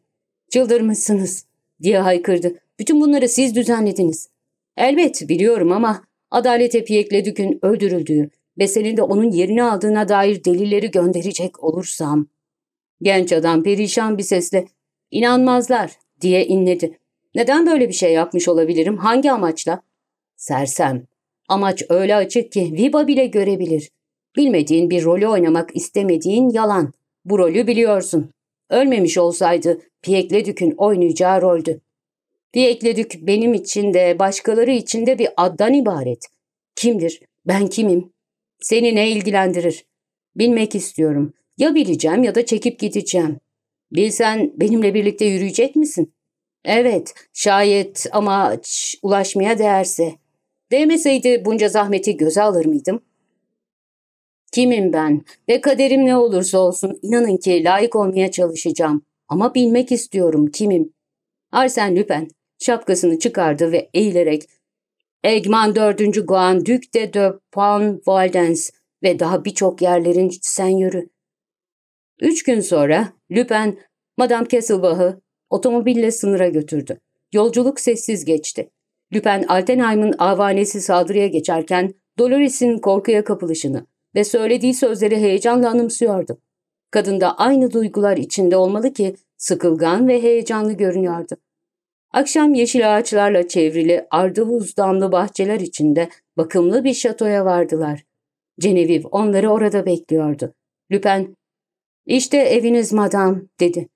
Çıldırmışsınız diye haykırdı. Bütün bunları siz düzenlediniz. Elbet biliyorum ama adalet epiyekle dükün öldürüldüğü ve senin de onun yerini aldığına dair delilleri gönderecek olursam. Genç adam perişan bir sesle inanmazlar diye inledi. Neden böyle bir şey yapmış olabilirim? Hangi amaçla? Sersem. Amaç öyle açık ki Viva bile görebilir. Bilmediğin bir rolü oynamak istemediğin yalan. Bu rolü biliyorsun. Ölmemiş olsaydı Piekledük'ün oynayacağı roldü. dük benim için de başkaları için de bir addan ibaret. Kimdir? Ben kimim? Seni ne ilgilendirir? Bilmek istiyorum. Ya bileceğim ya da çekip gideceğim. Bilsen benimle birlikte yürüyecek misin? Evet, şayet ama ulaşmaya değerse. Değmeseydi bunca zahmeti göze alır mıydım? Kimim ben ve kaderim ne olursa olsun inanın ki layık olmaya çalışacağım. Ama bilmek istiyorum kimim. Arsen Lupin şapkasını çıkardı ve eğilerek Egman 4. Guan, Duc de de Pan Valdens ve daha birçok yerlerin senyörü. Üç gün sonra Lupin Madame Kesselbach'ı otomobille sınıra götürdü. Yolculuk sessiz geçti. Lupin Altenheim'in avanesi saldırıya geçerken Dolores'in korkuya kapılışını, ve söylediği sözleri heyecanla anımsıyordu. Kadın da aynı duygular içinde olmalı ki sıkılgan ve heyecanlı görünüyordu. Akşam yeşil ağaçlarla çevrili ardavuz damlı bahçeler içinde bakımlı bir şatoya vardılar. Ceneviv onları orada bekliyordu. Lüpen, işte eviniz madam'' dedi.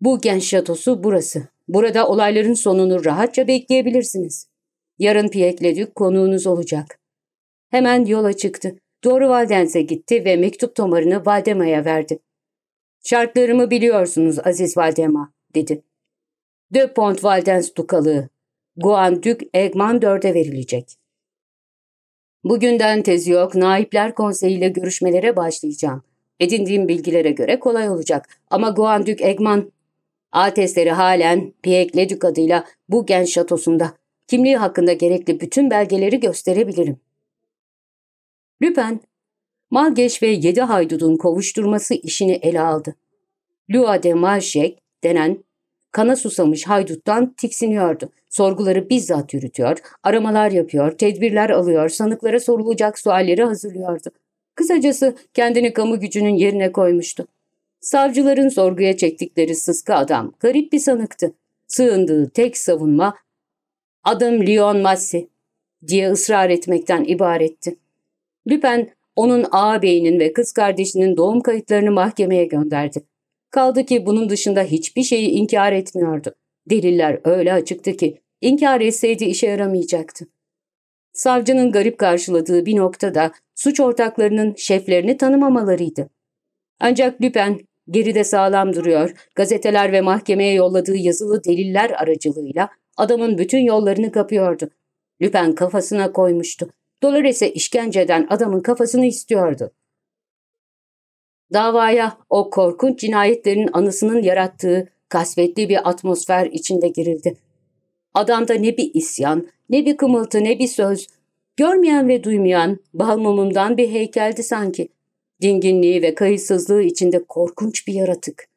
''Bu genç şatosu burası. Burada olayların sonunu rahatça bekleyebilirsiniz. Yarın Piyekle Dük konuğunuz olacak.'' Hemen yola çıktı. Doğru Valdense gitti ve mektup tomarını Valdema'ya verdi. ''Şartlarımı biliyorsunuz Aziz Valdema.'' dedi. ''De Pont Valdens Dukalığı, Guandük Egman 4'e verilecek.'' Bugünden tezi yok, Naipler Konseyi ile görüşmelere başlayacağım. Edindiğim bilgilere göre kolay olacak. Ama Guandük Egman, atesleri halen Piyek Ledük adıyla bu genç şatosunda. Kimliği hakkında gerekli bütün belgeleri gösterebilirim. Lüpen, Malgeş ve yedi haydudun kovuşturması işini ele aldı. Lua de Marşek denen kana susamış hayduttan tiksiniyordu. Sorguları bizzat yürütüyor, aramalar yapıyor, tedbirler alıyor, sanıklara sorulacak sualleri hazırlıyordu. Kısacası kendini kamu gücünün yerine koymuştu. Savcıların sorguya çektikleri sıska adam garip bir sanıktı. Sığındığı tek savunma adım Leon Massi diye ısrar etmekten ibaretti. Lüpen onun ağabeyinin ve kız kardeşinin doğum kayıtlarını mahkemeye gönderdi. Kaldı ki bunun dışında hiçbir şeyi inkar etmiyordu. Deliller öyle açıktı ki inkar etseydi işe yaramayacaktı. Savcının garip karşıladığı bir noktada suç ortaklarının şeflerini tanımamalarıydı. Ancak Lüpen geride sağlam duruyor, gazeteler ve mahkemeye yolladığı yazılı deliller aracılığıyla adamın bütün yollarını kapıyordu. Lüpen kafasına koymuştu. Dolores'e ise işkenceden adamın kafasını istiyordu. Davaya o korkunç cinayetlerin anısının yarattığı kasvetli bir atmosfer içinde girildi. Adamda ne bir isyan, ne bir kımıltı, ne bir söz. Görmeyen ve duymayan bal bir heykeldi sanki. Dinginliği ve kayıtsızlığı içinde korkunç bir yaratık.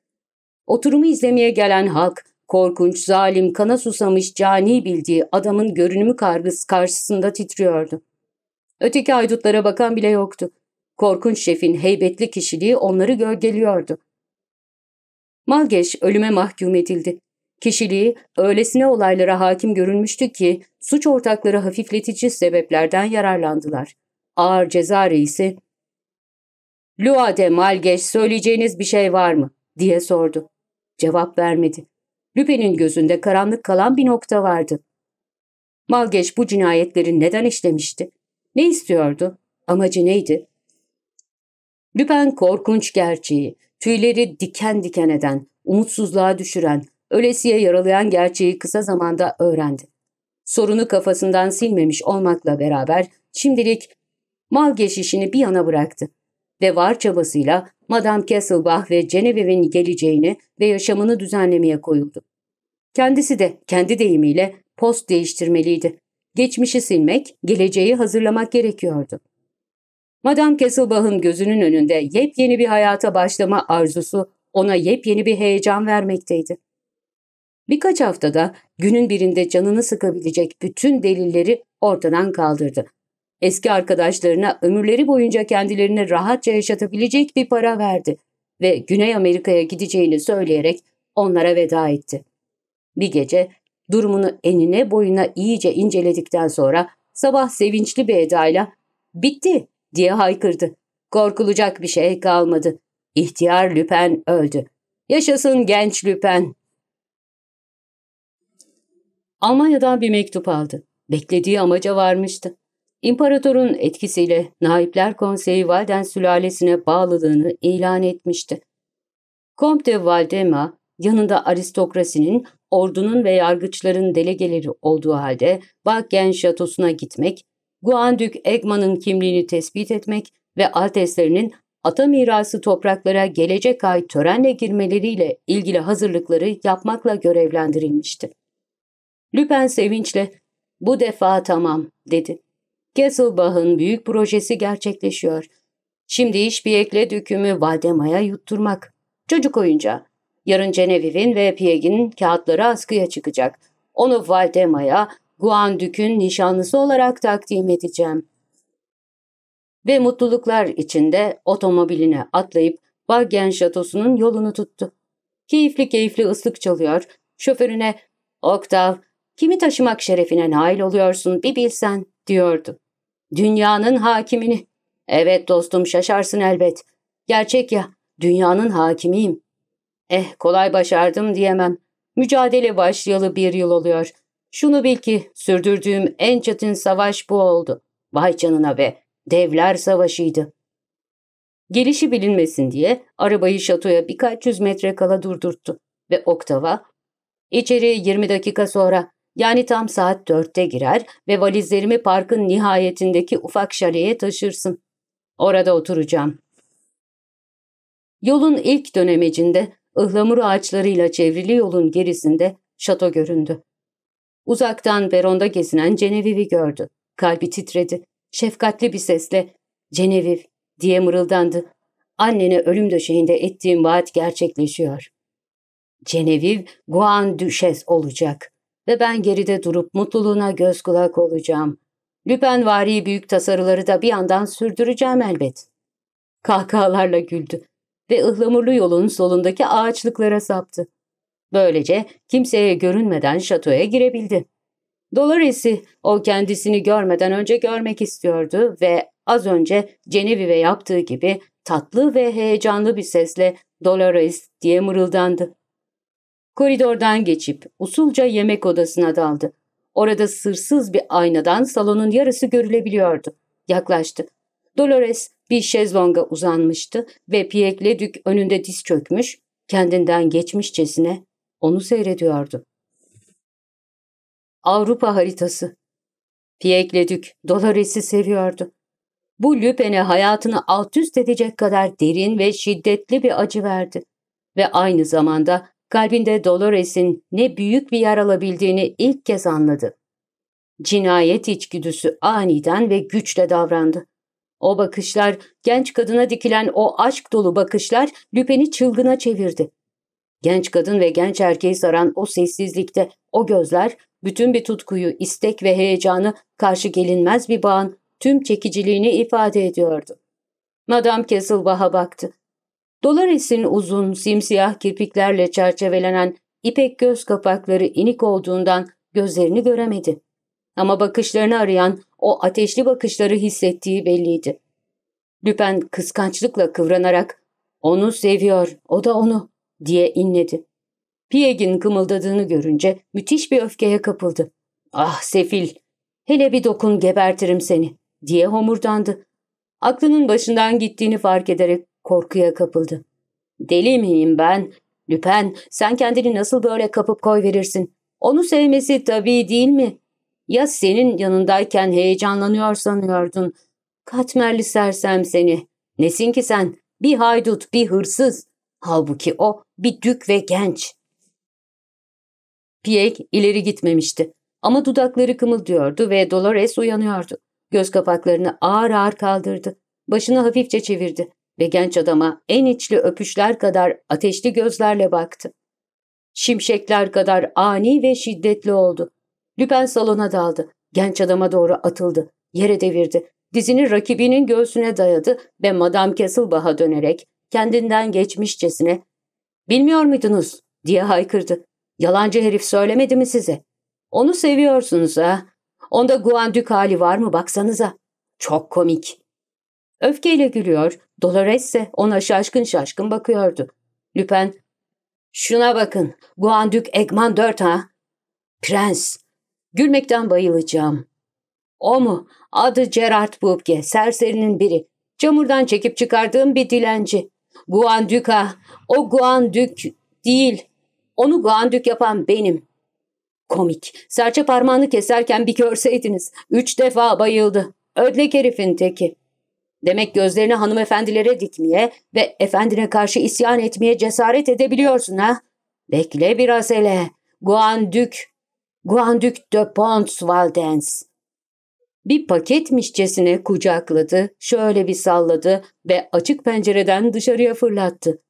Oturumu izlemeye gelen halk, korkunç, zalim, kana susamış, cani bildiği adamın görünümü kargısı karşısında titriyordu. Öteki aydutlara bakan bile yoktu. Korkunç şefin heybetli kişiliği onları gölgeliyordu. Malgeş ölüme mahkum edildi. Kişiliği öylesine olaylara hakim görünmüştü ki suç ortakları hafifletici sebeplerden yararlandılar. Ağır ceza reisi, ''Luade Malgeş söyleyeceğiniz bir şey var mı?'' diye sordu. Cevap vermedi. Lüpe'nin gözünde karanlık kalan bir nokta vardı. Malgeş bu cinayetleri neden işlemişti? Ne istiyordu? Amacı neydi? Lüpen korkunç gerçeği, tüyleri diken diken eden, umutsuzluğa düşüren, ölesiye yaralayan gerçeği kısa zamanda öğrendi. Sorunu kafasından silmemiş olmakla beraber şimdilik mal geçişini bir yana bıraktı ve var çabasıyla Madame Kesselbach ve Genevieve'in geleceğini ve yaşamını düzenlemeye koyuldu. Kendisi de kendi deyimiyle post değiştirmeliydi. Geçmişi silmek, geleceği hazırlamak gerekiyordu. Madame Kesselbach'ın gözünün önünde yepyeni bir hayata başlama arzusu ona yepyeni bir heyecan vermekteydi. Birkaç haftada günün birinde canını sıkabilecek bütün delilleri ortadan kaldırdı. Eski arkadaşlarına ömürleri boyunca kendilerini rahatça yaşatabilecek bir para verdi ve Güney Amerika'ya gideceğini söyleyerek onlara veda etti. Bir gece Durumunu enine boyuna iyice inceledikten sonra sabah sevinçli bir edayla ''Bitti!'' diye haykırdı. Korkulacak bir şey kalmadı. İhtiyar Lüpen öldü. Yaşasın genç Lüpen! Almanya'dan bir mektup aldı. Beklediği amaca varmıştı. İmparatorun etkisiyle Naipler Konseyi Valden sülalesine bağlılığını ilan etmişti. Comte Valdema yanında aristokrasinin ordunun ve yargıçların delegeleri olduğu halde Wakken şatosuna gitmek, Guandük Egman'ın kimliğini tespit etmek ve Alteslerinin ata mirası topraklara gelecek ay törenle girmeleriyle ilgili hazırlıkları yapmakla görevlendirilmişti. Lüpen sevinçle ''Bu defa tamam'' dedi. Kesselbach'ın büyük projesi gerçekleşiyor. Şimdi iş bir ekle dökümü Valdema'ya yutturmak. Çocuk oyuncağı. Yarın Ceneviv'in ve Pieg'in kağıtları askıya çıkacak. Onu Valdema'ya, Guandük'ün nişanlısı olarak takdim edeceğim. Ve mutluluklar içinde otomobiline atlayıp Baggen Şatosu'nun yolunu tuttu. Keyifli keyifli ıslık çalıyor. Şoförüne ''Oktav, kimi taşımak şerefine nail oluyorsun bir bilsen'' diyordu. ''Dünyanın hakimini.'' ''Evet dostum şaşarsın elbet. Gerçek ya, dünyanın hakimiyim.'' Eh kolay başardım diyemem. Mücadele başlayalı bir yıl oluyor. Şunu bil ki sürdürdüğüm en çetin savaş bu oldu. Vay canına be, devler savaşıydı. Gelişi bilinmesin diye arabayı şatoya birkaç yüz metre kala durdurttu ve Oktava içeri 20 dakika sonra yani tam saat dörtte girer ve valizlerimi parkın nihayetindeki ufak şaleye taşırsın. Orada oturacağım. Yolun ilk dönemecinde ıhlamur ağaçlarıyla çevrili yolun gerisinde şato göründü. Uzaktan peronda gezinen Ceneviv'i gördü. Kalbi titredi. Şefkatli bir sesle ''Ceneviv'' diye mırıldandı. ''Annene ölüm döşeğinde ettiğim vaat gerçekleşiyor.'' Ceneviv Guan Düşes olacak ve ben geride durup mutluluğuna göz kulak olacağım. Lüpenvari büyük tasarıları da bir yandan sürdüreceğim elbet. Kahkahalarla güldü ve ıhlamurlu yolun solundaki ağaçlıklara saptı. Böylece kimseye görünmeden şatoya girebildi. Dolores'i o kendisini görmeden önce görmek istiyordu ve az önce Genevieve yaptığı gibi tatlı ve heyecanlı bir sesle Dolores diye mırıldandı. Koridordan geçip usulca yemek odasına daldı. Orada sırsız bir aynadan salonun yarısı görülebiliyordu. Yaklaştı. Dolores bir şezlonga uzanmıştı ve Pierre Leduc önünde diz çökmüş, kendinden geçmişçesine onu seyrediyordu. Avrupa haritası. Pierre Leduc Dolores'i seviyordu. Bu Lüpen'e hayatını alt üst edecek kadar derin ve şiddetli bir acı verdi. Ve aynı zamanda kalbinde Dolores'in ne büyük bir yer alabildiğini ilk kez anladı. Cinayet içgüdüsü aniden ve güçle davrandı. O bakışlar, genç kadına dikilen o aşk dolu bakışlar Lüpen'i çılgına çevirdi. Genç kadın ve genç erkeği saran o sessizlikte, o gözler, bütün bir tutkuyu, istek ve heyecanı karşı gelinmez bir bağın tüm çekiciliğini ifade ediyordu. Madame Kesselbach'a baktı. Dolores'in uzun, simsiyah kirpiklerle çerçevelenen ipek göz kapakları inik olduğundan gözlerini göremedi. Ama bakışlarını arayan o ateşli bakışları hissettiği belliydi. Lüpen kıskançlıkla kıvranarak ''Onu seviyor, o da onu'' diye inledi. Pieg'in kımıldadığını görünce müthiş bir öfkeye kapıldı. ''Ah sefil, hele bir dokun gebertirim seni'' diye homurdandı. Aklının başından gittiğini fark ederek korkuya kapıldı. ''Deli miyim ben? Lüpen, sen kendini nasıl böyle kapıp koy verirsin? Onu sevmesi tabii değil mi? Ya senin yanındayken heyecanlanıyor sanıyordun. Katmerli sersem seni. Nesin ki sen? Bir haydut, bir hırsız. Halbuki o bir dük ve genç. Piyek ileri gitmemişti. Ama dudakları kımıldıyordu ve Dolores uyanıyordu. Göz kapaklarını ağır ağır kaldırdı. Başını hafifçe çevirdi ve genç adama en içli öpüşler kadar ateşli gözlerle baktı. Şimşekler kadar ani ve şiddetli oldu. Lüpen salona daldı. Genç adama doğru atıldı. Yere devirdi. Dizini rakibinin göğsüne dayadı ve Madame Kesselbach'a dönerek kendinden geçmişçesine ''Bilmiyor muydunuz?'' diye haykırdı. ''Yalancı herif söylemedi mi size? Onu seviyorsunuz ha? Onda Guandük hali var mı baksanıza? Çok komik.'' Öfkeyle gülüyor, Dolores ise ona şaşkın şaşkın bakıyordu. Lüpen, ''Şuna bakın, Guandük Egman 4 ha?'' ''Prens, Gülmekten bayılacağım. O mu? Adı Gerard Bubke, serserinin biri. Çamurdan çekip çıkardığım bir dilenci. Guandüka, o Guandük değil. Onu Guandük yapan benim. Komik. Serçe parmağını keserken bir görseydiniz. Üç defa bayıldı. Ödlek herifin teki. Demek gözlerini hanımefendilere dikmeye ve efendine karşı isyan etmeye cesaret edebiliyorsun ha? Bekle biraz hele. Guandük Guanduc de Pons Valdens. Bir paketmişçesine kucakladı, şöyle bir salladı ve açık pencereden dışarıya fırlattı.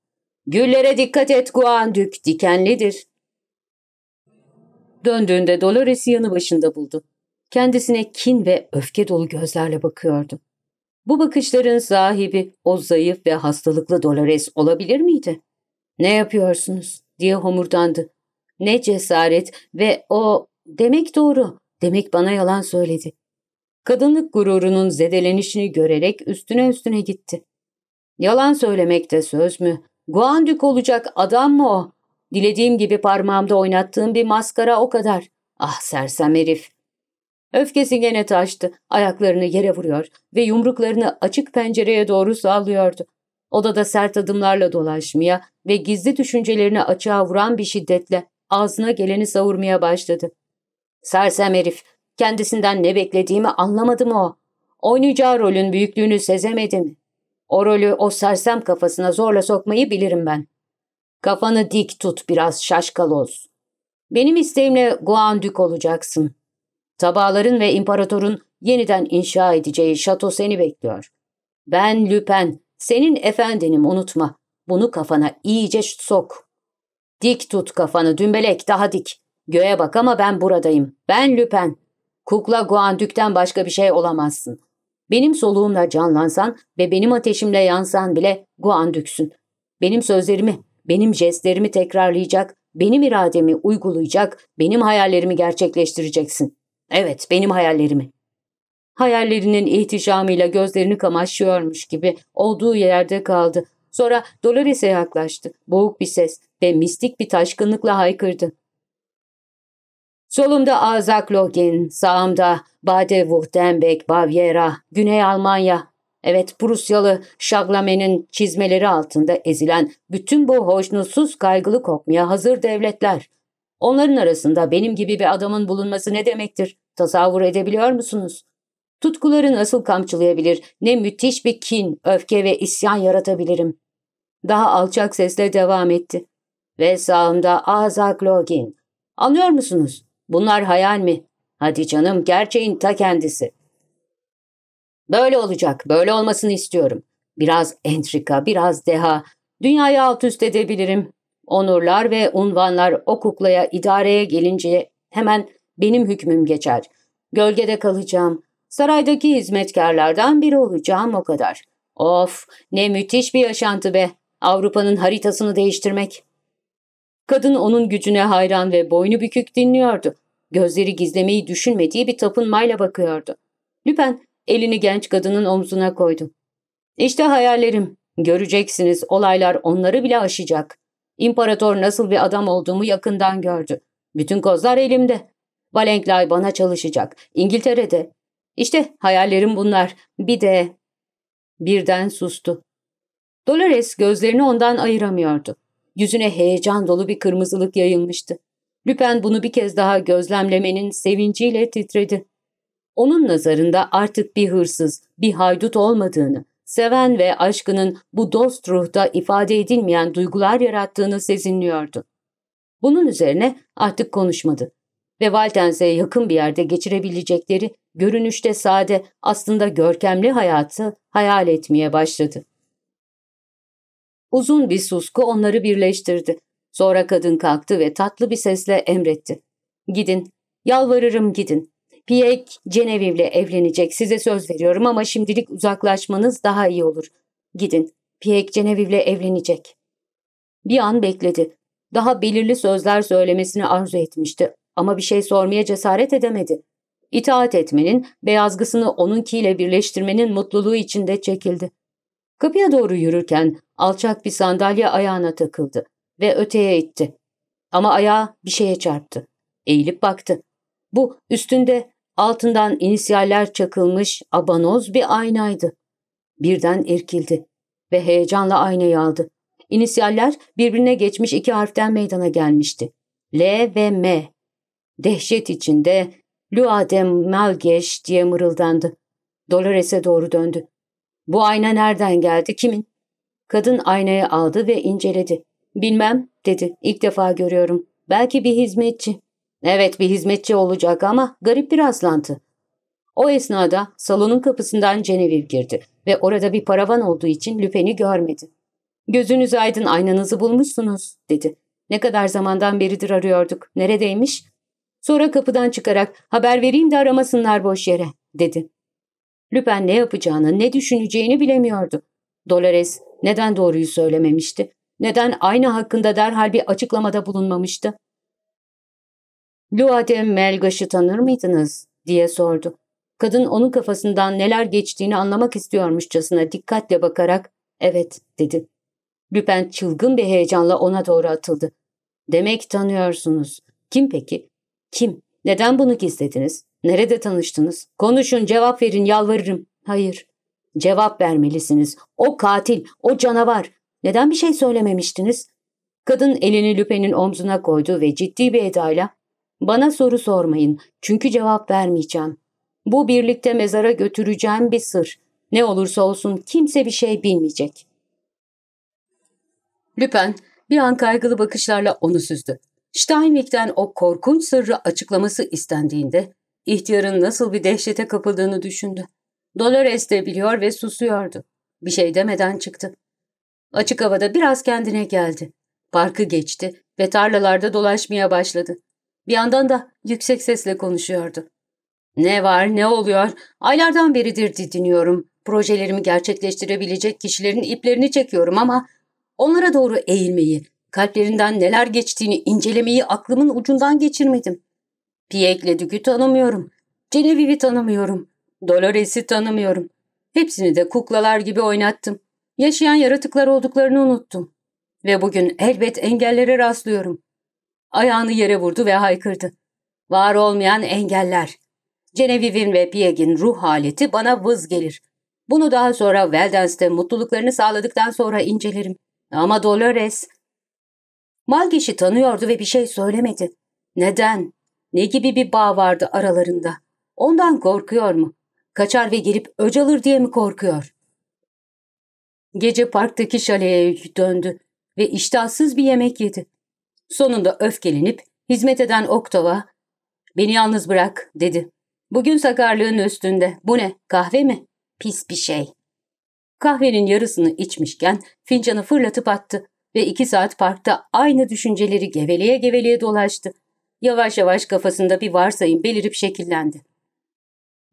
Güllere dikkat et Guanduc, dikenlidir. Döndüğünde Dolores'i yanı başında buldu. Kendisine kin ve öfke dolu gözlerle bakıyordu. Bu bakışların sahibi o zayıf ve hastalıklı Dolores olabilir miydi? Ne yapıyorsunuz diye homurdandı. Ne cesaret ve o demek doğru, demek bana yalan söyledi. Kadınlık gururunun zedelenişini görerek üstüne üstüne gitti. Yalan söylemek de söz mü? Guandük olacak adam mı o? Dilediğim gibi parmağımda oynattığım bir maskara o kadar. Ah sersem herif. Öfkesi gene taştı. Ayaklarını yere vuruyor ve yumruklarını açık pencereye doğru sallıyordu. Odada sert adımlarla dolaşmaya ve gizli düşüncelerini açığa vuran bir şiddetle ağzına geleni savurmaya başladı. Sersem herif, kendisinden ne beklediğimi anlamadım o? Oynayacağı rolün büyüklüğünü sezemedi mi? O rolü o sersem kafasına zorla sokmayı bilirim ben. Kafanı dik tut biraz şaşkal olsun. Benim isteğimle Guandük olacaksın. Tabağların ve imparatorun yeniden inşa edeceği şato seni bekliyor. Ben Lüpen, senin efendinim unutma. Bunu kafana iyice sok.'' Dik tut kafanı dümbelek daha dik. Göğe bak ama ben buradayım. Ben Lüpen. Kukla Guandük'ten başka bir şey olamazsın. Benim soluğumla canlansan ve benim ateşimle yansan bile Guandük'sün. Benim sözlerimi, benim jestlerimi tekrarlayacak, benim irademi uygulayacak, benim hayallerimi gerçekleştireceksin. Evet, benim hayallerimi. Hayallerinin ihtişamıyla gözlerini kamaşıyormuş gibi olduğu yerde kaldı. Sonra Dolores'e yaklaştı. Boğuk bir ses ve mistik bir taşkınlıkla haykırdı. Solumda Azaklogin, sağımda Baden-Württemberg, Bavyera, Güney Almanya, evet Prusyalı Şaglamen'in çizmeleri altında ezilen bütün bu hoşnutsuz kaygılı kopmaya hazır devletler. Onların arasında benim gibi bir adamın bulunması ne demektir? Tasavvur edebiliyor musunuz? Tutkuları nasıl kamçılayabilir, ne müthiş bir kin, öfke ve isyan yaratabilirim. Daha alçak sesle devam etti. Ve sağımda Azak Login. Anlıyor musunuz? Bunlar hayal mi? Hadi canım gerçeğin ta kendisi. Böyle olacak, böyle olmasını istiyorum. Biraz entrika, biraz deha. Dünyayı alt üst edebilirim. Onurlar ve unvanlar o kuklaya idareye gelince hemen benim hükmüm geçer. Gölgede kalacağım. Saraydaki hizmetkarlardan biri olacağım o kadar. Of ne müthiş bir yaşantı be. Avrupa'nın haritasını değiştirmek. Kadın onun gücüne hayran ve boynu bükük dinliyordu. Gözleri gizlemeyi düşünmediği bir tapınmayla bakıyordu. Lüpen elini genç kadının omzuna koydu. İşte hayallerim. Göreceksiniz olaylar onları bile aşacak. İmparator nasıl bir adam olduğumu yakından gördü. Bütün kozlar elimde. Valenklay bana çalışacak. İngiltere'de. İşte hayallerim bunlar. Bir de... Birden sustu. Dolores gözlerini ondan ayıramıyordu. Yüzüne heyecan dolu bir kırmızılık yayılmıştı. Lüpen bunu bir kez daha gözlemlemenin sevinciyle titredi. Onun nazarında artık bir hırsız, bir haydut olmadığını, seven ve aşkının bu dost ruhta ifade edilmeyen duygular yarattığını sezinliyordu. Bunun üzerine artık konuşmadı ve Valtens'e yakın bir yerde geçirebilecekleri görünüşte sade aslında görkemli hayatı hayal etmeye başladı. Uzun bir susku onları birleştirdi. Sonra kadın kalktı ve tatlı bir sesle emretti. Gidin, yalvarırım gidin. Piyek, ile evlenecek size söz veriyorum ama şimdilik uzaklaşmanız daha iyi olur. Gidin, Piyek ile evlenecek. Bir an bekledi. Daha belirli sözler söylemesini arzu etmişti ama bir şey sormaya cesaret edemedi. İtaat etmenin, beyazgısını onunkiyle birleştirmenin mutluluğu içinde çekildi. Kapıya doğru yürürken alçak bir sandalye ayağına takıldı ve öteye itti. Ama ayağı bir şeye çarptı. Eğilip baktı. Bu üstünde altından inisiyaller çakılmış abanoz bir aynaydı. Birden irkildi ve heyecanla aynayı aldı. İnisiyaller birbirine geçmiş iki harften meydana gelmişti. L ve M. Dehşet içinde Luadem Malgeş diye mırıldandı. Dolores'e doğru döndü. Bu ayna nereden geldi, kimin? Kadın aynayı aldı ve inceledi. Bilmem, dedi. İlk defa görüyorum. Belki bir hizmetçi. Evet, bir hizmetçi olacak ama garip bir aslantı. O esnada salonun kapısından Genevieve girdi ve orada bir paravan olduğu için Lüpen'i görmedi. ''Gözünüz aydın aynanızı bulmuşsunuz.'' dedi. ''Ne kadar zamandan beridir arıyorduk. Neredeymiş?'' Sonra kapıdan çıkarak ''Haber vereyim de aramasınlar boş yere.'' dedi. Lüpen ne yapacağını, ne düşüneceğini bilemiyordu. Dolores neden doğruyu söylememişti? Neden ayna hakkında derhal bir açıklamada bulunmamıştı? Luade Melgaş'ı tanır mıydınız? diye sordu. Kadın onun kafasından neler geçtiğini anlamak istiyormuşçasına dikkatle bakarak evet dedi. Lüpen çılgın bir heyecanla ona doğru atıldı. Demek tanıyorsunuz. Kim peki? Kim? Neden bunu gizlediniz? Nerede tanıştınız? Konuşun, cevap verin, yalvarırım. Hayır. Cevap vermelisiniz. O katil, o canavar. Neden bir şey söylememiştiniz? Kadın elini Lüpe'nin omzuna koydu ve ciddi bir edayla ''Bana soru sormayın çünkü cevap vermeyeceğim. Bu birlikte mezara götüreceğim bir sır. Ne olursa olsun kimse bir şey bilmeyecek.'' Lüpen bir an kaygılı bakışlarla onu süzdü. Steinbeck'ten o korkunç sırrı açıklaması istendiğinde İhtiyarın nasıl bir dehşete kapıldığını düşündü. Dolores de biliyor ve susuyordu. Bir şey demeden çıktı. Açık havada biraz kendine geldi. Parkı geçti ve tarlalarda dolaşmaya başladı. Bir yandan da yüksek sesle konuşuyordu. Ne var, ne oluyor? Aylardan beridir didiniyorum. Projelerimi gerçekleştirebilecek kişilerin iplerini çekiyorum ama onlara doğru eğilmeyi, kalplerinden neler geçtiğini incelemeyi aklımın ucundan geçirmedim. Piek'le Dük'ü tanımıyorum. Genevieve'i tanımıyorum. Dolores'i tanımıyorum. Hepsini de kuklalar gibi oynattım. Yaşayan yaratıklar olduklarını unuttum. Ve bugün elbet engellere rastlıyorum. Ayağını yere vurdu ve haykırdı. Var olmayan engeller. Genevieve'in ve Pieg'in ruh haleti bana vız gelir. Bunu daha sonra Weldenst'te mutluluklarını sağladıktan sonra incelerim. Ama Dolores... Malgeş'i tanıyordu ve bir şey söylemedi. Neden? Ne gibi bir bağ vardı aralarında? Ondan korkuyor mu? Kaçar ve gelip öc alır diye mi korkuyor? Gece parktaki şaleye döndü ve iştahsız bir yemek yedi. Sonunda öfkelenip hizmet eden Oktav'a ''Beni yalnız bırak'' dedi. ''Bugün sakarlığın üstünde. Bu ne? Kahve mi? Pis bir şey.'' Kahvenin yarısını içmişken fincanı fırlatıp attı ve iki saat parkta aynı düşünceleri geveleye geveleye dolaştı. Yavaş yavaş kafasında bir varsayım belirip şekillendi.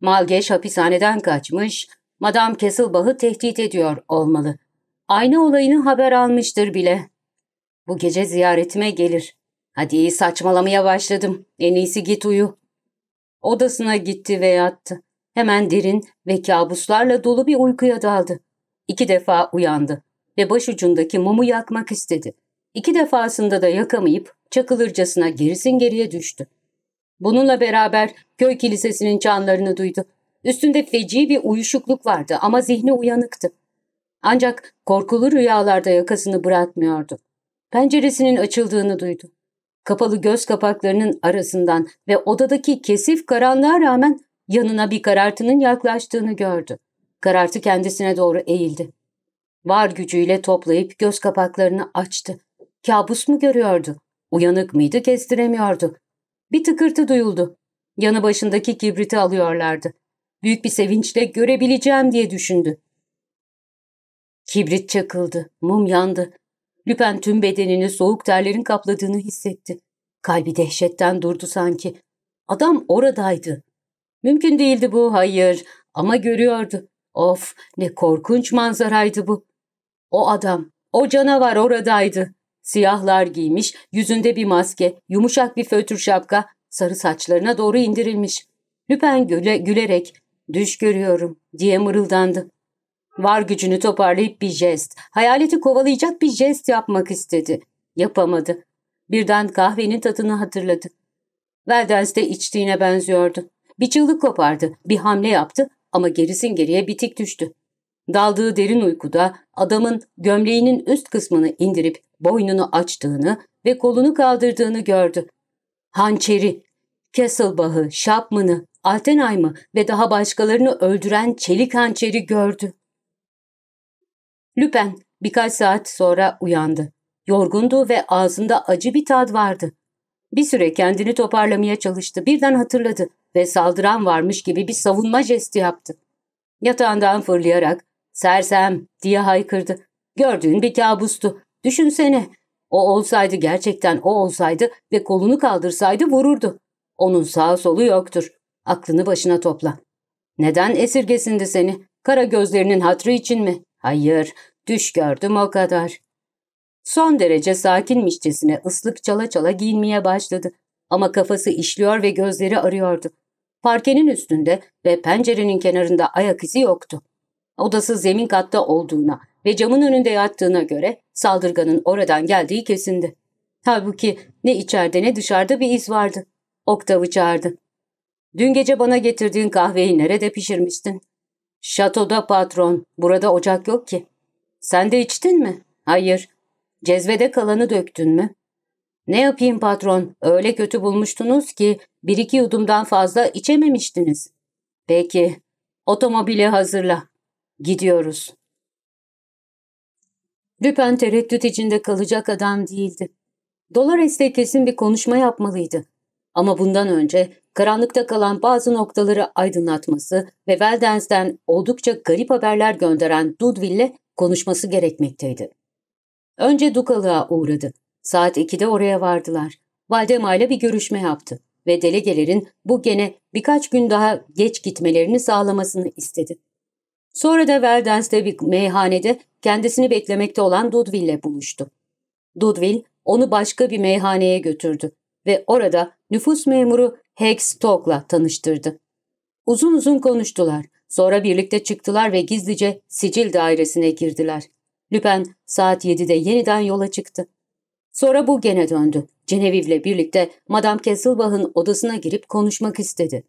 Malgeş hapishaneden kaçmış, Madame Kesselbach'ı tehdit ediyor olmalı. Aynı olayını haber almıştır bile. Bu gece ziyaretime gelir. Hadi saçmalamaya başladım. En iyisi git uyu. Odasına gitti ve yattı. Hemen derin ve kabuslarla dolu bir uykuya daldı. İki defa uyandı ve başucundaki mumu yakmak istedi. İki defasında da yakamayıp çakılırcasına gerisin geriye düştü. Bununla beraber köy kilisesinin çanlarını duydu. Üstünde feci bir uyuşukluk vardı ama zihni uyanıktı. Ancak korkulu rüyalarda yakasını bırakmıyordu. Penceresinin açıldığını duydu. Kapalı göz kapaklarının arasından ve odadaki kesif karanlığa rağmen yanına bir karartının yaklaştığını gördü. Karartı kendisine doğru eğildi. Var gücüyle toplayıp göz kapaklarını açtı. Kabus mu görüyordu? Uyanık mıydı kestiremiyordu. Bir tıkırtı duyuldu. Yanı başındaki kibriti alıyorlardı. Büyük bir sevinçle görebileceğim diye düşündü. Kibrit çakıldı, mum yandı. Lüpen tüm bedenini soğuk terlerin kapladığını hissetti. Kalbi dehşetten durdu sanki. Adam oradaydı. Mümkün değildi bu, hayır. Ama görüyordu. Of, ne korkunç manzaraydı bu. O adam, o canavar oradaydı. Siyahlar giymiş, yüzünde bir maske, yumuşak bir fötür şapka, sarı saçlarına doğru indirilmiş. Lüpen güle, gülerek ''Düş görüyorum'' diye mırıldandı. Var gücünü toparlayıp bir jest, hayaleti kovalayacak bir jest yapmak istedi. Yapamadı. Birden kahvenin tadını hatırladı. Veldens içtiğine benziyordu. Bir çığlık kopardı, bir hamle yaptı ama gerisin geriye bitik düştü. Daldığı derin uykuda adamın gömleğinin üst kısmını indirip boynunu açtığını ve kolunu kaldırdığını gördü. Hançeri, Kesselbach'ı, Şapman'ı, Altenheim'ı ve daha başkalarını öldüren çelik hançeri gördü. Lüpen birkaç saat sonra uyandı. Yorgundu ve ağzında acı bir tad vardı. Bir süre kendini toparlamaya çalıştı. Birden hatırladı ve saldıran varmış gibi bir savunma jesti yaptı. Yatağından fırlayarak Sersem diye haykırdı. Gördüğün bir kabustu. Düşünsene. O olsaydı gerçekten o olsaydı ve kolunu kaldırsaydı vururdu. Onun sağ solu yoktur. Aklını başına topla. Neden esirgesindi seni? Kara gözlerinin hatrı için mi? Hayır, düş gördüm o kadar. Son derece sakinmişçesine ıslık çala çala giyinmeye başladı. Ama kafası işliyor ve gözleri arıyordu. Parkenin üstünde ve pencerenin kenarında ayak izi yoktu. Odası zemin katta olduğuna ve camın önünde yattığına göre saldırganın oradan geldiği kesindi. Halbuki ne içeride ne dışarıda bir iz vardı. Oktav'ı çağırdı. Dün gece bana getirdiğin kahveyi nerede pişirmiştin? Şatoda patron. Burada ocak yok ki. Sen de içtin mi? Hayır. Cezvede kalanı döktün mü? Ne yapayım patron? Öyle kötü bulmuştunuz ki bir iki yudumdan fazla içememiştiniz. Peki. Otomobili hazırla. Gidiyoruz. Lüpen tereddüt içinde kalacak adam değildi. Dolores'le kesin bir konuşma yapmalıydı. Ama bundan önce karanlıkta kalan bazı noktaları aydınlatması ve Veldens'ten oldukça garip haberler gönderen Dudville'le konuşması gerekmekteydi. Önce Dukalı'a uğradı. Saat 2'de oraya vardılar. Valdema bir görüşme yaptı ve delegelerin bu gene birkaç gün daha geç gitmelerini sağlamasını istedi. Sonra da Verdens'te bir meyhanede kendisini beklemekte olan Dudville'le buluştu. Dudville onu başka bir meyhaneye götürdü ve orada nüfus memuru Hex Stock'la tanıştırdı. Uzun uzun konuştular. Sonra birlikte çıktılar ve gizlice sicil dairesine girdiler. Lüpen saat 7'de yeniden yola çıktı. Sonra bu gene döndü. Ceneviv'le birlikte Madame Kesselbach'ın odasına girip konuşmak istedi.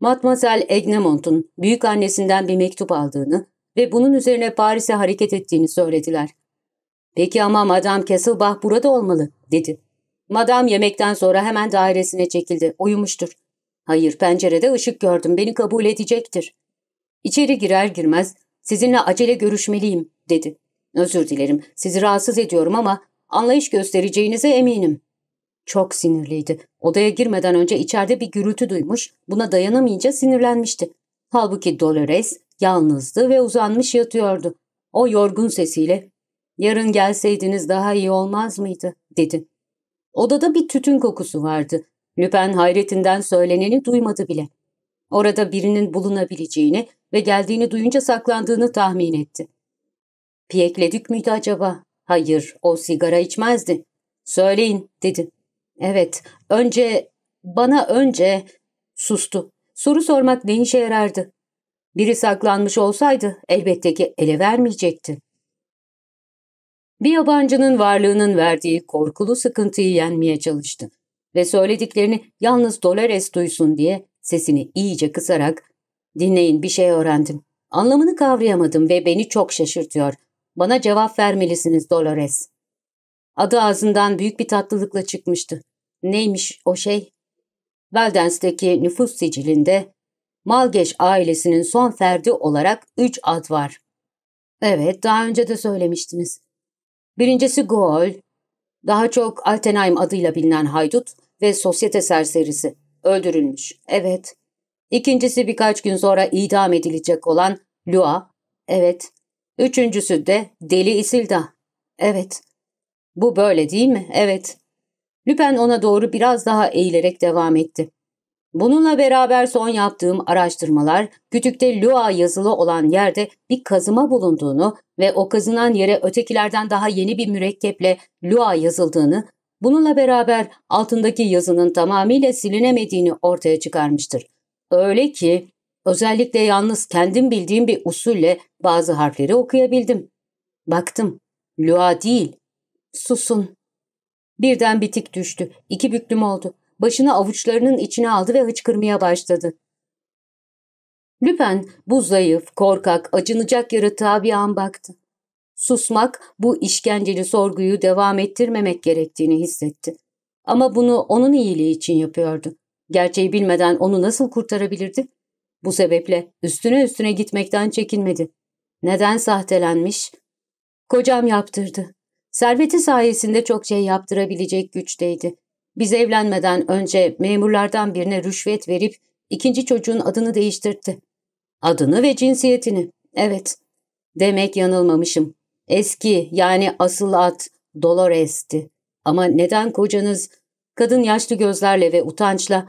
Matmazel Egnemont'un büyük annesinden bir mektup aldığını ve bunun üzerine Paris'e hareket ettiğini söylediler. Peki ama Madame Kesselbach burada olmalı, dedi. Madame yemekten sonra hemen dairesine çekildi, uyumuştur. Hayır, pencerede ışık gördüm, beni kabul edecektir. İçeri girer girmez, sizinle acele görüşmeliyim, dedi. Özür dilerim, sizi rahatsız ediyorum ama anlayış göstereceğinize eminim. Çok sinirliydi. Odaya girmeden önce içeride bir gürültü duymuş, buna dayanamayınca sinirlenmişti. Halbuki Dolores yalnızdı ve uzanmış yatıyordu. O yorgun sesiyle ''Yarın gelseydiniz daha iyi olmaz mıydı?'' dedi. Odada bir tütün kokusu vardı. Lüpen hayretinden söyleneni duymadı bile. Orada birinin bulunabileceğini ve geldiğini duyunca saklandığını tahmin etti. ''Piyekledik miydi acaba?'' ''Hayır, o sigara içmezdi.'' ''Söyleyin'' dedi. Evet, önce, bana önce sustu. Soru sormak ne işe yarardı? Biri saklanmış olsaydı elbette ki ele vermeyecekti. Bir yabancının varlığının verdiği korkulu sıkıntıyı yenmeye çalıştı ve söylediklerini yalnız Dolores duysun diye sesini iyice kısarak ''Dinleyin bir şey öğrendim. Anlamını kavrayamadım ve beni çok şaşırtıyor. Bana cevap vermelisiniz Dolores.'' Adı ağzından büyük bir tatlılıkla çıkmıştı. Neymiş o şey? Valdensteki nüfus sicilinde Malgeş ailesinin son ferdi olarak üç ad var. Evet, daha önce de söylemiştiniz. Birincisi Gool, daha çok Altenheim adıyla bilinen haydut ve sosyete serserisi, öldürülmüş. Evet. İkincisi birkaç gün sonra idam edilecek olan Lua, evet. Üçüncüsü de Deli Isilda, evet. Bu böyle değil mi? Evet. Lüpen ona doğru biraz daha eğilerek devam etti. Bununla beraber son yaptığım araştırmalar, kütükte Lua yazılı olan yerde bir kazıma bulunduğunu ve o kazınan yere ötekilerden daha yeni bir mürekkeple Lua yazıldığını, bununla beraber altındaki yazının tamamıyla silinemediğini ortaya çıkarmıştır. Öyle ki özellikle yalnız kendim bildiğim bir usulle bazı harfleri okuyabildim. Baktım, Lua değil, susun Birden bitik düştü. İki büklüm oldu. Başını avuçlarının içine aldı ve hıçkırmaya başladı. Lüpen bu zayıf, korkak, acınacak yaratığa bir an baktı. Susmak, bu işkenceli sorguyu devam ettirmemek gerektiğini hissetti. Ama bunu onun iyiliği için yapıyordu. Gerçeği bilmeden onu nasıl kurtarabilirdi? Bu sebeple üstüne üstüne gitmekten çekinmedi. Neden sahtelenmiş? Kocam yaptırdı, Serveti sayesinde çok şey yaptırabilecek güçteydi. Biz evlenmeden önce memurlardan birine rüşvet verip ikinci çocuğun adını değiştirtti. Adını ve cinsiyetini. Evet. Demek yanılmamışım. Eski yani asıl ad Dolores'ti. Ama neden kocanız kadın yaşlı gözlerle ve utançla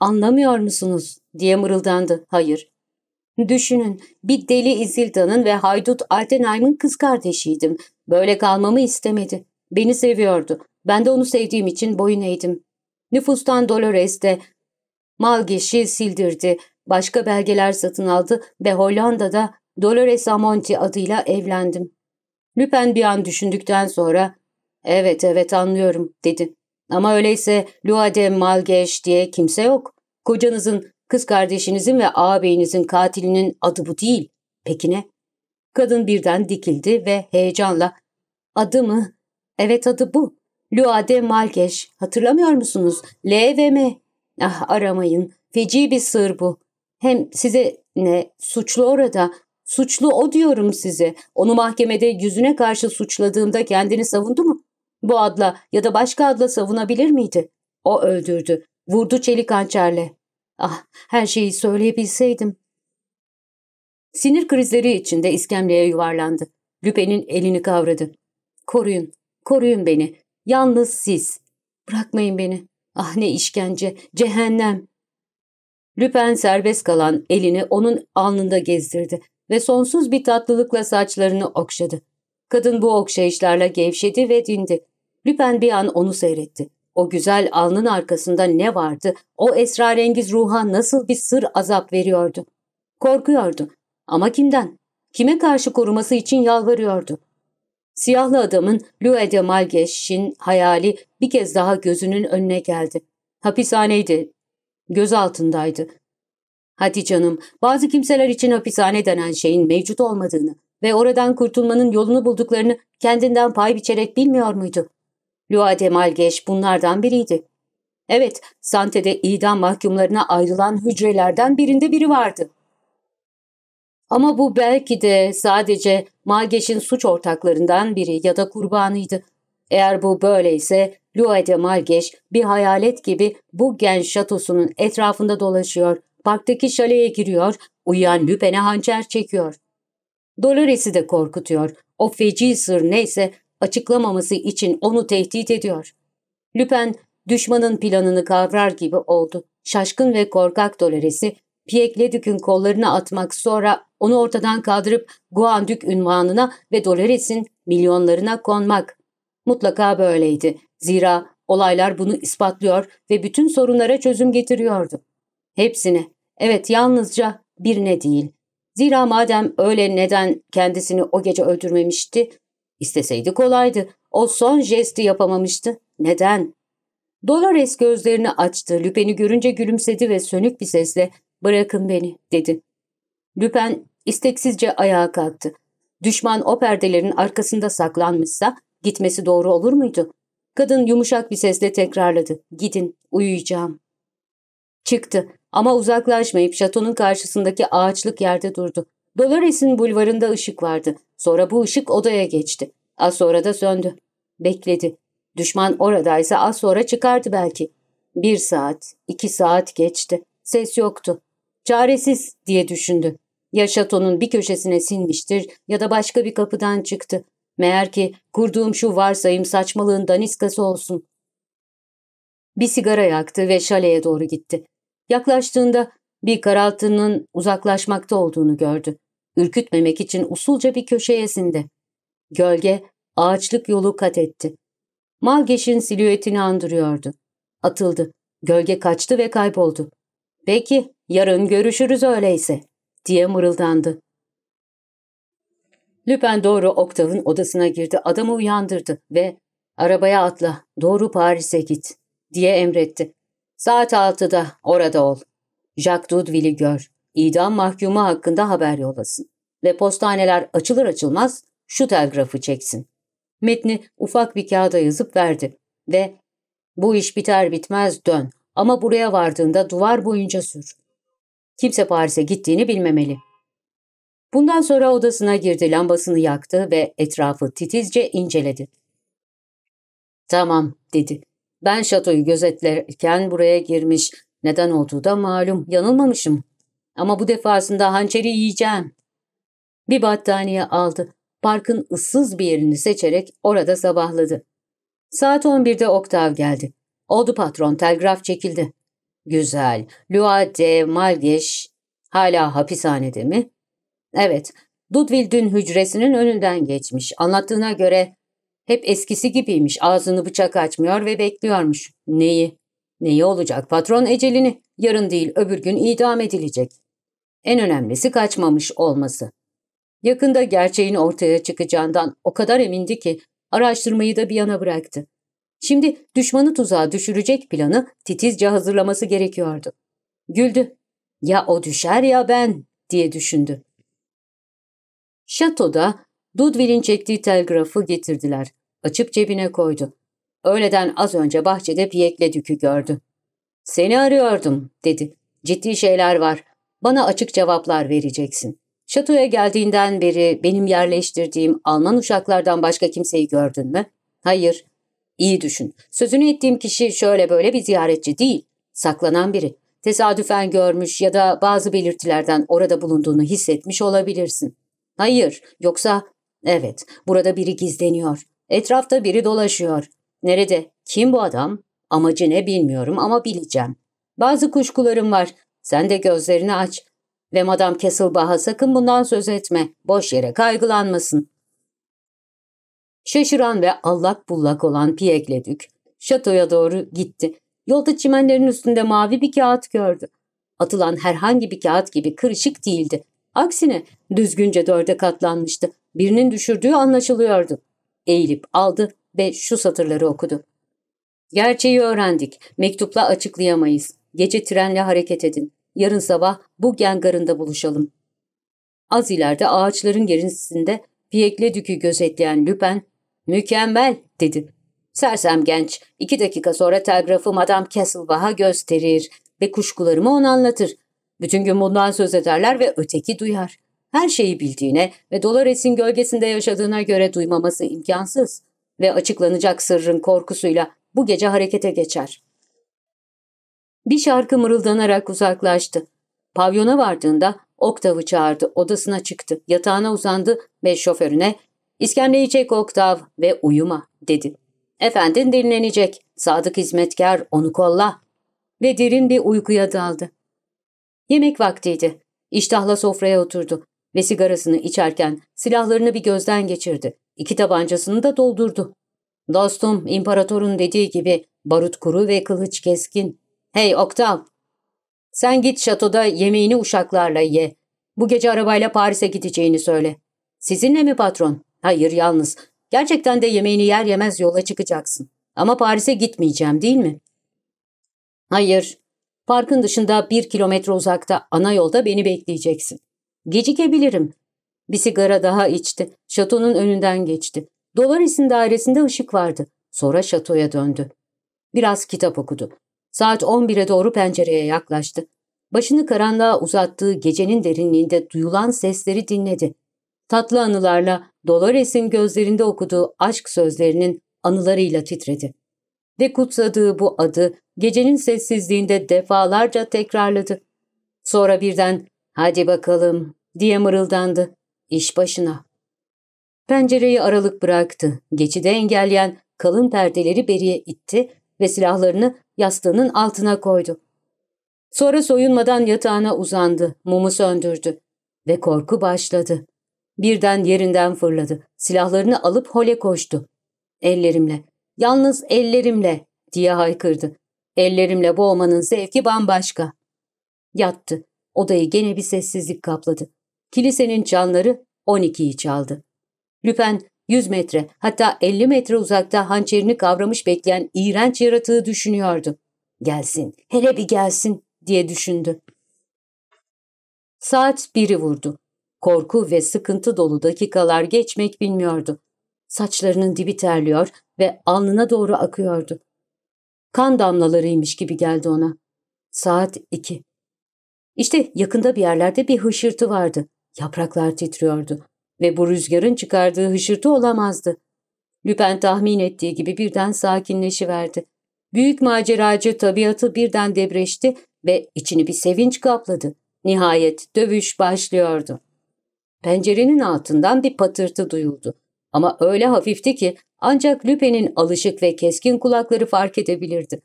anlamıyor musunuz diye mırıldandı. Hayır. Düşünün, bir deli İzilda'nın ve haydut Altenheim'ın kız kardeşiydim. Böyle kalmamı istemedi. Beni seviyordu. Ben de onu sevdiğim için boyun eğdim. Nüfustan Dolores de Malgeş'i sildirdi. Başka belgeler satın aldı ve Hollanda'da Dolores Amonti adıyla evlendim. Lüpen bir an düşündükten sonra ''Evet evet anlıyorum'' dedi. ''Ama öyleyse Luade Malgeş diye kimse yok. Kocanızın Kız kardeşinizin ve ağabeyinizin katilinin adı bu değil. Peki ne? Kadın birden dikildi ve heyecanla ''Adı mı? Evet adı bu. Luade Malgeş. Hatırlamıyor musunuz? L ve M. Ah aramayın. Feci bir sır bu. Hem size ne? Suçlu orada. Suçlu o diyorum size. Onu mahkemede yüzüne karşı suçladığımda kendini savundu mu? Bu adla ya da başka adla savunabilir miydi? O öldürdü. Vurdu çelik hançerle. Ah her şeyi söyleyebilseydim. Sinir krizleri içinde iskemleye yuvarlandı. Lüpe'nin elini kavradı. Koruyun, koruyun beni. Yalnız siz. Bırakmayın beni. Ah ne işkence, cehennem. Lüpen serbest kalan elini onun alnında gezdirdi ve sonsuz bir tatlılıkla saçlarını okşadı. Kadın bu okşayışlarla gevşedi ve dindi. Lüpen bir an onu seyretti. O güzel alnın arkasında ne vardı, o esrarengiz ruha nasıl bir sır azap veriyordu. Korkuyordu. Ama kimden? Kime karşı koruması için yalvarıyordu? Siyahlı adamın Lue de Malgeş'in hayali bir kez daha gözünün önüne geldi. Hapishaneydi. Göz altındaydı. Hadi canım, bazı kimseler için hapishane denen şeyin mevcut olmadığını ve oradan kurtulmanın yolunu bulduklarını kendinden pay biçerek bilmiyor muydu? Lua Demalgeş bunlardan biriydi. Evet, Sante'de idam mahkumlarına ayrılan hücrelerden birinde biri vardı. Ama bu belki de sadece Malgeş'in suç ortaklarından biri ya da kurbanıydı. Eğer bu böyleyse Luade Malgeş bir hayalet gibi bu genç şatosunun etrafında dolaşıyor, parktaki şaleye giriyor, uyuyan Lüpen'e hançer çekiyor. Dolores'i de korkutuyor. O feci sır neyse açıklamaması için onu tehdit ediyor. Lüpen düşmanın planını kavrar gibi oldu. Şaşkın ve korkak Doloresi doleresi Piekledük'ün kollarına atmak sonra onu ortadan kaldırıp Guandük ünvanına ve Dolores'in milyonlarına konmak. Mutlaka böyleydi. Zira olaylar bunu ispatlıyor ve bütün sorunlara çözüm getiriyordu. Hepsine, evet yalnızca birine değil. Zira madem öyle neden kendisini o gece öldürmemişti, İsteseydi kolaydı. O son jesti yapamamıştı. Neden? Dolores gözlerini açtı. Lüpen'i görünce gülümsedi ve sönük bir sesle ''Bırakın beni'' dedi. Lüpen isteksizce ayağa kalktı. Düşman o perdelerin arkasında saklanmışsa gitmesi doğru olur muydu? Kadın yumuşak bir sesle tekrarladı. ''Gidin, uyuyacağım.'' Çıktı ama uzaklaşmayıp şatonun karşısındaki ağaçlık yerde durdu. Dolores'in bulvarında ışık vardı. Sonra bu ışık odaya geçti. Az sonra da söndü. Bekledi. Düşman oradaysa az sonra çıkardı belki. Bir saat, iki saat geçti. Ses yoktu. Çaresiz diye düşündü. Ya şatonun bir köşesine sinmiştir ya da başka bir kapıdan çıktı. Meğer ki kurduğum şu varsayım saçmalığın daniskası olsun. Bir sigara yaktı ve şaleye doğru gitti. Yaklaştığında bir karaltının uzaklaşmakta olduğunu gördü. Ürkütmemek için usulca bir köşeye sindi. Gölge ağaçlık yolu kat etti. Malgeş'in silüetini andırıyordu. Atıldı. Gölge kaçtı ve kayboldu. Peki, yarın görüşürüz öyleyse, diye mırıldandı. Lüpen doğru Oktav'ın odasına girdi, adamı uyandırdı ve ''Arabaya atla, doğru Paris'e git.'' diye emretti. ''Saat altıda orada ol.'' Jacques Dudville'i gör. İdam mahkumu hakkında haber yollasın. Ve postaneler açılır açılmaz şu telgrafı çeksin. Metni ufak bir kağıda yazıp verdi ve bu iş biter bitmez dön ama buraya vardığında duvar boyunca sür. Kimse Paris'e gittiğini bilmemeli. Bundan sonra odasına girdi, lambasını yaktı ve etrafı titizce inceledi. Tamam dedi. Ben şatoyu gözetlerken buraya girmiş neden olduğu da malum. Yanılmamışım. Ama bu defasında hançeri yiyeceğim. Bir battaniye aldı. Parkın ıssız bir yerini seçerek orada sabahladı. Saat 11'de Oktav geldi. Oldu patron, telgraf çekildi. Güzel. Lua de Malgeş hala hapishanede mi? Evet. Dudvil dün hücresinin önünden geçmiş. Anlattığına göre hep eskisi gibiymiş. Ağzını bıçak açmıyor ve bekliyormuş. Neyi? Neyi olacak patron ecelini? Yarın değil öbür gün idam edilecek. En önemlisi kaçmamış olması. Yakında gerçeğin ortaya çıkacağından o kadar emindi ki araştırmayı da bir yana bıraktı. Şimdi düşmanı tuzağa düşürecek planı titizce hazırlaması gerekiyordu. Güldü. Ya o düşer ya ben diye düşündü. Şatoda Dudville'in çektiği telgrafı getirdiler. Açıp cebine koydu. Öğleden az önce bahçede Piyekle Dük'ü gördü. Seni arıyordum dedi. Ciddi şeyler var. Bana açık cevaplar vereceksin. Şatoya geldiğinden beri benim yerleştirdiğim Alman uşaklardan başka kimseyi gördün mü? Hayır. İyi düşün. Sözünü ettiğim kişi şöyle böyle bir ziyaretçi değil. Saklanan biri. Tesadüfen görmüş ya da bazı belirtilerden orada bulunduğunu hissetmiş olabilirsin. Hayır. Yoksa evet burada biri gizleniyor. Etrafta biri dolaşıyor. Nerede? Kim bu adam? Amacı ne bilmiyorum ama bileceğim. Bazı kuşkularım var. Sen de gözlerini aç. Ve Madame Kesselbach'a sakın bundan söz etme. Boş yere kaygılanmasın. Şaşıran ve allak bullak olan Piyekledük şatoya doğru gitti. Yolda çimenlerin üstünde mavi bir kağıt gördü. Atılan herhangi bir kağıt gibi kırışık değildi. Aksine düzgünce dörde katlanmıştı. Birinin düşürdüğü anlaşılıyordu. Eğilip aldı ve şu satırları okudu. Gerçeği öğrendik. Mektupla açıklayamayız. Gece trenle hareket edin. Yarın sabah bu gengarında buluşalım. Az ileride ağaçların gerintisinde Piyekle Dük'ü gözetleyen Lüpen, ''Mükemmel'' dedi. Sersem genç, iki dakika sonra telgrafı Madame Castlebagh'a gösterir ve kuşkularımı ona anlatır. Bütün gün bundan söz ederler ve öteki duyar. Her şeyi bildiğine ve Dolores'in gölgesinde yaşadığına göre duymaması imkansız ve açıklanacak sırrın korkusuyla bu gece harekete geçer. Bir şarkı mırıldanarak uzaklaştı. Pavyona vardığında Oktav'ı çağırdı, odasına çıktı, yatağına uzandı ve şoförüne ''İskemleyi çek Oktav ve uyuma'' dedi. Efendin dinlenecek, sadık hizmetkar onu kolla ve derin bir uykuya daldı. Yemek vaktiydi. İştahla sofraya oturdu ve sigarasını içerken silahlarını bir gözden geçirdi. İki tabancasını da doldurdu. Dostum imparatorun dediği gibi barut kuru ve kılıç keskin. Hey Oktav! Sen git şatoda yemeğini uşaklarla ye. Bu gece arabayla Paris'e gideceğini söyle. Sizinle mi patron? Hayır yalnız. Gerçekten de yemeğini yer yemez yola çıkacaksın. Ama Paris'e gitmeyeceğim değil mi? Hayır. Parkın dışında bir kilometre uzakta ana yolda beni bekleyeceksin. Gecikebilirim. Bir sigara daha içti. Şatonun önünden geçti. Dolaris'in dairesinde ışık vardı. Sonra şatoya döndü. Biraz kitap okudu. Saat 11'e doğru pencereye yaklaştı. Başını karanlığa uzattığı gecenin derinliğinde duyulan sesleri dinledi. Tatlı anılarla Dolores'in gözlerinde okuduğu aşk sözlerinin anılarıyla titredi. Ve kutsadığı bu adı gecenin sessizliğinde defalarca tekrarladı. Sonra birden hadi bakalım diye mırıldandı. İş başına. Pencereyi aralık bıraktı. Geçide engelleyen kalın perdeleri beriye itti ve silahlarını yastığının altına koydu. Sonra soyunmadan yatağına uzandı, mumu söndürdü ve korku başladı. Birden yerinden fırladı. Silahlarını alıp hole koştu. Ellerimle, yalnız ellerimle diye haykırdı. Ellerimle boğmanın zevki bambaşka. Yattı. Odayı gene bir sessizlik kapladı kilisenin çanları 12'yi çaldı. Lüpen 100 metre hatta 50 metre uzakta hançerini kavramış bekleyen iğrenç yaratığı düşünüyordu. Gelsin, hele bir gelsin diye düşündü. Saat biri vurdu. Korku ve sıkıntı dolu dakikalar geçmek bilmiyordu. Saçlarının dibi terliyor ve alnına doğru akıyordu. Kan damlalarıymış gibi geldi ona. Saat iki. İşte yakında bir yerlerde bir hışırtı vardı. Yapraklar titriyordu ve bu rüzgarın çıkardığı hışırtı olamazdı. Lüpen tahmin ettiği gibi birden sakinleşiverdi. Büyük maceracı tabiatı birden debreşti ve içini bir sevinç kapladı. Nihayet dövüş başlıyordu. Pencerenin altından bir patırtı duyuldu. Ama öyle hafifti ki ancak Lüpen'in alışık ve keskin kulakları fark edebilirdi.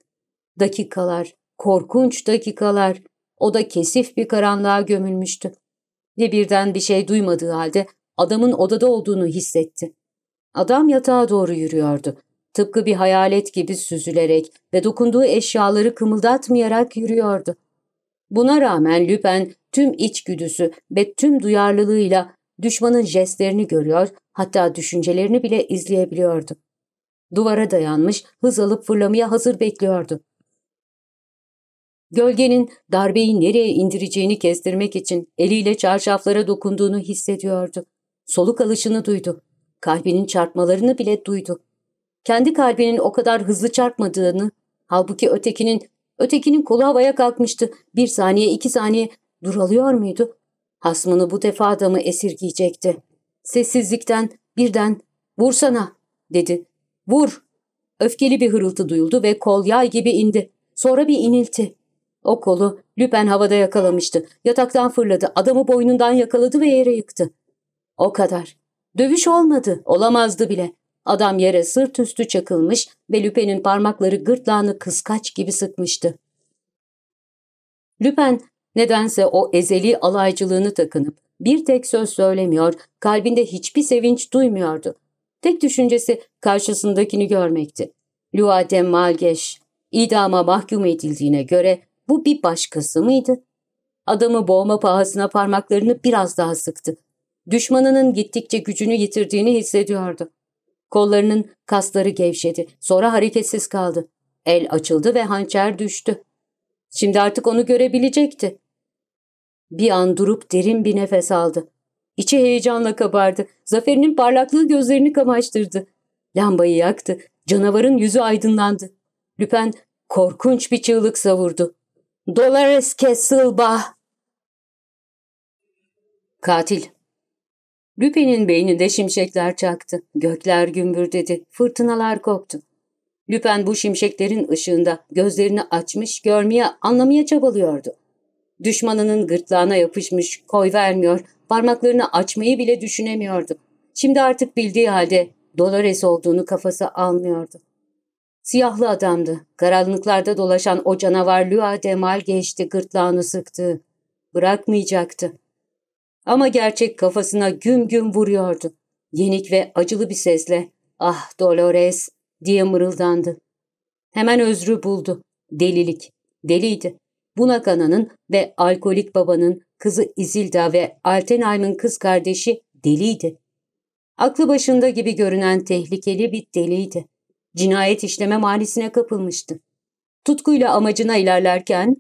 Dakikalar, korkunç dakikalar. O da kesif bir karanlığa gömülmüştü de birden bir şey duymadığı halde adamın odada olduğunu hissetti. Adam yatağa doğru yürüyordu. Tıpkı bir hayalet gibi süzülerek ve dokunduğu eşyaları kımıldatmayarak yürüyordu. Buna rağmen Lüpen tüm içgüdüsü ve tüm duyarlılığıyla düşmanın jestlerini görüyor, hatta düşüncelerini bile izleyebiliyordu. Duvara dayanmış, hız alıp fırlamaya hazır bekliyordu. Gölgenin darbeyi nereye indireceğini kestirmek için eliyle çarşaflara dokunduğunu hissediyordu. Soluk alışını duydu. Kalbinin çarpmalarını bile duydu. Kendi kalbinin o kadar hızlı çarpmadığını, halbuki ötekinin, ötekinin kolu havaya kalkmıştı. Bir saniye, iki saniye duralıyor muydu? Hasmını bu defa da mı esirgeyecekti? Sessizlikten birden ''Vursana'' dedi. ''Vur!'' Öfkeli bir hırıltı duyuldu ve kol yay gibi indi. Sonra bir inilti. O kolu Lüpen havada yakalamıştı. Yataktan fırladı. Adamı boynundan yakaladı ve yere yıktı. O kadar. Dövüş olmadı. Olamazdı bile. Adam yere sırt üstü çakılmış ve Lüpen'in parmakları gırtlağını kıskaç gibi sıkmıştı. Lüpen nedense o ezeli alaycılığını takınıp bir tek söz söylemiyor, kalbinde hiçbir sevinç duymuyordu. Tek düşüncesi karşısındakini görmekti. Luadem Malgeş idama mahkum edildiğine göre bu bir başkası mıydı? Adamı boğma pahasına parmaklarını biraz daha sıktı. Düşmanının gittikçe gücünü yitirdiğini hissediyordu. Kollarının kasları gevşedi. Sonra hareketsiz kaldı. El açıldı ve hançer düştü. Şimdi artık onu görebilecekti. Bir an durup derin bir nefes aldı. İçi heyecanla kabardı. Zaferinin parlaklığı gözlerini kamaştırdı. Lambayı yaktı. Canavarın yüzü aydınlandı. Lüpen korkunç bir çığlık savurdu. Dolores Kesselbach. Katil. Lüpen'in beyninde şimşekler çaktı. Gökler gümbür dedi. Fırtınalar koptu. Lüpen bu şimşeklerin ışığında gözlerini açmış, görmeye, anlamaya çabalıyordu. Düşmanının gırtlağına yapışmış, koy vermiyor, parmaklarını açmayı bile düşünemiyordu. Şimdi artık bildiği halde Dolores olduğunu kafası almıyordu. Siyahlı adamdı. Karanlıklarda dolaşan o canavar Lua Demal geçti, gırtlağını sıktı. Bırakmayacaktı. Ama gerçek kafasına güm güm vuruyordu. Yenik ve acılı bir sesle ''Ah Dolores'' diye mırıldandı. Hemen özrü buldu. Delilik. Deliydi. Buna kananın ve alkolik babanın kızı Izilda ve Altenheim'in kız kardeşi deliydi. Aklı başında gibi görünen tehlikeli bir deliydi cinayet işleme manisine kapılmıştı. Tutkuyla amacına ilerlerken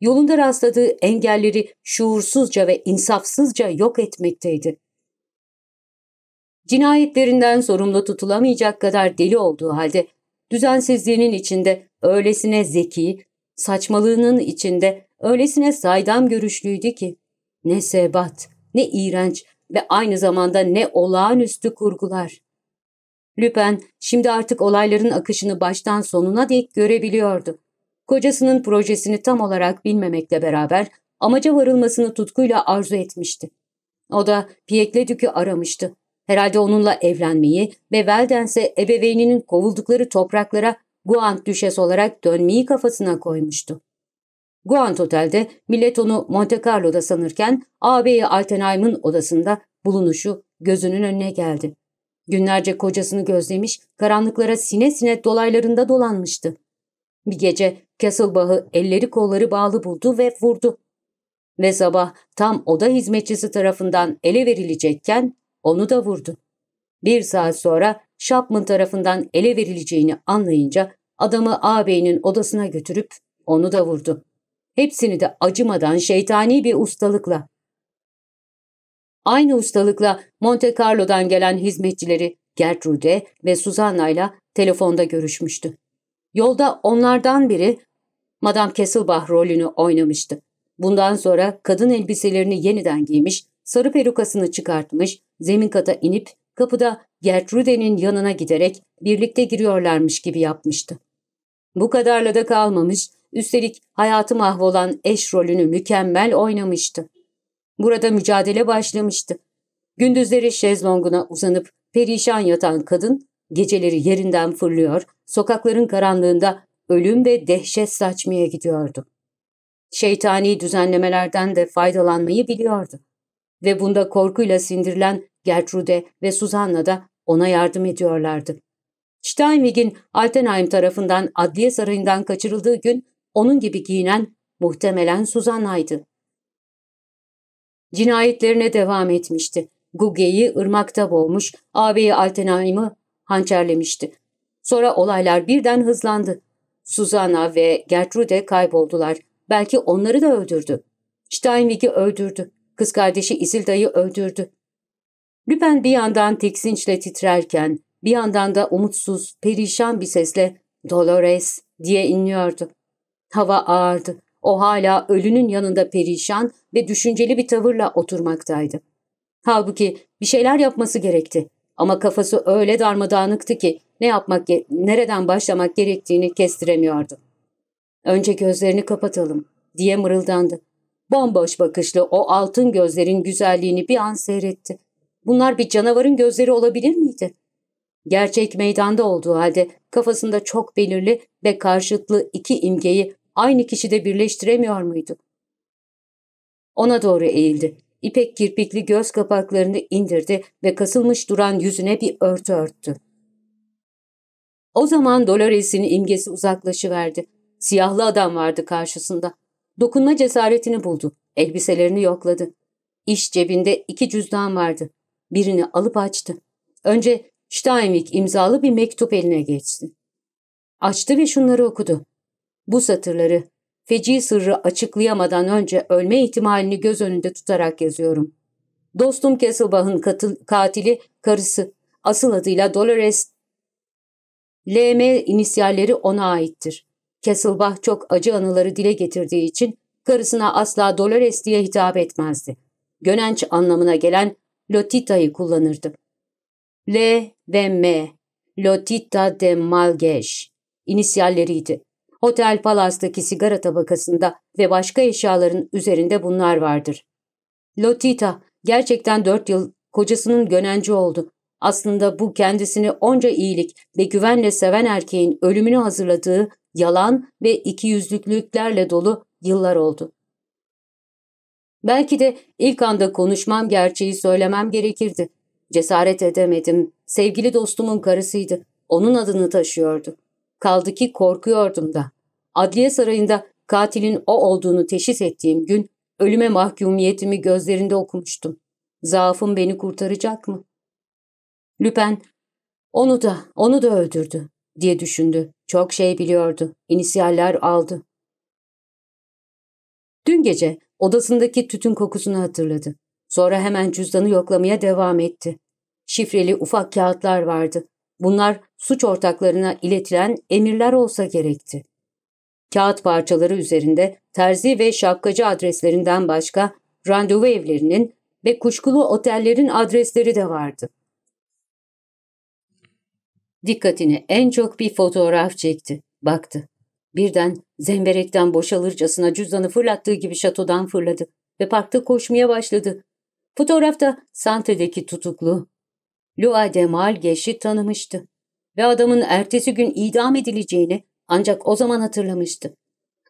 yolunda rastladığı engelleri şuursuzca ve insafsızca yok etmekteydi. Cinayetlerinden sorumlu tutulamayacak kadar deli olduğu halde düzensizliğinin içinde öylesine zeki, saçmalığının içinde öylesine saydam görüşlüydü ki ne sebat, ne iğrenç ve aynı zamanda ne olağanüstü kurgular. Lüpen şimdi artık olayların akışını baştan sonuna dek görebiliyordu. Kocasının projesini tam olarak bilmemekle beraber amaca varılmasını tutkuyla arzu etmişti. O da Piyekle Dük'ü aramıştı. Herhalde onunla evlenmeyi ve Veldens'e ebeveyninin kovuldukları topraklara Guant Düşes olarak dönmeyi kafasına koymuştu. Guant Otel'de millet onu Monte Carlo'da sanırken ağabeyi Altenheim'ın odasında bulunuşu gözünün önüne geldi. Günlerce kocasını gözlemiş, karanlıklara sine sine dolaylarında dolanmıştı. Bir gece Castlebagh'ı elleri kolları bağlı buldu ve vurdu. Ve sabah tam oda hizmetçisi tarafından ele verilecekken onu da vurdu. Bir saat sonra Chapman tarafından ele verileceğini anlayınca adamı ağabeyinin odasına götürüp onu da vurdu. Hepsini de acımadan şeytani bir ustalıkla aynı ustalıkla Monte Carlo'dan gelen hizmetçileri Gertrude ve Suzanna'yla telefonda görüşmüştü. Yolda onlardan biri Madame Kesselbach rolünü oynamıştı. Bundan sonra kadın elbiselerini yeniden giymiş, sarı perukasını çıkartmış, zemin kata inip kapıda Gertrude'nin yanına giderek birlikte giriyorlarmış gibi yapmıştı. Bu kadarla da kalmamış, üstelik hayatı mahvolan eş rolünü mükemmel oynamıştı. Burada mücadele başlamıştı. Gündüzleri şezlonguna uzanıp perişan yatan kadın, geceleri yerinden fırlıyor, sokakların karanlığında ölüm ve dehşet saçmaya gidiyordu. Şeytani düzenlemelerden de faydalanmayı biliyordu. Ve bunda korkuyla sindirilen Gertrude ve Suzanna da ona yardım ediyorlardı. Steinweg'in Altenheim tarafından adliye sarayından kaçırıldığı gün onun gibi giyinen muhtemelen Suzanna'ydı. Cinayetlerine devam etmişti. Guge'yi ırmakta boğmuş, ağabeyi Altenheim'ı hançerlemişti. Sonra olaylar birden hızlandı. Suzana ve Gertrude kayboldular. Belki onları da öldürdü. Steinwig'i öldürdü. Kız kardeşi Isilda'yı öldürdü. Lüpen bir yandan tiksinçle titrerken, bir yandan da umutsuz, perişan bir sesle Dolores diye inliyordu. Hava ağırdı. O hala ölünün yanında perişan ve düşünceli bir tavırla oturmaktaydı. Halbuki bir şeyler yapması gerekti. Ama kafası öyle darmadağınıktı ki ne yapmak, nereden başlamak gerektiğini kestiremiyordu. Önce gözlerini kapatalım diye mırıldandı. Bomboş bakışlı o altın gözlerin güzelliğini bir an seyretti. Bunlar bir canavarın gözleri olabilir miydi? Gerçek meydanda olduğu halde kafasında çok belirli ve karşıtlı iki imgeyi aynı kişide birleştiremiyor muyduk? Ona doğru eğildi. İpek kirpikli göz kapaklarını indirdi ve kasılmış duran yüzüne bir örtü örttü. O zaman Dolores'in imgesi uzaklaşıverdi. Siyahlı adam vardı karşısında. Dokunma cesaretini buldu. Elbiselerini yokladı. İş cebinde iki cüzdan vardı. Birini alıp açtı. Önce Steinweg imzalı bir mektup eline geçti. Açtı ve şunları okudu. Bu satırları feci sırrı açıklayamadan önce ölme ihtimalini göz önünde tutarak yazıyorum. Dostum Kesselbach'ın katili karısı asıl adıyla Dolores LM inisiyalleri ona aittir. Kesselbach çok acı anıları dile getirdiği için karısına asla Dolores diye hitap etmezdi. Gönenç anlamına gelen Lotita'yı kullanırdı. L ve M, Lotita de Malgeş, inisiyalleriydi. Hotel Palas'taki sigara tabakasında ve başka eşyaların üzerinde bunlar vardır. Lotita gerçekten dört yıl kocasının gönenci oldu. Aslında bu kendisini onca iyilik ve güvenle seven erkeğin ölümünü hazırladığı yalan ve ikiyüzlülüklerle dolu yıllar oldu. Belki de ilk anda konuşmam gerçeği söylemem gerekirdi. Cesaret edemedim. Sevgili dostumun karısıydı. Onun adını taşıyordu. Kaldı ki korkuyordum da. Adliye sarayında katilin o olduğunu teşhis ettiğim gün ölüme mahkumiyetimi gözlerinde okumuştum. Zaafım beni kurtaracak mı? Lüpen, onu da, onu da öldürdü diye düşündü. Çok şey biliyordu. İnisiyaller aldı. Dün gece odasındaki tütün kokusunu hatırladı. Sonra hemen cüzdanı yoklamaya devam etti. Şifreli ufak kağıtlar vardı. Bunlar suç ortaklarına iletilen emirler olsa gerekti. Kağıt parçaları üzerinde terzi ve şapkacı adreslerinden başka randevu evlerinin ve kuşkulu otellerin adresleri de vardı. Dikkatini en çok bir fotoğraf çekti, baktı. Birden zemberekten boşalırcasına cüzdanı fırlattığı gibi şatodan fırladı ve parkta koşmaya başladı. Fotoğrafta Sante'deki tutuklu. Lua Demal Geş'i tanımıştı ve adamın ertesi gün idam edileceğini ancak o zaman hatırlamıştı.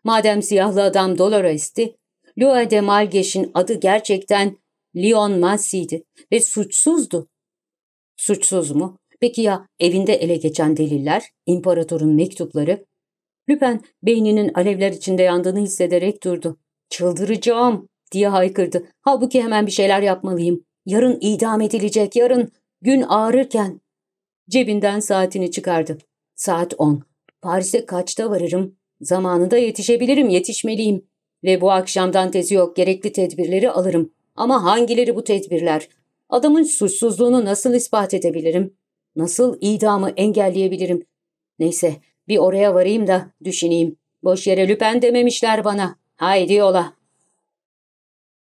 Madem siyahlı adam Dolores'ti, Lua de Malgeş'in adı gerçekten Leon Massey'di ve suçsuzdu. Suçsuz mu? Peki ya evinde ele geçen deliller, imparatorun mektupları? Lüpen beyninin alevler içinde yandığını hissederek durdu. Çıldıracağım diye haykırdı. Halbuki hemen bir şeyler yapmalıyım. Yarın idam edilecek, yarın gün ağrırken. Cebinden saatini çıkardı. Saat on. Paris'e kaçta varırım? Zamanında yetişebilirim, yetişmeliyim. Ve bu akşamdan tezi yok, gerekli tedbirleri alırım. Ama hangileri bu tedbirler? Adamın suçsuzluğunu nasıl ispat edebilirim? Nasıl idamı engelleyebilirim? Neyse, bir oraya varayım da düşüneyim. Boş yere lüpen dememişler bana. Haydi yola.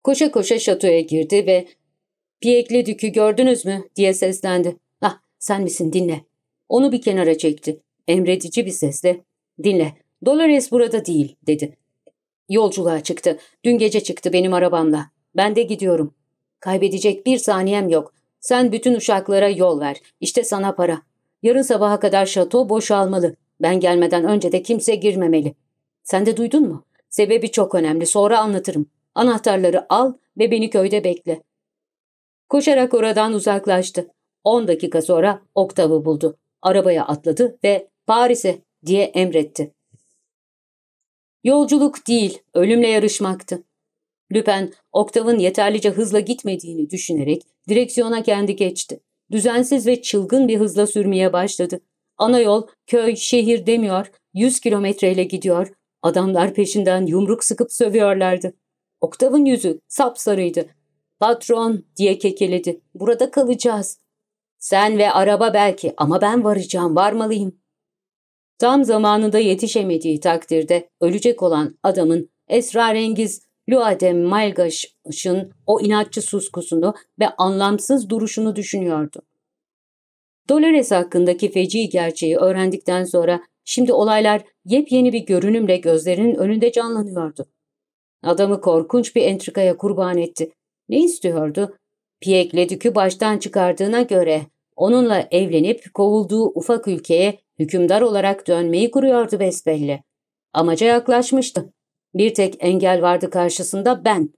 Koşa koşa şatoya girdi ve ''Piyekli dükü gördünüz mü?'' diye seslendi. Sen misin dinle. Onu bir kenara çekti. Emredici bir sesle. Dinle. Dolores burada değil dedi. Yolculuğa çıktı. Dün gece çıktı benim arabamla. Ben de gidiyorum. Kaybedecek bir saniyem yok. Sen bütün uşaklara yol ver. İşte sana para. Yarın sabaha kadar şato boşalmalı. Ben gelmeden önce de kimse girmemeli. Sen de duydun mu? Sebebi çok önemli. Sonra anlatırım. Anahtarları al ve beni köyde bekle. Koşarak oradan uzaklaştı. 10 dakika sonra Oktav'ı buldu. Arabaya atladı ve Paris'e diye emretti. Yolculuk değil, ölümle yarışmaktı. Lüpen, Oktav'ın yeterlice hızla gitmediğini düşünerek direksiyona kendi geçti. Düzensiz ve çılgın bir hızla sürmeye başladı. Ana yol, köy, şehir demiyor, 100 kilometreyle gidiyor. Adamlar peşinden yumruk sıkıp sövüyorlardı. Oktav'ın yüzü sapsarıydı. Patron diye kekeledi. Burada kalacağız. Sen ve araba belki ama ben varacağım, varmalıyım. Tam zamanında yetişemediği takdirde ölecek olan adamın esrarengiz Luadem Malgaş'ın o inatçı suskusunu ve anlamsız duruşunu düşünüyordu. Dolores hakkındaki feci gerçeği öğrendikten sonra şimdi olaylar yepyeni bir görünümle gözlerinin önünde canlanıyordu. Adamı korkunç bir entrikaya kurban etti. Ne istiyordu? Piek'le Dük'ü baştan çıkardığına göre onunla evlenip kovulduğu ufak ülkeye hükümdar olarak dönmeyi kuruyordu besbelli. Amaca yaklaşmıştı. Bir tek engel vardı karşısında ben.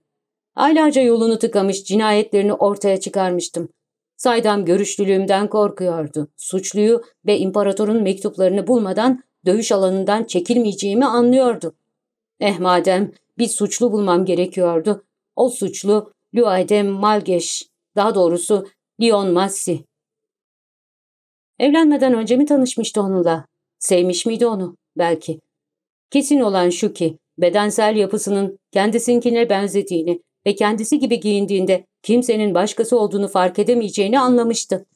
Aylarca yolunu tıkamış cinayetlerini ortaya çıkarmıştım. Saydam görüşlülüğümden korkuyordu. Suçluyu ve imparatorun mektuplarını bulmadan dövüş alanından çekilmeyeceğimi anlıyordu. Eh madem bir suçlu bulmam gerekiyordu. O suçlu Luaydem Malgeş daha doğrusu Lyon Massi. Evlenmeden önce mi tanışmıştı onunla? Sevmiş miydi onu? Belki. Kesin olan şu ki bedensel yapısının kendisinkine benzediğini ve kendisi gibi giyindiğinde kimsenin başkası olduğunu fark edemeyeceğini anlamıştı.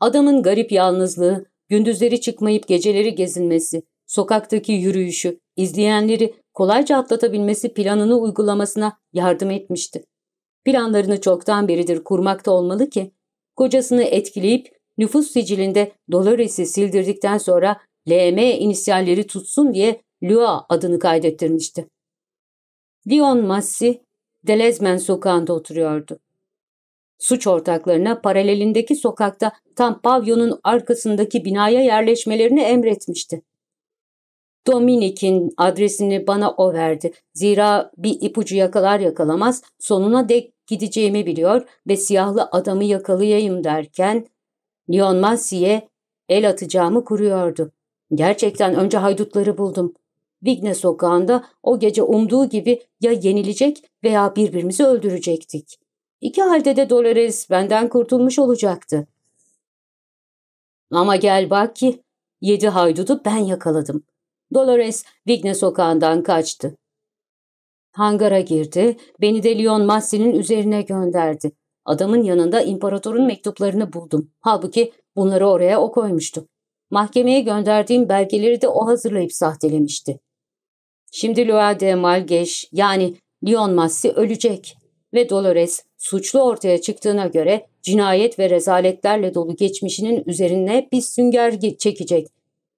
Adamın garip yalnızlığı, gündüzleri çıkmayıp geceleri gezinmesi, sokaktaki yürüyüşü, izleyenleri kolayca atlatabilmesi planını uygulamasına yardım etmişti. Planlarını çoktan beridir kurmakta olmalı ki, kocasını etkileyip nüfus sicilinde Dolores'i sildirdikten sonra LM inisiyalleri tutsun diye Lua adını kaydettirmişti. Leon Massi, Delezmen sokağında oturuyordu. Suç ortaklarına paralelindeki sokakta tam pavyonun arkasındaki binaya yerleşmelerini emretmişti. Dominik'in adresini bana o verdi. Zira bir ipucu yakalar yakalamaz sonuna dek gideceğimi biliyor ve siyahlı adamı yakalayayım derken Leon Massey'e el atacağımı kuruyordu. Gerçekten önce haydutları buldum. Vigne sokağında o gece umduğu gibi ya yenilecek veya birbirimizi öldürecektik. İki halde de Dolores benden kurtulmuş olacaktı. Ama gel bak ki yedi haydutu ben yakaladım. Dolores Vigne sokağından kaçtı. Hangara girdi, beni de Lyon Massi'nin üzerine gönderdi. Adamın yanında imparatorun mektuplarını buldum. Halbuki bunları oraya o koymuştu. Mahkemeye gönderdiğim belgeleri de o hazırlayıp sahtelemişti. Şimdi Loa de Malgeş yani Lyon Massi ölecek ve Dolores suçlu ortaya çıktığına göre cinayet ve rezaletlerle dolu geçmişinin üzerine bir sünger çekecek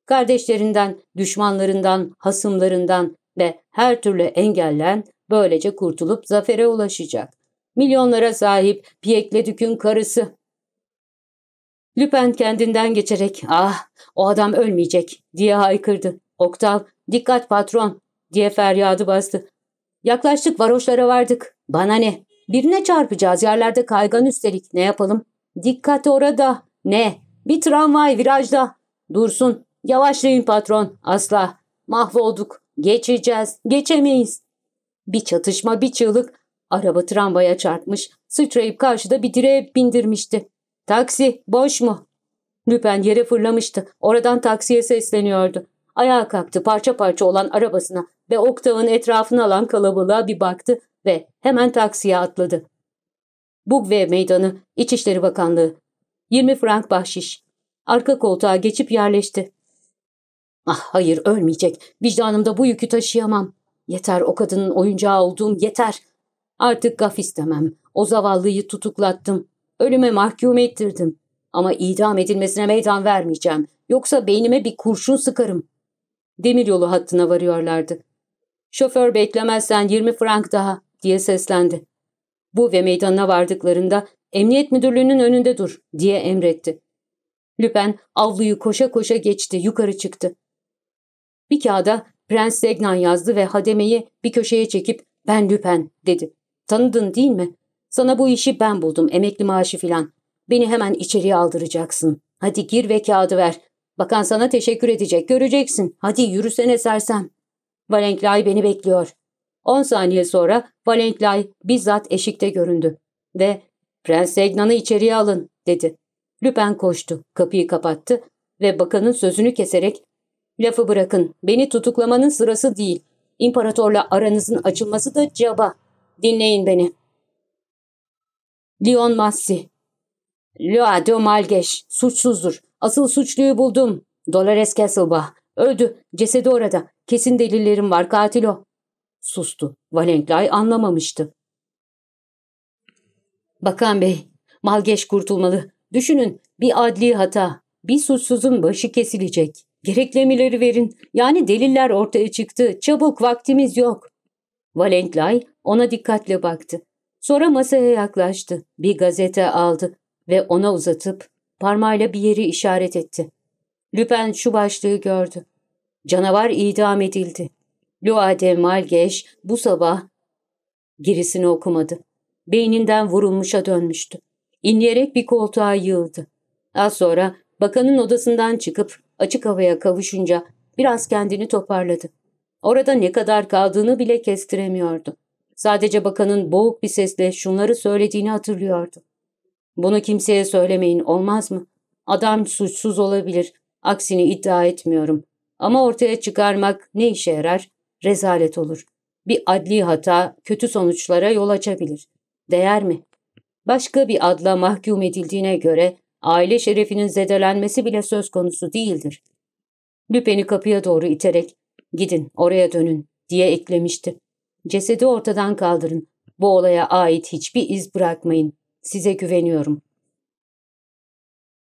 Kardeşlerinden, düşmanlarından, hasımlarından ve her türlü engellen böylece kurtulup zafere ulaşacak. Milyonlara sahip dükün karısı. Lüpen kendinden geçerek ah o adam ölmeyecek diye haykırdı. Oktav dikkat patron diye feryadı bastı. Yaklaştık varoşlara vardık. Bana ne? Birine çarpacağız yerlerde kaygan üstelik. Ne yapalım? Dikkat orada. Ne? Bir tramvay virajda. Dursun Yavaşlayın patron. Asla. Mahvolduk. Geçeceğiz. Geçemeyiz. Bir çatışma bir çığlık. Araba tramvaya çarpmış. Sıçrayıp karşıda bir direğe bindirmişti. Taksi boş mu? Lüpen yere fırlamıştı. Oradan taksiye sesleniyordu. Ayağa kalktı parça parça olan arabasına ve Oktav'ın etrafını alan kalabalığa bir baktı ve hemen taksiye atladı. Bugve Meydanı, İçişleri Bakanlığı. 20 frank bahşiş. Arka koltuğa geçip yerleşti. Ah hayır ölmeyecek. Vicdanımda bu yükü taşıyamam. Yeter o kadının oyuncağı olduğum yeter. Artık gaf istemem. O zavallıyı tutuklattım. Ölüme mahkum ettirdim. Ama idam edilmesine meydan vermeyeceğim. Yoksa beynime bir kurşun sıkarım. Demiryolu hattına varıyorlardı. Şoför beklemezsen 20 frank daha diye seslendi. Bu ve meydanına vardıklarında emniyet müdürlüğünün önünde dur diye emretti. Lüpen avluyu koşa koşa geçti, yukarı çıktı. Bir kağıda Prens Zegnan yazdı ve hademeyi bir köşeye çekip ben Lüpen dedi. Tanıdın değil mi? Sana bu işi ben buldum emekli maaşı filan. Beni hemen içeriye aldıracaksın. Hadi gir ve kağıdı ver. Bakan sana teşekkür edecek göreceksin. Hadi yürüsene sersem. Valenklay beni bekliyor. 10 saniye sonra Valenklay bizzat eşikte göründü ve Prens Segnan'ı içeriye alın dedi. Lüpen koştu, kapıyı kapattı ve bakanın sözünü keserek Lafı bırakın. Beni tutuklamanın sırası değil. İmparatorla aranızın açılması da caba. Dinleyin beni. Leon Massi Loado Malgeş. Suçsuzdur. Asıl suçluyu buldum. Dolores Castlebah. Öldü. Cesedi orada. Kesin delillerim var. Katil o. Sustu. Valentlay anlamamıştı. Bakan Bey, Malgeş kurtulmalı. Düşünün bir adli hata, bir suçsuzun başı kesilecek. Gereklemileri verin. Yani deliller ortaya çıktı. Çabuk vaktimiz yok. Valentlay ona dikkatle baktı. Sonra masaya yaklaştı. Bir gazete aldı ve ona uzatıp parmağıyla bir yeri işaret etti. Lüpen şu başlığı gördü. Canavar idam edildi. Luade Malgeş bu sabah girisini okumadı. Beyninden vurulmuşa dönmüştü. İnleyerek bir koltuğa yığıldı. Az sonra bakanın odasından çıkıp açık havaya kavuşunca biraz kendini toparladı. Orada ne kadar kaldığını bile kestiremiyordu. Sadece bakanın boğuk bir sesle şunları söylediğini hatırlıyordu. Bunu kimseye söylemeyin olmaz mı? Adam suçsuz olabilir. Aksini iddia etmiyorum. Ama ortaya çıkarmak ne işe yarar? Rezalet olur. Bir adli hata kötü sonuçlara yol açabilir. Değer mi? Başka bir adla mahkum edildiğine göre aile şerefinin zedelenmesi bile söz konusu değildir. Lüpen'i kapıya doğru iterek gidin oraya dönün diye eklemişti. Cesedi ortadan kaldırın. Bu olaya ait hiçbir iz bırakmayın. Size güveniyorum.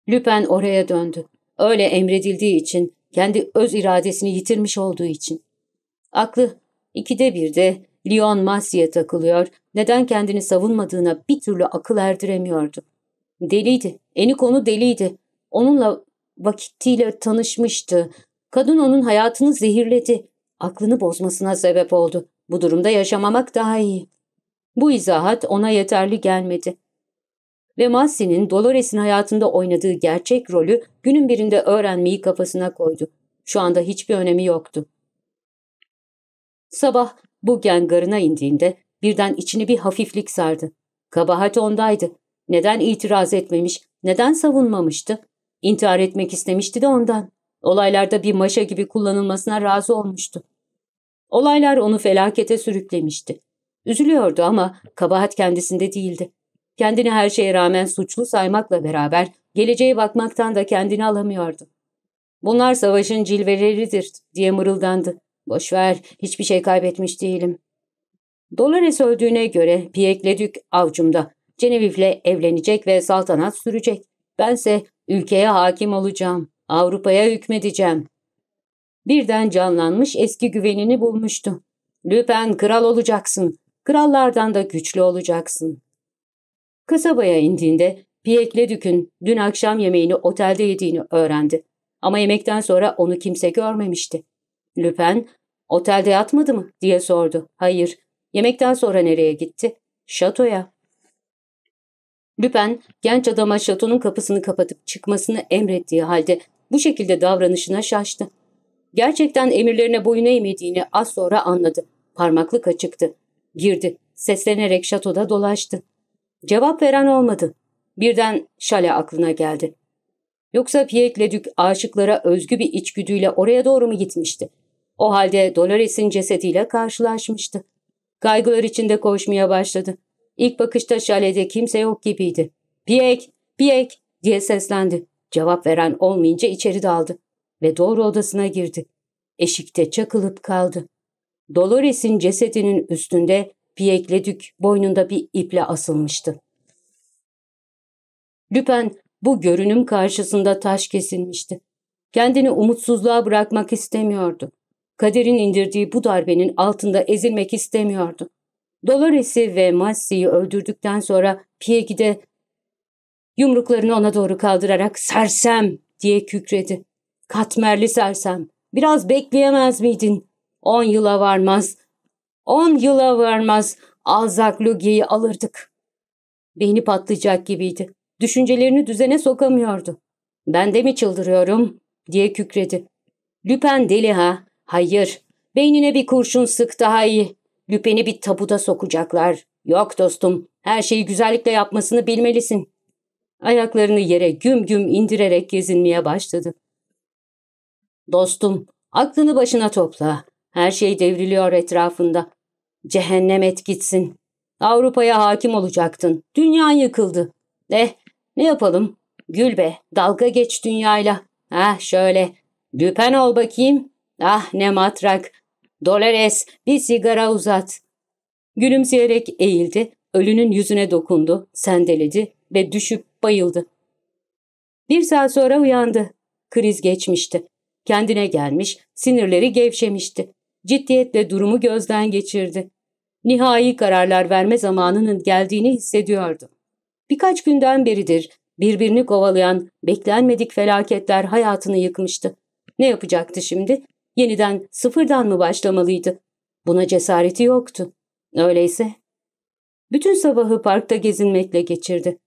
Lüpen oraya döndü. Öyle emredildiği için, kendi öz iradesini yitirmiş olduğu için. Aklı ikide birde Lyon Massey'e takılıyor, neden kendini savunmadığına bir türlü akıl erdiremiyordu. Deliydi. Enikonu deliydi. Onunla vakittiyle tanışmıştı. Kadın onun hayatını zehirledi. Aklını bozmasına sebep oldu. Bu durumda yaşamamak daha iyi. Bu izahat ona yeterli gelmedi. Ve Massey'nin Dolores'in hayatında oynadığı gerçek rolü günün birinde öğrenmeyi kafasına koydu. Şu anda hiçbir önemi yoktu. Sabah bu gengarına indiğinde birden içini bir hafiflik sardı. Kabahat ondaydı. Neden itiraz etmemiş, neden savunmamıştı? İntihar etmek istemişti de ondan. Olaylarda bir maşa gibi kullanılmasına razı olmuştu. Olaylar onu felakete sürüklemişti. Üzülüyordu ama kabahat kendisinde değildi. Kendini her şeye rağmen suçlu saymakla beraber geleceğe bakmaktan da kendini alamıyordu. Bunlar savaşın cilveleridir diye mırıldandı. Boşver, hiçbir şey kaybetmiş değilim. Dolores öldüğüne göre Piyekledük avcumda. Cenevif'le evlenecek ve saltanat sürecek. Bense ülkeye hakim olacağım, Avrupa'ya hükmedeceğim. Birden canlanmış eski güvenini bulmuştu. Lüpen kral olacaksın, krallardan da güçlü olacaksın. Kasabaya indiğinde Piyekle Dük'ün dün akşam yemeğini otelde yediğini öğrendi. Ama yemekten sonra onu kimse görmemişti. Lüpen, otelde yatmadı mı diye sordu. Hayır, yemekten sonra nereye gitti? Şatoya. Lüpen genç adama şatonun kapısını kapatıp çıkmasını emrettiği halde bu şekilde davranışına şaştı. Gerçekten emirlerine boyun eğmediğini az sonra anladı. Parmaklık açıktı. Girdi. Seslenerek şatoda dolaştı. Cevap veren olmadı. Birden şale aklına geldi. Yoksa Piekledük aşıklara özgü bir içgüdüyle oraya doğru mu gitmişti? O halde Dolores'in cesediyle karşılaşmıştı. Kaygılar içinde koşmaya başladı. İlk bakışta şalede kimse yok gibiydi. ''Piyek, Piyek!'' diye seslendi. Cevap veren olmayınca içeri daldı ve doğru odasına girdi. Eşikte çakılıp kaldı. Dolores'in cesedinin üstünde Piyek'le Dük boynunda bir iple asılmıştı. Lüpen bu görünüm karşısında taş kesilmişti. Kendini umutsuzluğa bırakmak istemiyordu. Kaderin indirdiği bu darbenin altında ezilmek istemiyordu. Dolores'i ve Massey'i öldürdükten sonra Piegi de yumruklarını ona doğru kaldırarak sersem diye kükredi. Katmerli sersem. Biraz bekleyemez miydin? On yıla varmaz. On yıla varmaz. Alzak Lugi'yi alırdık. Beyni patlayacak gibiydi. Düşüncelerini düzene sokamıyordu. Ben de mi çıldırıyorum? diye kükredi. Lüpen deli ha? Hayır. Beynine bir kurşun sık daha iyi. Lüpen'i bir tabuta sokacaklar. Yok dostum, her şeyi güzellikle yapmasını bilmelisin. Ayaklarını yere güm güm indirerek gezinmeye başladı. Dostum, aklını başına topla. Her şey devriliyor etrafında. Cehennem et gitsin. Avrupa'ya hakim olacaktın. Dünyan yıkıldı. Eh, ne yapalım? Gül be, dalga geç dünyayla. Ah şöyle, Lüpen ol bakayım. Ah ne matrak, Dolores bir sigara uzat. Gülümseyerek eğildi, ölünün yüzüne dokundu, sendeledi ve düşüp bayıldı. Bir saat sonra uyandı. Kriz geçmişti. Kendine gelmiş, sinirleri gevşemişti. Ciddiyetle durumu gözden geçirdi. Nihai kararlar verme zamanının geldiğini hissediyordu. Birkaç günden beridir birbirini kovalayan beklenmedik felaketler hayatını yıkmıştı. Ne yapacaktı şimdi? Yeniden sıfırdan mı başlamalıydı? Buna cesareti yoktu. Öyleyse. Bütün sabahı parkta gezinmekle geçirdi.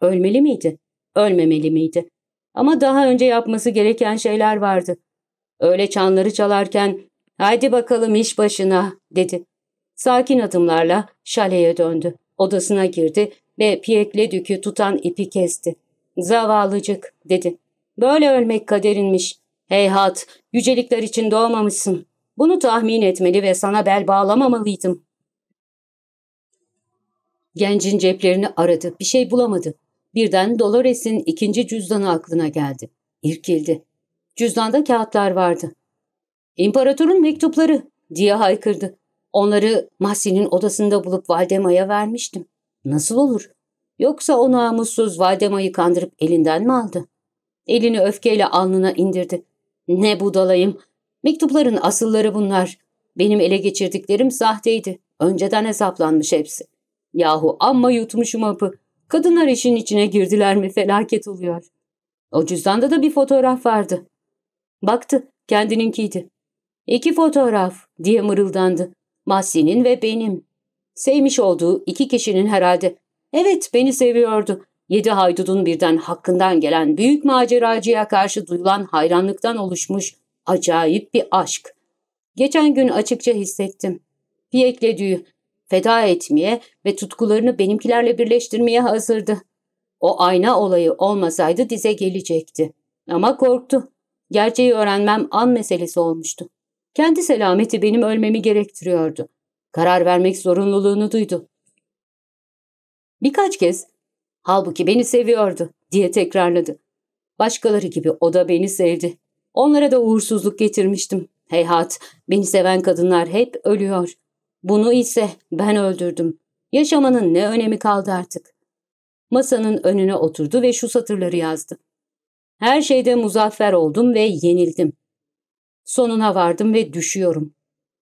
Ölmeli miydi? Ölmemeli miydi? Ama daha önce yapması gereken şeyler vardı. Öyle çanları çalarken ''Haydi bakalım iş başına'' dedi. Sakin adımlarla şaleye döndü. Odasına girdi ve piyekle dükü tutan ipi kesti. ''Zavallıcık'' dedi. ''Böyle ölmek kaderinmiş. Heyhat, yücelikler için doğmamışsın. Bunu tahmin etmeli ve sana bel bağlamamalıydım. Gencin ceplerini aradı. Bir şey bulamadı. Birden Dolores'in ikinci cüzdanı aklına geldi. İrkildi. Cüzdanda kağıtlar vardı. İmparatorun mektupları diye haykırdı. Onları Mahsi'nin odasında bulup Valdema'ya vermiştim. Nasıl olur? Yoksa o namussuz Valdema'yı kandırıp elinden mi aldı? Elini öfkeyle alnına indirdi. Ne budalayım. Mektupların asılları bunlar. Benim ele geçirdiklerim sahteydi. Önceden hesaplanmış hepsi. Yahu amma yutmuşum apı. Kadınlar işin içine girdiler mi felaket oluyor. O cüzdanda da bir fotoğraf vardı. Baktı kendininkiydi. İki fotoğraf diye mırıldandı. Mahsi'nin ve benim. Sevmiş olduğu iki kişinin herhalde. Evet beni seviyordu. Yedi haydudun birden hakkından gelen büyük maceracıya karşı duyulan hayranlıktan oluşmuş acayip bir aşk. Geçen gün açıkça hissettim. Bir eklediği feda etmeye ve tutkularını benimkilerle birleştirmeye hazırdı. O ayna olayı olmasaydı dize gelecekti. Ama korktu. Gerçeği öğrenmem an meselesi olmuştu. Kendi selameti benim ölmemi gerektiriyordu. Karar vermek zorunluluğunu duydu. Birkaç kez Halbuki beni seviyordu diye tekrarladı. Başkaları gibi o da beni sevdi. Onlara da uğursuzluk getirmiştim. Heyhat, beni seven kadınlar hep ölüyor. Bunu ise ben öldürdüm. Yaşamanın ne önemi kaldı artık? Masanın önüne oturdu ve şu satırları yazdı. Her şeyde muzaffer oldum ve yenildim. Sonuna vardım ve düşüyorum.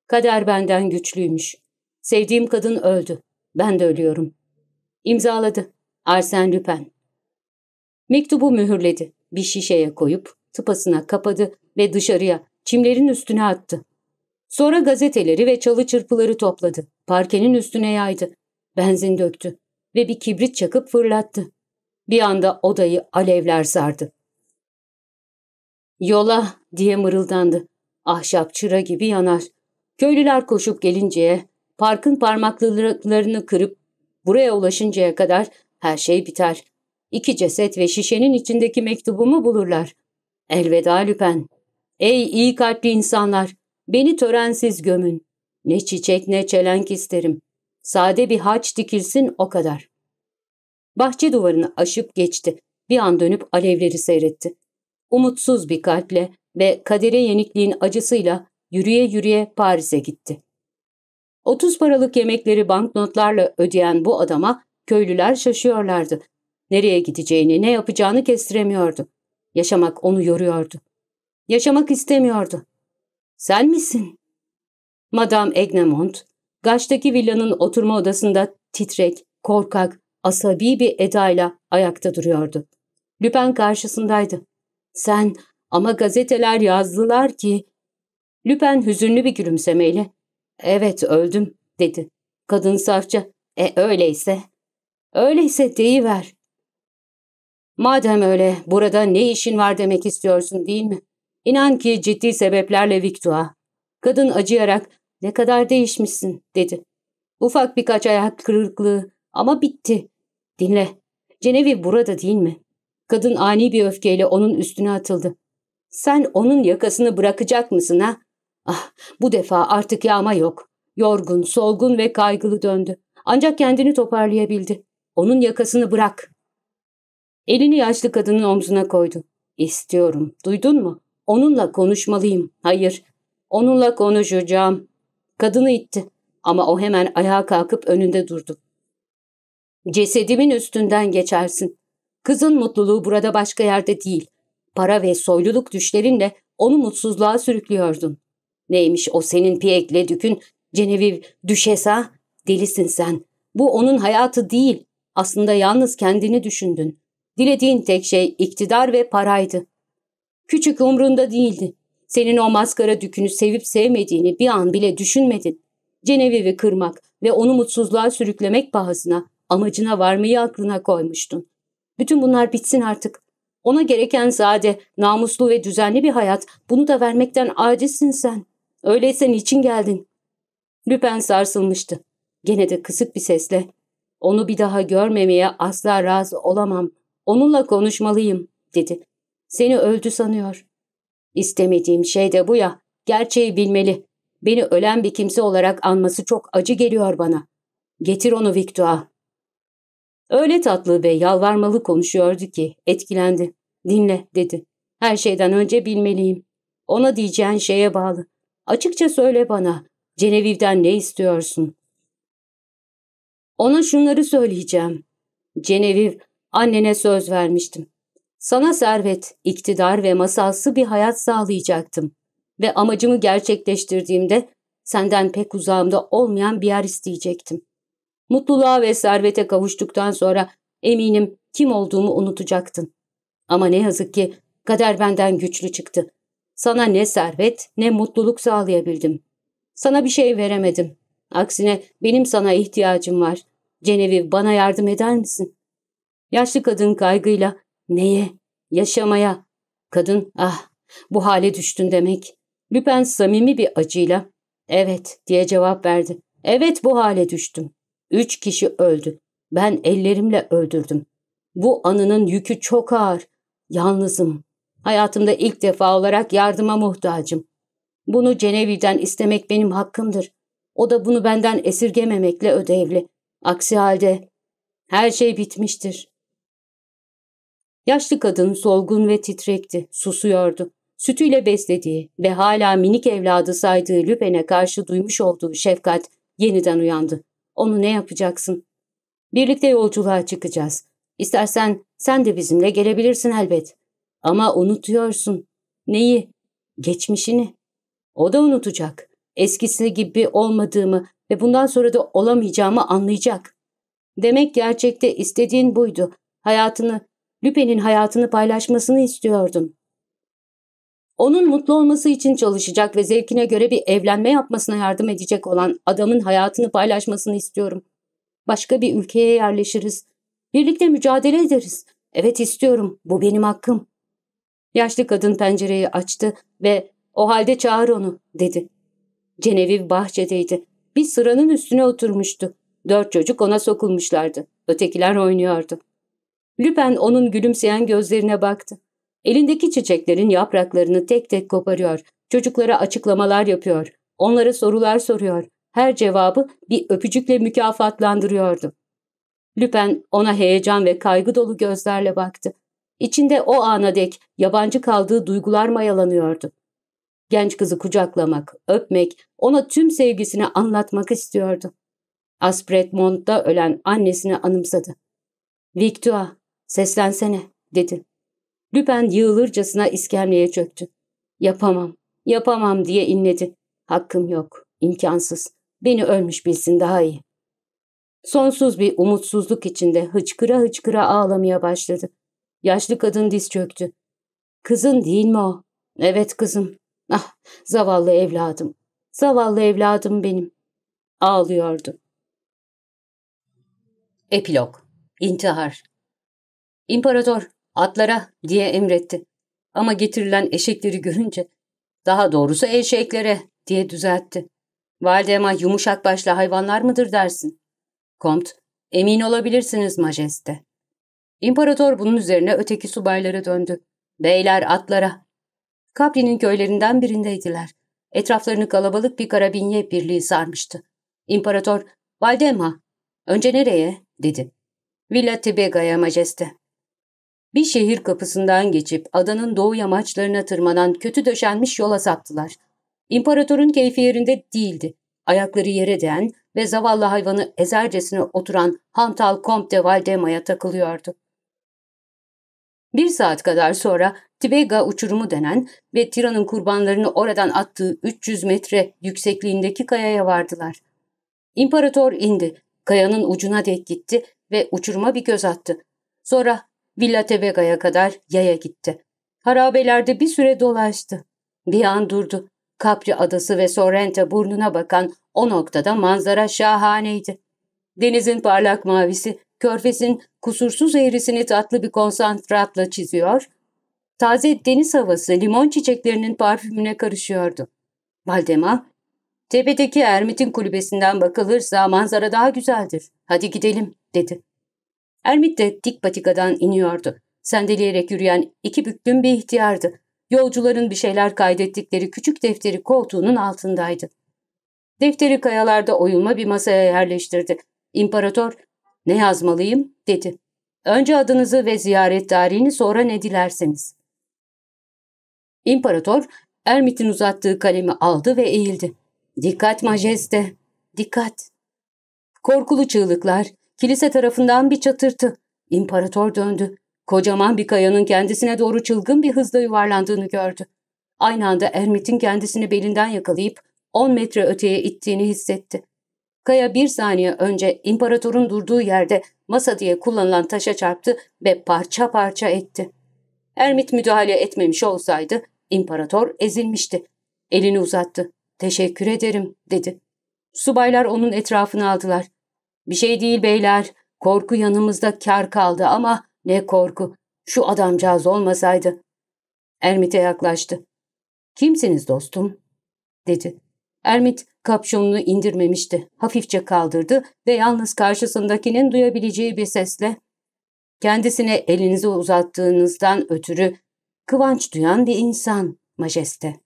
Kader benden güçlüymüş. Sevdiğim kadın öldü. Ben de ölüyorum. İmzaladı. Arsen Lüpen. Mektubu mühürledi. Bir şişeye koyup tıpasına kapadı ve dışarıya çimlerin üstüne attı. Sonra gazeteleri ve çalı çırpıları topladı. Parkenin üstüne yaydı. Benzin döktü ve bir kibrit çakıp fırlattı. Bir anda odayı alevler sardı. Yola diye mırıldandı. Ahşap çıra gibi yanar. Köylüler koşup gelinceye, parkın parmaklıklarını kırıp buraya ulaşıncaya kadar her şey biter. İki ceset ve şişenin içindeki mektubumu bulurlar. Elveda Lüpen. Ey iyi kalpli insanlar, beni törensiz gömün. Ne çiçek ne çelenk isterim. Sade bir haç dikilsin o kadar. Bahçe duvarını aşıp geçti. Bir an dönüp alevleri seyretti. Umutsuz bir kalple ve kadere yenikliğin acısıyla yürüye yürüye Paris'e gitti. 30 paralık yemekleri banknotlarla ödeyen bu adama Köylüler şaşıyorlardı. Nereye gideceğini, ne yapacağını kestiremiyordu. Yaşamak onu yoruyordu. Yaşamak istemiyordu. Sen misin? Madame Egnemont, Gaç'taki villanın oturma odasında titrek, korkak, asabi bir edayla ayakta duruyordu. Lüpen karşısındaydı. Sen ama gazeteler yazdılar ki... Lüpen hüzünlü bir gülümsemeyle. Evet öldüm dedi. Kadın safça. E öyleyse Öyleyse deyiver. Madem öyle burada ne işin var demek istiyorsun değil mi? İnan ki ciddi sebeplerle Victua. Kadın acıyarak ne kadar değişmişsin dedi. Ufak birkaç ayak kırıklığı ama bitti. Dinle. Cenevi burada değil mi? Kadın ani bir öfkeyle onun üstüne atıldı. Sen onun yakasını bırakacak mısın ha? Ah bu defa artık yağma yok. Yorgun, solgun ve kaygılı döndü. Ancak kendini toparlayabildi. Onun yakasını bırak. Elini yaşlı kadının omzuna koydu. İstiyorum. Duydun mu? Onunla konuşmalıyım. Hayır. Onunla konuşacağım. Kadını itti. Ama o hemen ayağa kalkıp önünde durdu. Cesedimin üstünden geçersin. Kızın mutluluğu burada başka yerde değil. Para ve soyluluk düşlerinle onu mutsuzluğa sürüklüyordun. Neymiş o senin piyekle dükün, Ceneviv, düşesa? Delisin sen. Bu onun hayatı değil. Aslında yalnız kendini düşündün. Dilediğin tek şey iktidar ve paraydı. Küçük umrunda değildi. Senin o maskara dükünü sevip sevmediğini bir an bile düşünmedin. Cenevievi kırmak ve onu mutsuzluğa sürüklemek pahasına amacına varmayı aklına koymuştun. Bütün bunlar bitsin artık. Ona gereken sade, namuslu ve düzenli bir hayat, bunu da vermekten acizsin sen. Öyleyse niçin geldin? Lüpen sarsılmıştı. Gene de kısık bir sesle onu bir daha görmemeye asla razı olamam. Onunla konuşmalıyım, dedi. Seni öldü sanıyor. İstemediğim şey de bu ya. Gerçeği bilmeli. Beni ölen bir kimse olarak anması çok acı geliyor bana. Getir onu Victua. Öyle tatlı ve yalvarmalı konuşuyordu ki etkilendi. Dinle, dedi. Her şeyden önce bilmeliyim. Ona diyeceğin şeye bağlı. Açıkça söyle bana. Ceneviv'den ne istiyorsun? Ona şunları söyleyeceğim. Ceneviv, annene söz vermiştim. Sana servet, iktidar ve masalsı bir hayat sağlayacaktım. Ve amacımı gerçekleştirdiğimde senden pek uzağımda olmayan bir yer isteyecektim. Mutluluğa ve servete kavuştuktan sonra eminim kim olduğumu unutacaktın. Ama ne yazık ki kader benden güçlü çıktı. Sana ne servet ne mutluluk sağlayabildim. Sana bir şey veremedim. Aksine benim sana ihtiyacım var. Ceneviv bana yardım eder misin? Yaşlı kadın kaygıyla neye? Yaşamaya. Kadın ah bu hale düştün demek. Lüpen samimi bir acıyla evet diye cevap verdi. Evet bu hale düştüm. Üç kişi öldü. Ben ellerimle öldürdüm. Bu anının yükü çok ağır. Yalnızım. Hayatımda ilk defa olarak yardıma muhtacım. Bunu Cenevi'den istemek benim hakkımdır. O da bunu benden esirgememekle ödevli. Aksi halde her şey bitmiştir. Yaşlı kadın solgun ve titrekti, susuyordu. Sütüyle beslediği ve hala minik evladı saydığı Lüpen'e karşı duymuş olduğu şefkat yeniden uyandı. Onu ne yapacaksın? Birlikte yolculuğa çıkacağız. İstersen sen de bizimle gelebilirsin elbet. Ama unutuyorsun. Neyi? Geçmişini. O da unutacak. Eskisi gibi olmadığımı, ve bundan sonra da olamayacağımı anlayacak. Demek gerçekte istediğin buydu. Hayatını, Lüpe'nin hayatını paylaşmasını istiyordun. Onun mutlu olması için çalışacak ve zevkine göre bir evlenme yapmasına yardım edecek olan adamın hayatını paylaşmasını istiyorum. Başka bir ülkeye yerleşiriz. Birlikte mücadele ederiz. Evet istiyorum. Bu benim hakkım. Yaşlı kadın pencereyi açtı ve o halde çağır onu dedi. Ceneviv bahçedeydi bir sıranın üstüne oturmuştu. Dört çocuk ona sokulmuşlardı. Ötekiler oynuyordu. Lüpen onun gülümseyen gözlerine baktı. Elindeki çiçeklerin yapraklarını tek tek koparıyor. Çocuklara açıklamalar yapıyor. Onlara sorular soruyor. Her cevabı bir öpücükle mükafatlandırıyordu. Lüpen ona heyecan ve kaygı dolu gözlerle baktı. İçinde o ana dek yabancı kaldığı duygular mayalanıyordu. Genç kızı kucaklamak, öpmek, ona tüm sevgisini anlatmak istiyordu. Aspret Mont'ta ölen annesini anımsadı. Victua, seslensene, dedi. Lüpen yığılırcasına iskemleye çöktü. Yapamam, yapamam diye inledi. Hakkım yok, imkansız. Beni ölmüş bilsin daha iyi. Sonsuz bir umutsuzluk içinde hıçkıra hıçkıra ağlamaya başladı. Yaşlı kadın diz çöktü. Kızın değil mi o? Evet kızım. Ah zavallı evladım, zavallı evladım benim. Ağlıyordu. Epilog İntihar İmparator atlara diye emretti. Ama getirilen eşekleri görünce daha doğrusu eşeklere diye düzeltti. Valdema yumuşak başlı hayvanlar mıdır dersin? Komt, emin olabilirsiniz majeste. İmparator bunun üzerine öteki subaylara döndü. Beyler atlara Capri'nin köylerinden birindeydiler. Etraflarını kalabalık bir karabinye birliği sarmıştı. İmparator, Valdemha, önce nereye? dedi. Villa Tibega'ya majeste. Bir şehir kapısından geçip adanın doğu yamaçlarına tırmanan kötü döşenmiş yola saptılar. İmparatorun keyfi yerinde değildi. Ayakları yere değen ve zavallı hayvanı ezercesine oturan hantal Comte Valdema'ya takılıyordu. Bir saat kadar sonra Tibega uçurumu denen ve Tira'nın kurbanlarını oradan attığı 300 metre yüksekliğindeki kayaya vardılar. İmparator indi, kayanın ucuna dek gitti ve uçuruma bir göz attı. Sonra Villa Tebega'ya kadar yaya gitti. Harabelerde bir süre dolaştı. Bir an durdu. Capri adası ve Sorrento burnuna bakan o noktada manzara şahaneydi. Denizin parlak mavisi, körfesin kusursuz eğrisini tatlı bir konsantratla çiziyor, taze deniz havası limon çiçeklerinin parfümüne karışıyordu. Valdemar, tepedeki Ermit'in kulübesinden bakılırsa manzara daha güzeldir, hadi gidelim dedi. Ermit de dik patikadan iniyordu. Sendeleyerek yürüyen iki büklüm bir ihtiyardı. Yolcuların bir şeyler kaydettikleri küçük defteri koltuğunun altındaydı. Defteri kayalarda oyulma bir masaya yerleştirdi. İmparator, ne yazmalıyım dedi. Önce adınızı ve ziyaret tarihini sonra ne dilerseniz. İmparator, Ermit'in uzattığı kalemi aldı ve eğildi. Dikkat majeste, dikkat. Korkulu çığlıklar, kilise tarafından bir çatırtı. İmparator döndü. Kocaman bir kayanın kendisine doğru çılgın bir hızla yuvarlandığını gördü. Aynı anda Ermit'in kendisini belinden yakalayıp 10 metre öteye ittiğini hissetti. Kaya bir saniye önce imparatorun durduğu yerde masa diye kullanılan taşa çarptı ve parça parça etti. Ermit müdahale etmemiş olsaydı imparator ezilmişti. Elini uzattı. Teşekkür ederim dedi. Subaylar onun etrafını aldılar. Bir şey değil beyler. Korku yanımızda kar kaldı ama ne korku. Şu adamcağız olmasaydı. Ermit'e yaklaştı. Kimsiniz dostum? dedi. Ermit Kapşonunu indirmemişti. Hafifçe kaldırdı ve yalnız karşısındakinin duyabileceği bir sesle kendisine elinizi uzattığınızdan ötürü kıvanç duyan bir insan, majeste.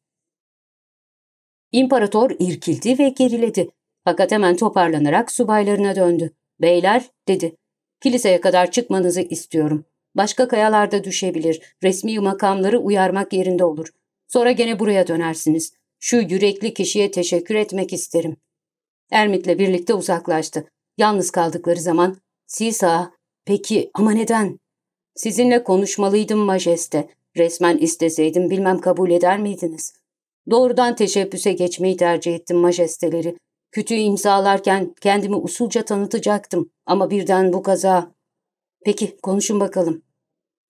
İmparator irkildi ve geriledi. Fakat hemen toparlanarak subaylarına döndü. Beyler, dedi. Kiliseye kadar çıkmanızı istiyorum. Başka kayalarda düşebilir. Resmi makamları uyarmak yerinde olur. Sonra gene buraya dönersiniz şu yürekli kişiye teşekkür etmek isterim. Ermit'le birlikte uzaklaştı. Yalnız kaldıkları zaman Sisa, peki ama neden? Sizinle konuşmalıydım majeste. Resmen isteseydim bilmem kabul eder miydiniz? Doğrudan teşebbüse geçmeyi tercih ettim majesteleri. Kütüğü imzalarken kendimi usulca tanıtacaktım ama birden bu kaza... Peki konuşun bakalım.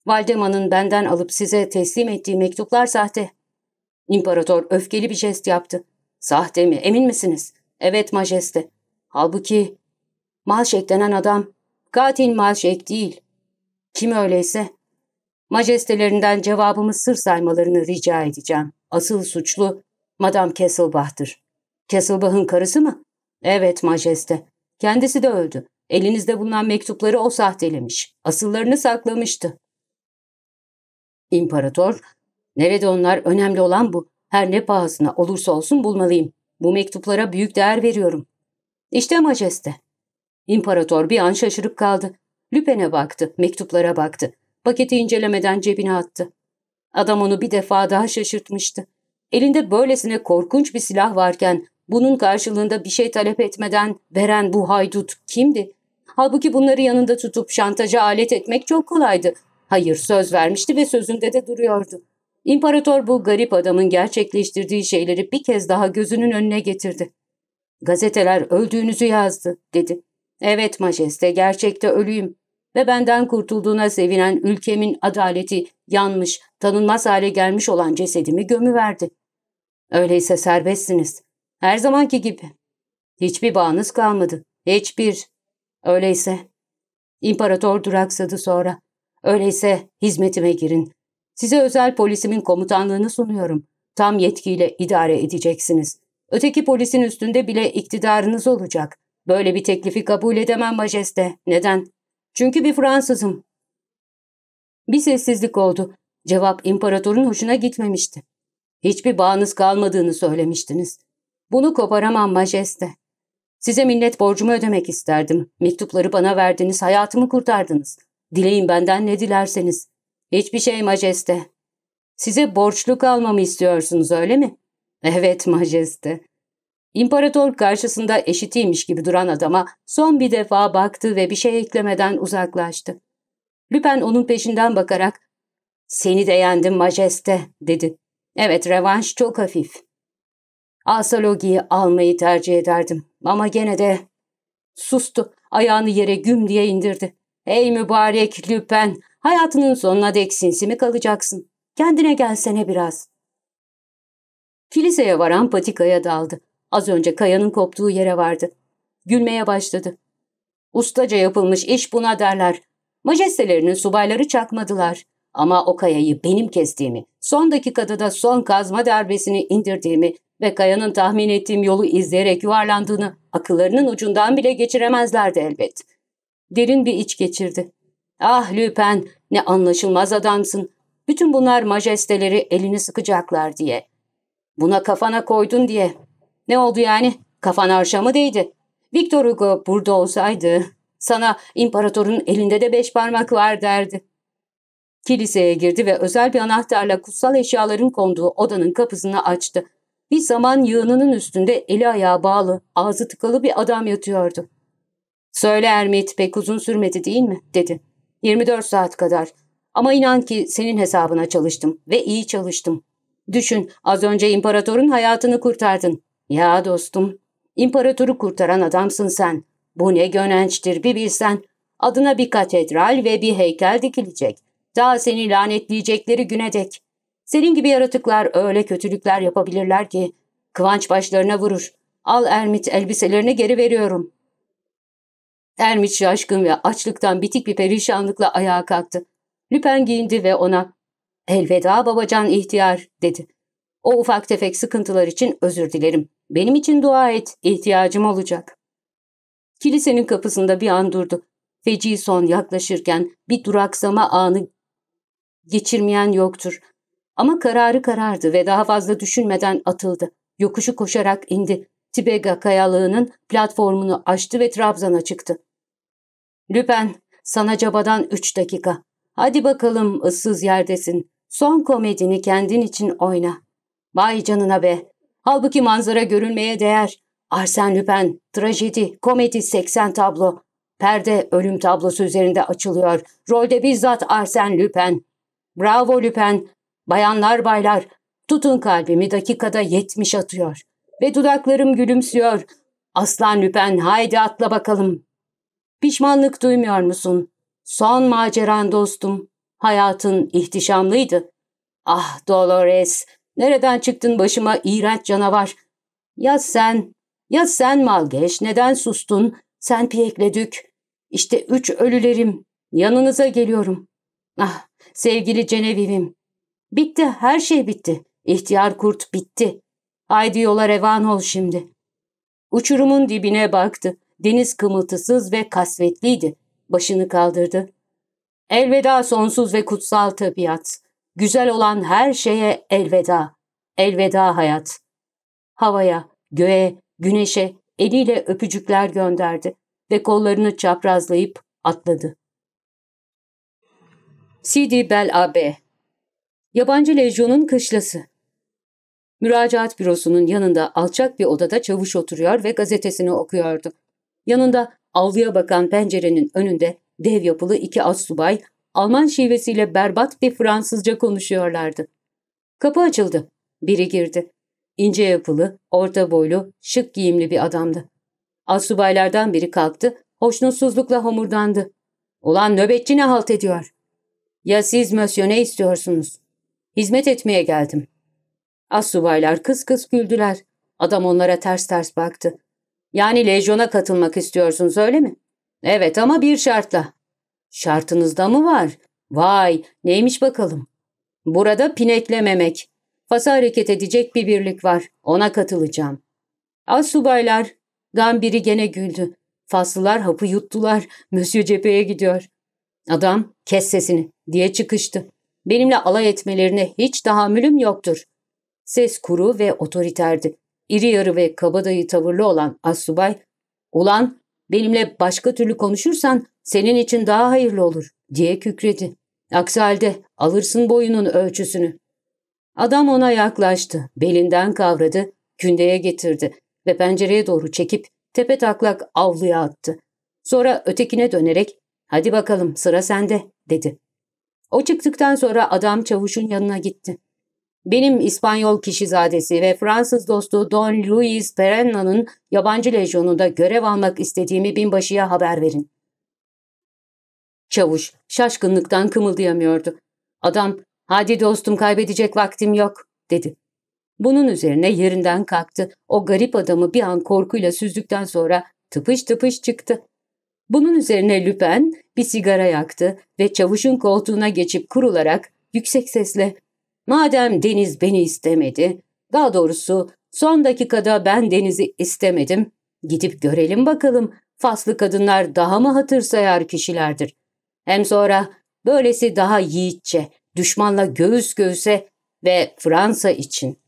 Valdeman'ın benden alıp size teslim ettiği mektuplar sahte. İmparator öfkeli bir jest yaptı. Sahte mi? Emin misiniz? Evet majeste. Halbuki Malşek denen adam katil Malşek değil. Kim öyleyse? Majestelerinden cevabımı sır saymalarını rica edeceğim. Asıl suçlu Madame Kesselbach'tır. Kesselbach'ın karısı mı? Evet majeste. Kendisi de öldü. Elinizde bulunan mektupları o sahtelemiş. Asıllarını saklamıştı. İmparator Nerede onlar? Önemli olan bu. Her ne pahasına olursa olsun bulmalıyım. Bu mektuplara büyük değer veriyorum. İşte majeste. İmparator bir an şaşırıp kaldı. Lüpen'e baktı, mektuplara baktı. Paketi incelemeden cebine attı. Adam onu bir defa daha şaşırtmıştı. Elinde böylesine korkunç bir silah varken bunun karşılığında bir şey talep etmeden veren bu haydut kimdi? Halbuki bunları yanında tutup şantaja alet etmek çok kolaydı. Hayır söz vermişti ve sözünde de duruyordu. İmparator bu garip adamın gerçekleştirdiği şeyleri bir kez daha gözünün önüne getirdi. Gazeteler öldüğünüzü yazdı, dedi. Evet majeste, gerçekte ölüyüm ve benden kurtulduğuna sevinen ülkemin adaleti yanmış, tanınmaz hale gelmiş olan cesedimi gömüverdi. Öyleyse serbestsiniz. Her zamanki gibi. Hiçbir bağınız kalmadı. Hiçbir. Öyleyse. İmparator duraksadı sonra. Öyleyse hizmetime girin. Size özel polisimin komutanlığını sunuyorum. Tam yetkiyle idare edeceksiniz. Öteki polisin üstünde bile iktidarınız olacak. Böyle bir teklifi kabul edemem majeste. Neden? Çünkü bir Fransızım. Bir sessizlik oldu. Cevap imparatorun hoşuna gitmemişti. Hiçbir bağınız kalmadığını söylemiştiniz. Bunu koparamam majeste. Size minnet borcumu ödemek isterdim. Mektupları bana verdiniz, hayatımı kurtardınız. Dileyin benden ne dilerseniz. Hiçbir şey majeste. Size borçlu kalmamı istiyorsunuz öyle mi? Evet majeste. İmparator karşısında eşitiymiş gibi duran adama son bir defa baktı ve bir şey eklemeden uzaklaştı. Lüpen onun peşinden bakarak ''Seni de yendim majeste'' dedi. ''Evet revanş çok hafif.'' Asalogi'yi almayı tercih ederdim ama gene de... Sustu, ayağını yere güm diye indirdi. ''Ey mübarek Lüpen, Hayatının sonuna dek sinsi mi kalacaksın? Kendine gelsene biraz. Kiliseye varan patikaya daldı. Az önce kayanın koptuğu yere vardı. Gülmeye başladı. Ustaca yapılmış iş buna derler. Majestelerinin subayları çakmadılar. Ama o kayayı benim kestiğimi, son dakikada da son kazma derbesini indirdiğimi ve kayanın tahmin ettiğim yolu izleyerek yuvarlandığını akıllarının ucundan bile geçiremezlerdi elbet. Derin bir iç geçirdi. Ah Lüpen ne anlaşılmaz adamsın. Bütün bunlar majesteleri elini sıkacaklar diye. Buna kafana koydun diye. Ne oldu yani? Kafan arşamı değdi? Victor Hugo burada olsaydı sana imparatorun elinde de beş parmak var derdi. Kiliseye girdi ve özel bir anahtarla kutsal eşyaların konduğu odanın kapısını açtı. Bir zaman yığınının üstünde eli ayağı bağlı, ağzı tıkalı bir adam yatıyordu. ''Söyle Ermit, pek uzun sürmedi değil mi?'' dedi. 24 saat kadar. Ama inan ki senin hesabına çalıştım ve iyi çalıştım. Düşün az önce imparatorun hayatını kurtardın. Ya dostum, imparatoru kurtaran adamsın sen. Bu ne gönençtir bir bilsen. Adına bir katedral ve bir heykel dikilecek. Daha seni lanetleyecekleri güne dek. Senin gibi yaratıklar öyle kötülükler yapabilirler ki. Kıvanç başlarına vurur. Al Ermit elbiselerini geri veriyorum.'' Ermiş şaşkın ve açlıktan bitik bir perişanlıkla ayağa kalktı. Lüpen giyindi ve ona ''Elveda babacan ihtiyar'' dedi. ''O ufak tefek sıkıntılar için özür dilerim. Benim için dua et, ihtiyacım olacak.'' Kilisenin kapısında bir an durdu. Feci son yaklaşırken bir duraksama anı geçirmeyen yoktur. Ama kararı karardı ve daha fazla düşünmeden atıldı. Yokuşu koşarak indi. Tibega kayalığının platformunu aştı ve trabzana çıktı. Lüpen, sana cabadan üç dakika. Hadi bakalım ıssız yerdesin. Son komedini kendin için oyna. Vay canına be. Halbuki manzara görünmeye değer. Arsen Lüpen, trajedi, komedi 80 tablo. Perde ölüm tablosu üzerinde açılıyor. Rolde bizzat Arsen Lüpen. Bravo Lüpen. Bayanlar baylar, tutun kalbimi dakikada 70 atıyor ve dudaklarım gülümsüyor. Aslan Lüpen haydi atla bakalım. Pişmanlık duymuyor musun? Son maceran dostum. Hayatın ihtişamlıydı. Ah Dolores, nereden çıktın başıma iğrenç canavar? Ya sen, ya sen Malgeş, neden sustun? Sen Piyekledük. İşte üç ölülerim, yanınıza geliyorum. Ah, sevgili Cenevivim. Bitti, her şey bitti. İhtiyar kurt bitti. Haydi yola revan ol şimdi. Uçurumun dibine baktı. Deniz kımıltısız ve kasvetliydi. Başını kaldırdı. Elveda sonsuz ve kutsal tabiat. Güzel olan her şeye elveda. Elveda hayat. Havaya, göğe, güneşe eliyle öpücükler gönderdi ve kollarını çaprazlayıp atladı. Sidi Bel Abe Yabancı Lejyon'un Kışlası Müracaat bürosunun yanında alçak bir odada çavuş oturuyor ve gazetesini okuyordu. Yanında avluya bakan pencerenin önünde dev yapılı iki assubay Alman şivesiyle berbat bir Fransızca konuşuyorlardı. Kapı açıldı. Biri girdi. İnce yapılı, orta boylu, şık giyimli bir adamdı. Asubaylardan biri kalktı, hoşnutsuzlukla homurdandı. ''Ulan nöbetçi ne halt ediyor?'' ''Ya siz mösyö ne istiyorsunuz?'' ''Hizmet etmeye geldim. Assubaylar kıs kıs güldüler. Adam onlara ters ters baktı. Yani lejyona katılmak istiyorsunuz öyle mi? Evet ama bir şartla. Şartınızda mı var? Vay neymiş bakalım. Burada pineklememek. Fasa hareket edecek bir birlik var. Ona katılacağım. Assubaylar. Gambiri gene güldü. Faslılar hapı yuttular. Mösyö cepheye gidiyor. Adam kes sesini diye çıkıştı. Benimle alay etmelerine hiç tahammülüm yoktur. Ses kuru ve otoriterdi. İri yarı ve kabadayı tavırlı olan assubay, ''Ulan benimle başka türlü konuşursan senin için daha hayırlı olur.'' diye kükredi. Aksi halde alırsın boyunun ölçüsünü. Adam ona yaklaştı, belinden kavradı, kündeye getirdi ve pencereye doğru çekip tepe taklak avluya attı. Sonra ötekine dönerek ''Hadi bakalım sıra sende'' dedi. O çıktıktan sonra adam çavuşun yanına gitti. Benim İspanyol kişizadesi ve Fransız dostu Don Luis Perenna'nın yabancı lejyonunda görev almak istediğimi binbaşıya haber verin. Çavuş şaşkınlıktan kımıldayamıyordu. Adam, hadi dostum kaybedecek vaktim yok, dedi. Bunun üzerine yerinden kalktı. O garip adamı bir an korkuyla süzdükten sonra tıpış tıpış çıktı. Bunun üzerine Lüpen bir sigara yaktı ve çavuşun koltuğuna geçip kurularak yüksek sesle Madem Deniz beni istemedi, daha doğrusu son dakikada ben Deniz'i istemedim, gidip görelim bakalım faslı kadınlar daha mı hatırsayar kişilerdir. Hem sonra böylesi daha yiğitçe, düşmanla göğüs göğüse ve Fransa için